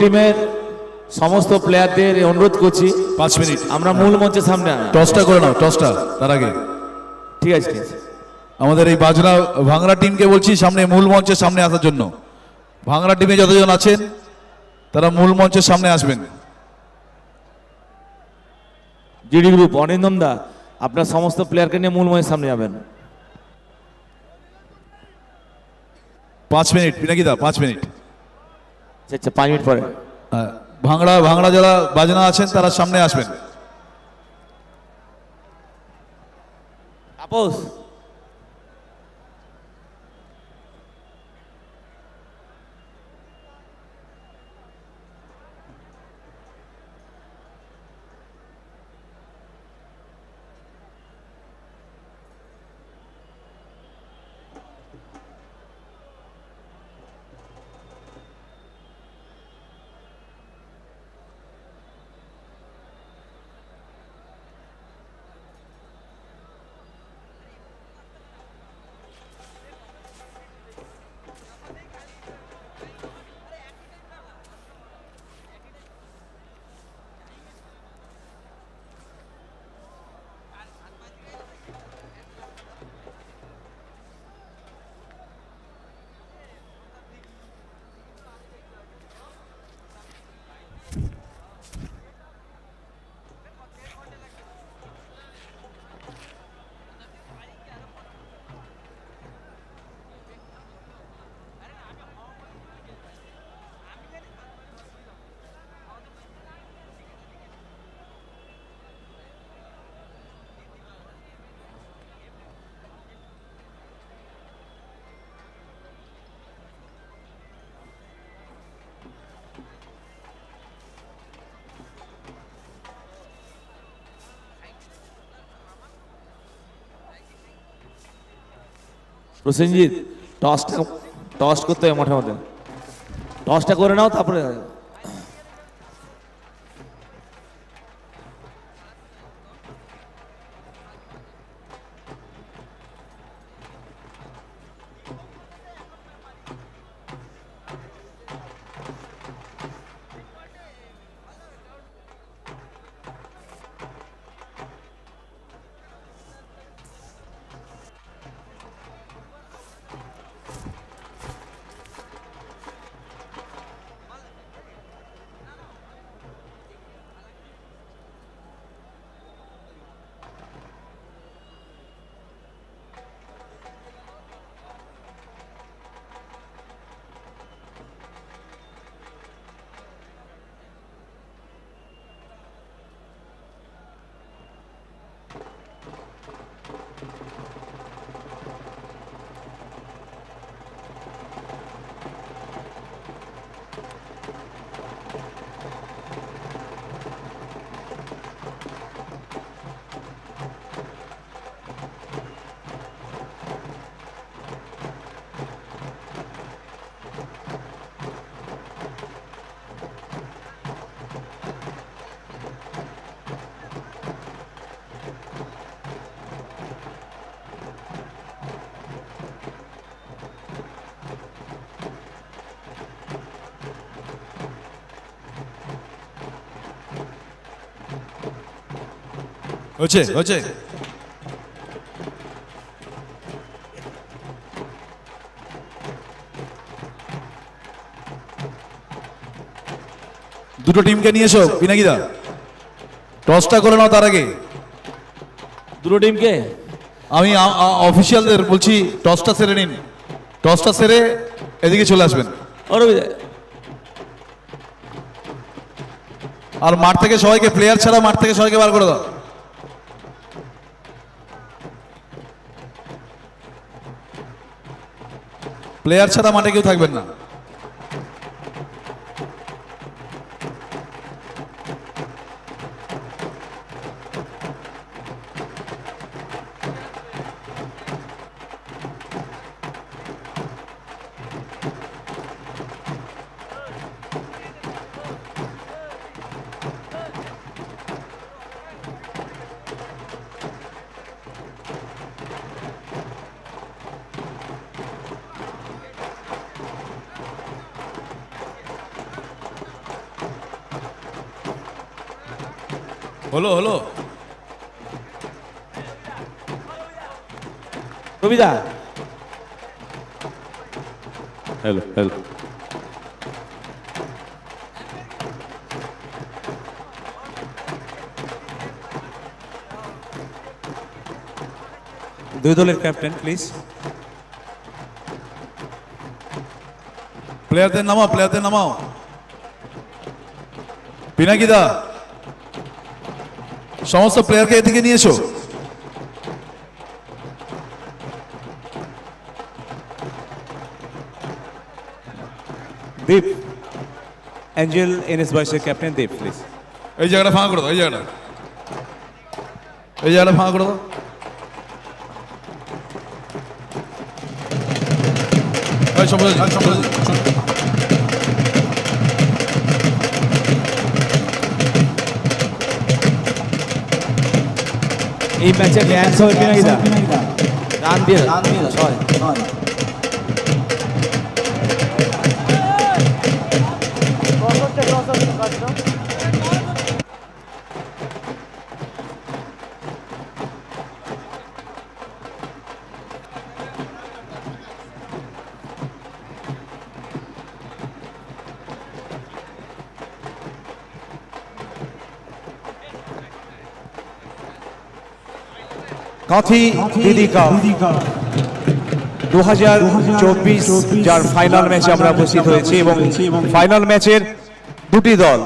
Q: টিমের সমস্ত প্লেয়ারদের অনুরোধ করছি পাঁচ মিনিট আমরা মূল মঞ্চের সামনে টসটা করে নাও টসটা তার আগে
B: ঠিক আছে ঠিক আছে আমাদের এই বাজনা ভাংরা টিমকে বলছি সামনে মূল মঞ্চের সামনে আসার জন্য ভাংরা টিমে যতজন আছেন তারা মূল মঞ্চের সামনে আসবেন জিডি গ্রুপ অরিন্দম দা আপনার সমস্ত প্লেয়ারকে নিয়ে মূল মঞ্চের সামনে যাবেন পাঁচ মিনিট পিনাকিদা পাঁচ মিনিট আচ্ছা পাঁচ মিনিট পরে ভাঙড়া ভাঙড়া যারা বাজনা আছেন তারা সামনে আসবেন আপোস
E: প্রসেনজিৎ টসটা টস করতে হবে মাঠে মধ্যে টসটা করে নাও তারপরে
B: Thank you. হচ্ছে হচ্ছে দুটো টিমকে নিয়ে এসো পিনাকিদা টসটা করে নাও তার আগে দুটো টিমকে আমি অফিসিয়ালদের বলছি টসটা সেরে নিন টসটা সেরে এদিকে চলে আসবেন আর মাঠ থেকে সবাইকে প্লেয়ার ছাড়া মাঠ থেকে সবাইকে বার করে দাও প্লেয়ার ছাড়া মাঠে কেউ থাকবেন না
E: સુવિધા
G: હેલો હેલો
H: দুই দলের ক্যাপ্টেন প্লিজ
B: প্লেয়ারদের নামাও প্লেয়ারদের নামাও পিনাকিদা সমস্ত প্লেয়ারকে এদিকে নিয়ে এসো
H: অ্যাঞ্জেল এন এস বয়সের ক্যাপ্টেন দেব প্লিজ এই জায়গাটা ফাঁকা করে দাও এই জায়গাটা এই জায়গাটা ফাঁকা করে দাও
E: এই ম্যাচে ড্যান্স হবে কিনা দান দিয়ে দান দিয়ে ছয় ছয়
H: হাতি দিদিকা দু হাজার চব্বিশ যার ফাইনাল ম্যাচে আমরা উপস্থিত হয়েছি এবং ফাইনাল ম্যাচের দুটি দল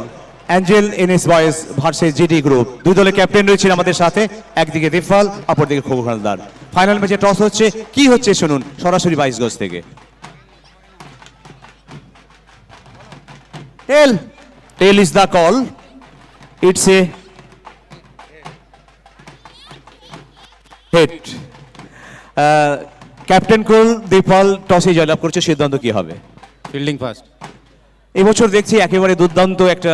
H: angel NS boys versus GD group দুই দলের ক্যাপ্টেন রয়েছেন আমাদের সাথে একদিকে রিফাল অপরদিকে খুব হালদার ফাইনাল ম্যাচে টস হচ্ছে কি হচ্ছে শুনুন সরাসরি বাইশ গজ থেকে tail tail is the call it's a head captain cool Dipal টসে জয়লাভ করছে সিদ্ধান্ত কি হবে ফিল্ডিং ফার্স্ট এবছর দেখছি একেবারে দুর্দান্ত একটা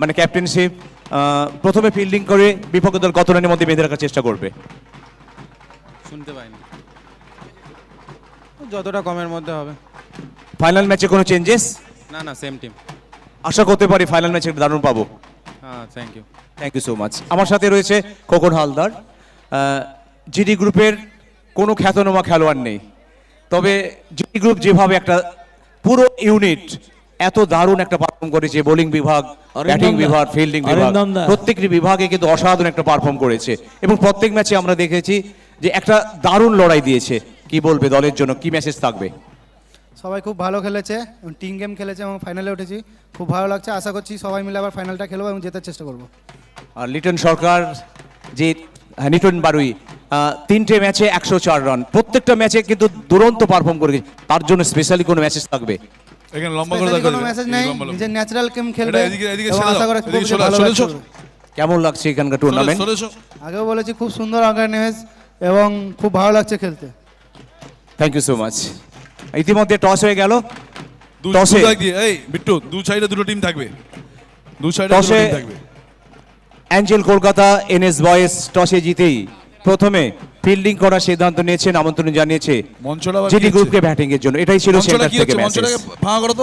H: মানে ক্যাপ্টেনশিপ uh, প্রথমে ফিল্ডিং করে বিপক্ষ দল কত রানের মধ্যে বেঁধে রাখার চেষ্টা করবে
P: শুনতে পাইনি যতটা কমের মধ্যে হবে
H: ফাইনাল ম্যাচে কোনো চেঞ্জেস না না সেম টিম আশা করতে পারি ফাইনাল ম্যাচে দারুণ পাবো হ্যাঁ thank you thank you so much আমার সাথে রয়েছে খোকন হালদার uh, জিডি গ্রুপের কোনো খ্যাতনামা খেলোয়াড় নেই তবে জিডি গ্রুপ যেভাবে একটা পুরো ইউনিট এত দারুণ একটা পারফর্ম করেছে বোলিং বিভাগ ব্যাটিং বিভাগ ফিল্ডিং বিভাগ প্রত্যেকটি বিভাগে কিন্তু অসাধারণ একটা পারফর্ম করেছে এবং প্রত্যেক ম্যাচে আমরা দেখেছি যে একটা দারুণ লড়াই দিয়েছে কি বলবে দলের জন্য কি মেসেজ থাকবে
N: সবাই খুব ভালো খেলেছে টিম গেম খেলেছে এবং ফাইনালে উঠেছি খুব ভালো লাগছে আশা করছি সবাই মিলে আবার ফাইনালটা খেলবো এবং জেতার চেষ্টা
H: করবো আর লিটন সরকার যে নিটন বারুই তিনটে ম্যাচে একশো চার রান প্রত্যেকটা ম্যাচে কিন্তু দুরন্ত পারফর্ম করে তার জন্য স্পেশালি কোনো মেসেজ থাকবে এখানে
N: ন্যাচারাল গেম খেলবে
H: কেমন লাগছে এখানকার টুর্নামেন্ট
N: আগেও বলেছি খুব সুন্দর অর্গানাইজ এবং
F: খুব ভালো লাগছে খেলতে
H: থ্যাংক ইউ সো মাচ ইতিমধ্যে টস হয়ে গেল টসে এই বিট্টু দু সাইডে দুটো টিম থাকবে দু সাইডে দুটো টিম থাকবে অ্যাঞ্জেল কলকাতা এনএস বয়েস টসে জিতেই প্রথমে ফিল্ডিং করার সিদ্ধান্ত নিয়েছে আমন্ত্রণ জানিয়েছে গ্রুপকে ব্যাটিং এর জন্য এটাই ছিল থেকে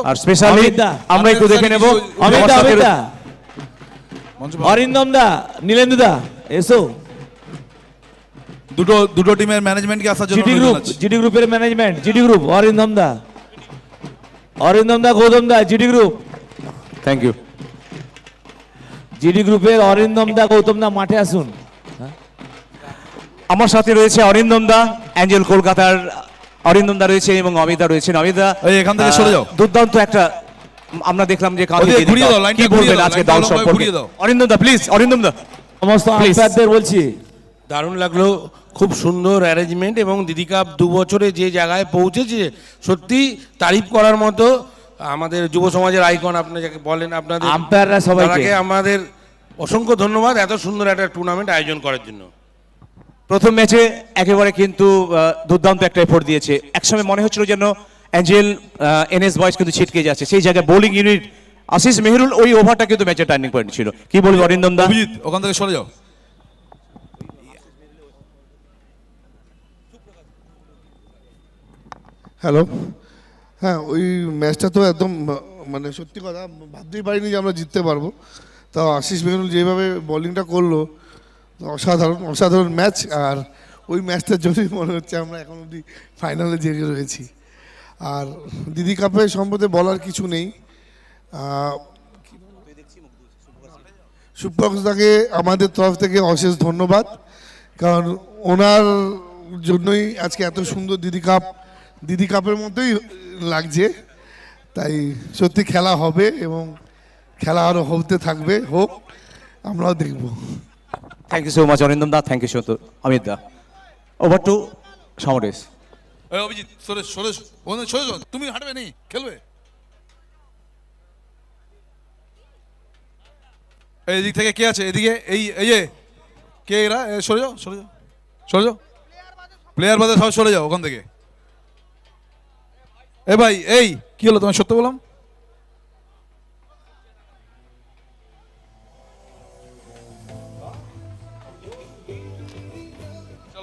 B: আর আমরা একটু দেখে নেব
E: অরিন্দম দা নীলেন্দু দা এসো দুটো দুটো টিমের ম্যানেজমেন্টকে আসার জন্য গ্রুপ জিডি গ্রুপের management GD group Arindam da Arindam da Gautam da GD group thank you GD
H: গ্রুপের অরিন্দম দা গৌতম দা মাঠে আসুন আমার সাথে রয়েছে অরিন্দম দা অ্যাঞ্জেল কলকাতার অরিন্দম দা রয়েছে এবং অমিতা রয়েছেন অমিতা এখান থেকে সরে যাও দুর্দান্ত একটা আমরা দেখলাম যে কি বলবেন আজকে দল সম্পর্কে অরিন্দম
K: দা প্লিজ অরিন্দম দা সমস্ত আম্পায়ারদের বলছি দারুণ লাগলো খুব সুন্দর অ্যারেঞ্জমেন্ট এবং দিদিকাপ দু বছরে যে জায়গায় পৌঁছেছে সত্যি তারিফ করার মতো আমাদের যুব সমাজের আইকন আপনি যাকে বলেন আপনাদের আম্পায়াররা সবাইকে আমাদের অসংখ্য ধন্যবাদ এত সুন্দর একটা টুর্নামেন্ট আয়োজন করার জন্য প্রথম ম্যাচে একেবারে
H: কিন্তু দুর্দান্ত একটা এফোর্ট দিয়েছে একসময় মনে হচ্ছিল যেন অ্যাঞ্জেল এনএস বয়েস কিন্তু ছিটকে যাচ্ছে সেই জায়গায় বোলিং ইউনিট আশিস মেহরুল ওই ওভারটা কিন্তু ম্যাচের টার্নিং পয়েন্ট ছিল কি বলবো অরিন্দম দা অভিজিৎ ওখান থেকে সরে যাও
R: হ্যালো হ্যাঁ ওই ম্যাচটা তো একদম মানে সত্যি কথা ভাবতেই পারিনি যে আমরা জিততে পারবো তাও আশিস বেগুল যেভাবে বলিংটা করলো অসাধারণ অসাধারণ ম্যাচ আর ওই ম্যাচটার জন্যই মনে হচ্ছে আমরা এখন অবধি ফাইনালে জেগে রয়েছি আর দিদি কাপে সম্পদে বলার কিছু নেই দাকে আমাদের তরফ থেকে অশেষ ধন্যবাদ কারণ ওনার জন্যই আজকে এত সুন্দর দিদি কাপ দিদি কাপের মতোই লাগছে তাই সত্যি খেলা হবে এবং খেলা আরও হতে থাকবে হোক
H: আমরাও দেখব thank you so much Arindam da thank you so Amit da over to Samaresh
B: Abhijit Suresh Suresh Suresh তুমি হাঁটবে নেই খেলবে এই এদিক থেকে কে আছে এদিকে এই এই যে কে এরা সরে যাও সরে যাও সরে যাও প্লেয়ার বাদে সব সরে যাও ওখান থেকে এ ভাই এই কি হলো তোমার সত্য বললাম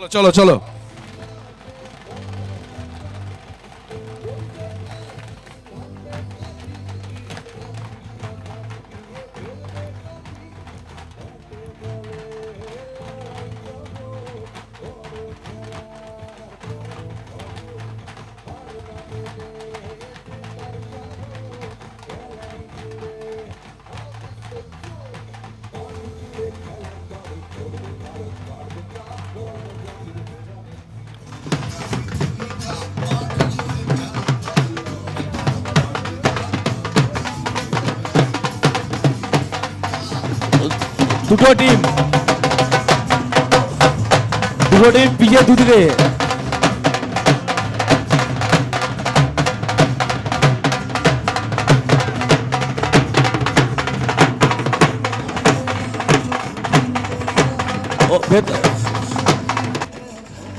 B: চলো চলো চলো
J: দুদিনে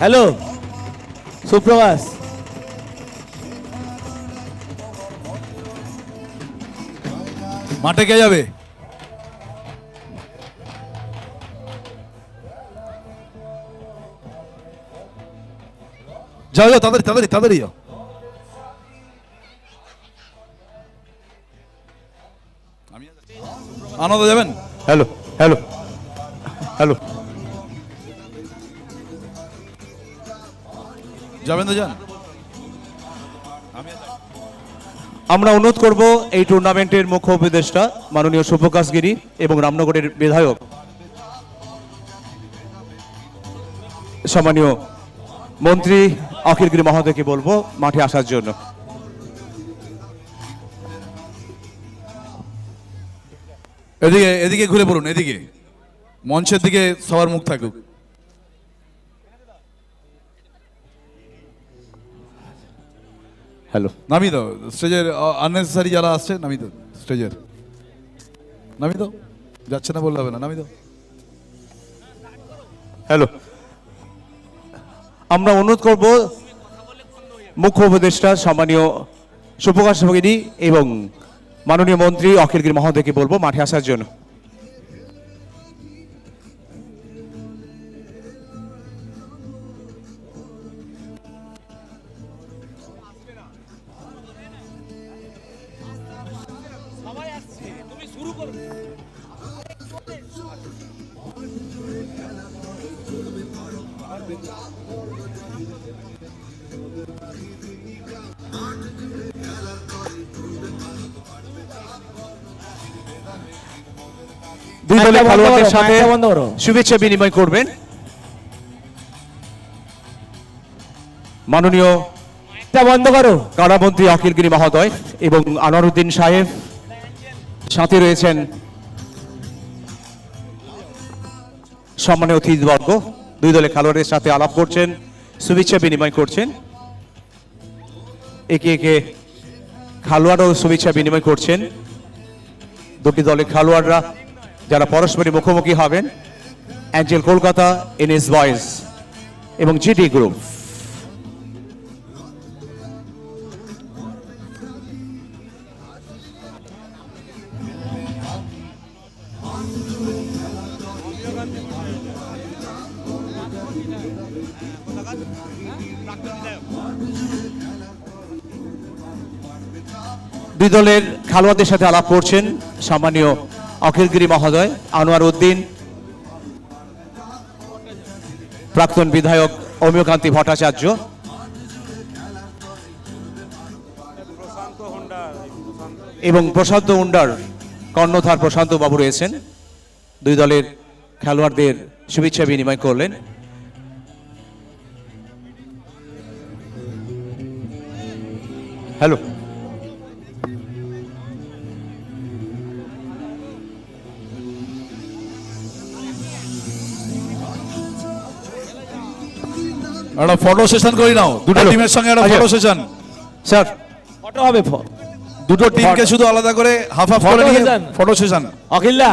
E: হ্যালো
B: সুপ্রভাস মাঠে কে যাবে যাও যাও তাড়াতাড়ি তাড়াতাড়ি তাড়াতাড়ি আনন্দ যাবেন হ্যালো হ্যালো হ্যালো
H: যাবেন তো যান আমরা অনুরোধ করব এই টুর্নামেন্টের মুখ্য উপদেষ্টা মাননীয় শুভকাশ গিরি এবং রামনগরের বিধায়ক সম্মানীয় মন্ত্রী অখিলগিরি মহোদয়কে বলবো মাঠে আসার জন্য এদিকে এদিকে ঘুরে পড়ুন
B: এদিকে মঞ্চের দিকে সবার মুখ থাকুক হ্যালো নামি স্টেজের আননেসেসারি যারা আসছে নামি স্টেজের নামি যাচ্ছে না বললে
H: হবে না নামি হ্যালো আমরা অনুরোধ করব মুখ্য উপদেষ্টা সম্মানীয় সুপ্রকাশ ভগিনী এবং মাননীয় মন্ত্রী অখিলগির মহোদয়কে বলবো মাঠে আসার জন্য দলে খেলোয়াড়দের সাথে শুভেচ্ছা বিনিময় করবেন মাননীয় বন্ধ করো কারামন্ত্রী মহোদয় এবং সাহেব সাথে রয়েছেন অতিথিবর্গ দুই দলের খেলোয়াড়ের সাথে আলাপ করছেন শুভেচ্ছা বিনিময় করছেন একে একে খেলোয়াড়ও শুভেচ্ছা বিনিময় করছেন দুটি দলের খেলোয়াড়রা যারা পরস্পরের মুখোমুখি হবেন অ্যাঞ্জেল কলকাতা ইন ইস বয়েস এবং জিডি গ্রুপ দুই দলের খেলোয়াড়দের সাথে আলাপ করছেন সামান্য অখিলগিরি মহোদয় আনোয়ার উদ্দিন প্রাক্তন বিধায়ক অমিয়কান্তি ভট্টাচার্য এবং প্রশান্ত উন্ডার কর্ণধার প্রশান্ত বাবু রয়েছেন দুই দলের খেলোয়াড়দের শুভেচ্ছা বিনিময় করলেন
K: হ্যালো
B: একটা ফটো সেশন করি নাও দুটো টিমের সঙ্গে একটা ফটো আচ্ছা। সেশন স্যার ফটো হবে দুটো টিমকে শুধু আলাদা করে হাফ হাফ করে ফটো সেশন অখিলদা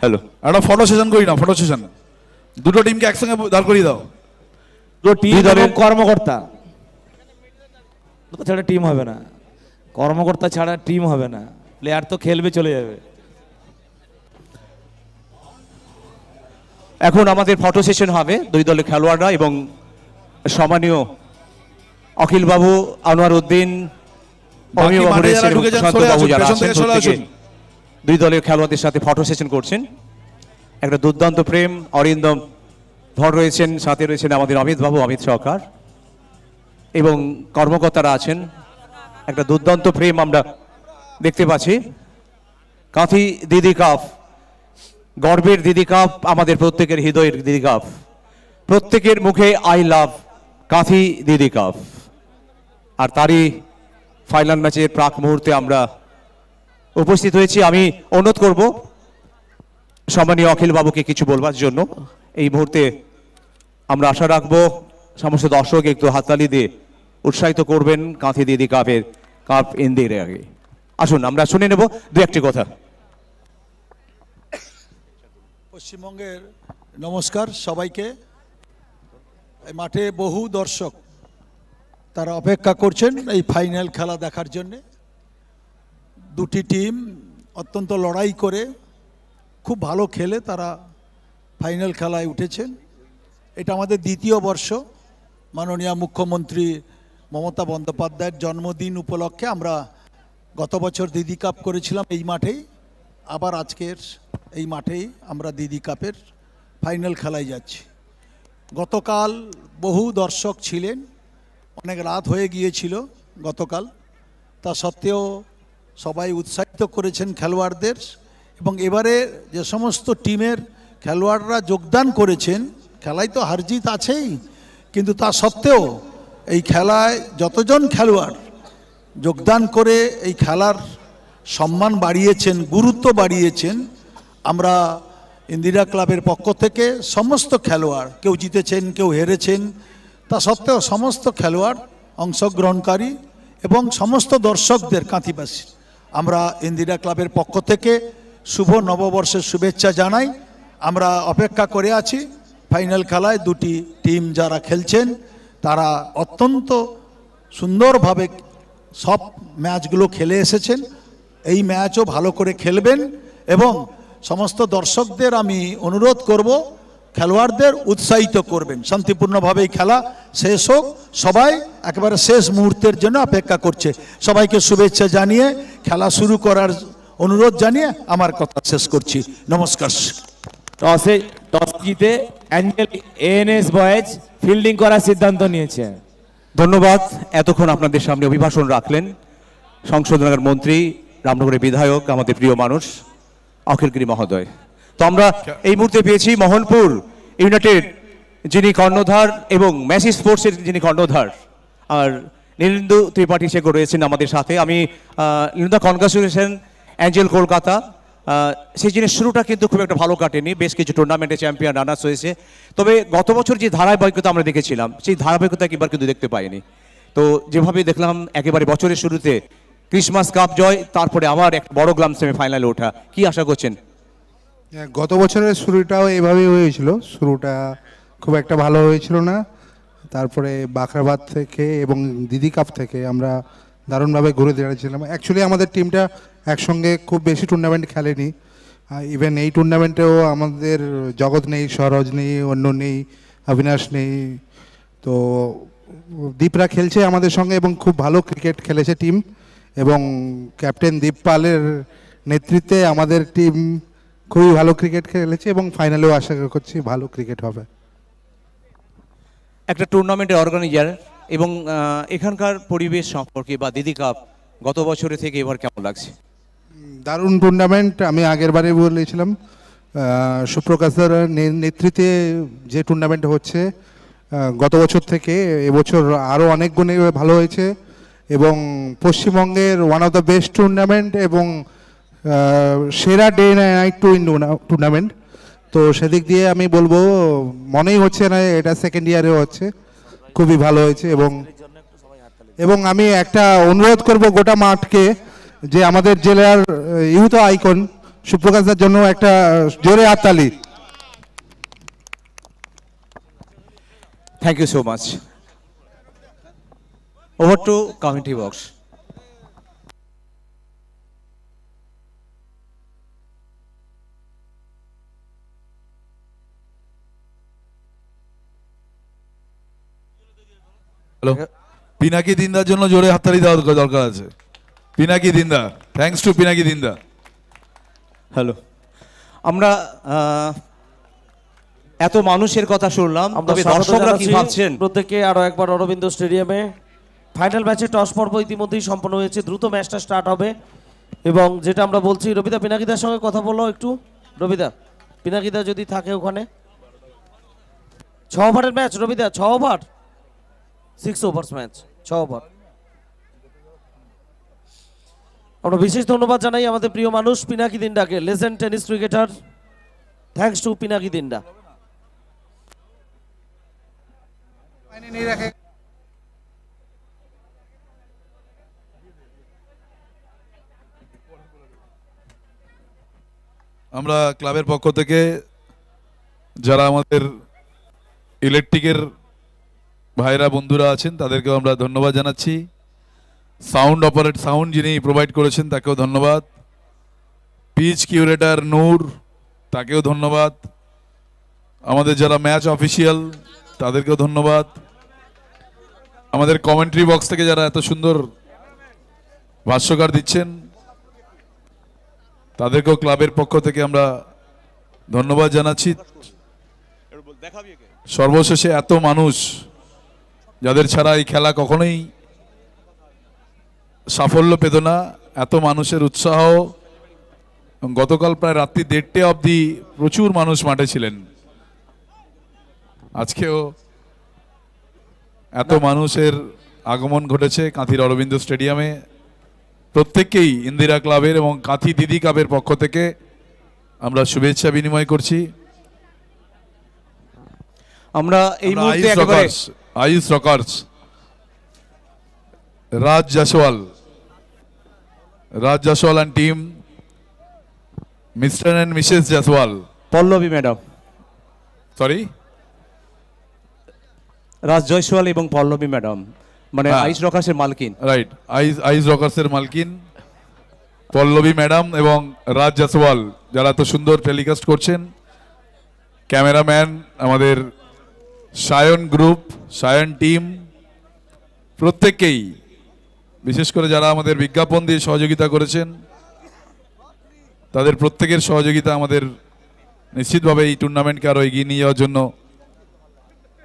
B: হ্যালো একটা ফটো সেশন করি নাও ফটো সেশন দুটো টিমকে একসঙ্গে দাঁড় করিয়ে দাও দুটো টিম কর্মকর্তা ছাড়া টিম হবে না
E: কর্মকর্তা ছাড়া টিম হবে না প্লেয়ার তো খেলবে চলে যাবে
H: এখন আমাদের ফটো সেশন হবে দুই দলের খেলোয়াড়রা এবং সম্মানীয় অখিলবাবু আনোয়ার উদ্দিন দুই দলের খেলোয়াড়দের সাথে ফটো সেশন করছেন একটা দুর্দান্ত প্রেম অরিন্দম ধর রয়েছেন সাথে রয়েছেন আমাদের অমিত বাবু অমিত সরকার এবং কর্মকর্তারা আছেন একটা দুর্দান্ত প্রেম আমরা দেখতে পাচ্ছি কাফি দিদি কাফ গর্বের দিদি কাপ আমাদের প্রত্যেকের হৃদয়ের দিদি কাপ প্রত্যেকের মুখে I love Kanthi Didi cup আর তারই ফাইনাল ম্যাচের প্রাক মুহূর্তে আমরা উপস্থিত হয়েছি আমি অনুরোধ করব সম্মানীয় অখিল বাবুকে কিছু বলবার জন্য এই মুহূর্তে আমরা আশা রাখব সমস্ত দর্শক একটু হাততালি দিয়ে উৎসাহিত করবেন কাঁথি দিদি কাপের কাপ ইন্দির আগে আসুন আমরা শুনে নেব দু একটি কথা
L: পশ্চিমবঙ্গের নমস্কার সবাইকে এই মাঠে বহু দর্শক তারা অপেক্ষা করছেন এই ফাইনাল খেলা দেখার জন্যে দুটি টিম অত্যন্ত লড়াই করে খুব ভালো খেলে তারা ফাইনাল খেলায় উঠেছেন এটা আমাদের দ্বিতীয় বর্ষ মাননীয় মুখ্যমন্ত্রী মমতা বন্দ্যোপাধ্যায়ের জন্মদিন উপলক্ষে আমরা গত বছর দিদি কাপ করেছিলাম এই মাঠেই আবার আজকের এই মাঠেই আমরা দিদি কাপের ফাইনাল খেলায় যাচ্ছি গতকাল বহু দর্শক ছিলেন অনেক রাত হয়ে গিয়েছিল গতকাল তা সত্ত্বেও সবাই উৎসাহিত করেছেন খেলোয়াড়দের এবং এবারে যে সমস্ত টিমের খেলোয়াড়রা যোগদান করেছেন খেলায় তো হারজিত আছেই কিন্তু তা সত্ত্বেও এই খেলায় যতজন খেলোয়াড় যোগদান করে এই খেলার সম্মান বাড়িয়েছেন গুরুত্ব বাড়িয়েছেন আমরা ইন্দিরা ক্লাবের পক্ষ থেকে সমস্ত খেলোয়াড় কেউ জিতেছেন কেউ হেরেছেন তা সত্ত্বেও সমস্ত খেলোয়াড় অংশগ্রহণকারী এবং সমস্ত দর্শকদের কাঁথিবাসী আমরা ইন্দিরা ক্লাবের পক্ষ থেকে শুভ নববর্ষের শুভেচ্ছা জানাই আমরা অপেক্ষা করে আছি ফাইনাল খেলায় দুটি টিম যারা খেলছেন তারা অত্যন্ত সুন্দরভাবে সব ম্যাচগুলো খেলে এসেছেন এই ম্যাচও ভালো করে খেলবেন এবং সমস্ত দর্শকদের আমি অনুরোধ করব খেলোয়াড়দের উৎসাহিত করবেন শান্তিপূর্ণভাবেই খেলা শেষ হোক সবাই একেবারে শেষ মুহূর্তের জন্য অপেক্ষা করছে সবাইকে শুভেচ্ছা জানিয়ে খেলা শুরু করার অনুরোধ জানিয়ে আমার কথা শেষ করছি
H: নমস্কার টসে টস জিতে অ্যাঞ্জেল এএনএস বয়েজ ফিল্ডিং করার সিদ্ধান্ত নিয়েছে ধন্যবাদ এতক্ষণ আপনাদের সামনে অভিভাষণ রাখলেন সংশোধনাগার মন্ত্রী রামনগরের বিধায়ক আমাদের প্রিয় মানুষ অখিলগিরি মহোদয় তো আমরা এই মুহূর্তে পেয়েছি মোহনপুর ইউনাইটেড যিনি কর্ণধার এবং ম্যাসি স্পোর্টসের যিনি কর্ণধার আর নীলেন্দু ত্রিপাঠী শেখর রয়েছেন আমাদের সাথে আমি নীলেন্দা কনগ্রাচুলেশন অ্যাঞ্জেল কলকাতা সেই জিনিস শুরুটা কিন্তু খুব একটা ভালো কাটেনি বেশ কিছু টুর্নামেন্টে চ্যাম্পিয়ন রানার্স হয়েছে তবে গত বছর যে ধারাবাহিকতা আমরা দেখেছিলাম সেই ধারাবাহিকতা একবার কিন্তু দেখতে পাইনি তো যেভাবে দেখলাম একেবারে বছরের শুরুতে ক্রিসমাস কাপ জয় তারপরে আবার একটা বড় গ্রাম সেমিফাইনালে ওঠা কি আশা করছেন
S: হ্যাঁ, গত বছরের শুরুটাও এভাবেই হয়েছিল শুরুটা খুব একটা ভালো হয়েছিল না তারপরে বাখরাবাদ থেকে এবং দিদি কাপ থেকে আমরা দারুণভাবে ঘুরে দাঁড়িয়েছিলাম অ্যাকচুয়ালি আমাদের টিমটা একসঙ্গে খুব বেশি টুর্নামেন্ট খেলেনি ইভেন এই টুর্নামেন্টেও আমাদের জগৎ নেই সরজ নেই অন্য নেই অবিনাশ নেই তো দীপরা খেলছে আমাদের সঙ্গে এবং খুব ভালো ক্রিকেট খেলেছে টিম এবং ক্যাপ্টেন দীপ পালের নেতৃত্বে আমাদের টিম খুবই ভালো ক্রিকেট খেলেছে এবং ফাইনালেও আশা করছি ভালো ক্রিকেট হবে
H: একটা টুর্নামেন্টের অর্গানাইজার এবং এখানকার পরিবেশ সম্পর্কে বা দিদি কাপ গত বছরে থেকে এবার কেমন লাগছে
S: দারুণ টুর্নামেন্ট আমি আগের বারে বলেছিলাম সুপ্রকাশ দার নেতৃত্বে যে টুর্নামেন্ট হচ্ছে গত বছর থেকে এবছর আরও অনেক গুণে ভালো হয়েছে এবং পশ্চিমবঙ্গের one of the best tournament এবং সেরা ডে নাইট টু টুর্নামেন্ট তো সেদিক দিয়ে আমি বলবো মনেই হচ্ছে না এটা সেকেন্ড ইয়ারে হচ্ছে খুবই ভালো হয়েছে এবং এবং আমি একটা অনুরোধ করব গোটা মাঠকে যে আমাদের জেলার ইউথ আইকন সুপ্রকাশদার জন্য একটা জোরে হাততালি
H: thank you so much Over to Community box.
B: Hello. Pinaki Dinda জন্য জোরে Hatari দেওয়া দরকার আছে Pinaki Dinda thanks to Pinaki Dinda hello
C: আমরা
H: এত মানুষের কথা শুনলাম তবে দর্শকরা কি ভাবছেন
C: প্রত্যেকে আরো একবার অরবিন্দ স্টেডিয়ামে ফাইনাল ম্যাচে টস পর্ব ইতিমধ্যেই সম্পন্ন হয়েছে দ্রুত ম্যাচটা স্টার্ট হবে এবং যেটা আমরা বলছি রবিদা পিনাকিদার সঙ্গে কথা বলো একটু রবিদা পিনাকিদা যদি থাকে ওখানে ছ ওভারের ম্যাচ রবিদা ছ ওভার সিক্স ওভার্স ম্যাচ ছ ওভার আমরা বিশেষ ধন্যবাদ জানাই আমাদের প্রিয় মানুষ পিনাকি দিন্ডাকে legend tennis cricketer thanks to Pinaki Dinda
B: আমরা ক্লাবের পক্ষ থেকে যারা আমাদের ইলেকট্রিকের ভাইরা বন্ধুরা আছেন তাদেরকেও আমরা ধন্যবাদ জানাচ্ছি সাউন্ড অপারেট সাউন্ড যিনি প্রোভাইড করেছেন তাকেও ধন্যবাদ পিচ কিউরেটার নূর তাকেও ধন্যবাদ আমাদের যারা ম্যাচ অফিসিয়াল তাদেরকেও ধন্যবাদ আমাদের কমেন্ট্রি বক্স থেকে যারা এত সুন্দর ভাষ্যকার দিচ্ছেন তাদেরকেও ক্লাবের পক্ষ থেকে আমরা ধন্যবাদ জানাচ্ছি সর্বশেষে এত মানুষ যাদের ছাড়া এই খেলা কখনোই সাফল্য পেত না এত মানুষের উৎসাহ গতকাল প্রায় রাত্রি দেড়টে অবধি প্রচুর মানুষ মাঠে ছিলেন আজকেও এত মানুষের আগমন ঘটেছে কাঁথির অরবিন্দ স্টেডিয়ামে প্রত্যেককেই ইন্দিরা ক্লাবের এবং কাঁথি দিদি ক্লাবের পক্ষ থেকে আমরা শুভেচ্ছা বিনিময় করছি আমরা এই Ayush rockers Raj Jaswal Raj Jaswal and team mister and missus
H: Jaswal Pallavi madam sorry Raj Jaiswal এবং পল্লবী ম্যাডাম মানে হ্যাঁ। আইস রকার্সের মালকিন রাইট আইস আইস রকার্সের
B: মালকিন পল্লবী ম্যাডাম এবং রাজ জাসওয়াল যারা এত সুন্দর টেলিকাস্ট করছেন ক্যামেরাম্যান আমাদের সায়ন গ্রুপ সায়ন টিম প্রত্যেককেই বিশেষ করে যারা আমাদের বিজ্ঞাপন দিয়ে সহযোগিতা করেছেন তাদের প্রত্যেকের সহযোগিতা আমাদের নিশ্চিতভাবে এই টুর্নামেন্টকে আরও এগিয়ে নিয়ে যাওয়ার জন্য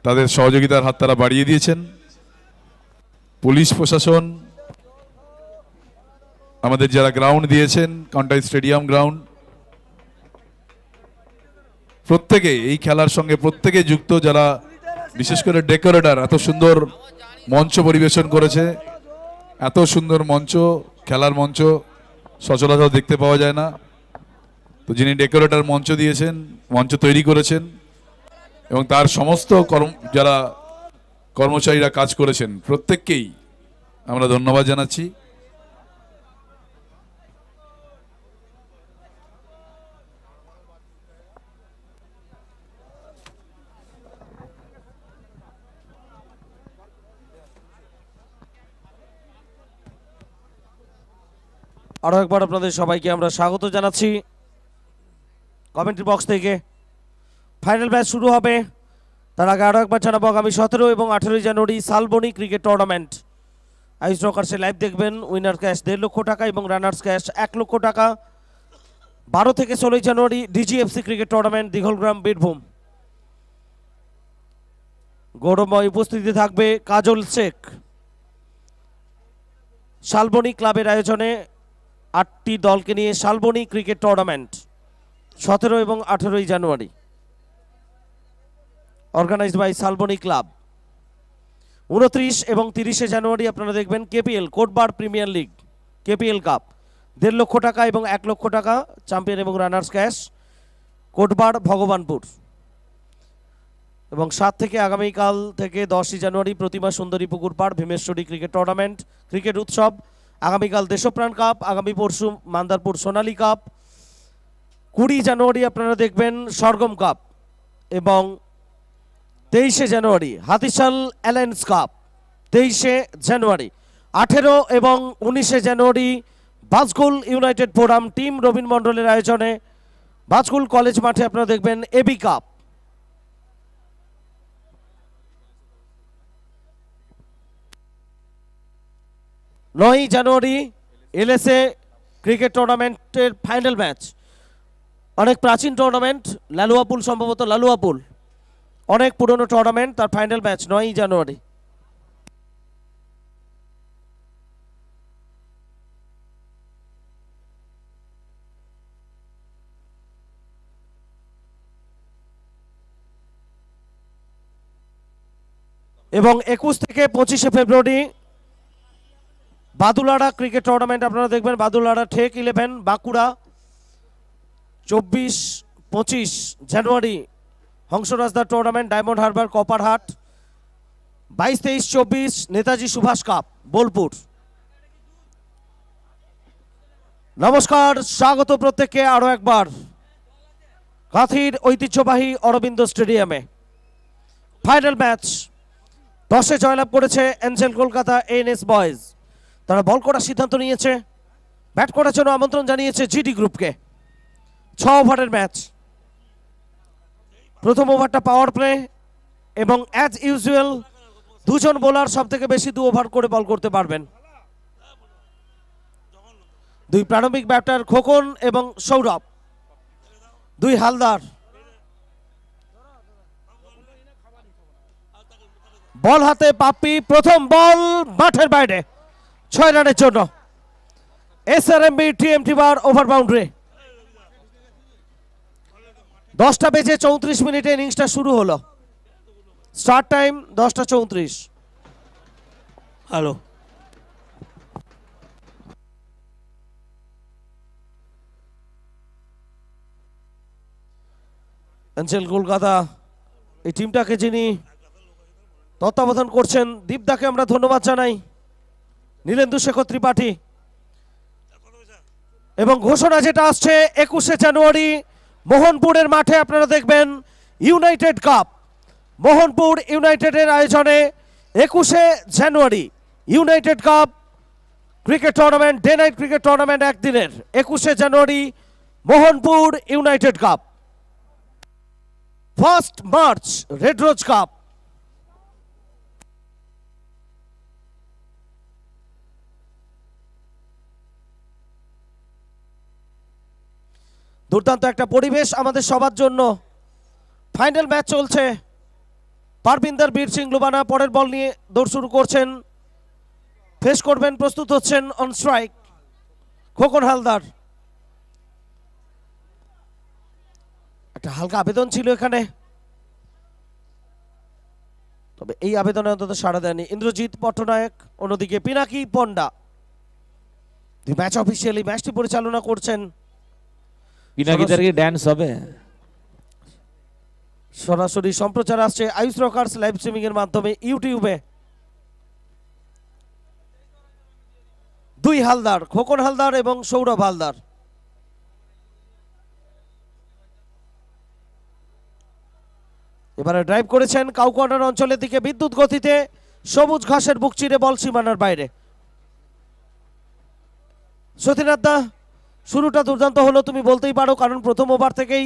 B: তাদের সহযোগিতার হাত তারা বাড়িয়ে দিয়েছেন পুলিশ প্রশাসন আমাদের যারা গ্রাউন্ড দিয়েছেন কাউন্টাই স্টেডিয়াম গ্রাউন্ড প্রত্যেকে এই খেলার সঙ্গে প্রত্যেকে যুক্ত যারা বিশেষ করে ডেকোরেটার এত সুন্দর মঞ্চ পরিবেশন করেছে এত সুন্দর মঞ্চ খেলার মঞ্চ সচরাচর দেখতে পাওয়া যায় না তো যিনি ডেকোরেটার মঞ্চ দিয়েছেন মঞ্চ তৈরি করেছেন এবং তার সমস্ত কর্ম যারা কর্মচারীরা কাজ করেছেন প্রত্যেককেই আমরা ধন্যবাদ জানাচ্ছি
C: আরও একবার আপনাদের সবাইকে আমরা স্বাগত জানাচ্ছি কমেন্ট্রি বক্স থেকে ফাইনাল ম্যাচ শুরু হবে তার আগে আরও একবার জানাবো আগামী সতেরো এবং আঠেরোই জানুয়ারি সালবনি ক্রিকেট টুর্নামেন্ট আইস ব্রকার্সে লাইভ দেখবেন উইনার ক্যাশ দেড় লক্ষ টাকা এবং রানার্স ক্যাশ এক লক্ষ টাকা বারো থেকে ষোলোই January DGFC cricket tournament Dighalgram Birbhum গৌরবময় উপস্থিতি থাকবে কাজল শেখ শালবনী ক্লাবের আয়োজনে আটটি দলকে নিয়ে শালবনী ক্রিকেট টুর্নামেন্ট সতেরো এবং আঠেরোই January organised by Salboni club উনত্রিশ এবং তিরিশে জানুয়ারি আপনারা দেখবেন KPL Kotbar premier league KPL cup দেড় লক্ষ টাকা এবং এক লক্ষ টাকা চ্যাম্পিয়ন এবং রানার্স ক্যাশ কোটবার ভগবানপুর এবং সাত থেকে আগামীকাল থেকে দশই জানুয়ারি প্রতিমা সুন্দরী পুকুর পাড় ভীমেশ্বরী ক্রিকেট টুর্নামেন্ট ক্রিকেট উৎসব আগামীকাল দেশপ্রাণ কাপ আগামী পরশু মান্দারপুর সোনালী কাপ কুড়ি জানুয়ারি আপনারা দেখবেন সরগম কাপ এবং তেইশে জানুয়ারি হাতিশাল অ্যালায়েন্স কাপ তেইশে জানুয়ারি আঠেরো এবং উনিশে January Bajgul united forum team Robin মণ্ডলের আয়োজনে বাজকুল কলেজ মাঠে আপনারা দেখবেন এবি কাপ নয়ই জানুয়ারি এলএসএ ক্রিকেট টুর্নামেন্টের ফাইনাল ম্যাচ অনেক প্রাচীন টুর্নামেন্ট লালুয়াপুল সম্ভবত লালুয়াপুল অনেক পুরনো টুর্নামেন্ট তার ফাইনাল ম্যাচ নয়ই জানুয়ারি এবং একুশ থেকে পঁচিশে ফেব্রুয়ারি বাদুলাড়া ক্রিকেট টুর্নামেন্ট আপনারা দেখবেন বাদুলাড়া ঠেক ইলেভেন বাঁকুড়া চব্বিশ পঁচিশ জানুয়ারি হংসরাজদার টুর্নামেন্ট ডায়মন্ড হারবার কপারহাট বাইশ তেইশ চব্বিশ নেতাজি সুভাষ কাপ বোলপুর নমস্কার স্বাগত প্রত্যেককে আরও একবার কাথির ঐতিহ্যবাহী অরবিন্দ স্টেডিয়ামে ফাইনাল ম্যাচ দশে জয়লাভ করেছে angel Kolkata N S boys তারা বল করার সিদ্ধান্ত নিয়েছে ব্যাট করার জন্য আমন্ত্রণ জানিয়েছে জিডি গ্রুপকে ছ ওভারের ম্যাচ প্রথম ওভারটা পাওয়ার প্লে এবং অ্যাজ ইউজুয়াল দুজন বোলার সব থেকে বেশি দু ওভার করে বল করতে পারবেন দুই প্রারম্ভিক ব্যাটার খোকন এবং সৌরভ দুই হালদার বল হাতে পাপি প্রথম বল মাঠের বাইরে ছয় রানের জন্য S R M B TMT bar over boundary দশটা বেজে চৌত্রিশ মিনিটে ইনিংসটা শুরু হলো স্টার্ট টাইম দশটা চৌত্রিশ হ্যালো অঞ্চল কলকাতা এই টিমটাকে যিনি তত্ত্বাবধান করছেন দীপদাকে আমরা ধন্যবাদ জানাই নীলেন্দু শেখর ত্রিপাঠী এবং ঘোষণা যেটা আসছে একুশে জানুয়ারি মোহনপুরের মাঠে আপনারা দেখবেন ইউনাইটেড কাপ মোহনপুর ইউনাইটেডের আয়োজনে একুশে January united cup cricket tournament day night cricket tournament একদিনের একুশে January Mohanpur united cup first March red rose cup দুর্দান্ত একটা পরিবেশ আমাদের সবার জন্য ফাইনাল ম্যাচ চলছে পারবিন্দার বীর সিং লুবানা পরের বল নিয়ে দৌড় শুরু করছেন ফেস করবেন প্রস্তুত হচ্ছেন অন স্ট্রাইক খোকন হালদার একটা হালকা আবেদন ছিল এখানে তবে এই আবেদনে অন্তত সাড়া দেয়নি ইন্দ্রজিৎ পট্টনায়ক অন্যদিকে পিনাকি পণ্ডা ম্যাচ অফিসিয়ালি ম্যাচটি পরিচালনা করছেন বিনা গিটারে কি ড্যান্স হবে সরাসরি সম্প্রচার আসছে আয়ুষ রকার্স লাইভ স্ট্রিমিং এর মাধ্যমে ইউটিউবে দুই হালদার খোকন হালদার এবং সৌরভ হালদার এবারে ড্রাইভ করেছেন কাউকর্নার অঞ্চলের দিকে বিদ্যুৎ গতিতে সবুজ ঘাসের বুক চিরে বল সীমানার বাইরে সতীনাথ দা শুরুটা দুর্দান্ত হলো তুমি বলতেই পারো কারণ প্রথম ওভার থেকেই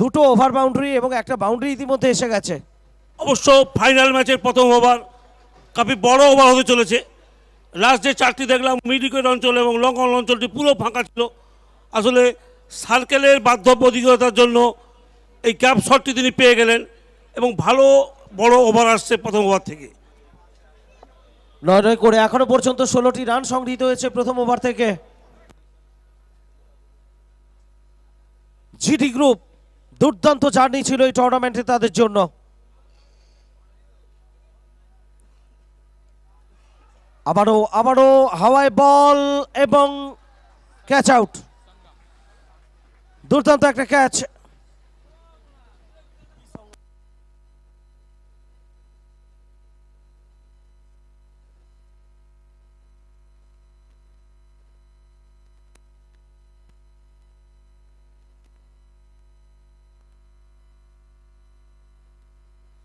C: দুটো ওভার বাউন্ডারি এবং একটা বাউন্ডারি ইতিমধ্যে এসে গেছে অবশ্য ফাইনাল ম্যাচের প্রথম
J: ওভার কাপি বড় ওভার হতে চলেছে লাস্ট যে চারটি দেখলাম মিডিকেট অঞ্চল এবং লঙ্কন অঞ্চলটি পুরো ফাঁকা ছিল আসলে সার্কেলের বাধ্যপ অধিকতার জন্য
C: এই ক্যাপ শটটি তিনি পেয়ে গেলেন এবং ভালো বড় ওভার আসছে প্রথম ওভার থেকে নয় নয় করে এখনো পর্যন্ত ষোলোটি রান সংগৃহীত হয়েছে প্রথম ওভার থেকে জিডি গ্রুপ দুর্দান্ত জার্নি ছিল এই টুর্নামেন্টে তাদের জন্য আবারও আবারও হাওয়াই বল এবং ক্যাচ আউট দুর্দান্ত একটা ক্যাচ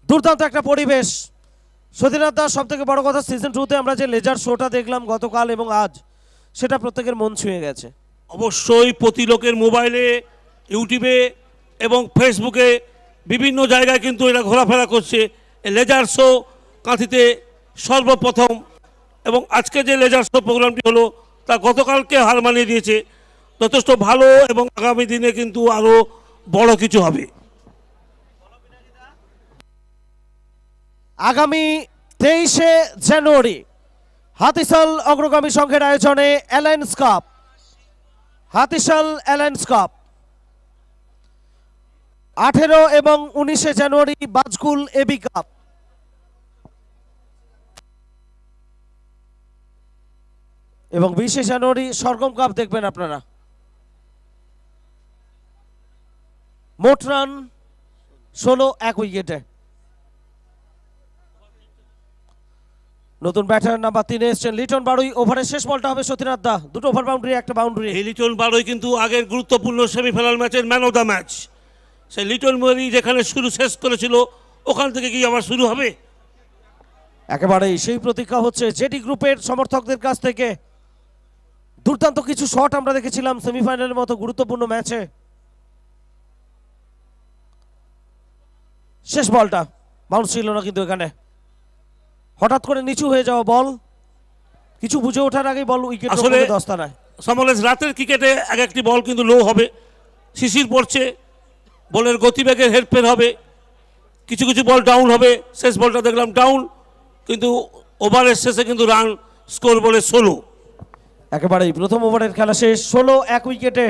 C: দুর্দান্ত একটা পরিবেশ সতীনাথ দাস সব থেকে বড় কথা সিজন টুতে আমরা যে লেজার শোটা দেখলাম গতকাল এবং আজ সেটা প্রত্যেকের মন ছুঁয়ে গেছে
J: অবশ্যই প্রতি লোকের মোবাইলে ইউটিউবে এবং ফেসবুকে বিভিন্ন জায়গায় কিন্তু এরা ঘোরাফেরা করছে লেজার শো কাঁথিতে সর্বপ্রথম এবং আজকে যে লেজার শো প্রোগ্রামটি হলো তা গতকালকে হার মানিয়ে দিয়েছে যথেষ্ট ভালো এবং আগামী দিনে কিন্তু আরও বড়
C: কিছু হবে আগামী তেইশে জানুয়ারি হাতিশাল অগ্রগামী সংঘের আয়োজনে alliance cup Hatishal alliance cup আঠেরো এবং উনিশে জানুয়ারি বাজকুল এবি কাপ এবং বিশে জানুয়ারি সরগম কাপ দেখবেন আপনারা মোট রান ষোলো এক উইকেটে নতুন ব্যাটার নাম্বার তিনে এসছেন লিটন বাড়ুই ওভারের শেষ বলটা হবে সতীনাথ দা দুটো ওভার বাউন্ডারি একটা বাউন্ডারি এই লিটন বাড়ুই কিন্তু আগের গুরুত্বপূর্ণ সেমিফাইনাল ম্যাচের ম্যান অফ দ্য ম্যাচ
J: সেই লিটন বাড়ুই যেখানে শুরু শেষ করেছিল ওখান থেকে কি আবার শুরু হবে
C: একেবারেই সেই প্রতীক্ষা হচ্ছে জেটি গ্রুপের সমর্থকদের কাছ থেকে দুর্দান্ত কিছু শট আমরা দেখেছিলাম সেমিফাইনালের মতো গুরুত্বপূর্ণ ম্যাচে শেষ বলটা বাউন্স ছিল না কিন্তু এখানে হঠাৎ করে নিচু হয়ে যাওয়া বল কিছু বুঝে ওঠার আগে বল উইকেট আসলে দস্তানায় সমলেশ রাতের ক্রিকেটে এক একটি বল কিন্তু লো হবে শিশির পড়ছে
J: বলের গতিবেগের হেরফের হবে কিছু কিছু বল ডাউন হবে শেষ বলটা দেখলাম ডাউন কিন্তু ওভারের শেষে কিন্তু রান স্কোর বলে ষোলো
C: একেবারেই প্রথম ওভারের খেলা শেষ ষোলো এক উইকেটে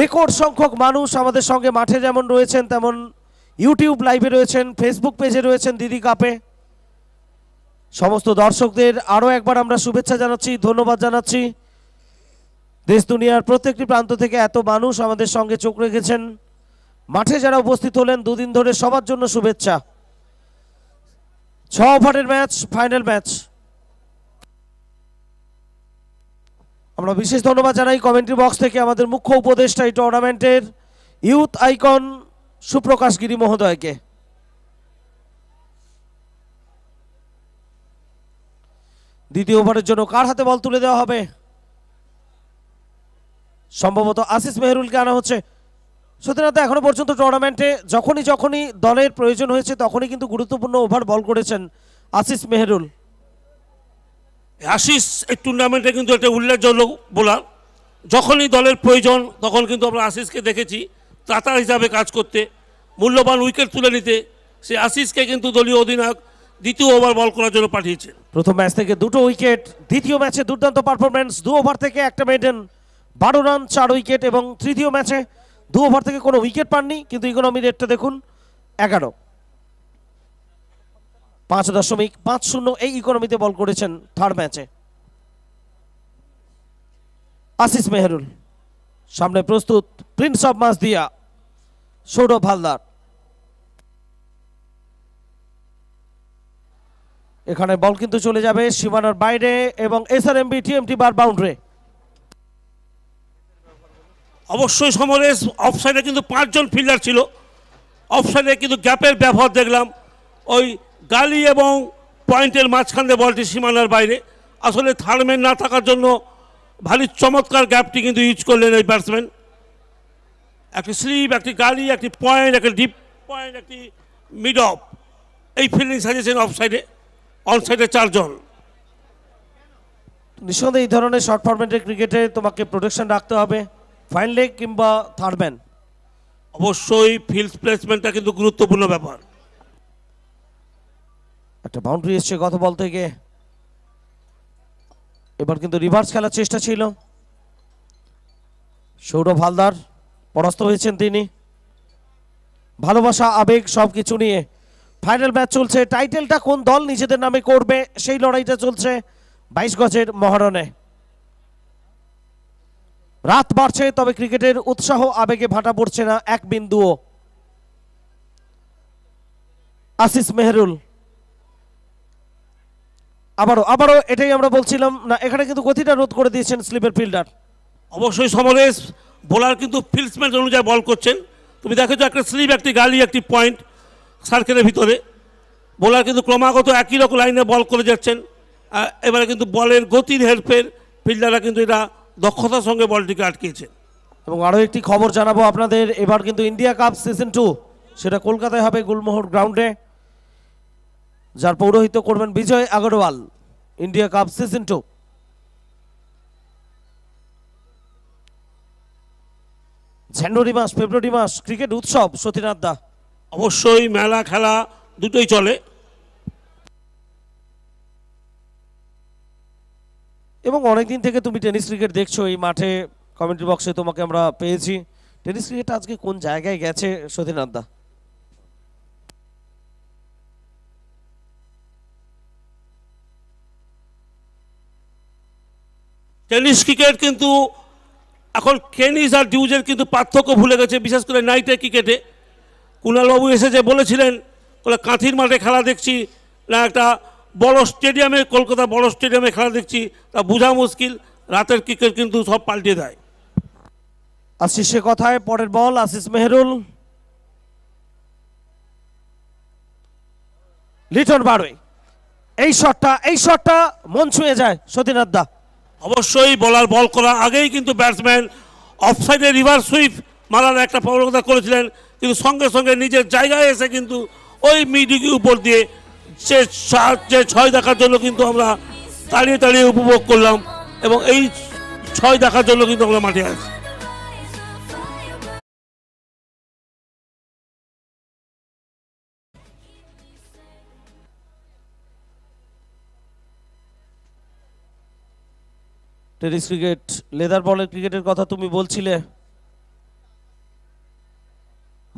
C: রেকর্ড সংখ্যক মানুষ আমাদের সঙ্গে মাঠে যেমন রয়েছেন তেমন ইউটিউব লাইভে রয়েছেন ফেসবুক পেজে রয়েছেন দিদি কাপে সমস্ত দর্শকদের আরও একবার আমরা শুভেচ্ছা জানাচ্ছি ধন্যবাদ জানাচ্ছি দেশ দুনিয়ার প্রত্যেকটি প্রান্ত থেকে এত মানুষ আমাদের সঙ্গে চোখ রেখেছেন মাঠে যারা উপস্থিত হলেন দুদিন ধরে সবার জন্য শুভেচ্ছা ছ ওভারের ম্যাচ ফাইনাল ম্যাচ আমরা বিশেষ ধন্যবাদ জানাই কমেন্ট্রি বক্স থেকে আমাদের মুখ্য উপদেষ্টা এই টুর্নামেন্টের ইউথ আইকন সুপ্রকাশ গিরি মহোদয়কে দ্বিতীয় ওভারের জন্য কার হাতে বল তুলে দেওয়া হবে সম্ভবত আশিস মেহরুলকে আনা হচ্ছে সুতরাং এখনো পর্যন্ত টুর্নামেন্টে যখনই যখনই দলের প্রয়োজন হয়েছে তখনই কিন্তু গুরুত্বপূর্ণ ওভার বল করেছেন আশিস মেহরুল
J: আশিস এই টুর্নামেন্টে কিন্তু একটা উল্লেখজনক বোলার যখনই দলের প্রয়োজন তখন কিন্তু আমরা আশিসকে দেখেছি তাতার হিসাবে কাজ করতে মূল্যবান উইকেট তুলে নিতে সে আশিসকে কিন্তু দলীয় অধিনায়ক
C: দ্বিতীয় ওভার বল করার জন্য পাঠিয়েছেন প্রথম ম্যাচ থেকে দুটো উইকেট দ্বিতীয় ম্যাচে দুর্দান্ত পারফরমেন্স দু ওভার থেকে একটা মেডেন বারো রান চার উইকেট এবং তৃতীয় ম্যাচে দু ওভার থেকে কোনো উইকেট পাননি কিন্তু ইকোনমি রেটটা দেখুন এগারো পাঁচ দশমিক পাঁচ শূন্য এই ইকোনমিতে বল করেছেন থার্ড ম্যাচে আশিস মেহরুল সামনে প্রস্তুত প্রিন্স অফ দিয়া সৌরভ হালদার এখানে বল কিন্তু চলে যাবে সীমানার বাইরে এবং S SRMB TMT bar boundary অবশ্যই সমরে অফসাইডে
J: কিন্তু পাঁচজন ফিল্ডার ছিল অফসাইডে কিন্তু গ্যাপের ব্যবহার দেখলাম ওই গালি এবং পয়েন্টের মাঝখান দিয়ে বলটি সীমানার বাইরে আসলে থার্ডম্যান না থাকার জন্য ভারী চমৎকার গ্যাপটি কিন্তু ইউজ করলেন এই ব্যাটসম্যান একটি স্লিপ একটি গালি একটি পয়েন্ট একটি ডিপ পয়েন্ট একটি মিড অফ এই ফিল্ডিং
C: সাজিয়েছেন অফসাইডে অনসাইডে চারজন নিঃসন্দেহে এই ধরনের শর্ট ফরম্যাটের ক্রিকেটে তোমাকে প্রোটেকশন রাখতে হবে ফাইন কিংবা থার্ড ম্যান অবশ্যই ফিল্ড প্লেসমেন্টটা কিন্তু গুরুত্বপূর্ণ ব্যাপার একটা বাউন্ডারি এসছে গত বল থেকে এবার কিন্তু রিভার্স খেলার চেষ্টা ছিল সৌরভ হালদার পরাস্ত হয়েছেন তিনি ভালোবাসা আবেগ সব কিছু নিয়ে ফাইনাল ম্যাচ চলছে টাইটেলটা কোন দল নিজেদের নামে করবে সেই লড়াইটা চলছে বাইশ গজের মহারণে রাত বাড়ছে তবে ক্রিকেটের উৎসাহ আবেগে ভাটা পড়ছে না এক বিন্দুও আসিস মেহরুল আবারও আবারও এটাই আমরা বলছিলাম না এখানে কিন্তু গতিটা রোধ করে দিয়েছেন স্লিপের ফিল্ডার অবশ্যই সমরেশ বোলার কিন্তু ফিল্ডসম্যান অনুযায়ী বল করছেন
J: তুমি দেখেছো একটা স্লিপ একটি গালি একটি পয়েন্ট সার্কেলের ভিতরে বোলার কিন্তু ক্রমাগত একই রকম লাইনে বল করে যাচ্ছেন এবারে কিন্তু বলের গতির হেরফের
C: ফিল্ডাররা কিন্তু এটা দক্ষতার সঙ্গে বলটিকে আটকিয়েছেন এবং আরও একটি খবর জানাবো আপনাদের এবার কিন্তু ইন্ডিয়া কাপ সিজন টু সেটা কলকাতায় হবে গুলমোহর গ্রাউন্ডে যার পৌরোহিত করবেন Bijay Agarwal India cup season two January মাস ফেব্রুয়ারি মাস ক্রিকেট উৎসব সতীনাথ দা অবশ্যই মেলা খেলা দুটোই চলে এবং অনেক দিন থেকে তুমি টেনিস ক্রিকেট দেখছো এই মাঠে কমেন্ট বক্সে তোমাকে আমরা পেয়েছি টেনিস ক্রিকেট আজকে কোন জায়গায় গেছে সতীন আদা
J: টেনিস ক্রিকেট কিন্তু এখন কেনিস আর ডিউজের কিন্তু পার্থক্য ভুলে গেছে বিশেষ করে নাইটের ক্রিকেটে কুণালবাবু এসেছে বলেছিলেন বলে কাঁথির মাঠে খেলা দেখছি না একটা বড় স্টেডিয়ামে কলকাতা বড় স্টেডিয়ামে খেলা দেখছি তা বোঝা মুশকিল রাতের ক্রিকেট কিন্তু সব পাল্টে দেয়
C: আশিস সে কথায় পরের বল আশিস মেহরুল লিটন বারোই এই শটটা এই শটটা মন ছুঁয়ে যায় সতীনাথ দা
J: অবশ্যই বলার বল করার আগেই কিন্তু ব্যাটসম্যান অফসাইডে রিভার সুইপ মারার একটা প্রবণতা করেছিলেন কিন্তু সঙ্গে সঙ্গে নিজের জায়গায় এসে কিন্তু ওই মিডিকে উপর দিয়ে সে যে ছয় দেখার জন্য কিন্তু আমরা তাড়িয়ে তাড়িয়ে উপভোগ করলাম এবং
Q: এই ছয় দেখার জন্য কিন্তু আমরা মাঠে আসি
C: টেনিস ক্রিকেট লেদার বলের ক্রিকেটের কথা তুমি বলছিলে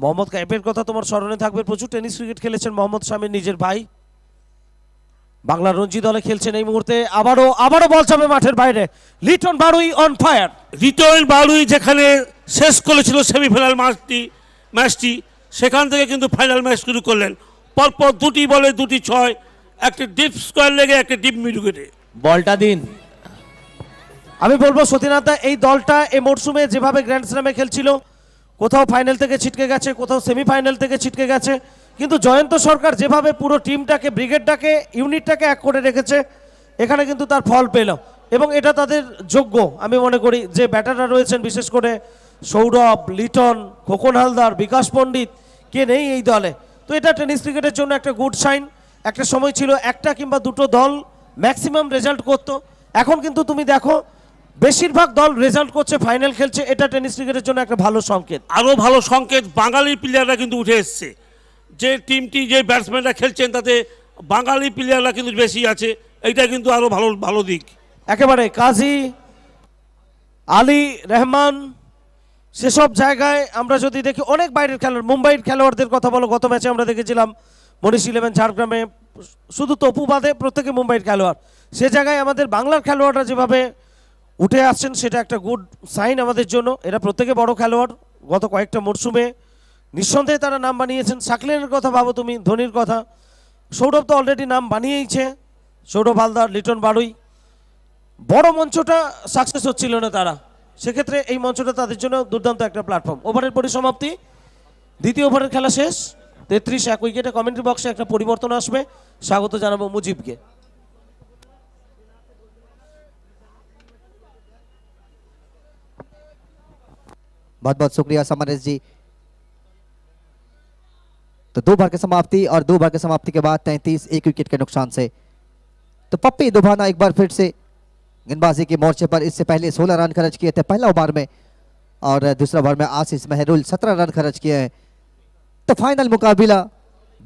C: মোহাম্মদ কাইফের কথা তোমার স্মরণে থাকবে প্রচুর টেনিস ক্রিকেট খেলেছেন মোহাম্মদ শামির নিজের ভাই বাংলার রঞ্জি দলে খেলছেন এই মুহূর্তে আবারও আবারও বল যাবে মাঠের বাইরে লিটন বারুই অন ফায়ার লিটন বারুই যেখানে শেষ করেছিল সেমিফাইনাল ম্যাচটি
J: ম্যাচটি সেখান থেকে কিন্তু ফাইনাল ম্যাচ শুরু করলেন পরপর দুটি বলে দুটি ছয় একটি ডিপ স্কোয়ার লেগে একটি ডিপ মিডুকেটে
C: বলটা দিন আমি বলবো সতীনাথ এই দলটা এই মরশুমে যেভাবে গ্র্যান্ড স্ল্যামে খেলছিল কোথাও ফাইনাল থেকে ছিটকে গেছে কোথাও সেমিফাইনাল থেকে ছিটকে গেছে কিন্তু জয়ন্ত সরকার যেভাবে পুরো টিমটাকে ব্রিগেডটাকে ইউনিটটাকে এক করে রেখেছে এখানে কিন্তু তার ফল পেলাম এবং এটা তাদের যোগ্য আমি মনে করি যে ব্যাটাররা রয়েছেন বিশেষ করে সৌরভ লিটন খোকন হালদার বিকাশ পণ্ডিত কে নেই এই দলে তো এটা টেনিস ক্রিকেটের জন্য একটা গুড সাইন একটা সময় ছিল একটা কিংবা দুটো দল ম্যাক্সিমাম রেজাল্ট করত এখন কিন্তু তুমি দেখো বেশিরভাগ দল রেজাল্ট করছে ফাইনাল খেলছে এটা টেনিস ক্রিকেটের জন্য একটা ভালো সংকেত আরও ভালো সংকেত বাঙালি প্লেয়াররা কিন্তু উঠে এসছে যে টিমটি যে ব্যাটসম্যানরা খেলছেন তাতে বাঙালি প্লেয়াররা কিন্তু বেশি আছে এইটা কিন্তু আরও ভালো ভালো দিক একেবারে কাজী আলী রহমান সেসব জায়গায় আমরা যদি দেখি অনেক বাইরের খেলোয়াড় মুম্বাইয়ের খেলোয়াড়দের কথা বলো গত ম্যাচে আমরা দেখেছিলাম মনীষ ইলেভেন ঝাড়গ্রামে শুধু তপু বাদে প্রত্যেকে মুম্বাইয়ের খেলোয়াড় সে জায়গায় আমাদের বাংলার খেলোয়াড়রা যেভাবে উঠে আসছেন সেটা একটা গুড সাইন আমাদের জন্য এরা প্রত্যেকে বড় খেলোয়াড় গত কয়েকটা মরশুমে নিঃসন্দেহে তারা নাম বানিয়েছেন সাকলেনের কথা ভাবো তুমি ধোনির কথা সৌরভ তো অলরেডি নাম বানিয়েইছে সৌরভ হালদার লিটন বাড়ুই বড় মঞ্চটা সাকসেস হচ্ছিল না তারা সেক্ষেত্রে এই মঞ্চটা তাদের জন্য দুর্দান্ত একটা প্ল্যাটফর্ম ওভারের পরিসমাপ্তি দ্বিতীয় ওভারের খেলা শেষ তেত্রিশ এক উইকেটে কমেন্ট্রি বক্সে একটা পরিবর্তন আসবে স্বাগত জানাবো মুজিবকে
M: बहुत बहुत शुक्रिया समरेश जी तो दो बार के समाप्ति और दो बार के समाप्ति के बाद तैंतीस एक विकेट के नुकसान से तो पप्पी दुभाना एक बार फिर से गेंदबाजी के मोर्चे पर इससे पहले 16 रन खर्च किए थे पहला ओवर में और दूसरा ओवर में आशीष मेहरुल 17 रन खर्च किए हैं तो फाइनल मुकाबला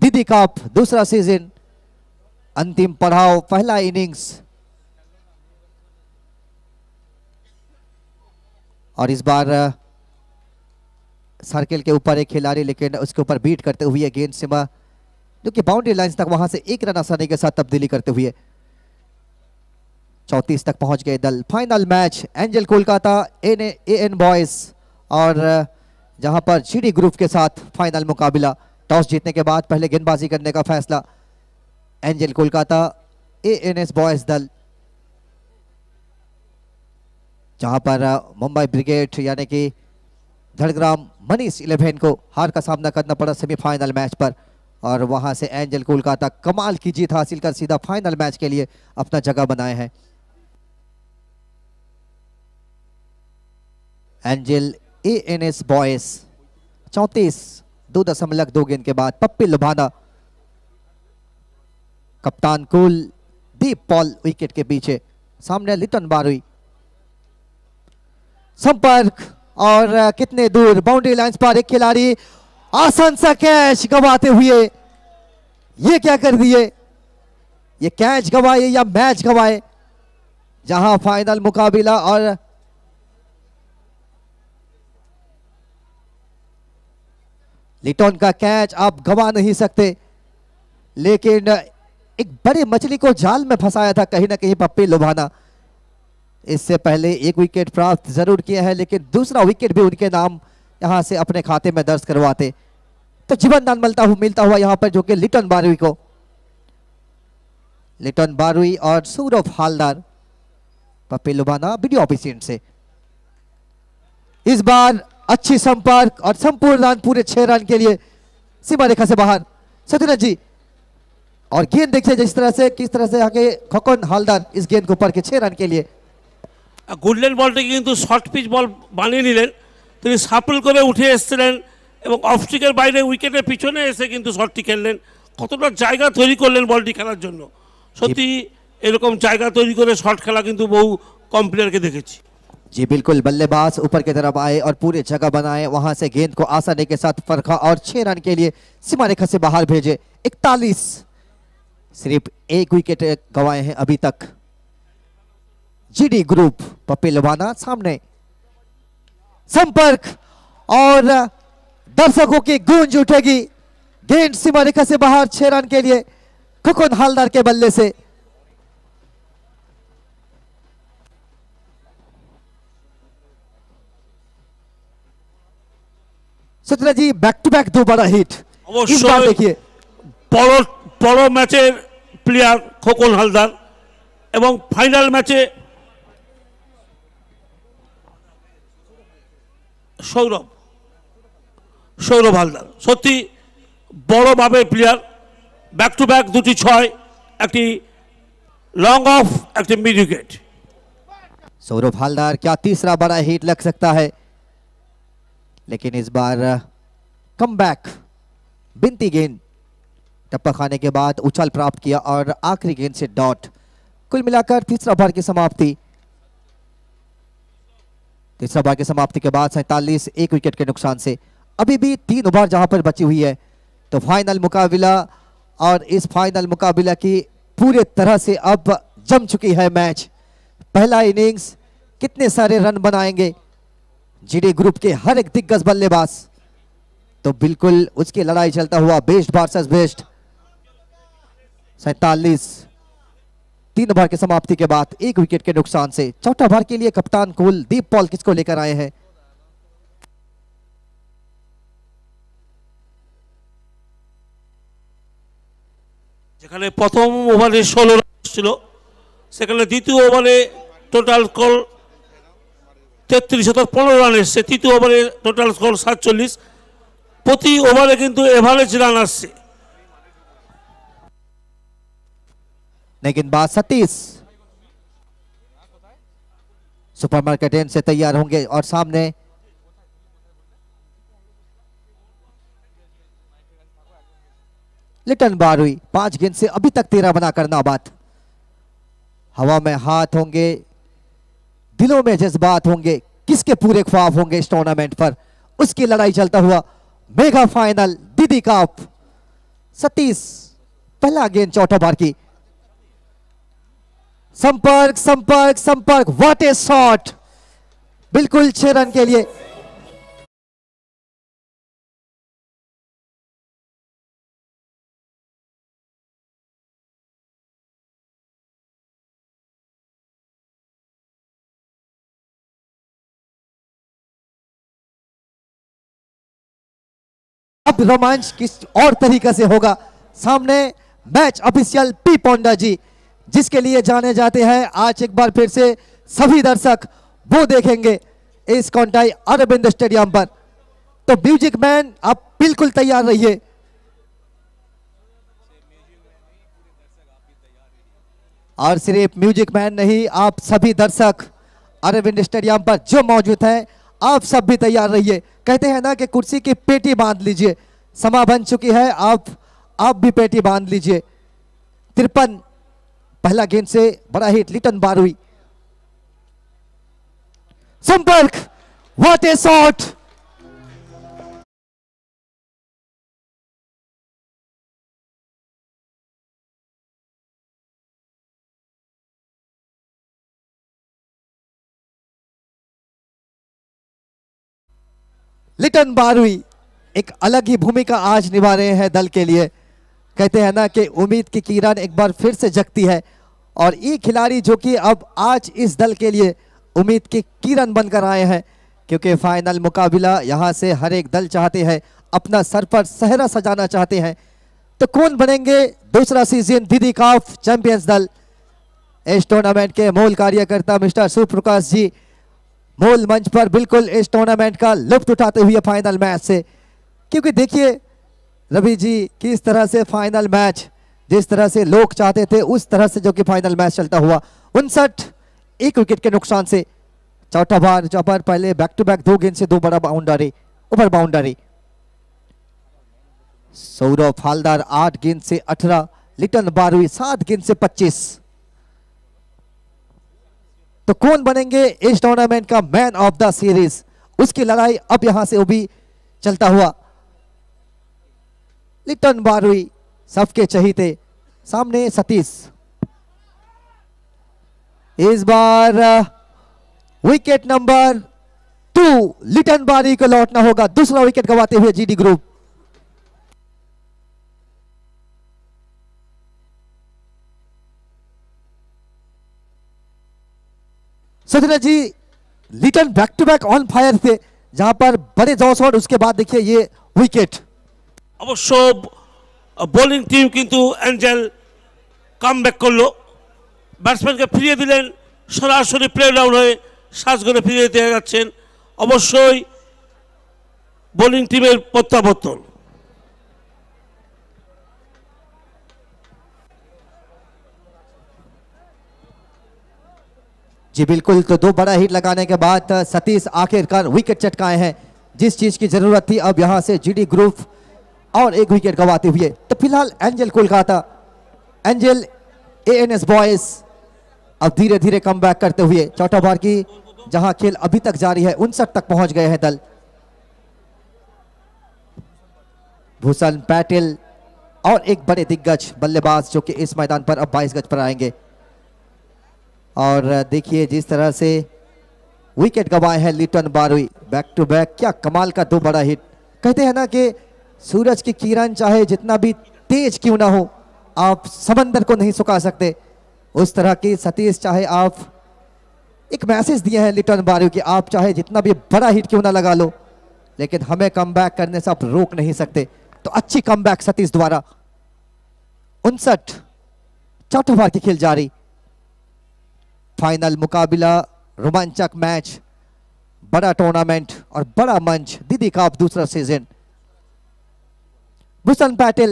M: दीदी कप दूसरा सीजन अंतिम पढ़ाओ पहला इनिंग्स और इस बार सर्किल के ऊपर एक खिलाड़ी लेकिन उसके ऊपर बीट करते हुए गेंद सिमा जो कि बाउंड्री लाइन्स तक वहां से एक रन आसानी के साथ तब्दीली करते हुए चौंतीस तक पहुंच गए दल final match angel Kolkata N A N boys और जहां पर जीडी ग्रुप के साथ फाइनल मुकाबला टॉस जीतने के बाद पहले गेंदबाजी करने का फैसला angel Kolkata A N S boys दल जहां पर मुंबई ब्रिगेड यानी कि झड़ग्राम मनीष इलेवन को हार का सामना करना पड़ा सेमीफाइनल मैच पर और वहां से एंजल कोलकाता कमाल की जीत हासिल कर सीधा फाइनल मैच के लिए अपना जगह बनाए हैं angel A N S boys चौंतीस दो दशमलव दो गेंद के बाद पप्पी लुभाना कप्तान कुल दीप पॉल विकेट के पीछे सामने लिटन बारुई संपर्क और कितने दूर बाउंड्री लाइन पर एक खिलाड़ी आसान सा कैच गवाते हुए ये क्या कर दिए ये कैच गवाए या मैच गवाए जहां फाइनल मुकाबला और लिटॉन का कैच आप गवा नहीं सकते लेकिन एक बड़ी मछली को जाल में फंसाया था कहीं ना कहीं पप्पी लुभाना इससे पहले एक विकेट प्राप्त जरूर किया है लेकिन दूसरा विकेट भी उनके नाम यहाँ से अपने खाते में दर्ज करवाते तो जीवन दान मिलता हुआ मिलता हुआ यहाँ पर जो कि लिटन बारुई को लिटन बारुई और सूरभ हालदार पपी लुबाना वीडियो ऑफिसियंट से इस बार अच्छी संपर्क और संपूर्ण रन पूरे छह रन के लिए सीमा रेखा से बाहर सत्यनाथ जी और गेंद देखिए जिस तरह से किस तरह से आगे खकोन हालदार इस गेंद को पढ़ के छह रन के लिए
J: গুডলেন বলটাকে কিন্তু শর্ট পিচ বল বানিয়ে নিলেন তিনি সাপল করে উঠে এসেছিলেন এবং অফস্টিকের বাইরে উইকেটের পিছনে এসে কিন্তু শর্টটি খেললেন কতটা জায়গা তৈরি করলেন বলটি খেলার জন্য সত্যি এরকম জায়গা তৈরি করে শর্ট খেলা কিন্তু বহু কম প্লেয়ারকে
M: দেখেছি जी बिल्कुल बल्लेबाज ऊपर की तरफ आए और पूरी जगह बनाए वहां से गेंद को आसानी के साथ फरखा और छह रन के लिए सीमा रेखा से बाहर भेजे इकतालीस सिर्फ एक विकेट हैं अभी तक जीडी ग्रुप पपेलवाना सामने संपर्क और दर्शकों की गूंज उठेगी गेंद सीमा रेखा से बाहर छह रन के लिए खुकुन हालदार के बल्ले से সত্যরা जी बैक टू बैक দুবারা হিট অবশ্যই देखिए
J: বড় বড় ম্যাচের প্লেয়ার খোকন হালদার এবং ফাইনাল ম্যাচে सौरभ सौरभ हालदार सत्य बड़ भाव प्लेयार बैक टू बैक दो छय একটি লং অফ একটি
M: सौरभ हालदार क्या तीसरा बड़ा हिट लग सकता है लेकिन इस बार कम बैक बिनती गेंद टप्पा खाने के बाद उछाल प्राप्त किया और आखिरी गेंद से डॉट कुल मिलाकर तीसरा बार की समाप्ति तीसरा ओवर की समाप्ति के बाद सैंतालीस एक विकेट के नुकसान से अभी भी तीन ओवर जहां पर बची हुई है तो फाइनल मुकाबला और इस फाइनल मुकाबला की पूरे तरह से अब जम चुकी है मैच पहला इनिंग्स कितने सारे रन बनाएंगे जी ग्रुप के हर एक दिग्गज बल्लेबाज तो बिल्कुल उसकी लड़ाई चलता हुआ बेस्ट वर्सेस बेस्ट सैतालीस तीन ओवर की समाप्ति के बाद एक विकेट के नुकसान से चौथा ओवर के लिए कप्तान कुल दीप पॉल किसको लेकर आए हैं
J: प्रथम ओवर षोलो रान द्वित ओवारे टोटाल स्कोर तेतर शतक पंद्रह रान तृत्य ओवारे टोटाल स्कोर सतचल्लिस ओवारे क्योंकि एवारेज रान आ
M: लेकिन बात सतीश सुपरमार्केट एंड से तैयार होंगे और सामने लिटन बार हुई पांच गेंद से अभी तक बना बनाकर नाबाद हवा में हाथ होंगे दिलों में जज्बात होंगे किसके पूरे ख्वाब होंगे इस टूर्नामेंट पर उसकी लड़ाई चलता हुआ मेगा फाइनल दीदी कप सतीश पहला गेंद चौथा बार की संपर्क संपर्क संपर्क व्हाट ए शॉट
Q: बिल्कुल छह रन के लिए अब रोमांच किस और तरीके से होगा सामने match official
M: P Ponda ji जिसके लिए जाने जाते हैं आज एक बार फिर से सभी दर्शक वो देखेंगे इस कॉन्टाई अरविंद स्टेडियम पर तो म्यूजिक मैन आप बिल्कुल तैयार रहिए और सिर्फ म्यूजिक मैन नहीं आप सभी दर्शक अरविंद स्टेडियम पर जो मौजूद हैं आप सब भी तैयार रहिए कहते हैं ना कि कुर्सी की पेटी बांध लीजिए समा बन चुकी है आप आप भी पेटी बांध लीजिए तिरपन पहला गेंद से बड़ा हिट लिटन बारवी
Q: संपर्क what a shot Liton Barui
M: एक अलग ही भूमिका आज निभा रहे हैं दल के लिए कहते हैं ना कि उम्मीद की किरण एक बार फिर से जगती है और ये खिलाड़ी जो कि अब आज इस दल के लिए उम्मीद की किरण बनकर आए हैं क्योंकि फाइनल मुकाबला यहाँ से हर एक दल चाहते हैं अपना सर पर सहरा सजाना चाहते हैं तो कौन बनेंगे दूसरा सीजन दीदी काफ चैंपियंस दल इस टूर्नामेंट के मूल कार्यकर्ता मिस्टर सुप्रकाश जी मूल मंच पर बिल्कुल इस टूर्नामेंट का लुफ्त उठाते हुए फाइनल मैच से क्योंकि देखिए रवि जी किस तरह से फाइनल मैच जिस तरह से लोग चाहते थे उस तरह से जो कि फाइनल मैच चलता हुआ उनसठ एक विकेट के नुकसान से चौथा बार जबर पहले बैक टू बैक दो गेंद से दो बड़ा boundary over boundary Saurabh Haldar आठ गेंद से अठारह लिटन बारहवीं सात गेंद से पच्चीस तो कौन बनेंगे इस टूर्नामेंट का मैन ऑफ द सीरीज उसकी लड़ाई अब यहां से भी चलता हुआ लिटन बारहवीं सबके चहीते सामने सतीश इस बार wicket number two Liton Barui को लौटना होगा दूसरा विकेट गवाते हुए GD group Sudhir ji Liton back to back on fire थे जहां पर बड़े जोश और उसके बाद देखिए ये
G: विकेट
J: शोभ বলিং টিম কিন্তু এনজেল কমব্যাক করলো ব্যাটসম্যান কে ফ্রি দিলেন সরাসরি প্লে ডাউন হয়ে সাজঘরে ফ্রি দেওয়া যাচ্ছে অবশ্যই বোলিং টিমের
M: প্রত্যাবতন জি बिल्कुल तो दो बड़ा हिट लगाने के बाद सतीश आखिरकर विकेट चटकाए हैं जिस चीज की जरूरत थी अब यहां से जीडी ग्रुप और एक विकेट गंवाते हुए तो फिलहाल angel Kolkata angel A N S boys अब धीरे धीरे कम करते हुए चौथा बार की जहां खेल अभी तक जारी है उनसठ तक पहुंच गए हैं दल भूषण पैटिल और एक बड़े दिग्गज बल्लेबाज जो कि इस मैदान पर अब बाईस गज पर आएंगे और देखिए जिस तरह से विकेट गवाए हैं Liton Barui back to back क्या कमाल का दो बड़ा हिट कहते हैं ना कि सूरज की किरण चाहे जितना भी तेज क्यों ना हो आप समंदर को नहीं सुखा सकते उस तरह की सतीश चाहे आप एक मैसेज दिए हैं लिटन बारू कि आप चाहे जितना भी बड़ा हिट क्यों ना लगा लो लेकिन हमें कम करने से आप रोक नहीं सकते तो अच्छी कम सतीश द्वारा उनसठ चौथे बार की खेल जारी फाइनल मुकाबला रोमांचक मैच बड़ा टूर्नामेंट और बड़ा मंच दीदी का आप दूसरा season Bhushan Patil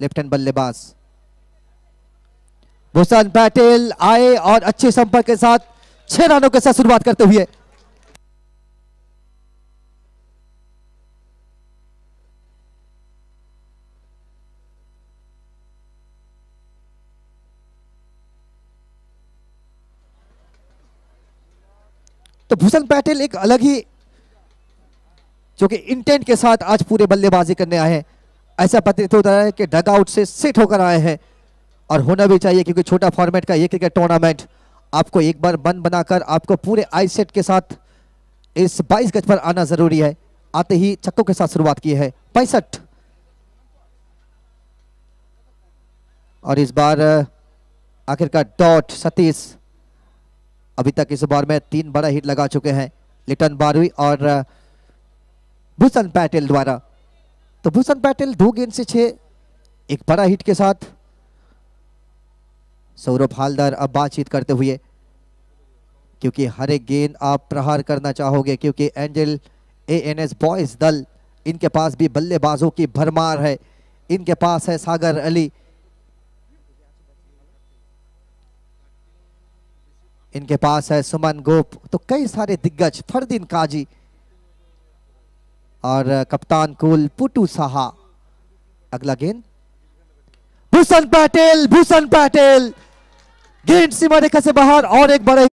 M: left hand बल्लेबाज भूषण पाटिल आए और अच्छे संपर्क के साथ छह रनों के साथ शुरुआत करते हुए तो भूषण पाटिल एक अलग ही जो कि इंटेंट के साथ आज पूरे बल्लेबाजी करने आए हैं ऐसा प्रतीत तो होता है कि डग आउट से सेट होकर आए हैं और होना भी चाहिए क्योंकि छोटा फॉर्मेट का ये क्रिकेट टूर्नामेंट आपको एक बार बन बनाकर आपको पूरे आई सेट के साथ इस 22 गज पर आना जरूरी है आते ही चक्कों के साथ शुरुआत की है पैंसठ और इस बार आखिरकार डॉट सतीश अभी तक इस बार में तीन बड़ा हिट लगा चुके हैं लिटन बारहवीं और भूषण पैटेल द्वारा तो भूषण पैटेल दो गेंद से छे एक बड़ा हिट के साथ सौरभ हालदार अब बातचीत करते हुए क्योंकि हर एक गेंद आप प्रहार करना चाहोगे क्योंकि Angel A N S boys दल इनके पास भी बल्लेबाजों की भरमार है इनके पास है सागर अली इनके पास है सुमन गोप तो कई सारे दिग्गज फरदीन काजी और कप्तान कुल पुटू साहा अगला गेंद भूषण
Q: पटेल भूषण पटेल गेंद सीमा रेखा से बाहर और एक बड़े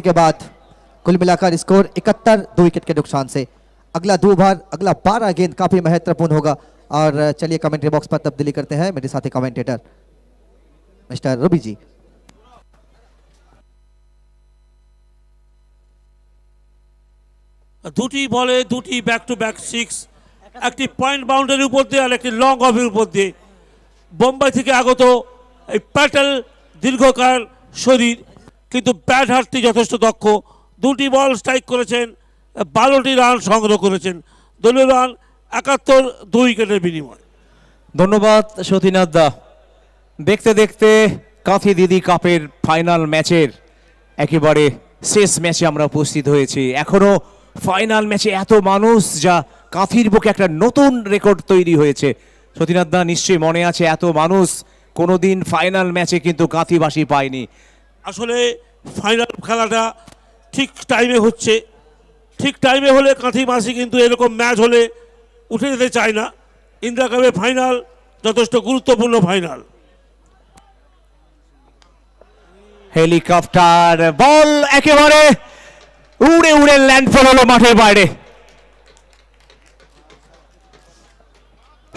Q: समाप्ति के बाद कुल मिलाकर
M: स्कोर इकहत्तर दो विकेट के नुकसान से अगला दो बार अगला बारह गेंद काफी महत्वपूर्ण होगा और चलिए कमेंट्री बॉक्स पर तब्दीली करते हैं मेरे साथी कमेंटेटर मिस्टर रूबी जी
J: দুটি বলে দুটি ব্যাক টু ব্যাক সিক্স একটি পয়েন্ট বাউন্ডারির উপর দিয়ে আর একটি লং অফের উপর দিয়ে বোম্বাই থেকে আগত এই প্যাটেল দীর্ঘকাল শরীর কিন্তু ব্যাট হাতটি যথেষ্ট দক্ষ দুটি বল স্ট্রাইক করেছেন বারোটি রান সংগ্রহ করেছেন দলীয় রান একাত্তর দুই উইকেটের
H: বিনিময় ধন্যবাদ সতীনাথ দা দেখতে দেখতে কাঁথি দিদি কাপের ফাইনাল ম্যাচের একেবারে শেষ ম্যাচে আমরা উপস্থিত হয়েছি এখনও ফাইনাল ম্যাচে এত মানুষ যা কাঁথির বুকে একটা নতুন রেকর্ড তৈরি হয়েছে সতীনাথ দা নিশ্চয়ই মনে আছে এত মানুষ কোনোদিন ফাইনাল ম্যাচে কিন্তু কাঁথিবাসী পায়নি
J: আসলে ফাইনাল খেলাটা ঠিক টাইমে হচ্ছে ঠিক টাইমে হলে কাঁথি মাসি কিন্তু এরকম ম্যাচ হলে উঠে যেতে চায় না ইন্দিরা কাপের ফাইনাল যথেষ্ট গুরুত্বপূর্ণ ফাইনাল
H: হেলিকপ্টার বল একেবারে উড়ে উড়ে ল্যান্ডফল হলো মাঠের বাইরে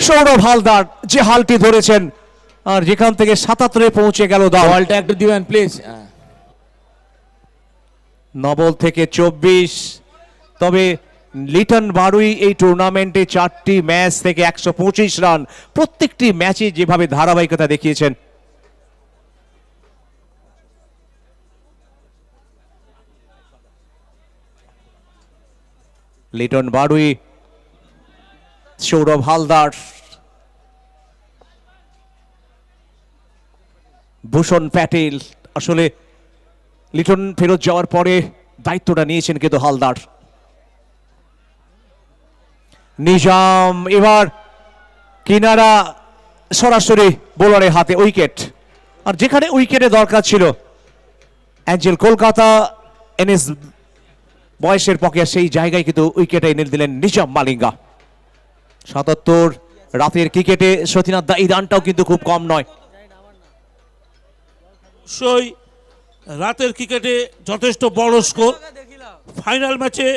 H: সৌরভ হালদার যে হালটি ধরেছেন আর যেখান থেকে সাতাত্তরে পৌঁছে গেল দল একটু দিবেন প্লিজ নবল থেকে চব্বিশ তবে লিটন বারুই এই টুর্নামেন্টে চারটি ম্যাচ থেকে একশো রান প্রত্যেকটি ম্যাচে যেভাবে ধারাবাহিকতা দেখিয়েছেন লিটন বারুই সৌরভ হালদার ভূষণ প্যাটেল আসলে লিটন ফেরত যাওয়ার পরে দায়িত্বটা নিয়েছেন কিন্তু হালদার নিজাম এবার কিনারা সরাসরি বোলারের হাতে উইকেট আর যেখানে উইকেটে দরকার ছিল অ্যাঞ্জেল কলকাতা এনএস বয়সের পক্ষে সেই জায়গায় কিন্তু উইকেটে এনে দিলেন নিজাম মালিঙ্গা সাতাত্তর রাতের ক্রিকেটে সতীনাথ দা এই রানটাও কিন্তু খুব কম নয়
J: অবশ্যই রাতের ক্রিকেটে যথেষ্ট বড় স্কোর ফাইনাল ম্যাচে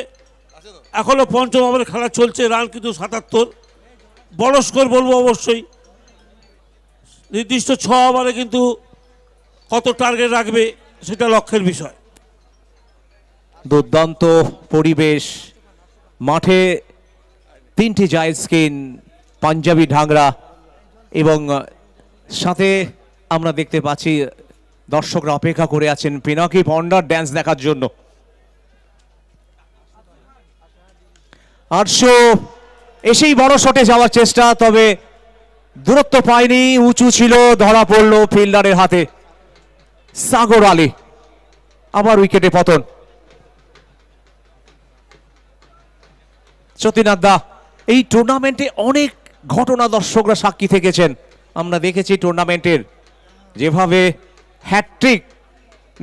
J: এখনও পঞ্চম ওভারে খেলা চলছে রান কিন্তু সাতাত্তর বড় স্কোর বলবো অবশ্যই নির্দিষ্ট ছ ওভারে কিন্তু
H: কত টার্গেট রাখবে
J: সেটা লক্ষ্যের বিষয়
H: দুর্দান্ত পরিবেশ মাঠে তিনটি জায় স্কিন পাঞ্জাবি ঢাংরা এবং সাথে আমরা দেখতে পাচ্ছি দর্শকরা অপেক্ষা করে আছেন পিনাকি পন্ডার ড্যান্স দেখার জন্য আটশো এসেই বড় শটে যাওয়ার চেষ্টা তবে দূরত্ব পায়নি উঁচু ছিল ধরা পড়ল ফিল্ডারের হাতে সাগর আলী আবার উইকেটে পতন দা এই টুর্নামেন্টে অনেক ঘটনা দর্শকরা সাক্ষী থেকেছেন আমরা দেখেছি টুর্নামেন্টের যেভাবে হ্যাটট্রিক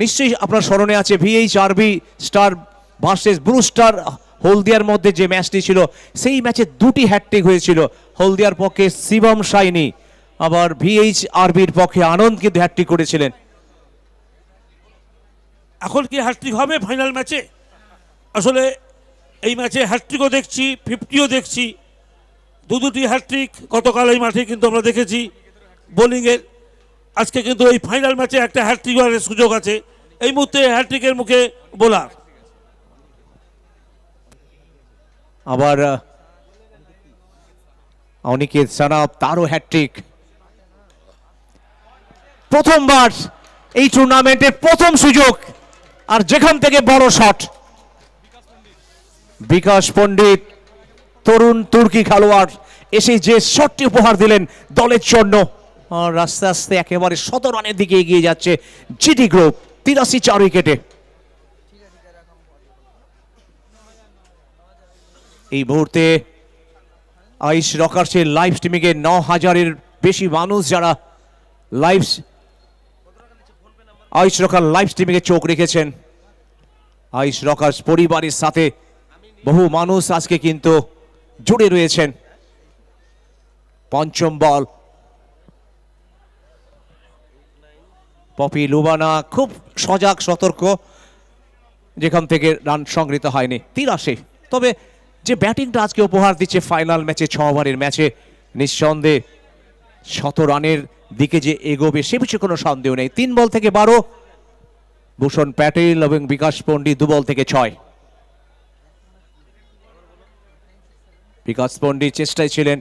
H: নিশ্চয়ই আপনার স্মরণে আছে VH RB star versus blue star হলদিয়ার মধ্যে যে ম্যাচটি ছিল সেই ম্যাচে দুটি হ্যাটট্রিক হয়েছিল হলদিয়ার পক্ষে শিবম সাইনি আবার ভিএইচ আরবির পক্ষে আনন্দ কিন্তু হ্যাটট্রিক করেছিলেন এখন কি হ্যাট্রিক হবে ফাইনাল ম্যাচে
J: আসলে এই ম্যাচে হ্যাট্রিকও দেখছি ফিফটিও দেখছি দু দুটি হ্যাট্রিক গতকাল এই মাঠে কিন্তু আমরা দেখেছি বোলিংয়ের আজকে কিন্তু এই ফাইনাল ম্যাচে একটা হ্যাট্রিক সুযোগ আছে এই মুহূর্তে হ্যাট্রিকের মুখে বোলার
H: আবার অনিকেত সানাপ তারও হ্যাট্রিক প্রথমবার এই টুর্নামেন্টের প্রথম সুযোগ আর যেখান থেকে বড় শট বিকাশ পণ্ডিত তরুণ তুর্কি খেলোয়াড় এসে যে শটটি উপহার দিলেন দলের জন্য আস্তে আস্তে একেবারে শত রানের দিকে এগিয়ে যাচ্ছে জিটি গ্রুপ তিরাশি চার উইকেটে এই মুহূর্তে আইস রকার্সের লাইভ স্ট্রিমিংয়ে ন হাজারের বেশি মানুষ যারা লাইভ আইস রকার লাইভ স্ট্রিমিংয়ে চোখ রেখেছেন আইস রকার্স পরিবারের সাথে বহু মানুষ আজকে কিন্তু জুড়ে রয়েছেন পঞ্চম বল পপি লুবানা খুব সজাগ সতর্ক যেখান থেকে রান সংগৃহীত হয়নি তিরাশি তবে যে ব্যাটিংটা আজকে উপহার দিচ্ছে ফাইনাল ম্যাচে ছ ওভারের ম্যাচে নিঃসন্দেহে শত রানের দিকে যে এগোবে সে বিষয়ে কোনো সন্দেহ নেই তিন বল থেকে বারো ভূষণ প্যাটেল এবং বিকাশ পণ্ডিত দু বল থেকে ছয় বিকাশ পণ্ডিত চেষ্টায় ছিলেন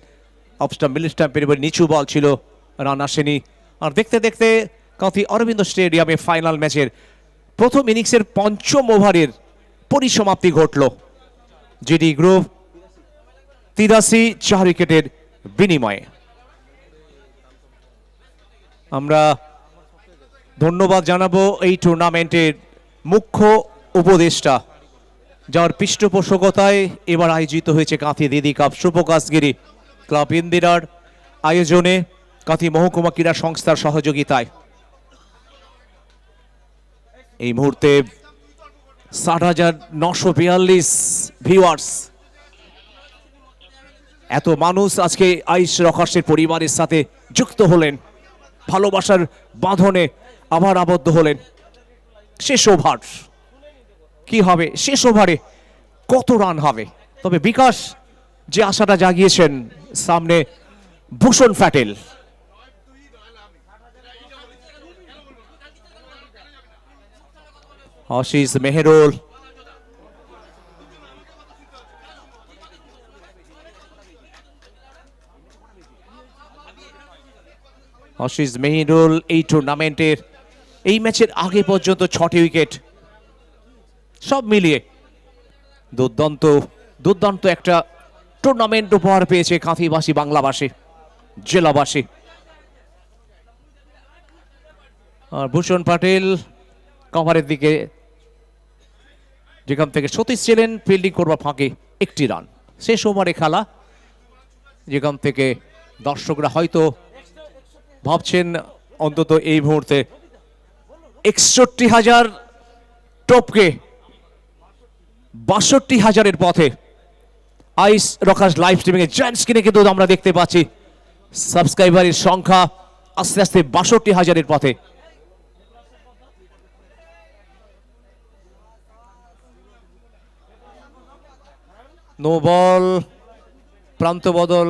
H: অফস্টাম্প মিলিস্টাম্পের এবার নিচু বল ছিল রান আসেনি আর দেখতে দেখতে কাঁথি অরবিন্দ স্টেডিয়ামে ফাইনাল ম্যাচের প্রথম ইনিংসের পঞ্চম ওভারের পরিসমাপ্তি ঘটল জিডি গ্রুপ তিরাশি চার উইকেটের বিনিময়ে আমরা ধন্যবাদ জানাবো এই টুর্নামেন্টের মুখ্য উপদেষ্টা যার পৃষ্ঠপোষকতায় এবার আয়োজিত হয়েছে কাঁথি দিদি কাপ সুপ্রকাশগিরি ক্লাব ইন্দিরার আয়োজনে কাঁথি মহকুমা ক্রীড়া সংস্থার সহযোগিতায় এই মুহূর্তে ষাট হাজার নশো বিয়াল্লিশ ভিউয়ার্স এত মানুষ আজকে আইস রকাশের পরিবারের সাথে যুক্ত হলেন ভালোবাসার বাঁধনে আবার আবদ্ধ হলেন শেষ ওভার কি হবে শেষ ওভারে কত রান হবে তবে বিকাশ যে আশাটা জাগিয়েছেন সামনে ভূষণ ফ্যাটেল আশিস মেহেরুল আশিস মেহেরুল এই টুর্নামেন্টের এই ম্যাচের আগে পর্যন্ত ছটি উইকেট সব মিলিয়ে দুর্দান্ত দুর্দান্ত একটা টুর্নামেন্ট উপহার পেয়েছে কাঁথিবাসী বাংলাবাসী জেলাবাসী আর ভূষণ পাটিল কভারের দিকে যেখান থেকে সতীশ ছিলেন ফিল্ডিং করবার ফাঁকে একটি রান শেষ ওভারে খেলা যেখান থেকে দর্শকরা হয়তো ভাবছেন অন্তত এই মুহূর্তে একষট্টি হাজার টপকে বাষট্টি হাজারের পথে আইস রকাশ লাইভ স্ট্রিমিংয়ে জয়েন্ট স্ক্রিনে কিন্তু আমরা দেখতে পাচ্ছি সাবস্ক্রাইবারের সংখ্যা আস্তে আস্তে বাষট্টি হাজারের পথে নোবল প্রান্ত বদল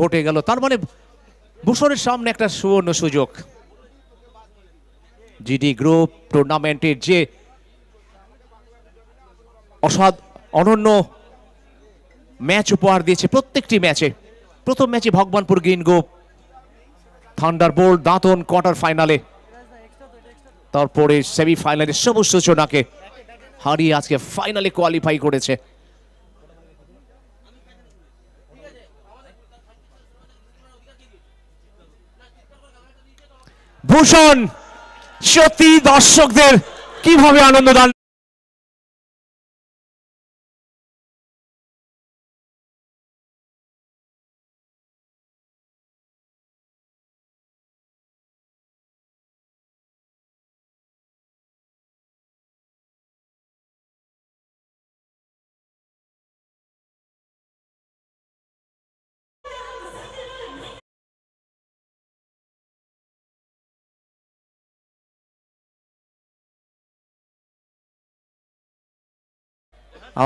H: ঘটে গেল তার মানে বুসরের সামনে একটা সুবর্ণ সুযোগ জিডি গ্রুপ টুর্নামেন্টের যে অসাধ অনন্য ম্যাচ উপহার দিয়েছে প্রত্যেকটি ম্যাচে প্রথম ম্যাচে Bhagabanpur green thunder thunderbolt Dantan quarter ফাইনালে তারপরে সেমিফাইনালে সবুজ সূচনাকে হারিয়ে আজকে ফাইনালে কোয়ালিফাই করেছে
Q: ভূষণ সত্যি দর্শকদের কিভাবে আনন্দ দান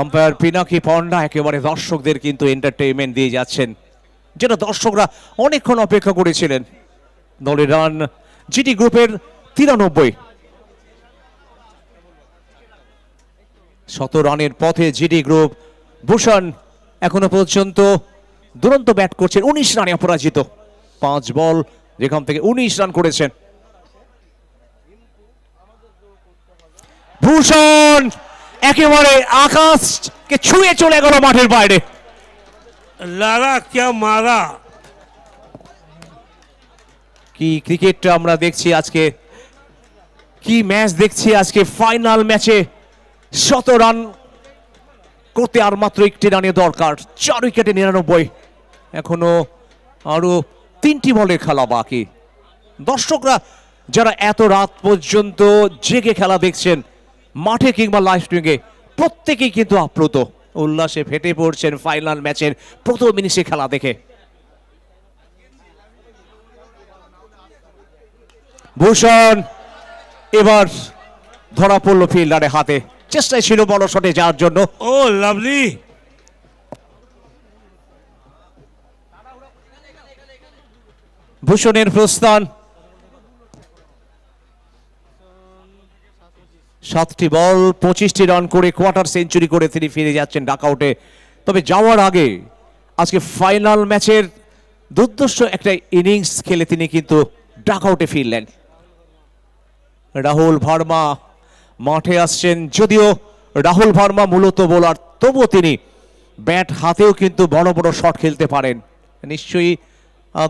Q: আম্পায়ার পিনাকি পন্ডা একেবারে দর্শকদের কিন্তু এন্টারটেইনমেন্ট দিয়ে যাচ্ছেন যেটা দর্শকরা
H: অনেকক্ষণ অপেক্ষা করেছিলেন দলের রান জিটি গ্রুপের তিরানব্বই শত রানের পথে জিডি গ্রুপ ভূষণ এখনো পর্যন্ত দুরন্ত ব্যাট করছেন উনিশ রানে অপরাজিত পাঁচ বল যেখান থেকে উনিশ রান করেছেন ভূষণ একেবারে আকাশকে
J: ছুঁয়ে চলে গেল মাঠের বাইরে লারা কে মারা
H: কি ক্রিকেটটা আমরা দেখছি আজকে কি ম্যাচ দেখছি আজকে ফাইনাল ম্যাচে শত রান করতে আর মাত্র একটি রানের দরকার চার উইকেটে নিরানব্বই এখনো আরও তিনটি বলের খেলা বাকি দর্শকরা যারা এত রাত পর্যন্ত জেগে খেলা দেখছেন মাঠে কিংবা লাইভ স্ট্রিমে প্রত্যেকেই কিন্তু আপ্লুত উল্লাসে ফেটে পড়ছেন ফাইনাল ম্যাচের প্রথম মিনিটে খেলা দেখে ভূষণ এবার ধরা পড়ল ফিল্ডারের হাতে চেষ্টায় ছিল বড় শটে যাওয়ার জন্য ও লাভলি ভূষণের প্রস্থান সাতটি বল পঁচিশটি রান করে কোয়ার্টার সেঞ্চুরি করে তিনি ফিরে যাচ্ছেন ডাকআউটে তবে যাওয়ার আগে আজকে ফাইনাল ম্যাচের দুর্দর্শ একটা ইনিংস খেলে তিনি কিন্তু ডাকআউটে ফিরলেন রাহুল ভার্মা মাঠে আসছেন যদিও রাহুল ভার্মা মূলত বোলার তবুও তিনি ব্যাট হাতেও কিন্তু বড় বড় শট খেলতে পারেন নিশ্চয়ই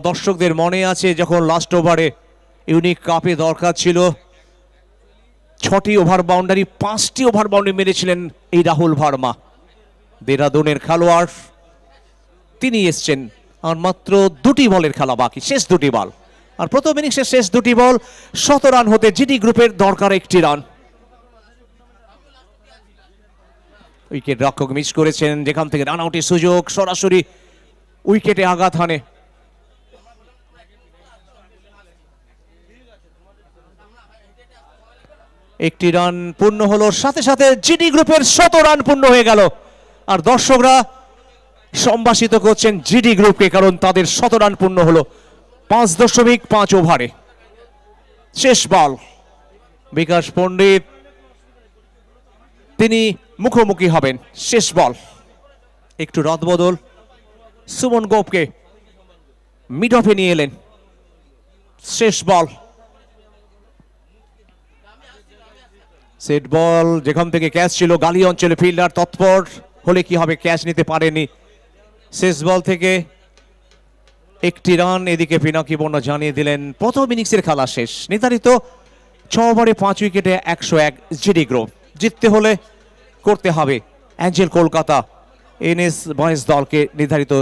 H: দর্শকদের মনে আছে যখন লাস্ট ওভারে ইউনিক কাপে দরকার ছিল ছটি ওভার বাউন্ডারি পাঁচটি ওভার বাউন্ডারি মেরেছিলেন এই রাহুল ভার্মা দেরাদুনের খেলোয়াড় তিনি এসছেন আর মাত্র দুটি বলের খেলা বাকি শেষ দুটি বল আর প্রথম ইনিংসের শেষ দুটি বল শত রান হতে জিডি গ্রুপের দরকার একটি রান উইকেট রক্ষক মিস করেছেন যেখান থেকে রান আউটের সুযোগ সরাসরি উইকেটে আঘাত হানে একটি রান পূর্ণ হলো সাথে সাথে জিডি গ্রুপের শত রান পূর্ণ হয়ে গেল আর দর্শকরা সম্ভাষিত করছেন জিডি গ্রুপকে কারণ তাদের শত রান পূর্ণ হলো পাঁচ দশমিক পাঁচ ওভারে শেষ বল বিকাশ পণ্ডিত তিনি মুখোমুখি হবেন শেষ বল একটু রদবদল সুমন গোপকে মিড অফে নিয়ে এলেন শেষ বল সেট বল যেখান থেকে ক্যাচ ছিল গালি অঞ্চলে ফিল্ডার তৎপর হলে কি হবে ক্যাচ নিতে পারেনি শেষ বল থেকে একটি রান এদিকে পিনাকি বন্যা জানিয়ে দিলেন প্রথম ইনিংসের খেলা শেষ নির্ধারিত ছ ওভারে পাঁচ উইকেটে একশো এক জিডি গ্রুপ জিততে হলে করতে হবে অ্যাঞ্জেল কলকাতা এনএস বয়েস দলকে নির্ধারিত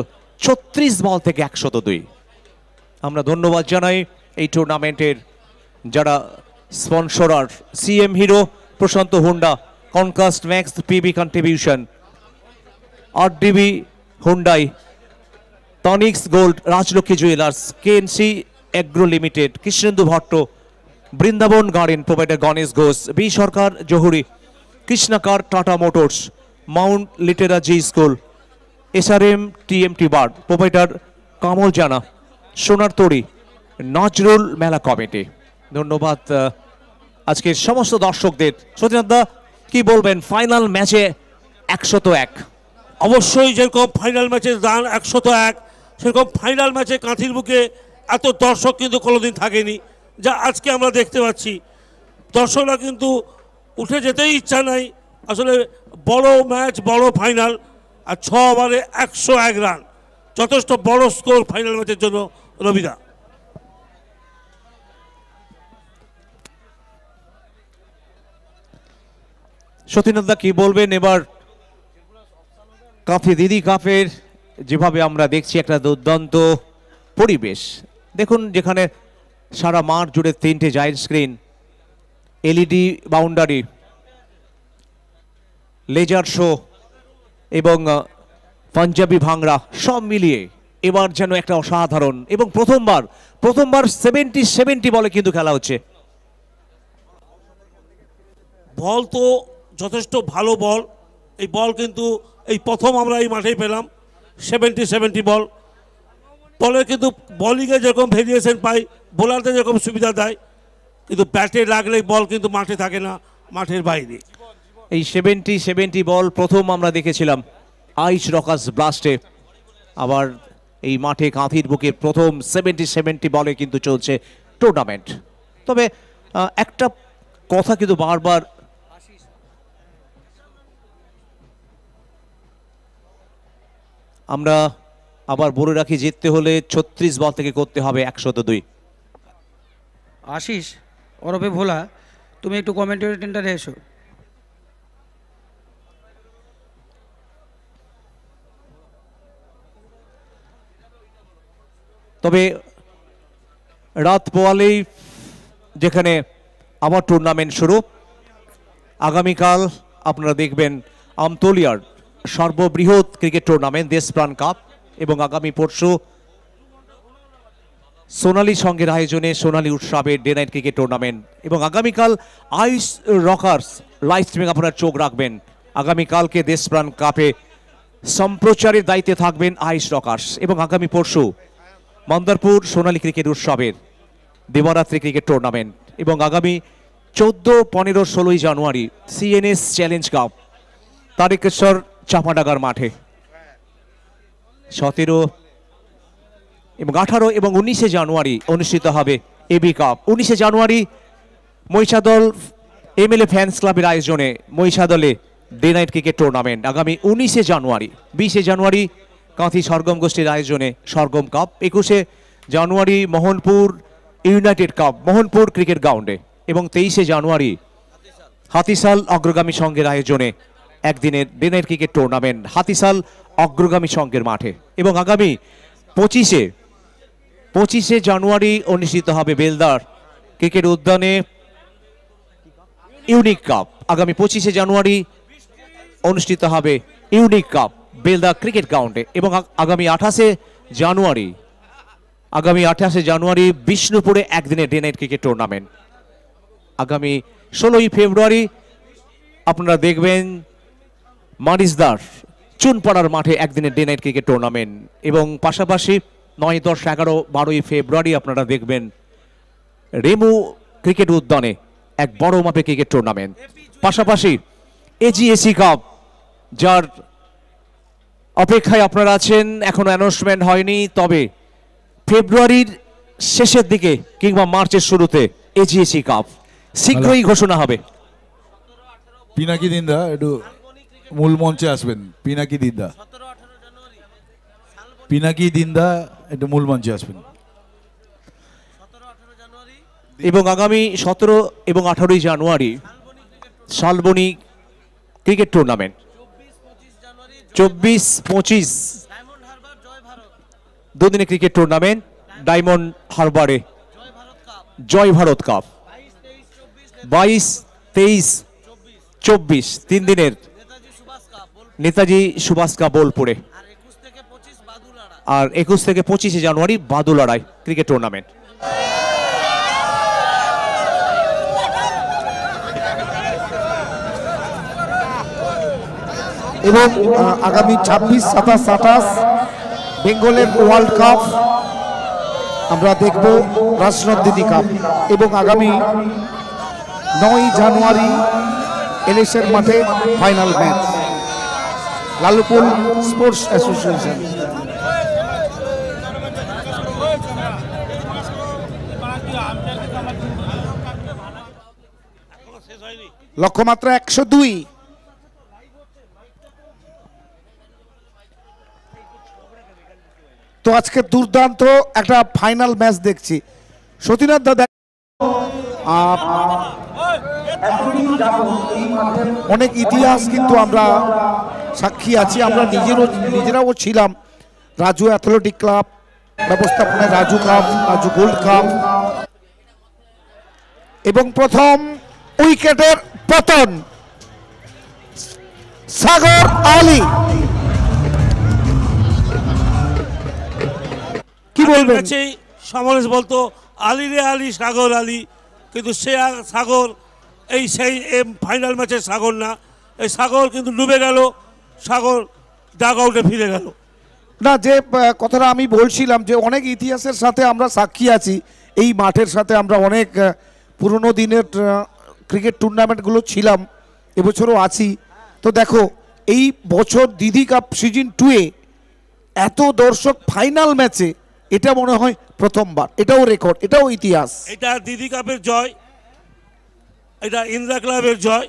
H: ছত্রিশ বল থেকে একশত দুই আমরা ধন্যবাদ জানাই এই টুর্নামেন্টের যারা স্পন্সরার সিএম হিরো প্রশান্ত Honda Concast max PB contribution আর DB Hyundai tonics gold Rajlakshmi jewellers KNC agro limited Krishnendu Bhatta Brindaban garden provider Ganesh Ghosh B Sarkar Jahuri কৃষ্ণাকার Tata motors Mount Litera Zee school SRM TMT bar provider Kamal Jana Sonar তরি নজরুল মেলা কমিটি ধন্যবাদ আজকের সমস্ত দর্শকদের সতীনাথদা কি বলবেন ফাইনাল ম্যাচে একশত এক অবশ্যই যেরকম ফাইনাল ম্যাচে দান একশত এক সেরকম ফাইনাল ম্যাচে
J: কাঁথির বুকে এত দর্শক কিন্তু কোনোদিন থাকেনি যা আজকে আমরা দেখতে পাচ্ছি দর্শকরা কিন্তু উঠে যেতেই ইচ্ছা নাই আসলে বড় ম্যাচ বড় ফাইনাল আর ছ ওভারে একশো এক রান যথেষ্ট বড় স্কোর ফাইনাল ম্যাচের জন্য
H: রবিদা সতীনাথদা কি বলবেন এবার কাফে দিদি কাফের যেভাবে আমরা দেখছি একটা দুর্দান্ত পরিবেশ দেখুন যেখানে সারা মাঠ জুড়ে তিনটে giant screen LED boundary laser show এবং পাঞ্জাবি ভাংরা সব মিলিয়ে এবার যেন একটা অসাধারণ এবং প্রথমবার প্রথমবার সেভেন্টি সেভেন্টি বলে কিন্তু খেলা হচ্ছে
J: বল তো যথেষ্ট ভালো বল এই বল কিন্তু এই প্রথম আমরা এই মাঠেই পেলাম সেভেন্টি সেভেন্টি বল বলে কিন্তু বলিংয়ে যেরকম ভেরিয়েশন পাই বোলারদের যেরকম সুবিধা দেয় কিন্তু ব্যাটে লাগলে বল
H: কিন্তু মাঠে থাকে না মাঠের বাইরে এই সেভেন্টি সেভেন্টি বল প্রথম আমরা দেখেছিলাম আইস রকাস ব্লাস্টে আবার এই মাঠে কাঁথির বুকে প্রথম সেভেন্টি সেভেন্টি বলে কিন্তু চলছে টুর্নামেন্ট তবে একটা কথা কিন্তু বারবার আমরা আবার বলে রাখি জিততে হলে ছত্রিশ বল থেকে করতে হবে একশত দুই
C: আশিস অরবে ভোলা তুমি একটু কমেন্টারি টেন্ডারে এসো
H: তবে রাত পোয়ালেই যেখানে আমার টুর্নামেন্ট শুরু আগামীকাল আপনারা দেখবেন আমতলিয়ার সর্ববৃহৎ ক্রিকেট টুর্নামেন্ট দেশপ্রাণ কাপ এবং আগামী পরশু সোনালী সঙ্গের আয়োজনে সোনালী উৎসবে ডে নাইট ক্রিকেট টুর্নামেন্ট এবং আগামীকাল আইস রকার্স লাইভ স্ট্রিমিং আপনারা চোখ রাখবেন আগামীকালকে দেশপ্রাণ কাপে সম্প্রচারের দায়িত্বে থাকবেন আইস রকার্স এবং আগামী পরশু মন্দারপুর সোনালী ক্রিকেট উৎসবের দেবরাত্রি ক্রিকেট টুর্নামেন্ট এবং আগামী চোদ্দো পনেরো ষোলোই January CNS challenge cup Tarakeswar চাপাডাগার মাঠে সতেরো এবং আঠারো এবং উনিশে জানুয়ারি অনুষ্ঠিত হবে এবি কাপ উনিশে জানুয়ারি মহিষাদল এমএলএ ফ্যান্স ক্লাবের আয়োজনে মহিষাদলে ডে নাইট ক্রিকেট টুর্নামেন্ট আগামী উনিশে জানুয়ারি বিশে জানুয়ারি কাঁথি সরগম গোষ্ঠীর আয়োজনে সরগম কাপ একুশে January Mohanpur united cup Mohanpur cricket গ্রাউন্ডে এবং তেইশে জানুয়ারি হাতিশাল অগ্রগামী সংঘের আয়োজনে একদিনের দিনের ক্রিকেট টুর্নামেন্ট হাতিসাল অগ্রগামী সংঘের মাঠে এবং আগামী পঁচিশে পঁচিশে জানুয়ারি অনুষ্ঠিত হবে বেলদার ক্রিকেট উদ্যানে ইউনিক কাপ আগামী পঁচিশে জানুয়ারি অনুষ্ঠিত হবে ইউনিক কাপ বেলদা ক্রিকেট গ্রাউন্ডে এবং আগামী আঠাশে জানুয়ারি আগামী আঠাশে জানুয়ারি বিষ্ণুপুরে একদিনের ডেনাইট ক্রিকেট টুর্নামেন্ট আগামী ষোলোই ফেব্রুয়ারি আপনারা দেখবেন মারিসদার চুনপাড়ার মাঠে একদিনের ডে নাইট ক্রিকেট টুর্নামেন্ট এবং পাশাপাশি নয় দশ এগারো বারোই ফেব্রুয়ারি আপনারা দেখবেন রেমু ক্রিকেট উদ্যানে এক বড় মাপে ক্রিকেট টুর্নামেন্ট পাশাপাশি এজিএসি কাপ যার অপেক্ষায় আপনারা আছেন এখনও অ্যানাউন্সমেন্ট হয়নি তবে ফেব্রুয়ারির শেষের দিকে কিংবা মার্চের শুরুতে এজিএসি কাপ শীঘ্রই ঘোষণা হবে
B: পিনাকি দিন একটু মূল মঞ্চে আসবেন পিনাকি দিদা পিনাকি দিন্দা একটু মূল মঞ্চে আসবেন
H: এবং আগামী সতেরো এবং আঠারোই জানুয়ারি শালবনি ক্রিকেট টুর্নামেন্ট চব্বিশ পঁচিশ দুদিনে ক্রিকেট টুর্নামেন্ট ডায়মন্ড হারবারে জয় ভারত কাপ বাইশ তেইশ চব্বিশ তিন দিনের নেতাজি সুভাষকা বোলপুরে আর একুশ থেকে পঁচিশে জানুয়ারি বাদুলাড়াই ক্রিকেট টুর্নামেন্ট এবং
D: আগামী ছাব্বিশ সাতাশ আঠাশ বেঙ্গলের ওয়ার্ল্ড কাপ আমরা দেখব রাজনন্দিনী কাপ এবং আগামী নয় জানুয়ারি এলিসের মাঠে final match Lalupur sports association লক্ষ্যমাত্রা একশো দুই তো আজকে দুর্দান্ত একটা ফাইনাল ম্যাচ দেখছি সতীনাথ দাদা
G: অনেক ইতিহাস কিন্তু আমরা
D: সাক্ষী আছি আমরা নিজেরও নিজেরাও ছিলাম রাজু অ্যাথলেটিক ক্লাব ব্যবস্থাপনায় Raju cup Raju gold cup এবং প্রথম উইকেটের পতন সাগর আলী
J: কি বলবেন সেই সমাবেশ বলতো আলী রে আলী সাগর আলী কিন্তু সে সাগর এই সেই ফাইনাল ম্যাচে সাগর না এই সাগর কিন্তু ডুবে গেল সাগর ডাক আউটে ফিরে গেল
D: না যে কথাটা আমি বলছিলাম যে অনেক ইতিহাসের সাথে আমরা সাক্ষী আছি এই মাঠের সাথে আমরা অনেক পুরনো দিনের ক্রিকেট টুর্নামেন্টগুলো ছিলাম এবছরও আছি তো দেখো এই বছর দিদি কাপ সিজন টুয়ে এত দর্শক ফাইনাল ম্যাচে এটা মনে হয় প্রথমবার এটাও রেকর্ড এটাও ইতিহাস
J: এটা দিদি কাপের জয় এটা ইন্দিরা ক্লাবের জয়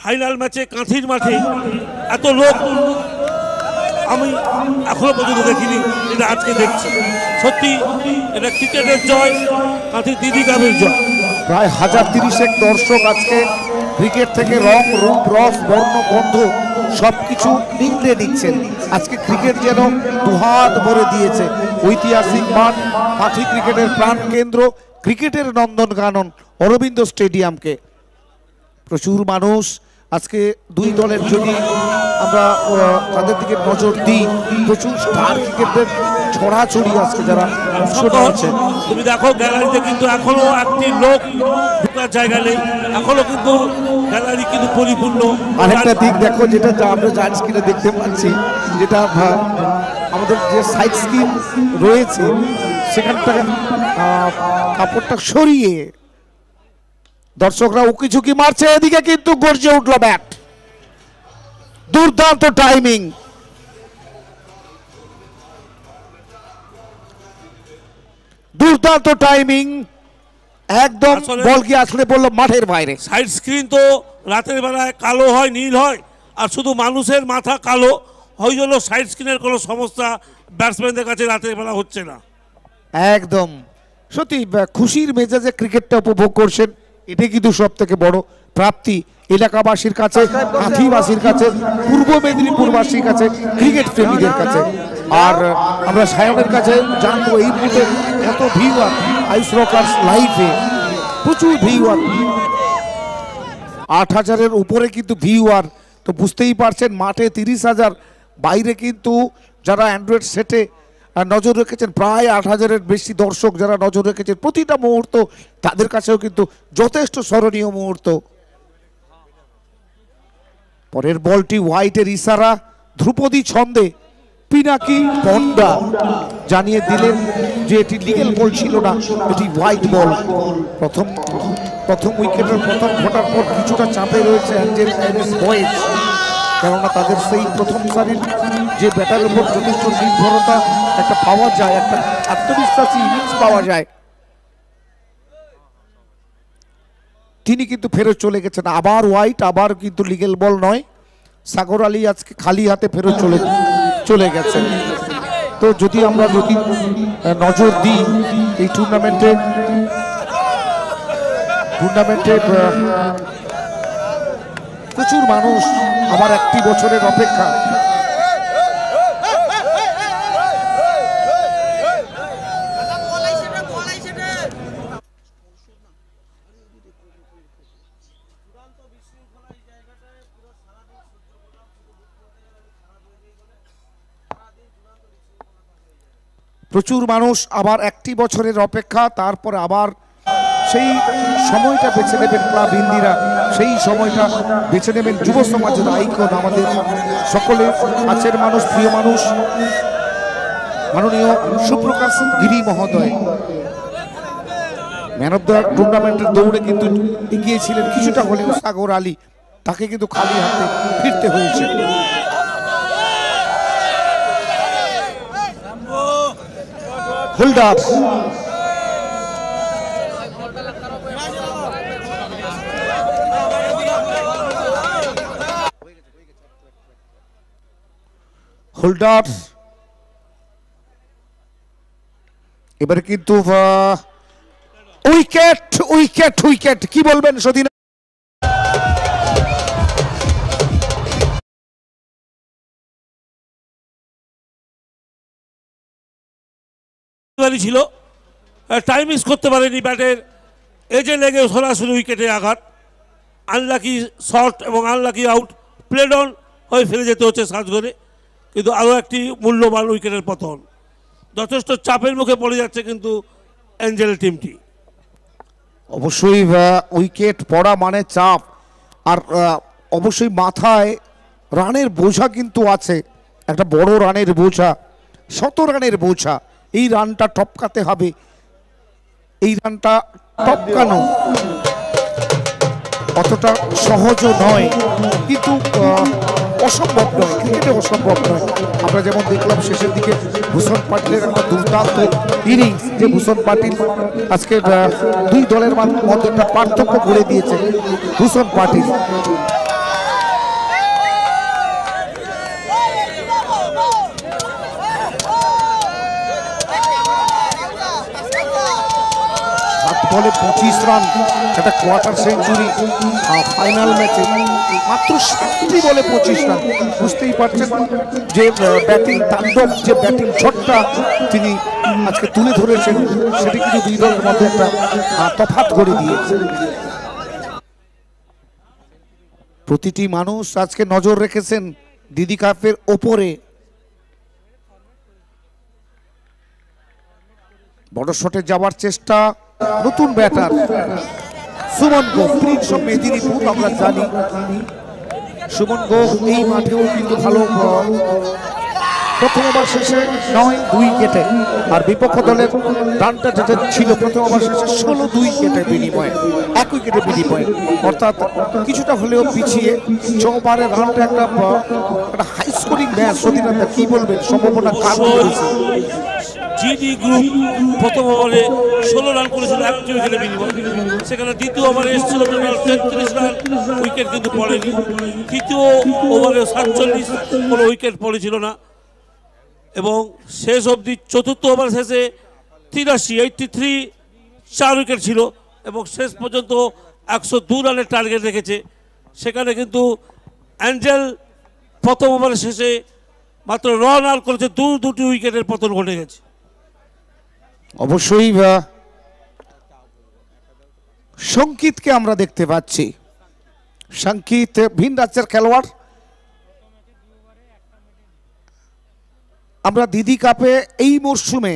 J: ফাইনাল ম্যাচে কাঁথির মাঠে এত লোক আমি এখনো পর্যন্ত দেখিনি এটা আজকে দেখছি সত্যি এটা ক্রিকেটের জয় কাঁথির দিদি ক্লাবের জয়
D: প্রায় হাজার তিরিশেক দর্শক আজকে ক্রিকেট থেকে রং রূপ রস বর্ণ গন্ধ সব কিছু নিংড়ে নিচ্ছেন আজকে ক্রিকেট যেন দুহাত ভরে দিয়েছে ঐতিহাসিক মাঠ পাঠি ক্রিকেটের প্রাণ কেন্দ্র ক্রিকেটের নন্দন কানন অরবিন্দ স্টেডিয়ামকে প্রচুর মানুষ আজকে দুই দলের যদি আমরা তাদের দিকে নজর দিই প্রচুর স্টার ক্রিকেটের ছড়াছড়ি আজকে যারা অংশটা হচ্ছে
J: তুমি দেখো গ্যালারিতে কিন্তু এখনো একটি লোক ঢোকার জায়গা নেই এখনো কিন্তু গ্যালারি কিন্তু পরিপূর্ণ আরেকটা
D: দিক দেখো যেটা আমরা জাজ কিনে দেখতে পাচ্ছি যেটা আমাদের যে সাইড স্ক্রিন রয়েছে সেখান থেকে কাপড়টা সরিয়ে দর্শকরা উকি ঝুঁকি মারছে এদিকে কিন্তু গর্জে উঠলো ব্যাট দুর্দান্ত টাইমিং
J: দুর্দান্ত টাইমিং একদম বল কি আসলে বললো মাঠের বাইরে সাইড স্ক্রিন তো রাতের বেলায় কালো হয় নীল হয় আর শুধু মানুষের মাথা কালো হয়ে জন্য সাইড স্ক্রিনের কোনো সমস্যা ব্যাটসম্যানদের কাছে রাতের বেলা হচ্ছে না
D: একদম সত্যি খুশির মেজাজে ক্রিকেটটা উপভোগ করছেন এটাই কিন্তু সব থেকে বড় প্রাপ্তি এলাকাবাসীর কাছে কাঁথিবাসীর কাছে পূর্ব মেদিনীপুরবাসীর কাছে ক্রিকেট প্রেমীদের কাছে আর আমরা সায়নের কাছে জানবো এই মুহূর্তে কত ভিউয়ার আইস রকার লাইফে প্রচুর ভিউয়ার আট হাজারের উপরে কিন্তু ভিওয়ার তো বুঝতেই পারছেন মাঠে তিরিশ হাজার বাইরে কিন্তু যারা অ্যান্ড্রয়েড সেটে নজর রেখেছেন প্রায় আট হাজারের বেশি দর্শক যারা নজর রেখেছেন প্রতিটা মুহূর্ত তাদের কাছেও কিন্তু যথেষ্ট স্মরণীয় মুহূর্ত পরের বলটি হোয়াইটের ইশারা ধ্রুপদী ছন্দে পিনাকি পন্ডা জানিয়ে দিলেন যে এটি লিগেল বল ছিল না এটি হোয়াইট বল প্রথম প্রথম উইকেটের প্রথম ঘটার পর কিছুটা চাপে রয়েছে অ্যাঞ্জেল কেননা তাদের সেই প্রথম সারির যে ব্যাটার উপর যথেষ্ট নির্ভরতা একটা পাওয়া যায় একটা আত্মবিশ্বাসী ইনিংস পাওয়া যায় তিনি কিন্তু ফেরত চলে গেছেন আবার হোয়াইট আবার কিন্তু লিগেল বল নয় সাগর আলী আজকে খালি হাতে ফেরত চলে চলে গেছেন তো যদি আমরা যদি নজর দিই এই টুর্নামেন্টে টুর্নামেন্টে প্রচুর মানুষ আমার একটি বছরের অপেক্ষা প্রচুর মানুষ আবার একটি বছরের অপেক্ষা তারপর আবার সেই সময়টা বেছে নেবেন ক্লাব ইন্দিরা সেই সময়টা বেছে নেবেন যুব সমাজের আইকন আমাদের সকলে কাছের মানুষ প্রিয় মানুষ মাননীয় সুপ্রকাশ গিরি মহোদয় ম্যান অফ দ্য টুর্নামেন্টের দৌড়ে কিন্তু এগিয়েছিলেন কিছুটা হলেও সাগর আলী তাকে কিন্তু খালি হাতে ফিরতে হয়েছে হোল্ড আপ হোল্ডার এবারে কিন্তু উইকেট উইকেট উইকেট কি বলবেন সদিন
Q: ছিল টাইম মিস করতে পারেনি ব্যাটের এজে লেগে সরাসরি উইকেটে আঘাত
J: আনলাকি শর্ট এবং আনলাকি আউট প্লেড অন হয়ে ফেলে যেতে হচ্ছে সাজ করে কিন্তু আরও একটি মূল্যবান উইকেটের পতন যথেষ্ট চাপের মুখে পড়ে যাচ্ছে কিন্তু অ্যাঞ্জেল টিমটি
D: অবশ্যই উইকেট পড়া মানে চাপ আর অবশ্যই মাথায় রানের বোঝা কিন্তু আছে একটা বড় রানের বোঝা শত রানের বোঝা এই রানটা টপকাতে হবে এই রানটা টপকানো অতটা সহজও নয় কিন্তু অসম্ভব নয় ক্রিকেটে অসম্ভব নয় আমরা যেমন দেখলাম শেষের দিকে ভূষণ পাটিলের একটা দুর্দান্ত ইনিংস যে ভূষণ পাটিল আজকে দুই দলের মধ্যে একটা পার্থক্য করে দিয়েছে ভূষণ পাটিল বলে পঁচিশ রান
G: একটা কোয়ার্টার সেঞ্চুরি
D: ফাইনাল ম্যাচে মাত্র সাতটি বলে পঁচিশ রান বুঝতেই পারছেন যে ব্যাটিং তাণ্ডব যে ব্যাটিং শটটা তিনি আজকে তুলে ধরেছেন সেটি কিন্তু দুই দলের মধ্যে একটা তফাত করে দিয়েছে প্রতিটি মানুষ আজকে নজর রেখেছেন দিদি কাপের ওপরে বড় শটে যাওয়ার চেষ্টা নতুন ব্যাটার
G: সুমন গোপ তিনি মেদিনীপুর আমরা জানি
D: সুমন গোপ এই মাঠেও কিন্তু ভালো
F: প্রথম ওভার শেষে নয় দুই কেটে
G: আর বিপক্ষ দলের
D: রানটা যেটা ছিল প্রথম ওভার শেষে ষোলো দুই কেটে বিনিময়ে এক উইকেটে বিনিময়ে অর্থাৎ কিছুটা হলেও পিছিয়ে চৌবারে রানটা একটা একটা হাই স্কোরিং ম্যাচ সতীনাথা কি বলবেন সম্ভাবনা কাজ
G: জিডি গ্রুপ
J: প্রথম ওভারে ষোলো রান করেছিল একটি উইকেটে বিনিময় সেখানে দ্বিতীয় ওভারে এসেছিল টোটাল তেত্রিশ রান উইকেট কিন্তু পড়েনি তৃতীয় ওভারে সাতচল্লিশ কোনো উইকেট পড়েছিল না এবং শেষ অবধি চতুর্থ ওভার শেষে তিরাশি এইটটি থ্রি চার উইকেট ছিল এবং শেষ পর্যন্ত একশো দু রানের টার্গেট রেখেছে সেখানে কিন্তু অ্যাঞ্জেল প্রথম ওভারের শেষে মাত্র রন আউট করেছে দু দুটি উইকেটের পতন ঘটে গেছে
D: অবশ্যই সংকিতকে আমরা দেখতে পাচ্ছি সংকিত ভিন রাজ্যের খেলোয়াড় আমরা দিদি কাপে এই মরশুমে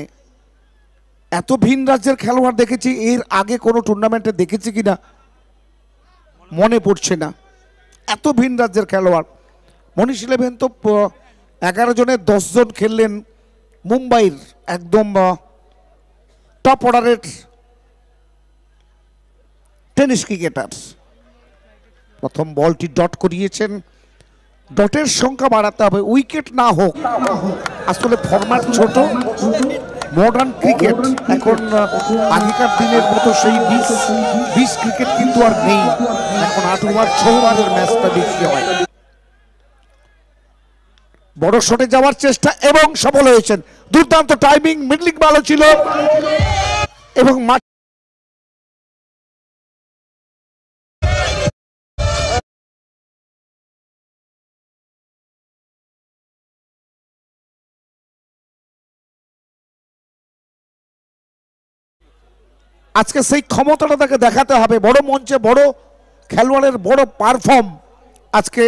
D: এত ভিন রাজ্যের খেলোয়াড় দেখেছি এর আগে কোনো টুর্নামেন্টে দেখেছি কি না মনে পড়ছে না এত ভিন রাজ্যের খেলোয়াড় মনীষ ইলেভেন তো এগারো জনের দশজন খেললেন মুম্বাইয়ের একদম টপ অর্ডারের টেনিস ক্রিকেটার প্রথম বলটি ডট করিয়েছেন ডটের সংখ্যা বাড়াতে হবে উইকেট না হোক আসলে ফরম্যাট ছোট মডার্ন ক্রিকেট এখন আগেকার দিনের মতো সেই বিশ বিশ ক্রিকেট কিন্তু আর নেই এখন আট ওভার ছ ওভারের ম্যাচটা বেশি হয়
Q: বড় শটে যাওয়ার চেষ্টা এবং সফল হয়েছেন দুর্দান্ত টাইমিং মিডলিং ভালো ছিল এবং আজকে সেই ক্ষমতাটা তাকে দেখাতে হবে বড় মঞ্চে বড়
D: খেলোয়াড়ের বড় পারফর্ম আজকে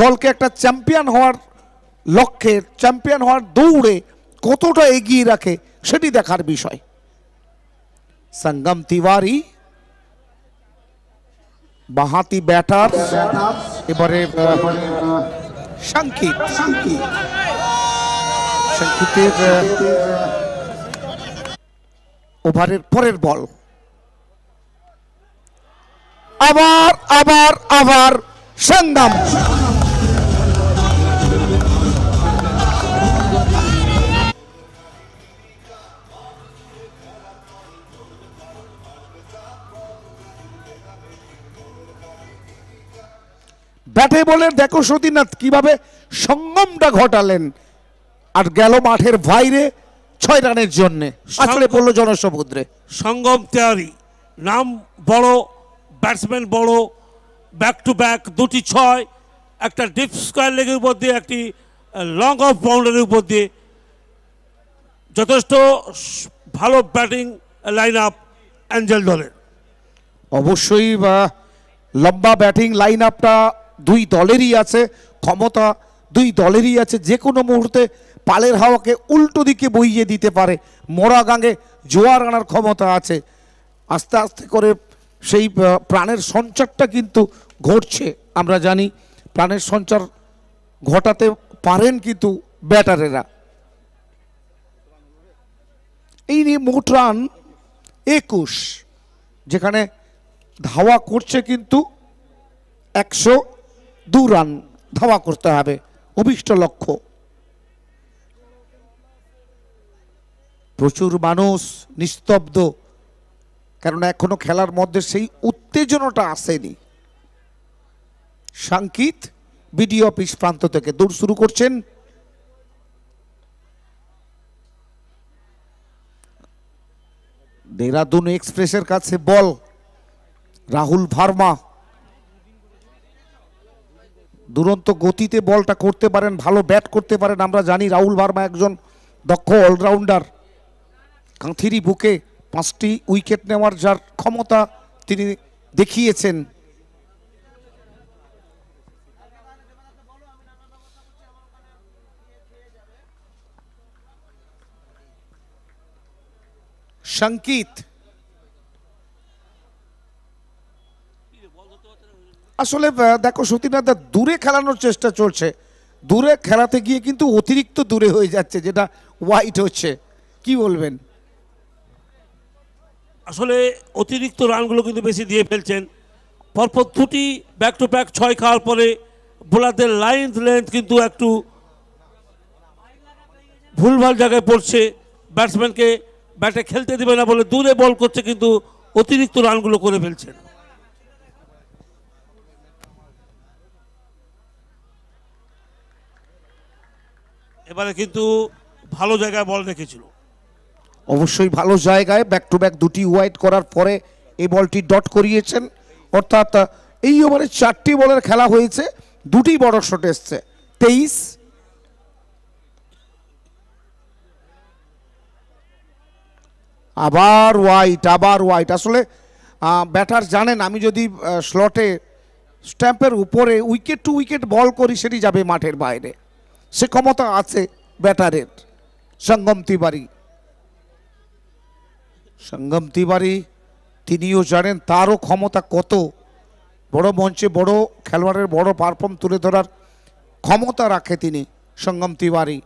D: দলকে একটা চ্যাম্পিয়ন হওয়ার লক্ষ্যে চ্যাম্পিয়ন হওয়ার দৌড়ে কতটা এগিয়ে রাখে সেটি দেখার বিষয় সঙ্গম তিওয়ারি বাহাতি ব্যাটার এবারে সংকিত সংকিত ওভারের পরের বল আবার আবার আবার সংগ্রাম ব্যাটে বলে দেখো সতীনাথ কিভাবে সঙ্গমটা ঘটালেন আর গেল মাঠের বাইরে ছয় রানের জন্য আসলে পড়লো জনসমুদ্রে
J: সঙ্গম তেয়ারি নাম বড় ব্যাটসম্যান বড় ব্যাক টু ব্যাক দুটি ছয় একটা ডিপ স্কোয়ার লেগের উপর দিয়ে একটি লং অফ বাউন্ডারির উপর দিয়ে যথেষ্ট ভালো ব্যাটিং লাইন আপ অ্যাঞ্জেল দলের
D: অবশ্যই লম্বা ব্যাটিং লাইন আপটা দুই দলেরই আছে ক্ষমতা দুই দলেরই আছে যে কোনো মুহূর্তে পালের হাওয়াকে উল্টো দিকে বইয়ে দিতে পারে মরা গাঙে জোয়ার আনার ক্ষমতা আছে আস্তে আস্তে করে সেই প্রাণের সঞ্চারটা কিন্তু ঘটছে আমরা জানি প্রাণের সঞ্চার ঘটাতে পারেন কিন্তু ব্যাটারেরা এই নিয়ে মোট রান একুশ যেখানে ধাওয়া করছে কিন্তু একশো দু রান ধাওয়া করতে হবে অভিষ্ট লক্ষ্য প্রচুর মানুষ নিস্তব্ধ কারণ এখনো খেলার মধ্যে সেই উত্তেজনাটা আসেনি সাংকিত বিডিও অফিস প্রান্ত থেকে দূর শুরু করছেন দেরাদুন এক্সপ্রেসের কাছে বল রাহুল ভার্মা দুরন্ত গতিতে বলটা করতে পারেন ভালো ব্যাট করতে পারেন আমরা জানি রাহুল ভার্মা একজন দক্ষ অলরাউন্ডার কাঁথিরি বুকে পাঁচটি উইকেট নেওয়ার যার ক্ষমতা তিনি দেখিয়েছেন সংকিত আসলে দেখো সতীনাথ দূরে খেলানোর চেষ্টা চলছে দূরে খেলাতে গিয়ে কিন্তু অতিরিক্ত দূরে হয়ে যাচ্ছে যেটা হোয়াইট হচ্ছে কি বলবেন
J: আসলে অতিরিক্ত রানগুলো কিন্তু বেশি দিয়ে ফেলছেন পরপর দুটি ব্যাক টু ব্যাক ছয় খাওয়ার পরে বোলারদের লাইন লেন্থ কিন্তু একটু ভুলভাল জায়গায় পড়ছে ব্যাটসম্যানকে ব্যাটে খেলতে দেবে না বলে দূরে বল করছে কিন্তু অতিরিক্ত রানগুলো করে ফেলছেন এবারে কিন্তু ভালো জায়গায় বল রেখেছিল
D: অবশ্যই ভালো জায়গায় ব্যাক টু ব্যাক দুটি ওয়াইড করার পরে এই বলটি ডট করিয়েছেন অর্থাৎ এই ওভারে চারটি বলের খেলা হয়েছে দুটি বড় শট এসছে তেইশ আবার ওয়াইট আবার ওয়াইট আসলে ব্যাটার জানেন আমি যদি স্লটে স্ট্যাম্পের উপরে উইকেট টু উইকেট বল করি সেটি যাবে মাঠের বাইরে সে ক্ষমতা আছে ব্যাটারের সঙ্গম তিবাড়ি সঙ্গম তিওয়ারি তিনিও জানেন তারও ক্ষমতা কত বড় মঞ্চে বড় খেলোয়াড়ের বড় পারফর্ম তুলে ধরার ক্ষমতা রাখে তিনি সঙ্গম তিওয়ারি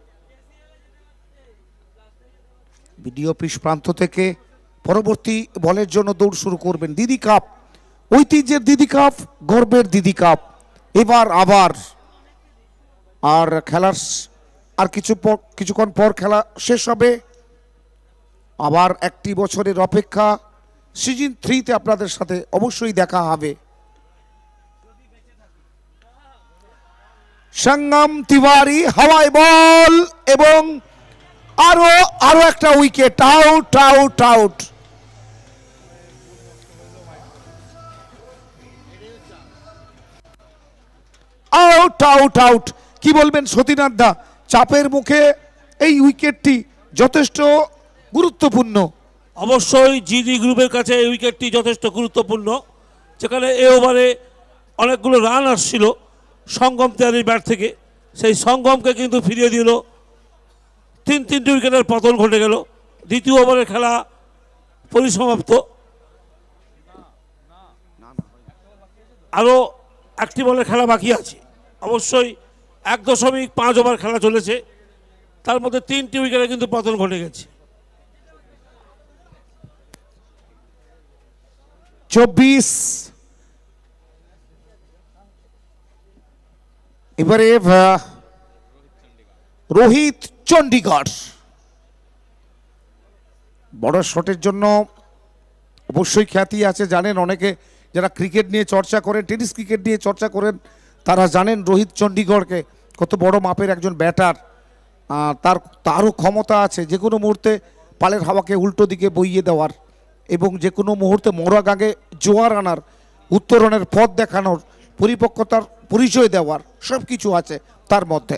D: বিডি অফিস প্রান্ত থেকে পরবর্তী বলের জন্য দৌড় শুরু করবেন দিদি কাপ ঐতিহ্যের দিদি কাপ গর্বের দিদি কাপ এবার আবার আর খেলার আর কিছু কিছুক্ষণ পর খেলা শেষ হবে আবার একটি বছরের অপেক্ষা সিজন থ্রিতে আপনাদের সাথে অবশ্যই দেখা হবে সঙ্গম তিওয়ারি হাওয়াই বল এবং আরো আরো একটা wicket out out out out out out কি বলবেন সতীনাথ
J: দা চাপের মুখে এই উইকেটটি যথেষ্ট গুরুত্বপূর্ণ অবশ্যই জিডি গ্রুপের কাছে এই উইকেটটি যথেষ্ট গুরুত্বপূর্ণ যেখানে এ ওভারে অনেকগুলো রান আসছিল সঙ্গম তেয়ারির ব্যাট থেকে সেই সঙ্গমকে কিন্তু ফিরিয়ে দিল তিন তিনটি উইকেটের পতন ঘটে গেল দ্বিতীয় ওভারের খেলা পরিসমাপ্ত আরও একটি বলের খেলা বাকি আছে অবশ্যই এক দশমিক পাঁচ ওভার খেলা চলেছে তার মধ্যে তিনটি উইকেটে কিন্তু পতন ঘটে গেছে
D: চব্বিশ এবারে রোহিত চণ্ডীগড় বড় শটের জন্য অবশ্যই খ্যাতি আছে জানেন অনেকে যারা ক্রিকেট নিয়ে চর্চা করেন টেনিস ক্রিকেট নিয়ে চর্চা করেন তারা জানেন রোহিত চণ্ডীগড়কে কত বড় মাপের একজন ব্যাটার তার তারও ক্ষমতা আছে যে কোনো মুহূর্তে পালের হাওয়াকে উল্টো দিকে বইয়ে দেওয়ার এবং যে কোনো মুহূর্তে মোরা গাঙে জোয়ার আনার উত্তরণের পথ দেখানোর পরিপক্কতার পরিচয় দেওয়ার সব কিছু আছে তার মধ্যে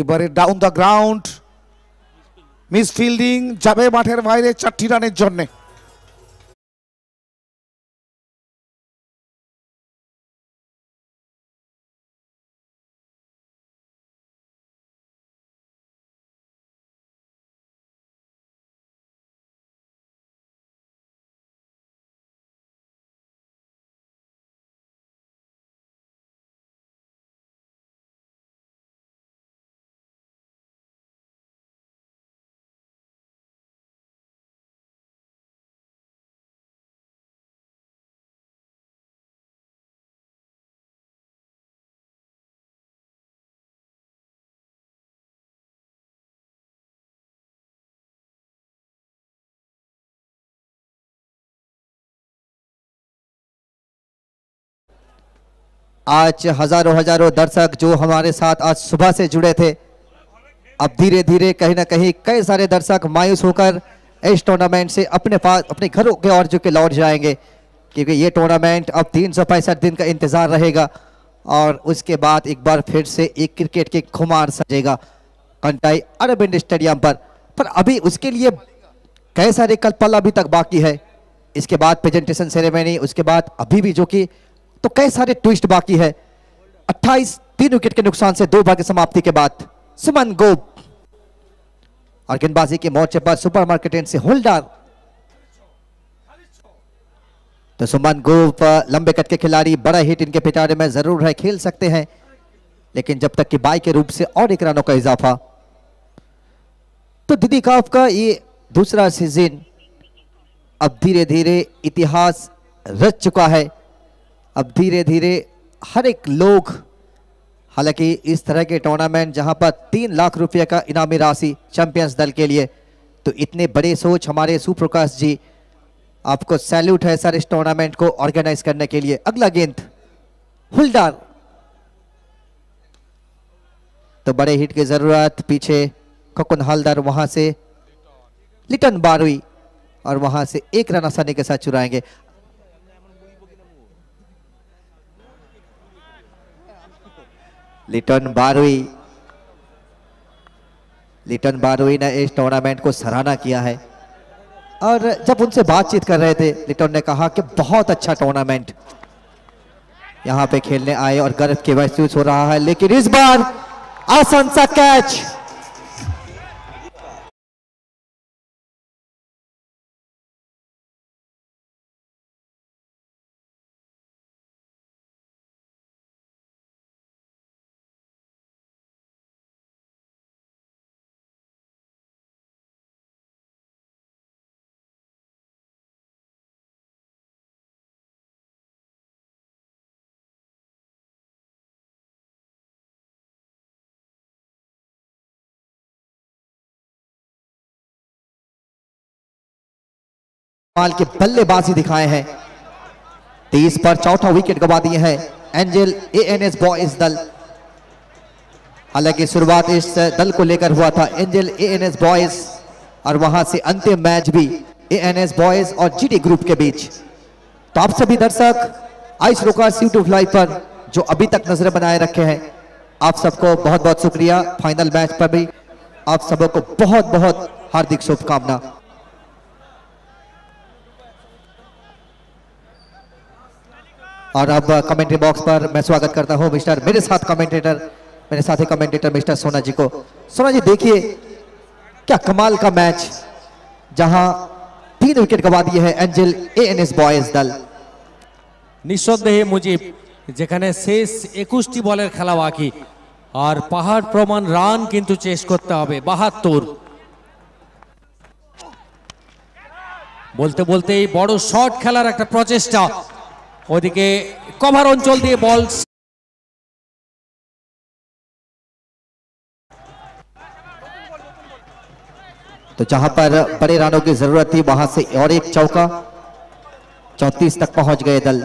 D: এবারে down the ground miss fielding
Q: যাবে মাঠের বাইরে চারটি রানের জন্যে आज हजारों हजारों दर्शक जो हमारे साथ
M: आज सुबह से जुड़े थे अब धीरे धीरे कहीं ना कहीं कई सारे दर्शक मायूस होकर इस टूर्नामेंट से अपने पास अपने घरों के और जो के लौट जाएंगे क्योंकि ये टूर्नामेंट अब तीन सौ पैंसठ दिन का इंतज़ार रहेगा और उसके बाद एक बार फिर से एक क्रिकेट के खुमार सजेगा कंटाई अरबिंद स्टेडियम पर पर अभी उसके लिए कई सारे कल पल अभी तक बाकी है इसके बाद प्रेजेंटेशन सेरेमनी उसके बाद अभी भी जो कि तो कई सारे ट्विस्ट बाकी है 28 तीन विकेट के नुकसान से दो बार की समाप्ति के बाद सुमन गोप और गेंदबाजी के मोर्चे पर सुपर मार्केट से होल्डर तो सुमन गोप लंबे कट के खिलाड़ी बड़ा हिट इनके पिटारे में जरूर है खेल सकते हैं लेकिन जब तक कि बाई के रूप से और एक रनों का इजाफा तो दीदी काफ का ये दूसरा सीजन अब धीरे धीरे इतिहास रच चुका है अब धीरे धीरे हर एक लोग हालांकि इस तरह के टूर्नामेंट जहां पर तीन लाख रुपये का इनामी राशि चैंपियंस दल के लिए तो इतने बड़े सोच हमारे सुप्रकाश जी आपको सैल्यूट है सर इस टूर्नामेंट को ऑर्गेनाइज करने के लिए अगला गेंद हुलडार तो बड़े हिट की जरूरत पीछे खकुन हलदार वहां से लिटन बारुई और वहां से एक रन आसानी के साथ चुराएंगे लिटन बारवी लिटन बारवी ने इस टूर्नामेंट को सराहना किया है और जब उनसे बातचीत कर रहे थे लिटन ने कहा कि बहुत अच्छा टूर्नामेंट यहां पे खेलने आए और गर्व के महसूस हो रहा है लेकिन इस बार
Q: आसन सा कैच कमाल के बल्लेबाजी दिखाए हैं तीस
M: पर चौथा विकेट गवा दिए हैं एंजल एएनएस बॉयज दल हालांकि शुरुआत इस दल को लेकर हुआ था एंजल एएनएस बॉयज और वहां से अंतिम मैच भी एएनएस बॉयज और जीटी ग्रुप के बीच तो आप सभी दर्शक आइस रोकर्स यूट्यूब लाइव पर जो अभी तक नजरें बनाए रखे हैं आप सबको बहुत बहुत शुक्रिया फाइनल मैच पर भी आप सबको बहुत बहुत हार्दिक शुभकामना और अब कमेंट्री बॉक्स पर मैं स्वागत करता हूं मिस्टर मेरे साथ कमेंटेटर मेरे साथ ही कमेंटेटर मिस्टर सोना जी को सोना जी देखिए क्या कमाल का मैच जहां तीन विकेट गवा दिए हैं angel A N S boys दल
I: নিঃসন্দেহে মুজিব যেখানে শেষ একুশটি বলের খেলা বাকি আর পাহাড় প্রমাণ রান কিন্তু চেস করতে হবে বাহাত্তর
Q: बोलते বলতেই বড় শর্ট খেলার একটা প্রচেষ্টা ওদিকে কভার অঞ্চল দিয়ে বল तो जहां पर बड़े
M: रनों की जरूरत थी वहां से और एक चौका चौतीस तक पहुंच गए दल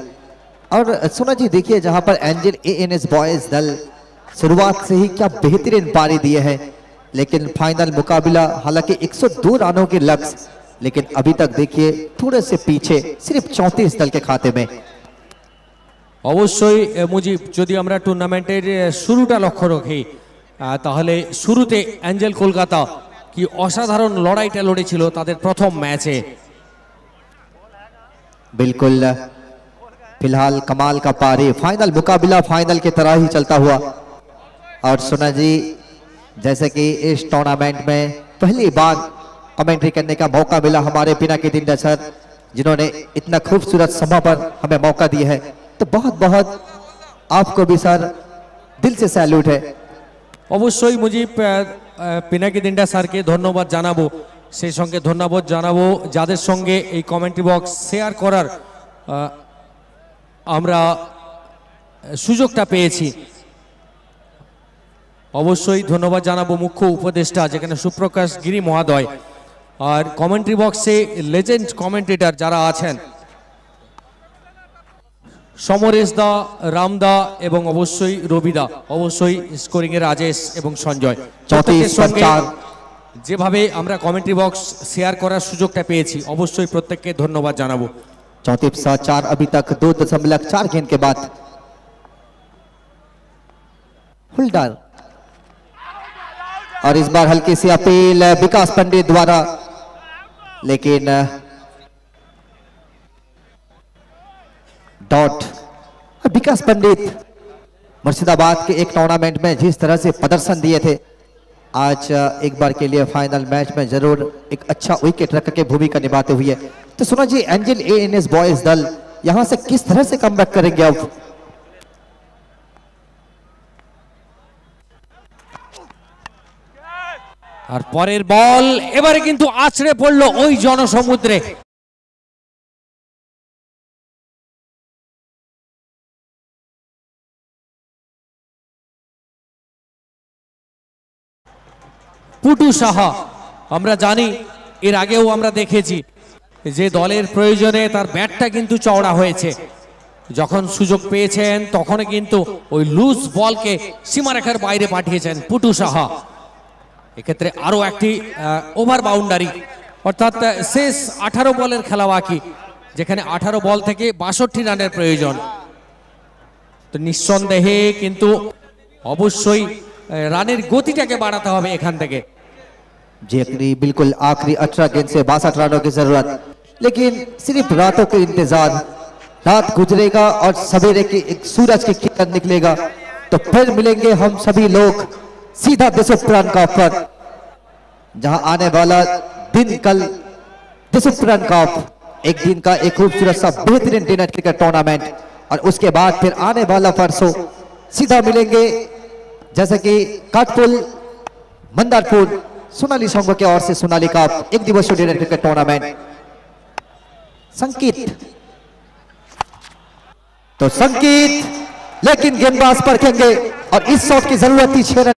M: और सुना जी देखिए जहां पर Angel A N S boys दल शुरुआत से ही क्या बेहतरीन पारी दिए हैं लेकिन फाइनल मुकाबला हालांकि 102 रनों के लक्ष्य लेकिन अभी तक देखिए थोड़े से पीछे सिर्फ 34 दल के खाते में
I: অবশ্যই মুজিব যদি আমরা টুর্নামেন্টের लक्ष्य रखी রাখি তাহলে শুরুতে অ্যাঞ্জেল কলকাতা কি অসাধারণ लड़े লড়েছিল তাদের প্রথম ম্যাচে
M: बिल्कुल फिलहाल कमाल का पारी फाइनल मुकाबला फाइनल की तरह ही चलता हुआ और सुना जी जैसे कि इस टूर्नामेंट में पहली बार कमेंट्री करने का मौका मिला हमारे पिना के दिन सर जिन्होंने इतना खूबसूरत समापन हमें मौका दिया है তো बहुत बहुत आपको भी सर दिल से
I: অবশ্যই মুজিব পিনাকি দিন্ডা স্যারকে ধন্যবাদ জানাবো সেই সঙ্গে ধন্যবাদ জানাবো যাদের সঙ্গে এই কমেন্ট্রি বক্স শেয়ার করার আমরা সুযোগটা পেয়েছি অবশ্যই ধন্যবাদ জানাবো মুখ্য উপদেষ্টা যেখানে সুপ্রকাশ গিরি মহাদয় আর কমেন্ট্রি বক্সে লেজেন্ড কমেন্টেটার যারা আছেন সমরেশ রাম রামদা এবং অবশ্যই রবিদা অবশ্যই স্কোরিং এ রাজেশ এবং সঞ্জয় যেভাবে আমরা কমেন্ট্রি বক্স শেয়ার করার সুযোগটা পেয়েছি অবশ্যই প্রত্যেককে ধন্যবাদ জানাবো
M: চতুর্থ सौ चार अभी तक दो दशमलव चार गेंद के बाद हुलदार और इस बार हल्की सी अपील विकास डॉट विकास पंडित मुर्शिदाबाद के एक टूर्नामेंट में जिस तरह से प्रदर्शन दिए थे आज एक बार के लिए फाइनल मैच में जरूर एक अच्छा विकेट रख के भूमिका निभाते हुए तो सुनो जी Angel A N S boys दल यहां से किस तरह से कम करेंगे अब
Q: और पर बॉल এবারে কিন্তু आश्रे पड़ल ओ जनसमुद्रे পুটু সাহা আমরা জানি এর আগেও
I: আমরা দেখেছি যে দলের প্রয়োজনে তার ব্যাটটা কিন্তু চওড়া হয়েছে যখন সুযোগ পেয়েছেন তখন কিন্তু ওই লুজ বলকে সীমারেখার বাইরে পাঠিয়েছেন পুটু সাহা এক্ষেত্রে আরও একটি ওভার বাউন্ডারি অর্থাৎ শেষ আঠারো বলের খেলা বাকি যেখানে আঠারো বল থেকে বাষট্টি রানের প্রয়োজন তো নিঃসন্দেহে কিন্তু অবশ্যই রানের গতিটাকে বাড়াতে হবে এখান থেকে
M: जेकनी बिल्कुल आखिरी अठारह गेंद से बासठ रनों की जरूरत लेकिन सिर्फ रातों के इंतजार रात गुजरेगा और सवेरे की एक सूरज की किरण निकलेगा तो फिर मिलेंगे हम सभी लोग सीधा दिसुप्राण का ऑफर जहां आने वाला दिन कल दिसुप्राण का ऑफ एक दिन का एक खूबसूरत सा बेहतरीन डिनर क्रिकेट टूर्नामेंट और उसके बाद फिर आने वाला परसों सीधा मिलेंगे जैसे कि काटपुल मंदारपुर सोनाली संघ के ओर से सोनाली का एक दिवसीय डिनर क्रिकेट टूर्नामेंट संकित
Q: तो संकित लेकिन गेंदबाज पर खेंगे और इस शॉट की जरूरत थी छह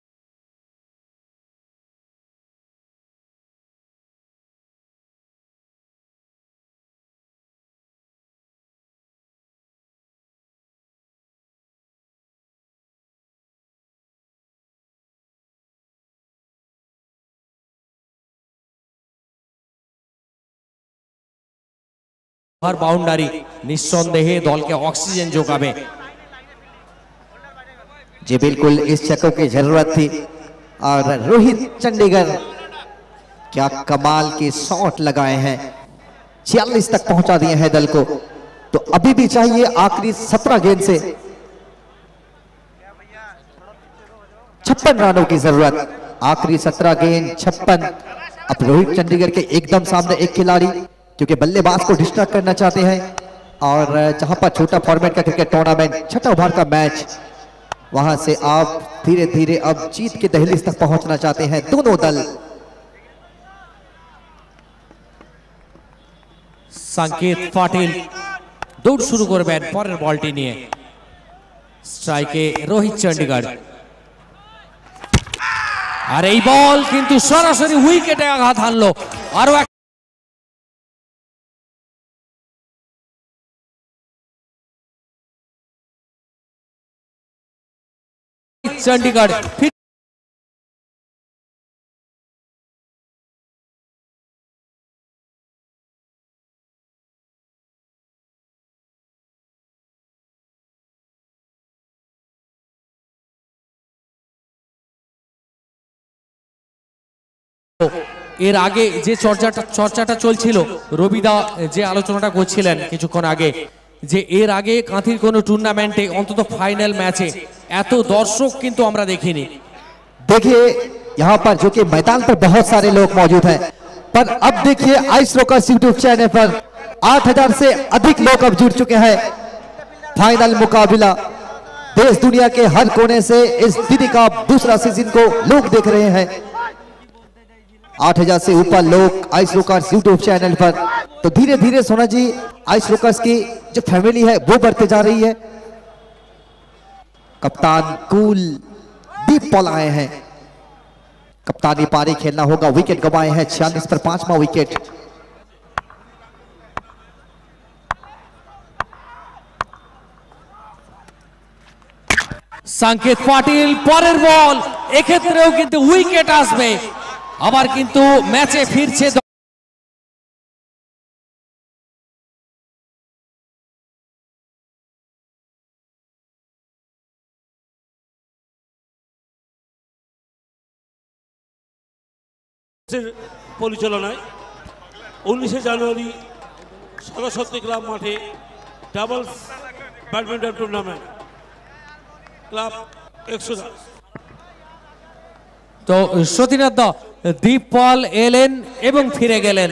Q: बाउंडारी বাউন্ডারি दल के
I: ऑक्सीजन যোগাবে
M: जी बिल्कुल इस चक्कर की जरूरत थी और रोहित चंडीगढ़ क्या कमाल के शॉट लगाए हैं छियालीस तक पहुंचा दिए हैं दल को तो अभी भी चाहिए आखिरी सत्रह गेंद से छप्पन रनों की जरूरत आखिरी सत्रह गेंद छप्पन अब रोहित चंडीगढ़ के एकदम सामने एक खिलाड़ी क्योंकि बल्लेबाज को डिस्टर्ब करना चाहते हैं और जहां पर छोटा फॉर्मेट का क्रिकेट टूर्नामेंट छठा ओवर का मैच वहां से आप धीरे धीरे अब जीत
I: के दहलीज तक पहुंचना चाहते हैं दोनों दल संकेत पाटिल दौड़ দৌড় শুরু করবেন পরের বলটি रोहित चंडीगढ़
Q: अरे बॉल किंतु सरासरी हुई के সরাসরি উইকেটে हान लो और चंडीगढ़ फिर এর আগে যে চর্চাটা চর্চাটা
I: চলছিল রবিদা যে আলোচনাটা করছিলেন কিছুক্ষণ আগে যে এর আগে কাঁথির কোনো টুর্নামেন্টে অন্তত ফাইনাল ম্যাচে এত দর্শক কিন্তু আমরা দেখিনি
M: দেখে यहाँ पर जो कि मैदान पर बहुत सारे लोग मौजूद हैं पर अब देखिए आइस रोकर यूट्यूब चैनल पर 8000 से अधिक लोग अब जुड़ चुके हैं फाइनल मुकाबला देश दुनिया के हर कोने से इस दीदी का दूसरा सीजन को लोग देख रहे हैं आठ हजार से ऊपर लोग आइस रोकर्स यूट्यूब चैनल पर तो धीरे धीरे सोना जी आइस रोकर्स की जो फैमिली है वो बढ़ते जा रही है कप्तान कूल दीप पॉल आए हैं कप्तानी पारी खेलना होगा विकेट गवाए हैं छियालीस पर पांचवा विकेट
I: संकेत पाटिल পরের बॉल
Q: एक কিন্তু উইকেট আসবে আবার কিন্তু ম্যাচে ফিরছে পরিচালনায়
J: উনিশে জানুয়ারি সরস্বতী ক্লাব মাঠে ডাবলস ব্যাডমিন্টন টুর্নামেন্ট ক্লাব একশো
I: তো সতীনাথ দা দীপপল এলেন এবং ফিরে গেলেন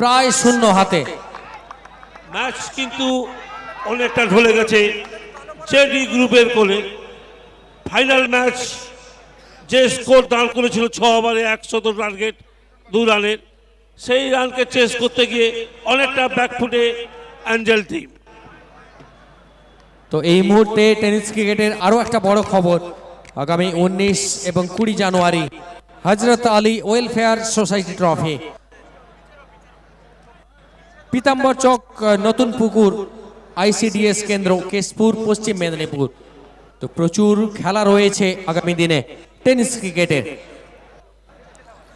I: প্রায় শূন্য হাতে
J: ম্যাচ কিন্তু অনেকটা ঢলে গেছে চেডি গ্রুপের কোলে ফাইনাল ম্যাচ যে স্কোর দান করেছিল ছ ওভারে একশত টার্গেট দু রানের সেই রানকে চেস করতে গিয়ে অনেকটা ব্যাকফুটে অ্যাঞ্জেল টিম
I: তো এই মুহূর্তে টেনিস ক্রিকেটের আরও একটা বড় খবর আগামী উনিশ এবং কুড়ি January Hazrat Ali welfare society trophy Pitambar Chowk Natun Pukur केंद्र केशपुर पश्चिम मेदनिपुर तो प्रचुर खेला रही है आगामी दिन टेनिस क्रिकेट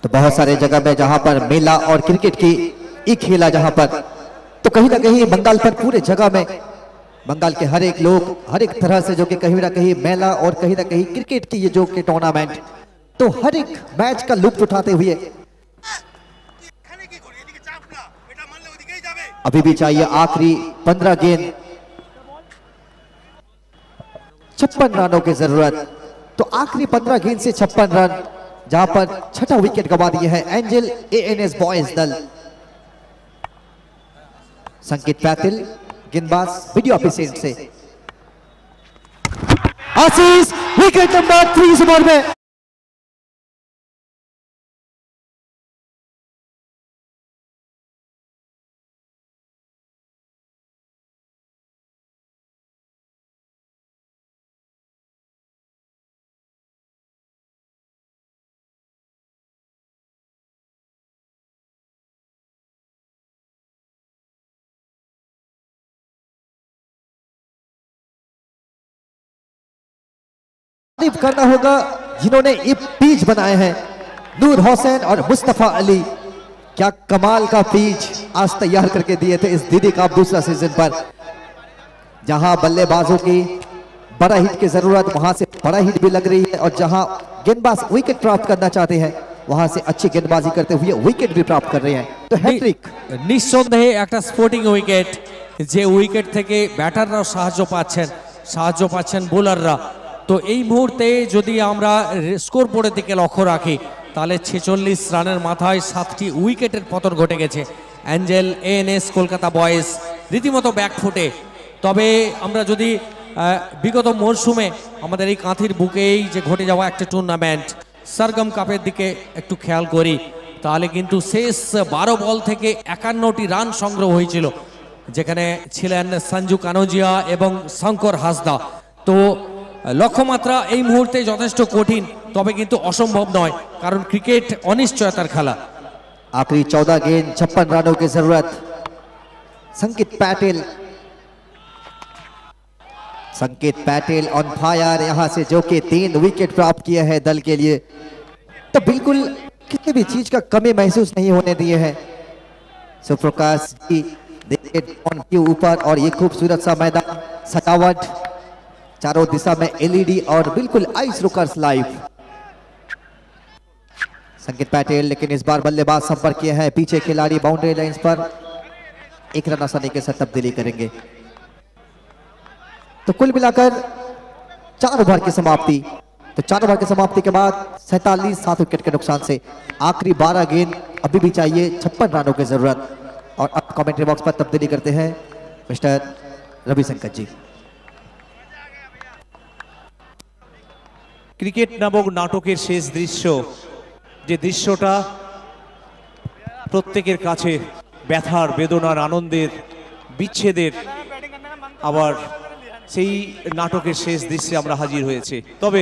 M: तो बहुत सारे जगह में जहां पर मेला और क्रिकेट की एक खेला जहां पर तो कहीं ना कहीं बंगाल पर पूरे जगह में बंगाल के हर एक लोग हर एक तरह से जो कि कहीं ना कहीं मेला और कहीं ना कहीं क्रिकेट की ये जो कि टूर्नामेंट तो हर एक मैच का लुप्त उठाते हुए अभी भी चाहिए आखिरी पंद्रह गेंद छप्पन रनों की जरूरत तो आखिरी पंद्रह गेंद से छप्पन रन जहां पर छठा विकेट गवा दिए हैं एंजल एएनएस बॉयज दल संकेत पैतिल गेंदबाज वीडियो ऑफिस से
Q: आशीष विकेट नंबर थ्री से में तारीफ करना होगा जिन्होंने ये पीच बनाए हैं नूर हुसैन और मुस्तफ़ा अली क्या कमाल का
M: पीच आज तैयार करके दिए थे इस दीदी का दूसरा सीजन पर जहां बल्लेबाजों की बड़ा हिट की जरूरत वहां से बड़ा हिट भी लग रही है और जहां गेंदबाज विकेट प्राप्त करना चाहते हैं वहां से अच्छी गेंदबाजी करते हुए विकेट भी प्राप्त कर रहे हैं तो
I: हैट्रिक निस्संदेह एक स्पोर्टिंग विकेट जे विकेट थे बैटर सहाज्य पाचन सहाज्य पाचन बोलर रा তো এই মুহূর্তে যদি আমরা স্কোর বোর্ডের দিকে লক্ষ্য রাখি তাহলে ছেচল্লিশ রানের মাথায় সাতটি উইকেটের পতন ঘটে গেছে অ্যাঞ্জেল এএনএস কলকাতা বয়েজ রীতিমতো ব্যাকফুটে তবে আমরা যদি বিগত মরশুমে আমাদের এই কাঁথির বুকেই যে ঘটে যাওয়া একটা টুর্নামেন্ট সারগম কাপের দিকে একটু খেয়াল করি তাহলে কিন্তু শেষ বারো বল থেকে একান্নটি রান সংগ্রহ হয়েছিল যেখানে ছিলেন সঞ্জু কানোজিয়া এবং শঙ্কর হাসদা তো লক্ষ্যমাত্রা এই মুহূর্তে যথেষ্ট কঠিন তবে কিন্তু অসম্ভব নয় কারণ ক্রিকেট অনিশ্চয়তার খেলা
M: आखिरी चौदह गेंद छप्पन रनों की जरूरत संकेत पैटेल संकेत पैटेल ऑन फायर यहां से जो के तीन विकेट प्राप्त किए हैं दल के लिए तो बिल्कुल किसी भी चीज का कमी महसूस नहीं होने दिए है सुप्रकाश की ऊपर और ये खूबसूरत सा मैदान सजावट चारों दिशा में एलईडी e और बिल्कुल आइस रुकर्स लाइव संकेत पैटेल लेकिन इस बार बल्लेबाज संपर्क किए हैं पीछे खिलाड़ी बाउंड्री लाइंस पर एक रन आसानी के साथ तब्दीली करेंगे तो कुल मिलाकर चार ओवर की समाप्ति तो चार ओवर की समाप्ति के बाद सैतालीस सात विकेट के नुकसान से आखिरी बारह गेंद अभी भी चाहिए छप्पन रनों की जरूरत और अब कमेंट्री बॉक्स पर तब्दीली करते हैं मिस्टर रविशंकर जी ক্রিকেট নামক নাটকের
H: শেষ দৃশ্য যে দৃশ্যটা প্রত্যেকের কাছে ব্যথার বেদনার আনন্দের বিচ্ছেদের আবার সেই নাটকের শেষ দৃশ্যে আমরা হাজির হয়েছে তবে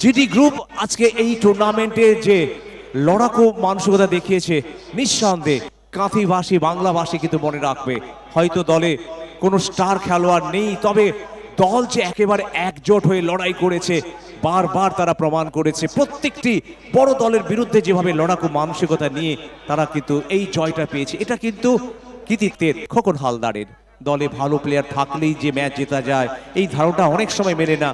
H: জিডি গ্রুপ আজকে এই টুর্নামেন্টে যে লড়াকু মানসিকতা দেখিয়েছে নিঃসন্দেহে কাঁথিভাষী বাংলাভাষী কিন্তু মনে রাখবে হয়তো দলে কোনো স্টার খেলোয়াড় নেই তবে দল যে একেবারে একজোট হয়ে লড়াই করেছে বারবার তারা প্রমাণ করেছে প্রত্যেকটি বড় দলের বিরুদ্ধে যেভাবে লড়াকু মানসিকতা নিয়ে তারা কিন্তু এই জয়টা পেয়েছে এটা কিন্তু কৃতিত্বের খোকন হালদারের দলে ভালো প্লেয়ার থাকলেই যে ম্যাচ জেতা যায় এই ধারণা অনেক সময় মেলে না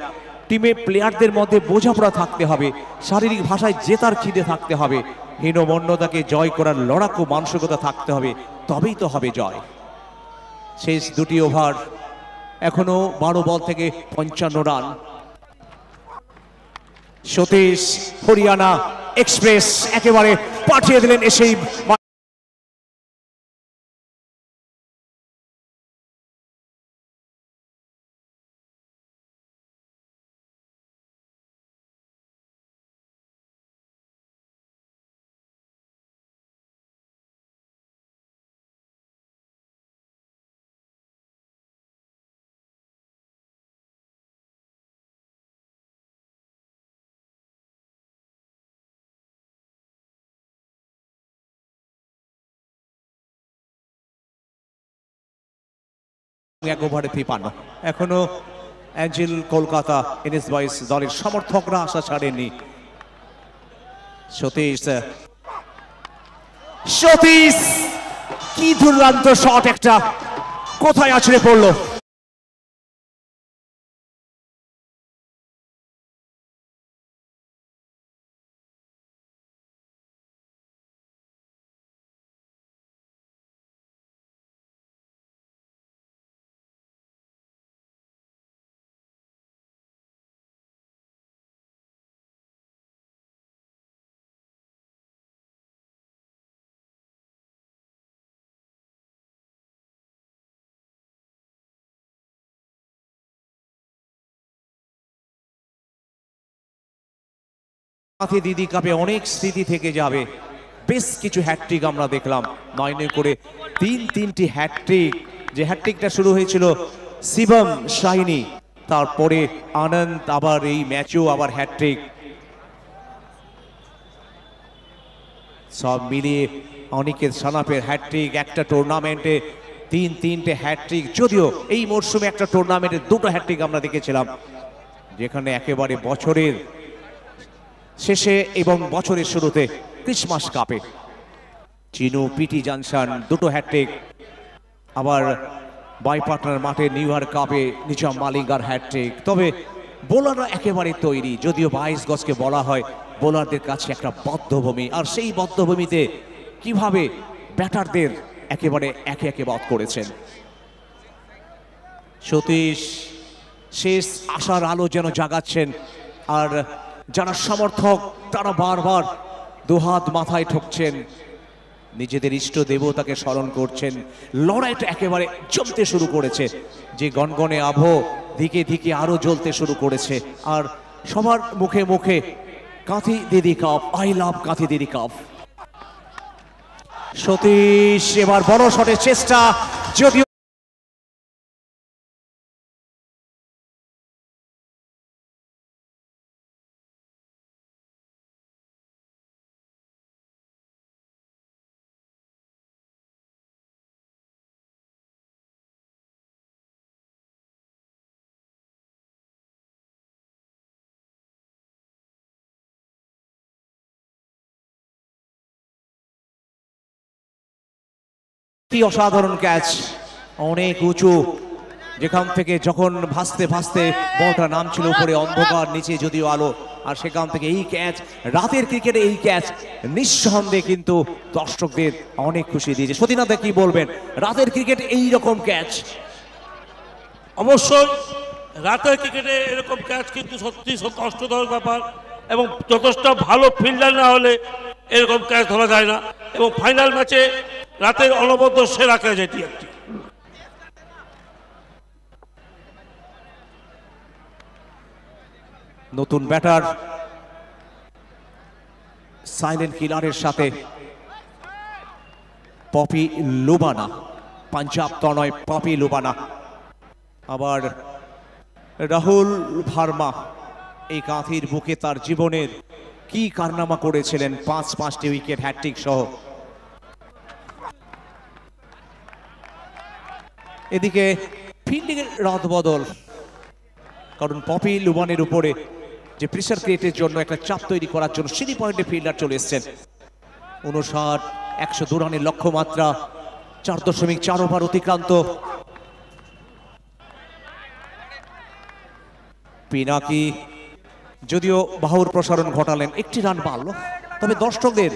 H: টিমে প্লেয়ারদের মধ্যে বোঝাপড়া থাকতে হবে শারীরিক ভাষায় জেতার খিদে থাকতে হবে হীনমন্যতাকে জয় করার লড়াকু মানসিকতা থাকতে হবে তবেই তো হবে জয় শেষ দুটি ওভার এখনও বারো বল থেকে পঞ্চান্ন রান সতীশ
Q: হরিয়ানা এক্সপ্রেস একেবারে পাঠিয়ে দিলেন এসেই এক ওভারে তিপান্ন এখনো
H: অ্যাঞ্জেল কলকাতা এনএস বাইশ দলের সমর্থকরা আশা ছাড়েনি সতীশ
Q: সতীশ কি দুর্দান্ত শট একটা কোথায় আছড়ে পড়লো সাথে দিদি কাপে অনেক স্মৃতি থেকে যাবে বেশ কিছু হ্যাটট্রিক আমরা দেখলাম নয় নয় করে
H: তিন তিনটি হ্যাটট্রিক যে হ্যাট্রিকটা শুরু হয়েছিল শিবম শাহিনী তারপরে আনন্দ আবার এই ম্যাচেও আবার হ্যাটট্রিক সব মিলিয়ে অনেকের সানাপের হ্যাটট্রিক একটা টুর্নামেন্টে তিন তিনটে হ্যাটট্রিক যদিও এই মরশুমে একটা টুর্নামেন্টে দুটো হ্যাটট্রিক আমরা দেখেছিলাম যেখানে একেবারে বছরের শেষে এবং বছরের শুরুতে ক্রিসমাস কাপে চিনু পিটি জানসান দুটো হ্যাট্রিক আবার বাই পার্টনার মাঠে নিউ ইয়র্ক কাপে নিজাম মালিঙ্গার হ্যাট্রিক তবে বোলাররা একেবারে তৈরি যদিও বাইশ গজকে বলা হয় বোলারদের কাছে একটা বদ্ধভূমি আর সেই বদ্ধভূমিতে কিভাবে ব্যাটারদের একেবারে একে একে বধ করেছেন সতীশ শেষ আশার আলো যেন জাগাচ্ছেন আর যারা সমর্থক তারা বারবার দুহাত মাথায় ঠকছেন নিজেদের ইষ্ট দেবতাকে স্মরণ করছেন লড়াইটা একেবারে জমতে শুরু করেছে যে গনগনে আভ দিকে দিকে আরও জ্বলতে শুরু করেছে আর সবার মুখে মুখে Kanthi
Q: Didi cup I love Kanthi Didi cup Satish এবার বড় শটের চেষ্টা যদিও কি অসাধারণ ক্যাচ অনেক উঁচু যেখান থেকে যখন ভাসতে
H: ভাসতে বলটা নামছিল উপরে অন্ধকার নিচে যদিও আলো আর সেখান থেকে এই ক্যাচ রাতের ক্রিকেটে এই ক্যাচ নিঃসন্দেহে কিন্তু দর্শকদের অনেক খুশি দিয়েছে সতীনাথা কি বলবেন রাতের ক্রিকেট এই রকম ক্যাচ অবশ্যই
J: রাতের ক্রিকেটে এরকম ক্যাচ কিন্তু সত্যি কষ্টদায়ক ব্যাপার এবং যথেষ্ট ভালো ফিল্ডার না হলে এরকম ক্যাচ ধরা যায় না এবং ফাইনাল ম্যাচে রাতের অনবদ্য সেরা কাজ এটি একটি
H: নতুন ব্যাটার সাইলেন্ট কিলারের সাথে পপি লুবানা পাঞ্জাব তনয় পপি লুবানা আবার রাহুল ভার্মা এই গাঁথির বুকে তার জীবনের কি কারনামা করেছিলেন পাঁচ পাঁচটি উইকেট হ্যাট্রিক সহ এদিকে ফিল্ডিংয়ের রদ বদল কারণ পপি লুবানের উপরে যে প্রেশার ক্রিয়েটের জন্য একটা চাপ তৈরি করার জন্য সিডি পয়েন্টে ফিল্ডার চলে এসছেন উনষাট একশো দু রানের লক্ষ্যমাত্রা চার দশমিক চার ওভার অতিক্রান্ত পিনাকি যদিও বাহুর প্রসারণ ঘটালেন একটি রান বাড়ল তবে দর্শকদের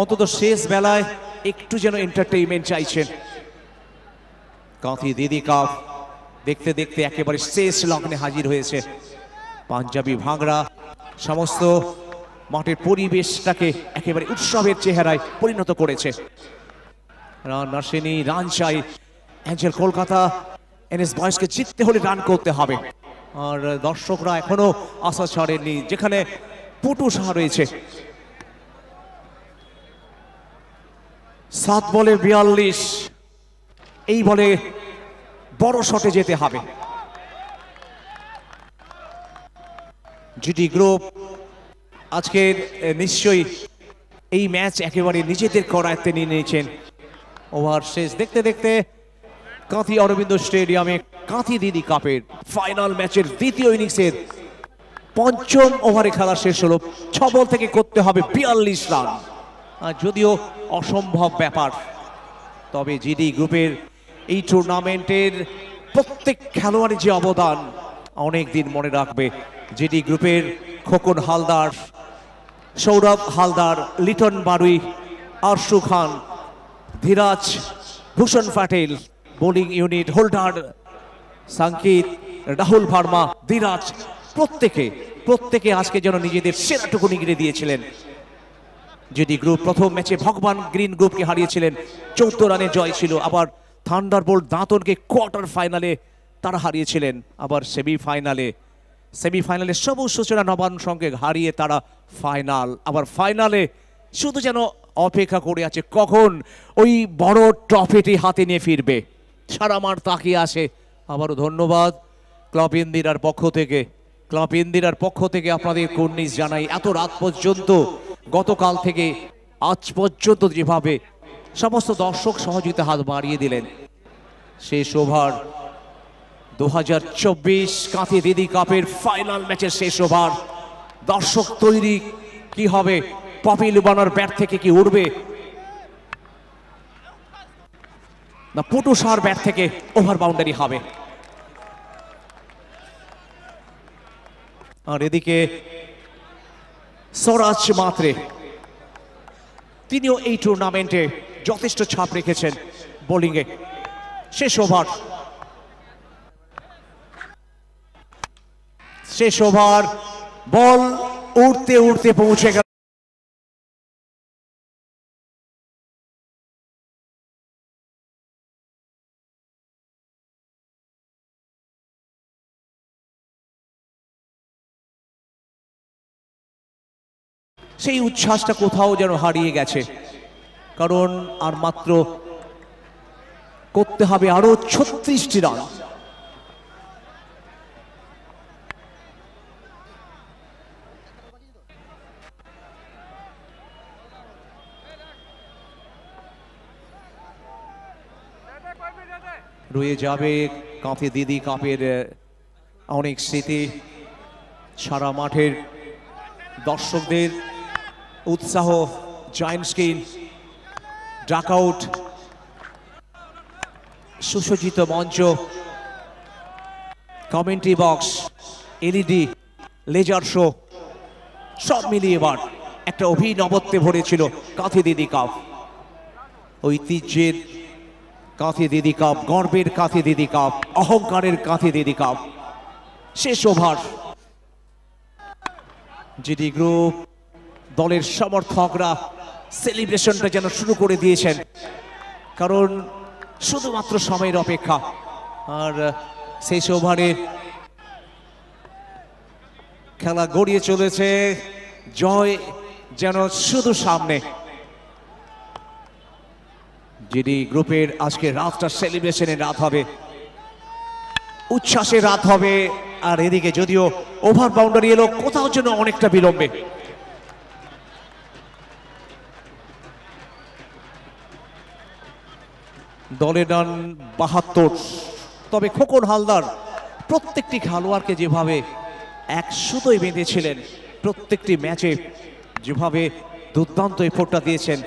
H: অন্তত শেষ বেলায় একটু যেন এন্টারটেইনমেন্ট চাইছেন কাঁথি দিদি কাফ দেখতে দেখতে একেবারে শেষ লগ্নে হাজির হয়েছে পাঞ্জাবি ভাঙড়া সমস্ত মাঠের পরিবেশটাকে একেবারে উৎসবের চেহারায় পরিণত করেছে রান আসেনি রান চাই অ্যাঞ্জেল কলকাতা এনএস বয়সকে জিততে হলে রান করতে হবে আর দর্শকরা এখনো আশা ছাড়েনি যেখানে পটু সাহা রয়েছে সাত বলে বিয়াল্লিশ এই বলে বড় শটে যেতে হবে জিডি গ্রুপ আজকে নিশ্চয়ই এই ম্যাচ একেবারে নিজেদের করায়ত্তে নিয়ে নিয়েছেন ওভার শেষ দেখতে দেখতে কাঁথি অরবিন্দ স্টেডিয়ামে কাঁথি দিদি কাপের ফাইনাল ম্যাচের দ্বিতীয় ইনিংসের পঞ্চম ওভারে খেলা শেষ হলো ছ বল থেকে করতে হবে বিয়াল্লিশ রান যদিও অসম্ভব ব্যাপার তবে জিডি গ্রুপের এই টুর্নামেন্টের প্রত্যেক খেলোয়াড়ের যে অবদান অনেক দিন মনে রাখবে যেটি গ্রুপের Khokan Haldar Sourav Haldar Liton Barui Arshu Khan Dhiraj Bhushan Patel bowling unit holder Sankit Rahul Verma Dhiraj প্রত্যেকে প্রত্যেকে আজকে যেন নিজেদের সেরাটুকু নিগড়ে দিয়েছিলেন যেটি গ্রুপ প্রথম ম্যাচে ভগবান গ্রিন গ্রুপকে হারিয়েছিলেন চৌদ্দ রানে জয় ছিল আবার থান্ডারবোল্ট দাঁতনকে কোয়ার্টার ফাইনালে তারা হারিয়েছিলেন আবার সেমিফাইনালে সেমিফাইনালে সবু সূচনা নবান সঙ্গে হারিয়ে তারা ফাইনাল আবার ফাইনালে শুধু যেন অপেক্ষা করে আছে কখন ওই বড় ট্রফিটি হাতে নিয়ে ফিরবে সারা মার তাকিয়ে আসে আবারও ধন্যবাদ ক্লাব ইন্দিরার পক্ষ থেকে ক্লাব ইন্দিরার পক্ষ থেকে আপনাদের কর্নিশ জানাই এত রাত পর্যন্ত গতকাল থেকে আজ পর্যন্ত যেভাবে সমস্ত দর্শক সহযোগিতা হাত বাড়িয়ে দিলেন শেষ ওভার দু হাজার চব্বিশ কাঁথি দিদি কাপের ফাইনাল ম্যাচের শেষ ওভার দর্শক তৈরি কি হবে পপি বানার ব্যাট থেকে কি উঠবে না পুটু সার ব্যাট থেকে ওভার বাউন্ডারি হবে আর এদিকে স্বরাজ মাত্রে তিনিও এই টুর্নামেন্টে যথেষ্ট ছাপ রেখেছেন বোলিংয়ে শেষ ওভার
Q: শেষ ওভার বল উঠতে উঠতে পৌঁছে গেল সেই উচ্ছ্বাসটা কোথাও যেন হারিয়ে গেছে কারণ আর মাত্র
H: করতে হবে আরো ছত্রিশটি রান রয়ে যাবে কাঁপে দিদি কাঁপের অনেক স্মৃতি সারা মাঠের দর্শকদের উৎসাহ জয়েন্ট স্কিন ডাকআউট সুসজ্জিত মঞ্চ commentary box LED laser show সব মিলিয়ে এবার একটা অভিনবত্বে ভরেছিল কাঁথি দিদি কাপ ঐতিহ্যের কাঁথি দিদি কাপ গর্বের কাঁথি দিদি কাপ অহংকারের কাঁথি দিদি কাপ শেষ ওভার জিডি গ্রুপ দলের সমর্থকরা সেলিব্রেশনটা যেন শুরু করে দিয়েছেন কারণ শুধুমাত্র সময়ের অপেক্ষা আর শেষ ওভারে খেলা গড়িয়ে চলেছে জয় যেন শুধু সামনে যিনি গ্রুপের আজকে রাতটা সেলিব্রেশনের রাত হবে উচ্ছ্বাসের রাত হবে আর এদিকে যদিও ওভার বাউন্ডারি এলো কোথাও যেন অনেকটা বিলম্বে দলে ডান বাহাত্তর তবে খোকন হালদার প্রত্যেকটি খেলোয়াড়কে যেভাবে একশোতই বেঁধেছিলেন প্রত্যেকটি ম্যাচে যেভাবে দুর্দান্ত এফোর্টটা দিয়েছেন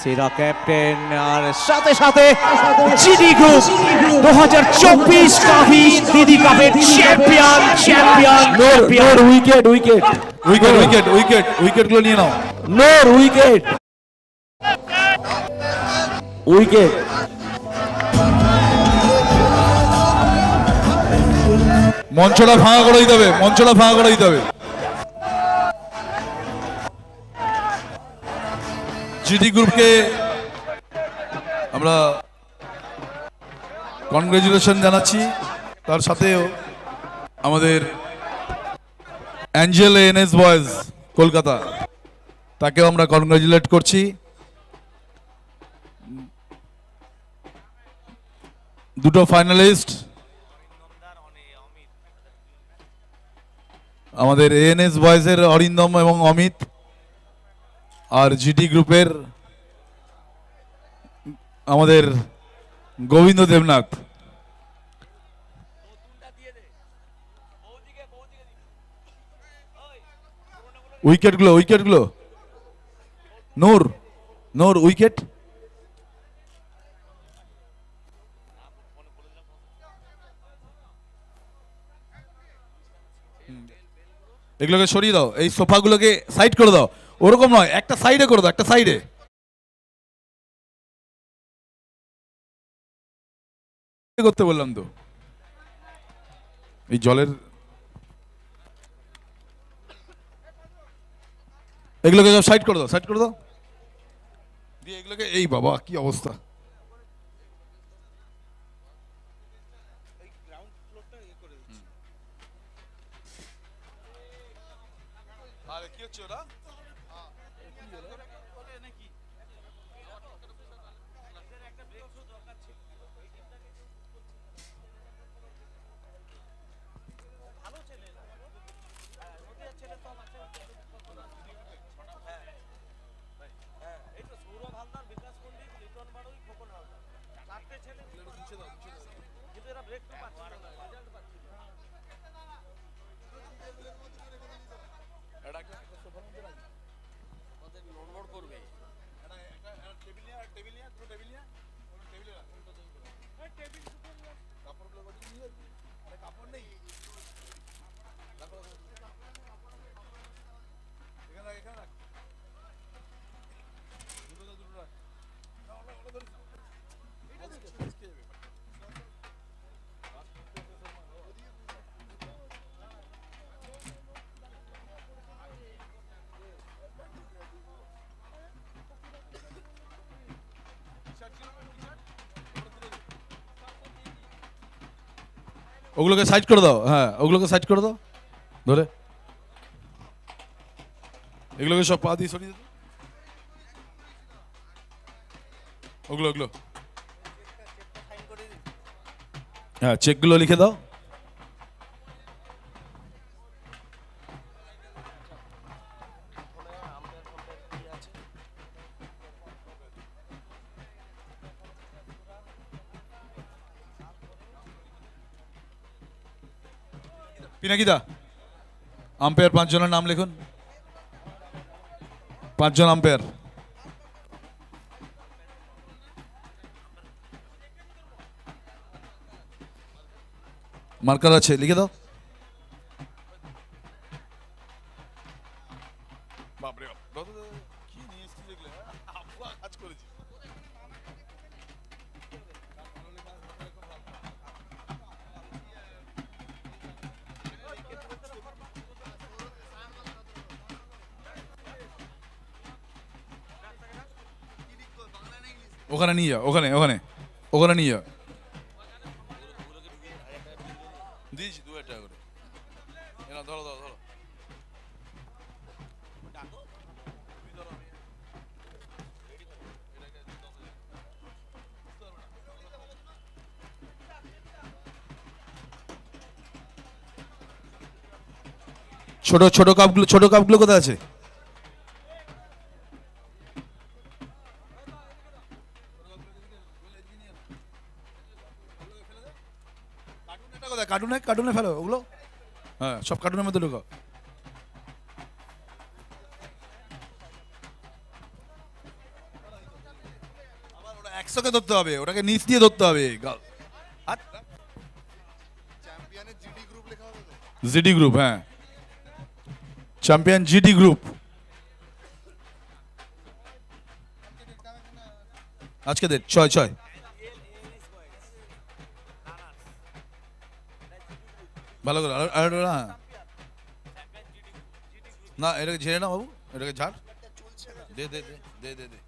H: সেরা ক্যাপ্টেন আর সাথে সাথে জিডি গ্রুপ দু হাজার চব্বিশ কাপি দিদি কাপের চ্যাম্পিয়ন
B: চ্যাম্পিয়ন নোর wicket wicket wicket wicket wicket wicket গুলো নিয়ে নাও নোর উইকেট উইকেট মঞ্চটা ভাঙা করে দিতে হবে মঞ্চটা ভাঙা করে দিতে হবে জিডি গ্রুপকে আমরা কনগ্রেচুলেশন জানাচ্ছি তার সাথেও আমাদের Angel N S boys Kolkata তাকেও আমরা কনগ্রাচুলেট করছি দুটো ফাইনালিস্ট আমাদের এএনএস বয়েজের অরিন্দম এবং অমিত আর জিটি গ্রুপের আমাদের গোবিন্দ দেবনাথ উইকেটগুলো উইকেটগুলো নূর নূর উইকেট এগুলোকে সরিয়ে দাও এই সোফাগুলোকে সাইড করে দাও ওরকম নয় একটা সাইডে করে দাও একটা সাইডে
Q: করতে বললাম তো এই জলের
B: এগুলোকে সব সাইড করে দাও সাইড করে দাও দিয়ে এগুলোকে এই বাবা কি অবস্থা ওগুলোকে সাইড করে দাও হ্যাঁ ওগুলোকে সাইড করে দাও ধরে এগুলোকে সব পা দিয়ে সরিয়ে ওগুলো ওগুলো হ্যাঁ চেকগুলো লিখে দাও পিনাকিদা আম্পায়ার পাঁচজনের নাম লিখুন পাঁচজন আম্পায়ার মার্কার আছে লিখে দাও ওখানে ওখানে ওখানে নিয়ে যাও ছোট ছোট কাপগুলো ছোট কাপগুলো কোথায় আছে সব কার্টুনের মধ্যে ঢুকো একশোকে ধরতে হবে ওটাকে নিচ দিয়ে ধরতে হবে জিডি গ্রুপ হ্যাঁ চ্যাম্পিয়ন জিডি গ্রুপ আজকে ডেট ছয় ছয় ভালো করে না না এটাকে ঝেড়ে না বাবু এটাকে ঝাড় দে দে দে দে দে দে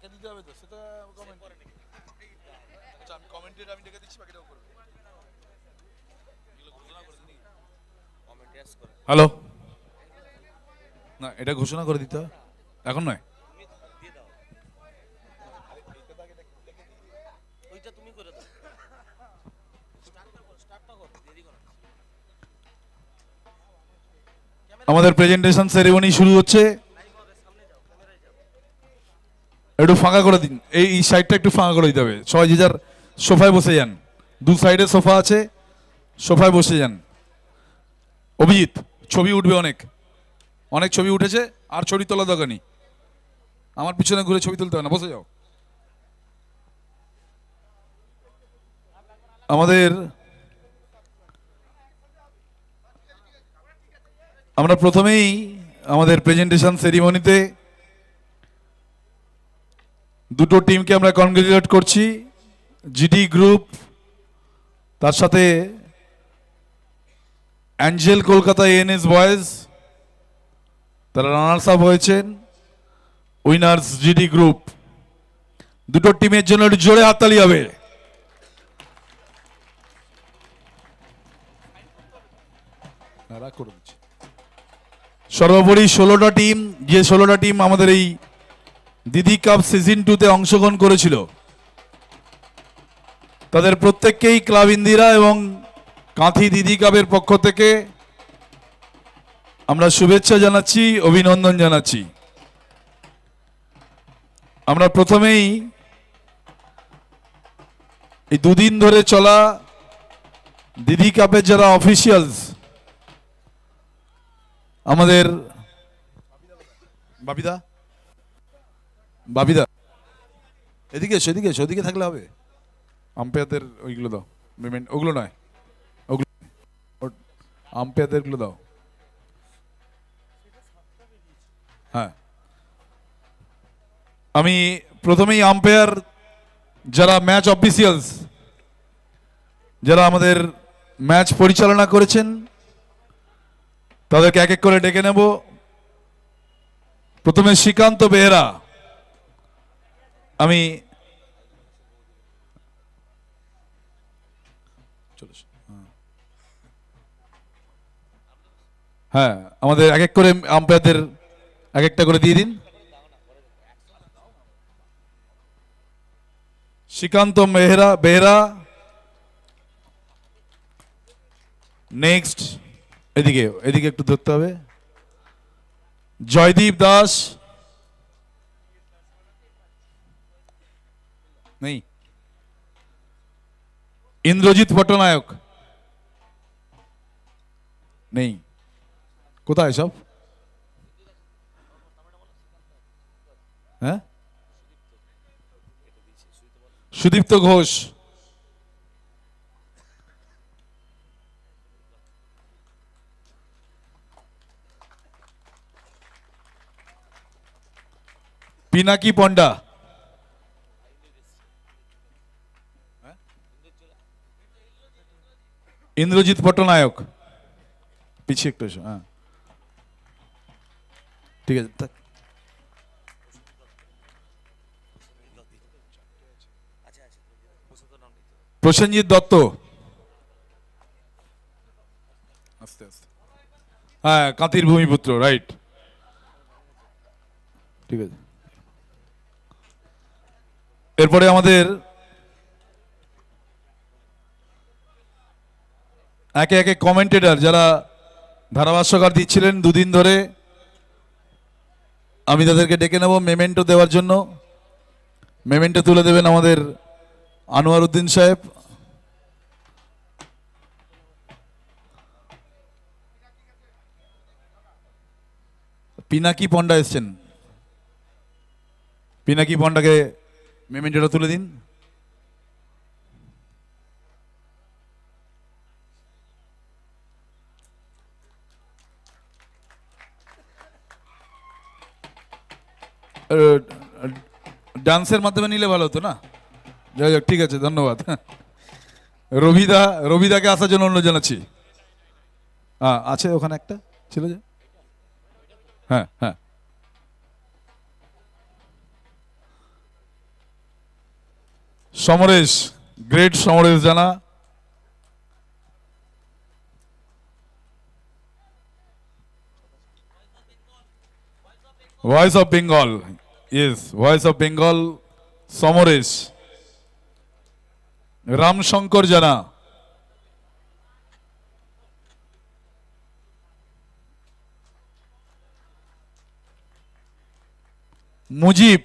B: তাকে দিতে হবে তো সেটা কমেন্ট আচ্ছা আমি কমেন্টে আমি দেখে দিচ্ছি বাকিটা করবে হ্যালো না এটা ঘোষণা করে দিতে এখন নয় আমাদের প্রেজেন্টেশন সেরেমনি শুরু হচ্ছে একটু ফাঁকা করে দিন এই সাইডটা একটু ফাঁকা করে দিতে হবে সবাই যে যার সোফায় বসে যান দু সাইডে সোফা আছে সোফায় বসে যান অভিজিৎ ছবি উঠবে অনেক অনেক ছবি উঠেছে আর ছবি তোলা দরকার নেই আমার পিছনে ঘুরে ছবি তুলতে হবে না বসে যাও আমাদের আমরা প্রথমেই আমাদের প্রেজেন্টেশন সেরিমনিতে দুটো টিমকে আমরা কনগ্রেচুলেট করছি জিডি গ্রুপ তার সাথে অ্যাঞ্জেল কলকাতা এএনএস বয়েজ তারা রানার্স আপ হয়েছেন উইনার্স জিডি গ্রুপ দুটো টিমের জন্য একটু জোরে হাততালি হবে সর্বোপরি ষোলোটা টিম যে ষোলোটা টিম আমাদের এই দিদি কাপ সিজন টুতে অংশগ্রহণ করেছিল তাদের প্রত্যেককেই ক্লাব ইন্দিরা এবং কাঁথি দিদি কাপের পক্ষ থেকে আমরা শুভেচ্ছা জানাচ্ছি অভিনন্দন জানাচ্ছি আমরা প্রথমেই এই দুদিন ধরে চলা দিদি কাপের যারা অফিসিয়ালস আমাদের বাবিদা বাবিদা এদিকে সেদিকে সেদিকে থাকলে হবে আম্পায়ারদের ওইগুলো দাও পেমেন্ট ওগুলো নয় ওগুলো আম্পায়ারদেরগুলো দাও হ্যাঁ আমি প্রথমেই আম্পায়ার যারা ম্যাচ অফিসিয়ালস যারা আমাদের ম্যাচ পরিচালনা করেছেন তাদেরকে এক এক করে ডেকে নেব প্রথমে শ্রীকান্ত বেহেরা আমি হ্যাঁ আমাদের এক এক করে আম্পায়ারদের এক একটা করে দিয়ে দিন শ্রীকান্ত মেহরা বেহরা নেক্সট এদিকে এদিকে একটু ধরতে হবে জয়দীপ দাস নেই ইন্দ্রজিৎ পট্টনায়ক নেই কোথায় সব হ্যাঁ সুদীপ্ত ঘোষ পিনাকি পণ্ডা ইন্দ্রজিৎ পট্টনায়ক পিছিয়ে একটু এসো হ্যাঁ ঠিক আছে প্রসেনজিৎ দত্ত আস্তে আস্তে হ্যাঁ কাঁতির ভূমিপুত্র রাইট ঠিক আছে এরপরে আমাদের একে একে কমেন্টেটার যারা ধারাভাষ্যকার দিচ্ছিলেন দুদিন ধরে আমি তাদেরকে ডেকে নেব মেমেন্টো দেওয়ার জন্য মেমেন্টো তুলে দেবেন আমাদের আনোয়ার উদ্দিন সাহেব পিনাকি পণ্ডা এসছেন পিনাকি পণ্ডাকে মেমেন্টোটা তুলে দিন ডান্সের মাধ্যমে নিলে ভালো হতো না যাই হোক ঠিক আছে ধন্যবাদ রবিদা রবিদাকে আসার জন্য অন্য জানাচ্ছি হ্যাঁ আছে ওখানে একটা ছিল যে হ্যাঁ হ্যাঁ সমরেশ গ্রেট সমরেশ জানা voice of bengal yes voice of bengal somoresh ram shankar jana Mujib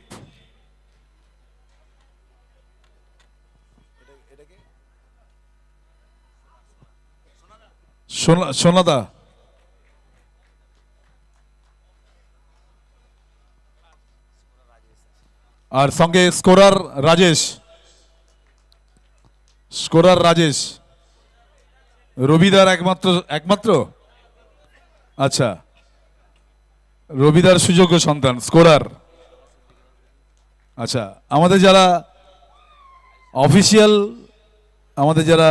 B: সোনাদা আর সঙ্গে স্কোরার রাজেশ স্কোরার রাজেশ রবিদার একমাত্র একমাত্র আচ্ছা রবিদার সুযোগ্য সন্তান স্কোরার আচ্ছা আমাদের যারা অফিসিয়াল আমাদের যারা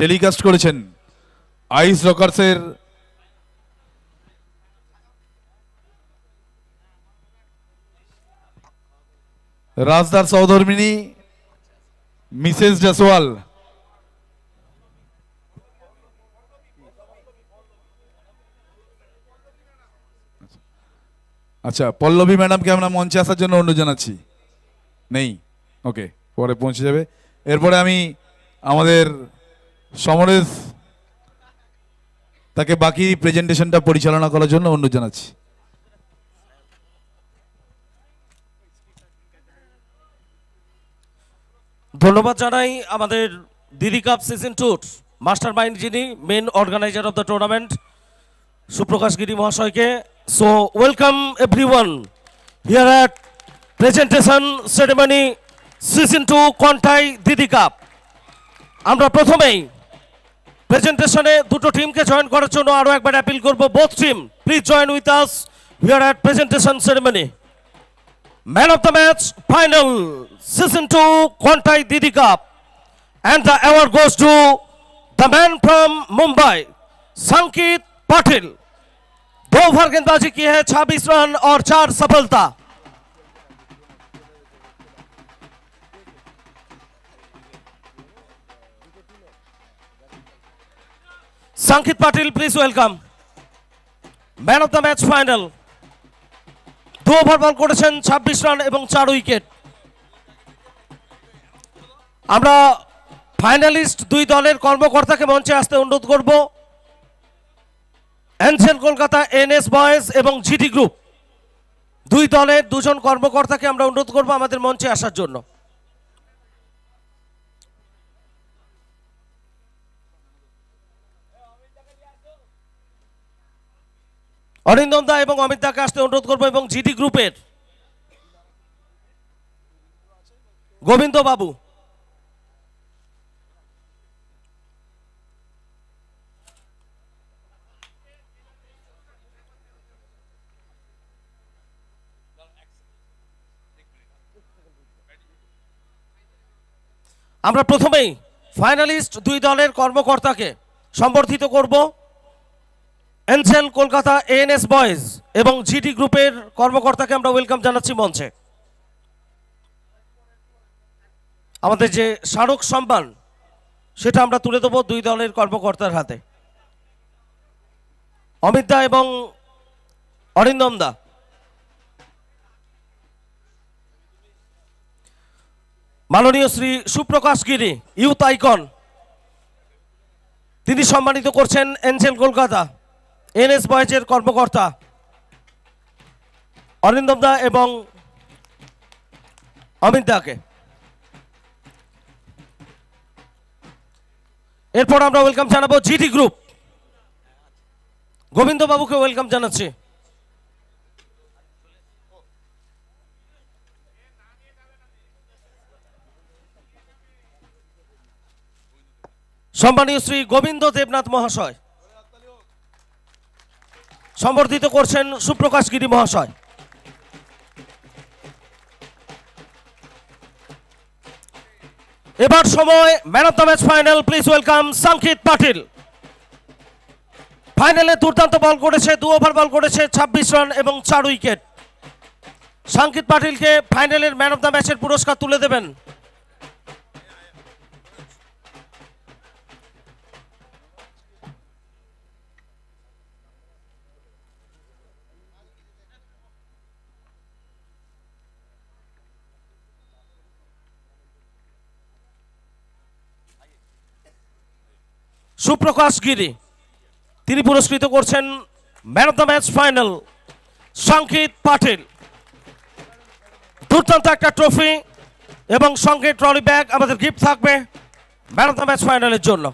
B: টেলিকাস্ট করেছেন আইস রকার্সের রাজদার সহধর্মিনী মিসেস জেসওয়াল আচ্ছা পল্লবী ম্যাডামকে আমরা মঞ্চে আসার জন্য অনুরোধ জানাচ্ছি নেই ওকে পরে পৌঁছে যাবে এরপরে আমি আমাদের সমরেশ তাকে বাকি প্রেজেন্টেশনটা পরিচালনা করার জন্য অনুরোধ জানাচ্ছি
C: ধন্যবাদ জানাই আমাদের Didi cup season two mastermind যিনি main organiser of the tournament Suprakash Giri মহাশয়কে so welcome everyone here at presentation ceremony season two Contai Didi cup আমরা প্রথমেই প্রেজেন্টেশনে দুটো টিমকে জয়েন করার জন্য আরও একবার অ্যাপিল করব both team please join with us here আর at presentation ceremony man of the match final season two Contai Didi cup and the award goes to the man from Mumbai Sankit Patil दो ओवर गेंदबाजी की है छब्बीस रन और चार सफलता Sankit Patil please welcome man of the match final দু ওভার বল করেছেন ছাব্বিশ রান এবং চার উইকেট আমরা ফাইনালিস্ট দুই দলের কর্মকর্তাকে মঞ্চে আসতে অনুরোধ করব এনসেল কলকাতা এনএস বয়েজ এবং জিটি গ্রুপ দুই দলের দুজন কর্মকর্তাকে আমরা অনুরোধ করব আমাদের মঞ্চে আসার জন্য অরিন্দম দা এবং অমিত দাকে আসতে অনুরোধ করবো এবং জিডি গ্রুপের গোবিন্দ বাবু আমরা প্রথমেই ফাইনালিস্ট দুই দলের কর্মকর্তাকে সম্বর্ধিত করব এনসেল কলকাতা এএনএস বয়েজ এবং জিটি গ্রুপের কর্মকর্তাকে আমরা ওয়েলকাম জানাচ্ছি মঞ্চে আমাদের যে স্মারক সম্মান সেটা আমরা তুলে দেবো দুই দলের কর্মকর্তার হাতে অমিত দা এবং অরিন্দম দা মাননীয় শ্রী সুপ্রকাশ গিরি ইউথ আইকন তিনি সম্মানিত করছেন এনসেল কলকাতা এনএস বয়েজের কর্মকর্তা অরিন্দম দা এবং অমিত দাকে এরপর আমরা ওয়েলকাম জানাবো জিডি গ্রুপ গোবিন্দবাবুকে ওয়েলকাম জানাচ্ছি সম্মানীয় শ্রী গোবিন্দ দেবনাথ মহাশয় সম্বর্ধিত করছেন সুপ্রকাশ গিরি মহাশয় এবার সময় man of the match final please welcome Sankit Patil ফাইনালে দুর্দান্ত বল করেছে দু ওভার বল করেছে ২৬ রান এবং চার উইকেট সাংকিত পাটিলকে ফাইনালের ম্যান অফ দ্য ম্যাচের পুরস্কার তুলে দেবেন সুপ্রকাশ গিরি তিনি পুরস্কৃত করছেন man of the match final Sanket Patil দুর্দান্ত একটা ট্রফি এবং সঙ্গে ট্রলি ব্যাগ আমাদের গিফট থাকবে ম্যান অফ দ্য ম্যাচ ফাইনালের জন্য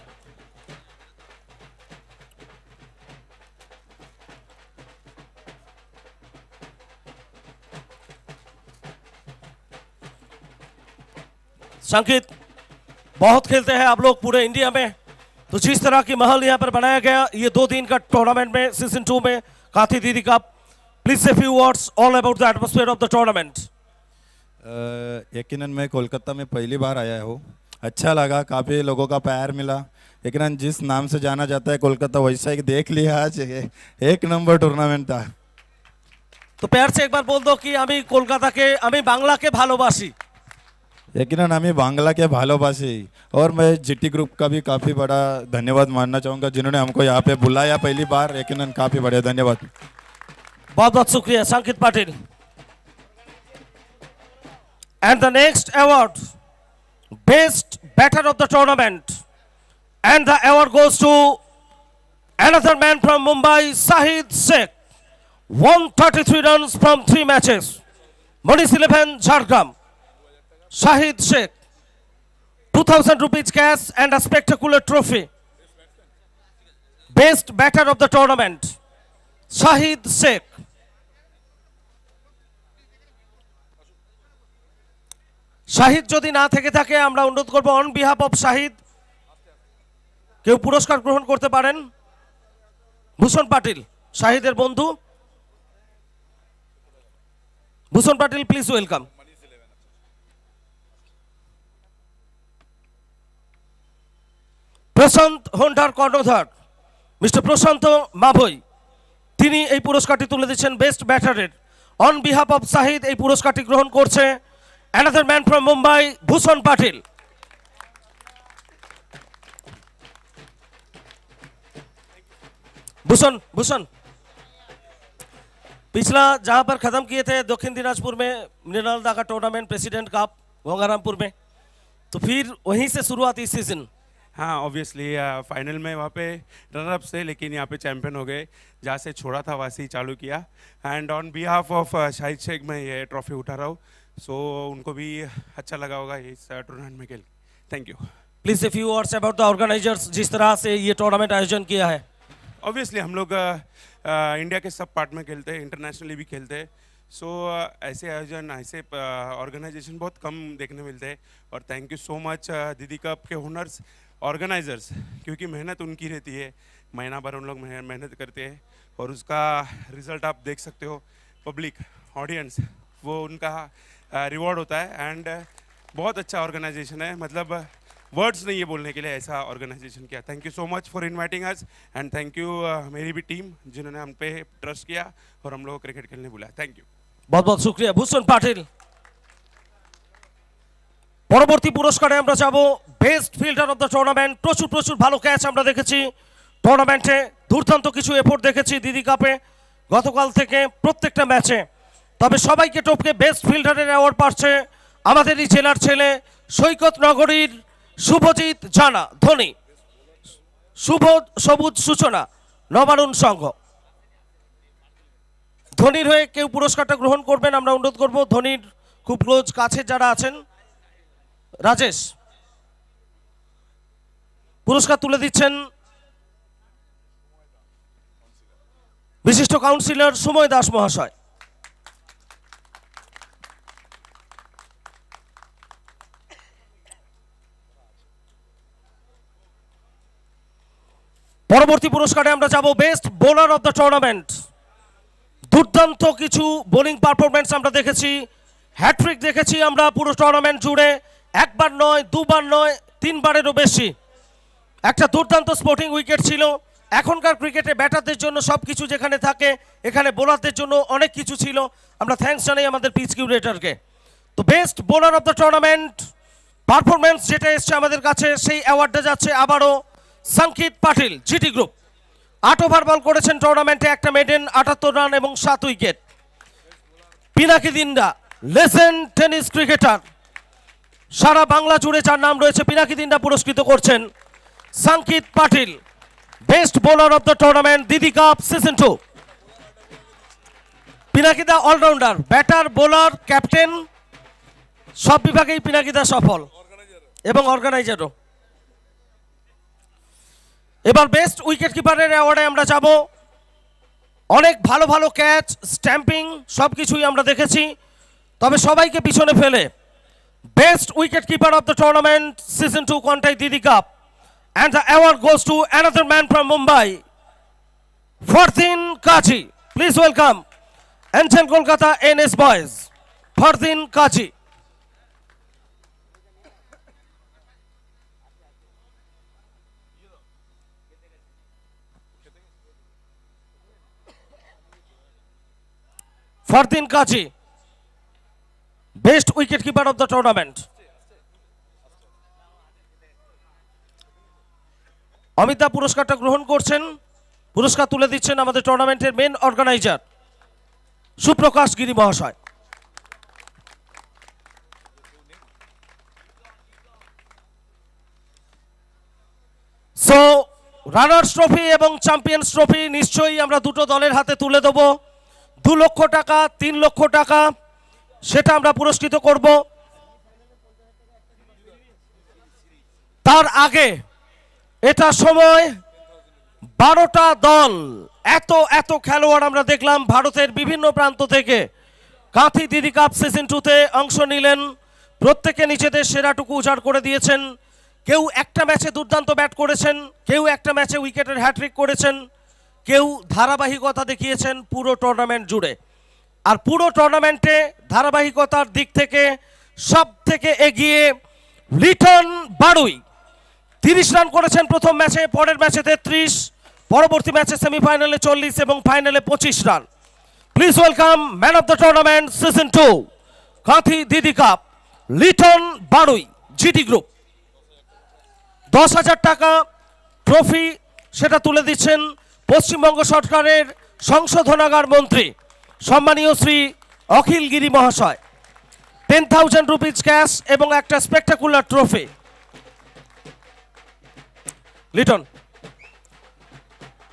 C: संकेत বহুত খেলতে হ্যাঁ আপলোক পুরো ইন্ডিয়া মে तो जिस तरह की महल यहाँ पर बनाया गया ये दो दिन का टूर्नामेंट में सीजन टू में Kanthi Didi cup please say few words all about the atmosphere of the tournament यकीन मैं कोलकाता में पहली बार आया हूँ अच्छा लगा
E: काफ़ी लोगों का प्यार मिला लेकिन जिस नाम से जाना जाता है कोलकाता वैसा ही देख लिया आज एक नंबर टूर्नामेंट था
C: तो प्यार से एक बार बोल दो कि अभी कोलकाता के अभी बांग्ला के भालोबासी
E: लेकिन हमें बांग्ला के भालोबासी और मैं जीटी ग्रुप का भी काफ़ी बड़ा धन्यवाद मानना चाहूँगा जिन्होंने हमको यहाँ पे बुलाया पहली बार यकीन काफ़ी बड़े धन्यवाद बहुत
C: बहुत शुक्रिया Sankit Patil and the next award best batter of the tournament and the award goes to another man from Mumbai Shahid Sheikh one thirty three run from three matches Manish eleven Jharkhand Shahid Sheikh. 2000 rupees cash and a spectacular trophy. Best batter of the tournament. Shahid Sheikh. Shahid যদি না থেকে থাকে আমরা অনুরোধ করব on behalf of Shahid কেউ পুরস্কার গ্রহণ করতে পারেন ভূষণ পাটিল শাহিদের বন্ধু ভূষণ পাটিল প্লিজ ওয়েলকাম প্রশান্ত হোন্ডার কর্ণধার মিস্টার প্রশান্ত মাভই তিনি এই পুরস্কারটি তুলে দিচ্ছেন বেস্ট ব্যাটারের অন বিহাফ অফ সাহিদ এই পুরস্কারটি গ্রহণ করছে another man from Mumbai Bhushan Patil Bhushan Bhushan পিছলা जहां पर ख़त्म কি थे दक्षिण दिनाजपुर में
P: मृणाल दा का टूर्नामेंट प्रेसिडेंट कप गंगारामपुर में तो फिर শুরুয়াত সিজন हाँ ऑब्वियसली फाइनल uh, में वहाँ पे रनर अप से लेकिन यहाँ पे चैंपियन हो गए जहाँ से छोड़ा था वहाँ से ही चालू किया and on behalf of Shahid Sheikh मैं ये ट्रॉफी उठा रहा हूँ सो so, उनको भी अच्छा लगा होगा इस टूर्नामेंट uh, में खेल thank you please if you words about the organisers जिस तरह से ये टूर्नामेंट आयोजन किया है ऑब्वियसली हम लोग इंडिया uh, के सब पार्ट में खेलते हैं इंटरनेशनली भी खेलते हैं सो so, ऐसे आयोजन ऐसे ऑर्गेनाइजेशन बहुत कम देखने मिलते हैं और thank you so much Didi cup के हुनर्स ऑर्गेनाइज़र्स क्योंकि मेहनत उनकी रहती है महीना भर उन लोग मेहनत करते हैं और उसका रिज़ल्ट आप देख सकते हो पब्लिक ऑडियंस वो उनका रिवॉर्ड होता है एंड बहुत अच्छा ऑर्गेनाइजेशन है मतलब वर्ड्स नहीं है बोलने के लिए ऐसा ऑर्गेनाइजेशन किया thank you so much for inviting us and thank you मेरी भी टीम जिन्होंने हम पे ट्रस्ट किया और हम लोग क्रिकेट खेलने बुलाया थैंक यू
C: बहुत बहुत शुक्रिया
P: भूषण पाटिल পরবর্তী পুরস্কারে আমরা যাব best fielder
C: of the tournament প্রচুর প্রচুর ভালো ক্যাচ আমরা দেখেছি টুর্নামেন্টে দুর্দান্ত কিছু এফোর্ট দেখেছি দিদি কাপে গতকাল থেকে প্রত্যেকটা ম্যাচে তবে সবাইকে টপকে বেস্ট ফিল্ডারের অ্যাওয়ার্ড পাচ্ছে আমাদেরই জেলার ছেলে সৈকত নগরীর শুভজিৎ জানা ধনী শুভ সবুজ সূচনা নবারুণ সংঘ ধোনির হয়ে কেউ পুরস্কারটা গ্রহণ করবেন আমরা অনুরোধ করব ধোনির খুব রোজ কাছে যারা আছেন রাজেশ পুরস্কার তুলে দিচ্ছেন বিশিষ্ট কাউন্সিলর সুময় দাস মহাশয় পরবর্তী পুরস্কারে আমরা যাব best bowler of the tournament দুর্দান্ত কিছু বোলিং পারফরমেন্স আমরা দেখেছি হ্যাট্রিক দেখেছি আমরা পুরো টুর্নামেন্ট জুড়ে একবার নয় দুবার নয় তিনবারেরও বেশি একটা দুর্দান্ত স্পোর্টিং উইকেট ছিল এখনকার ক্রিকেটে ব্যাটারদের জন্য সব কিছু যেখানে থাকে এখানে বোলারদের জন্য অনেক কিছু ছিল আমরা থ্যাংকস জানাই আমাদের পিচ কিউরেটারকে তো best bowler of the tournament performance যেটা এসছে আমাদের কাছে সেই অ্যাওয়ার্ডটা যাচ্ছে আবারও সংকিত পাটিল জিটি গ্রুপ আট ওভার বল করেছেন টুর্নামেন্টে একটা মেডেন আটাত্তর রান এবং সাত উইকেট পিনাকি দিন্ডা লেসেন টেনিস ক্রিকেটার সারা বাংলা জুড়ে যার নাম রয়েছে পিনাকি দিনটা পুরস্কৃত করছেন Sankit Patil best bowler of the tournament Didi cup season two পিনাকিদা অলরাউন্ডার ব্যাটার বোলার ক্যাপ্টেন সব বিভাগেই পিনাকিদা সফল এবং অর্গানাইজারও এবার বেস্ট উইকেট কিপারের অ্যাওয়ার্ডে আমরা যাব অনেক ভালো ভালো ক্যাচ স্ট্যাম্পিং সব কিছুই আমরা দেখেছি তবে সবাইকে পিছনে ফেলে Best wicketkeeper of the tournament, season 2 Contact Didi Cup. And the award goes to another man from Mumbai, Farthin Kachi. Please welcome Anchan Kolkata NS Boys, Farthin Kachi. Farthin Kachi. Best wicketkeeper of the tournament Amita পুরস্কারটা গ্রহণ করছেন পুরস্কার তুলে দিচ্ছেন আমাদের টুর্নামেন্টের main organiser Suprakash Giri মহাশয় so runners trophy এবং চ্যাম্পিয়ন্স ট্রফি নিশ্চয়ই আমরা দুটো দলের হাতে তুলে দেব দু লক্ষ টাকা তিন লক্ষ টাকা সেটা আমরা পুরস্কৃত করব তার আগে এটা সময় বারোটা দল এত এত খেলোয়াড় আমরা দেখলাম ভারতের বিভিন্ন প্রান্ত থেকে কাঁথি দিদি কাপ সিজন টুতে অংশ নিলেন প্রত্যেকে নিজেদের সেরাটুকু উজাড় করে দিয়েছেন কেউ একটা ম্যাচে দুর্দান্ত ব্যাট করেছেন কেউ একটা ম্যাচে উইকেটের হ্যাট্রিক করেছেন কেউ ধারাবাহিকতা দেখিয়েছেন পুরো টুর্নামেন্ট জুড়ে আর পুরো টুর্নামেন্টে ধারাবাহিকতার দিক থেকে সব থেকে এগিয়ে লিটন বাড়ুই তিরিশ রান করেছেন প্রথম ম্যাচে পরের ম্যাচে তেত্রিশ পরবর্তী ম্যাচে সেমিফাইনালে চল্লিশ এবং ফাইনালে পঁচিশ run please welcome man of the tournament season two Kanthi Didi cup Liton Barui GD group দশ হাজার টাকা ট্রফি সেটা তুলে দিচ্ছেন পশ্চিমবঙ্গ সরকারের সংশোধনাগার মন্ত্রী সম্মানীয় শ্রী অখিল গিরি মহাশয় টেন থাউজেন্ড রুপিজ ক্যাশ এবং একটা স্পেক্টাকুলার ট্রফি লিটন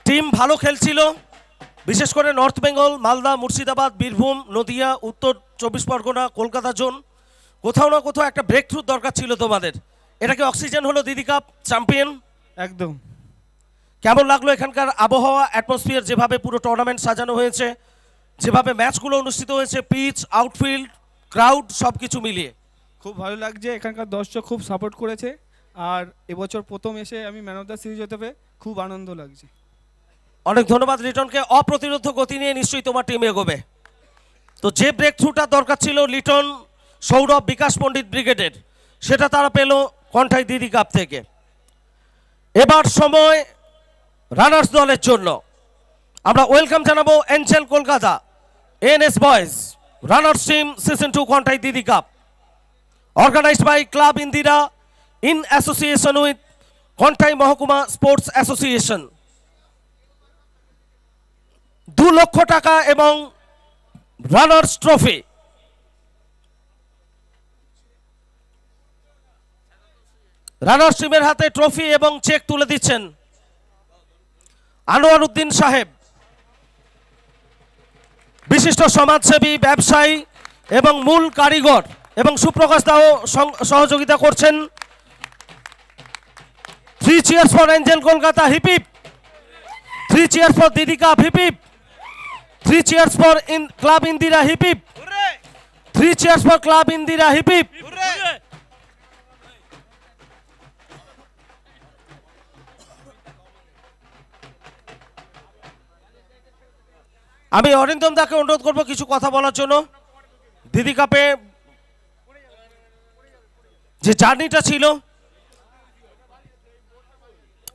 C: টিম ভালো খেলছিল বিশেষ করে north Bengal Malda Murshidabad Birbhum Nadia Uttar Chobbish Pargana Kolkata zone কোথাও না কোথাও একটা ব্রেক থ্রুর দরকার ছিল তোমাদের এটাকে অক্সিজেন হলো দিদি কাপ চ্যাম্পিয়ন একদম কেমন লাগলো এখানকার আবহাওয়া অ্যাটমসফিয়ার যেভাবে পুরো টুর্নামেন্ট সাজানো হয়েছে যেভাবে ম্যাচগুলো অনুষ্ঠিত হয়েছে পিচ আউটফিল্ড ক্রাউড সব কিছু মিলিয়ে খুব ভালো লাগছে এখানকার দর্শক খুব সাপোর্ট করেছে আর
N: এবছর প্রথম এসে আমি ম্যান অফ দ্য সিরিজ হতে পেরে খুব আনন্দ লাগছে
C: অনেক ধন্যবাদ লিটনকে অপ্রতিরোধ গতি নিয়ে নিশ্চয়ই তোমার টিম এগোবে তো যে ব্রেক থ্রুটা দরকার ছিল লিটন সৌরভ বিকাশ পণ্ডিত ব্রিগেডের সেটা তারা পেল কণ্ঠাই দিদি কাপ থেকে এবার সময় রানার্স দলের জন্য আমরা ওয়েলকাম জানাবো এনসেল Kolkata NS boys runners team season two Contai Didi cup organised by club Indira in association with Contai মহকুমা স্পোর্টস অ্যাসোসিয়েশন দু লক্ষ টাকা এবং রানার্স ট্রফি রানার্স টিমের হাতে ট্রফি এবং চেক তুলে দিচ্ছেন আনোয়ার উদ্দিন সাহেব বিশিষ্ট সমাজসেবী ব্যবসায়ী এবং মূল কারিগর এবং সুপ্রকাশ দাও সহযোগিতা করছেন three cheers for Angel Kolkata hip hip three cheers for দিদিকা hip hip three cheers for club Indira hip hip three cheers for club Indira hip hip আমি অরিন্দম দাকে অনুরোধ করব কিছু কথা বলার জন্য দিদি কাপে যে জার্নিটা ছিল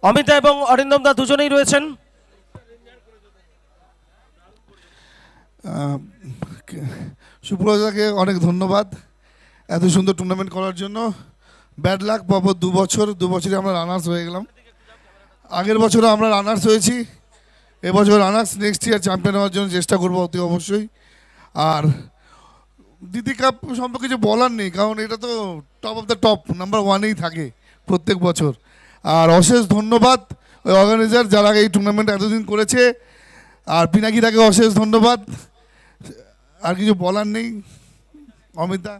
C: অমিতা এবং অরিন্দম দা দুজনেই রয়েছেন সুপ্রজাকে
R: অনেক ধন্যবাদ এত সুন্দর টুর্নামেন্ট করার জন্য ব্যাড লাক পরপর দু বছর দু বছরে আমরা রানার্স হয়ে গেলাম আগের বছরও আমরা রানার্স হয়েছি এবছর আনার্স নেক্সট ইয়ার চ্যাম্পিয়ন হওয়ার জন্য চেষ্টা করবো অতি অবশ্যই আর দিদি কাপ সম্পর্কে কিছু বলার নেই কারণ এটা তো top of the top number ওয়ানেই থাকে প্রত্যেক বছর আর অশেষ ধন্যবাদ ওই অর্গানাইজার যারা এই টুর্নামেন্ট এতদিন করেছে আর পিনাকি তাকে অশেষ ধন্যবাদ আর কিছু বলার নেই
K: অমিতা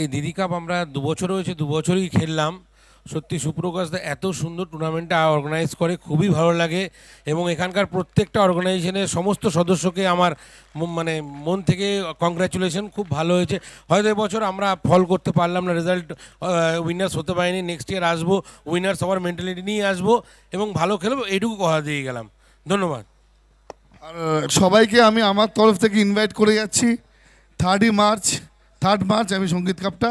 K: এই দিদি কাপ আমরা দুবছর হয়েছে দুবছরই খেললাম সত্যি সুপ্রকাশ দা এত সুন্দর টুর্নামেন্টটা অর্গানাইজ করে খুবই ভালো লাগে এবং এখানকার প্রত্যেকটা অর্গানাইজেশনের সমস্ত সদস্যকে আমার মানে মন থেকে কংগ্রাচুলেশন খুব ভালো হয়েছে হয়তো এবছর আমরা ফল করতে পারলাম না রেজাল্ট উইনার্স হতে পারিনি নেক্সট ইয়ার আসবো উইনার্স আমার মেন্টালিটি নিয়ে আসবো এবং ভালো খেলবো এটুকু কথা দিয়ে গেলাম ধন্যবাদ
R: আর সবাইকে আমি আমার তরফ থেকে ইনভাইট করে যাচ্ছি থার্ডই মার্চ থার্ড মার্চ আমি সঙ্গীত কাপটা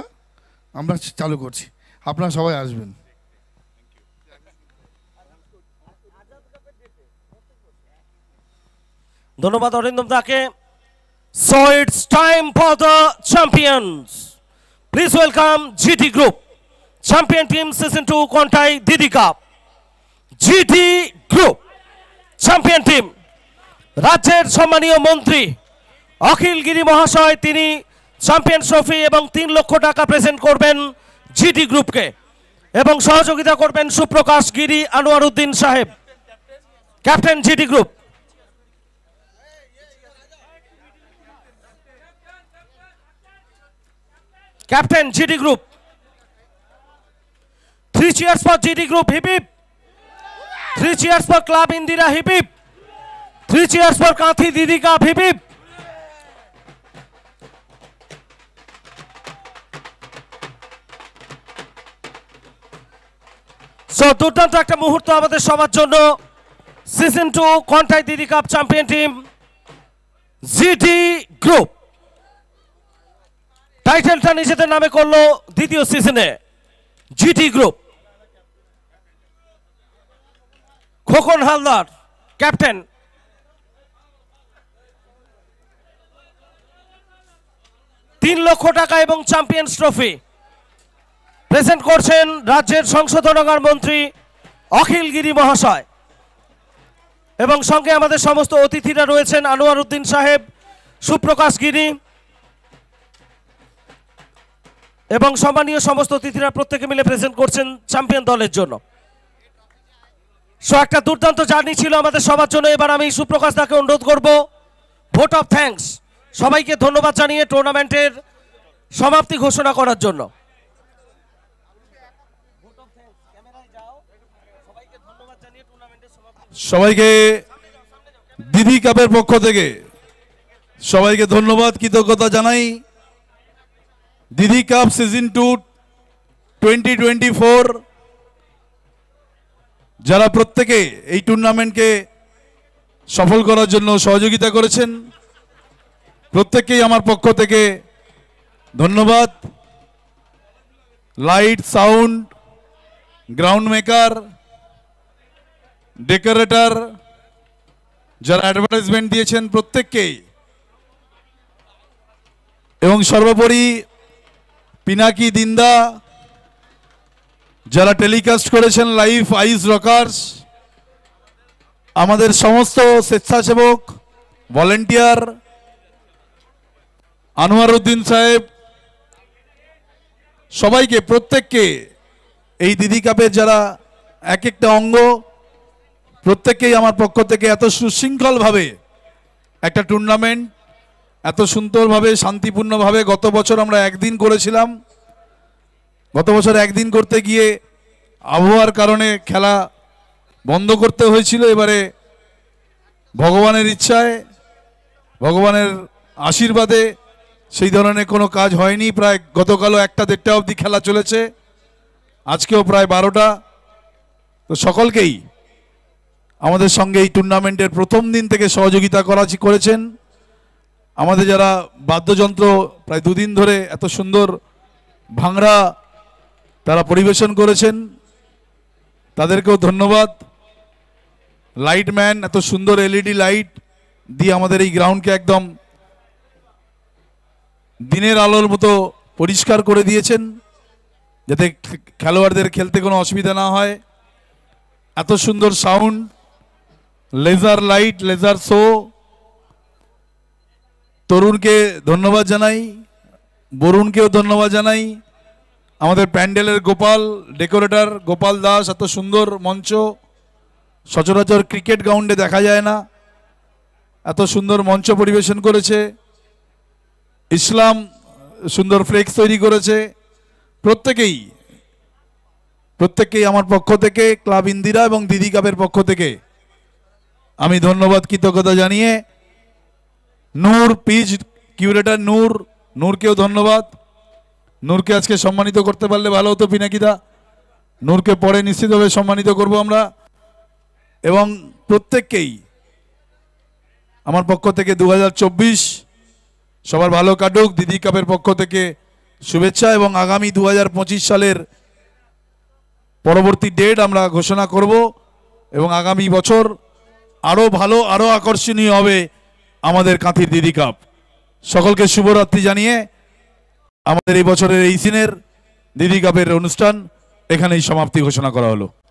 R: আমরা চালু করছি আপনারা সবাই আসবেন
C: ধন্যবাদ অরিন্দম দাকে so it's time for the champions please welcome GT group champion team season two Contai Didi cup GT group champion team রাজ্যের সম্মানীয় মন্ত্রী অখিল গিরি মহাশয় তিনি চ্যাম্পিয়ন ট্রফি এবং তিন লক্ষ টাকা প্রেজেন্ট করবেন জিডি গ্রুপকে এবং সহযোগিতা করবেন সুপ্রকাশ গিরি Anwar Uddin Saheb captain GD group captain GD group three cheers for GD group hip hip three cheers for club Indira hip hip three cheers for Kanthi দিদিকা হিপিপ সো দুর্দান্ত একটা মুহূর্ত আমাদের সবার জন্য season two Contai Didi cup champion team GT group টাইটেলটা নিজেদের নামে করলো দ্বিতীয় সিজনে GT group Khokon Haldar captain তিন লক্ষ টাকা এবং চ্যাম্পিয়ন্স ট্রফি প্রেজেন্ট করছেন রাজ্যের সংশোধনাগার মন্ত্রী অখিল গিরি মহাশয় এবং সঙ্গে আমাদের সমস্ত অতিথিরা রয়েছেন আনোয়ার উদ্দিন সাহেব সুপ্রকাশ গিরি এবং সম্মানীয় সমস্ত অতিথিরা প্রত্যেকে মিলে প্রেজেন্ট করছেন চ্যাম্পিয়ন দলের জন্য সো একটা দুর্দান্ত জার্নি ছিল আমাদের সবার জন্য এবার আমি সুপ্রকাশ দাকে অনুরোধ করব ভোট অফ থ্যাংকস সবাইকে ধন্যবাদ জানিয়ে টুর্নামেন্টের সমাপ্তি ঘোষণা করার জন্য
B: সবাইকে দিদি কাপের পক্ষ থেকে সবাইকে ধন্যবাদ কৃতজ্ঞতা জানাই Didi cup season two twenty twenty four যারা প্রত্যেকে এই টুর্নামেন্টকে সফল করার জন্য সহযোগিতা করেছেন প্রত্যেককেই আমার পক্ষ থেকে ধন্যবাদ light sound ground maker decorator যারা অ্যাডভার্টাইজমেন্ট দিয়েছেন প্রত্যেককেই এবং সর্বোপরি পিনাকি দিন্দা যারা টেলিকাস্ট করেছেন লাইভ আইস রকার্স আমাদের সমস্ত স্বেচ্ছাসেবক ভলেন্টিয়ার আনোয়ার উদ্দিন সাহেব সবাইকে প্রত্যেককে এই দিদি কাপের যারা এক একটা অঙ্গ প্রত্যেকেই আমার পক্ষ থেকে এত সুশৃঙ্খলভাবে একটা টুর্নামেন্ট এত সুন্দরভাবে শান্তিপূর্ণভাবে গত বছর আমরা একদিন করেছিলাম গত বছর একদিন করতে গিয়ে আবহাওয়ার কারণে খেলা বন্ধ করতে হয়েছিল এবারে ভগবানের ইচ্ছায় ভগবানের আশীর্বাদে সেই ধরনের কোনো কাজ হয়নি প্রায় গতকালও একটা দেড়টা অবধি খেলা চলেছে আজকেও প্রায় বারোটা তো সকলকেই আমাদের সঙ্গে এই টুর্নামেন্টের প্রথম দিন থেকে সহযোগিতা করা করেছেন আমাদের যারা বাদ্যযন্ত্র প্রায় দুদিন ধরে এত সুন্দর ভাংরা তারা পরিবেশন করেছেন তাদেরকেও ধন্যবাদ লাইটম্যান এত সুন্দর এলইডি লাইট দিয়ে আমাদের এই গ্রাউন্ডকে একদম দিনের আলোর মতো পরিষ্কার করে দিয়েছেন যাতে খেলোয়াড়দের খেলতে কোনো অসুবিধা না হয় এত সুন্দর sound laser light laser show তরুণকে ধন্যবাদ জানাই বরুণকেও ধন্যবাদ জানাই আমাদের প্যান্ডেলের গোপাল ডেকোরেটর গোপাল দাস এত সুন্দর মঞ্চ সচরাচর ক্রিকেট গ্রাউন্ডে দেখা যায় না এত সুন্দর মঞ্চ পরিবেশন করেছে ইসলাম সুন্দর ফ্লেক্স তৈরি করেছে প্রত্যেকেই প্রত্যেককেই আমার পক্ষ থেকে ক্লাব ইন্দিরা এবং দিদি কাপের পক্ষ থেকে আমি ধন্যবাদ কৃতজ্ঞতা জানিয়ে নূর পিজ কিউরেটার নূর নূরকেও ধন্যবাদ নূরকে আজকে সম্মানিত করতে পারলে ভালো হতো পিনাকিদা নূরকে পরে নিশ্চিতভাবে সম্মানিত করব আমরা এবং প্রত্যেককেই আমার পক্ষ থেকে দু সবার ভালো কাটুক দিদি কাপের পক্ষ থেকে শুভেচ্ছা এবং আগামী দু সালের পরবর্তী ডেট আমরা ঘোষণা করব এবং আগামী বছর আরও ভালো আরও আকর্ষণীয় হবে আমাদের কাঁথির দিদি কাপ সকলকে শুভরাত্রি জানিয়ে আমাদের এই বছরের এই সিনের দিদি কাপের অনুষ্ঠান
Q: এখানেই সমাপ্তি ঘোষণা করা হলো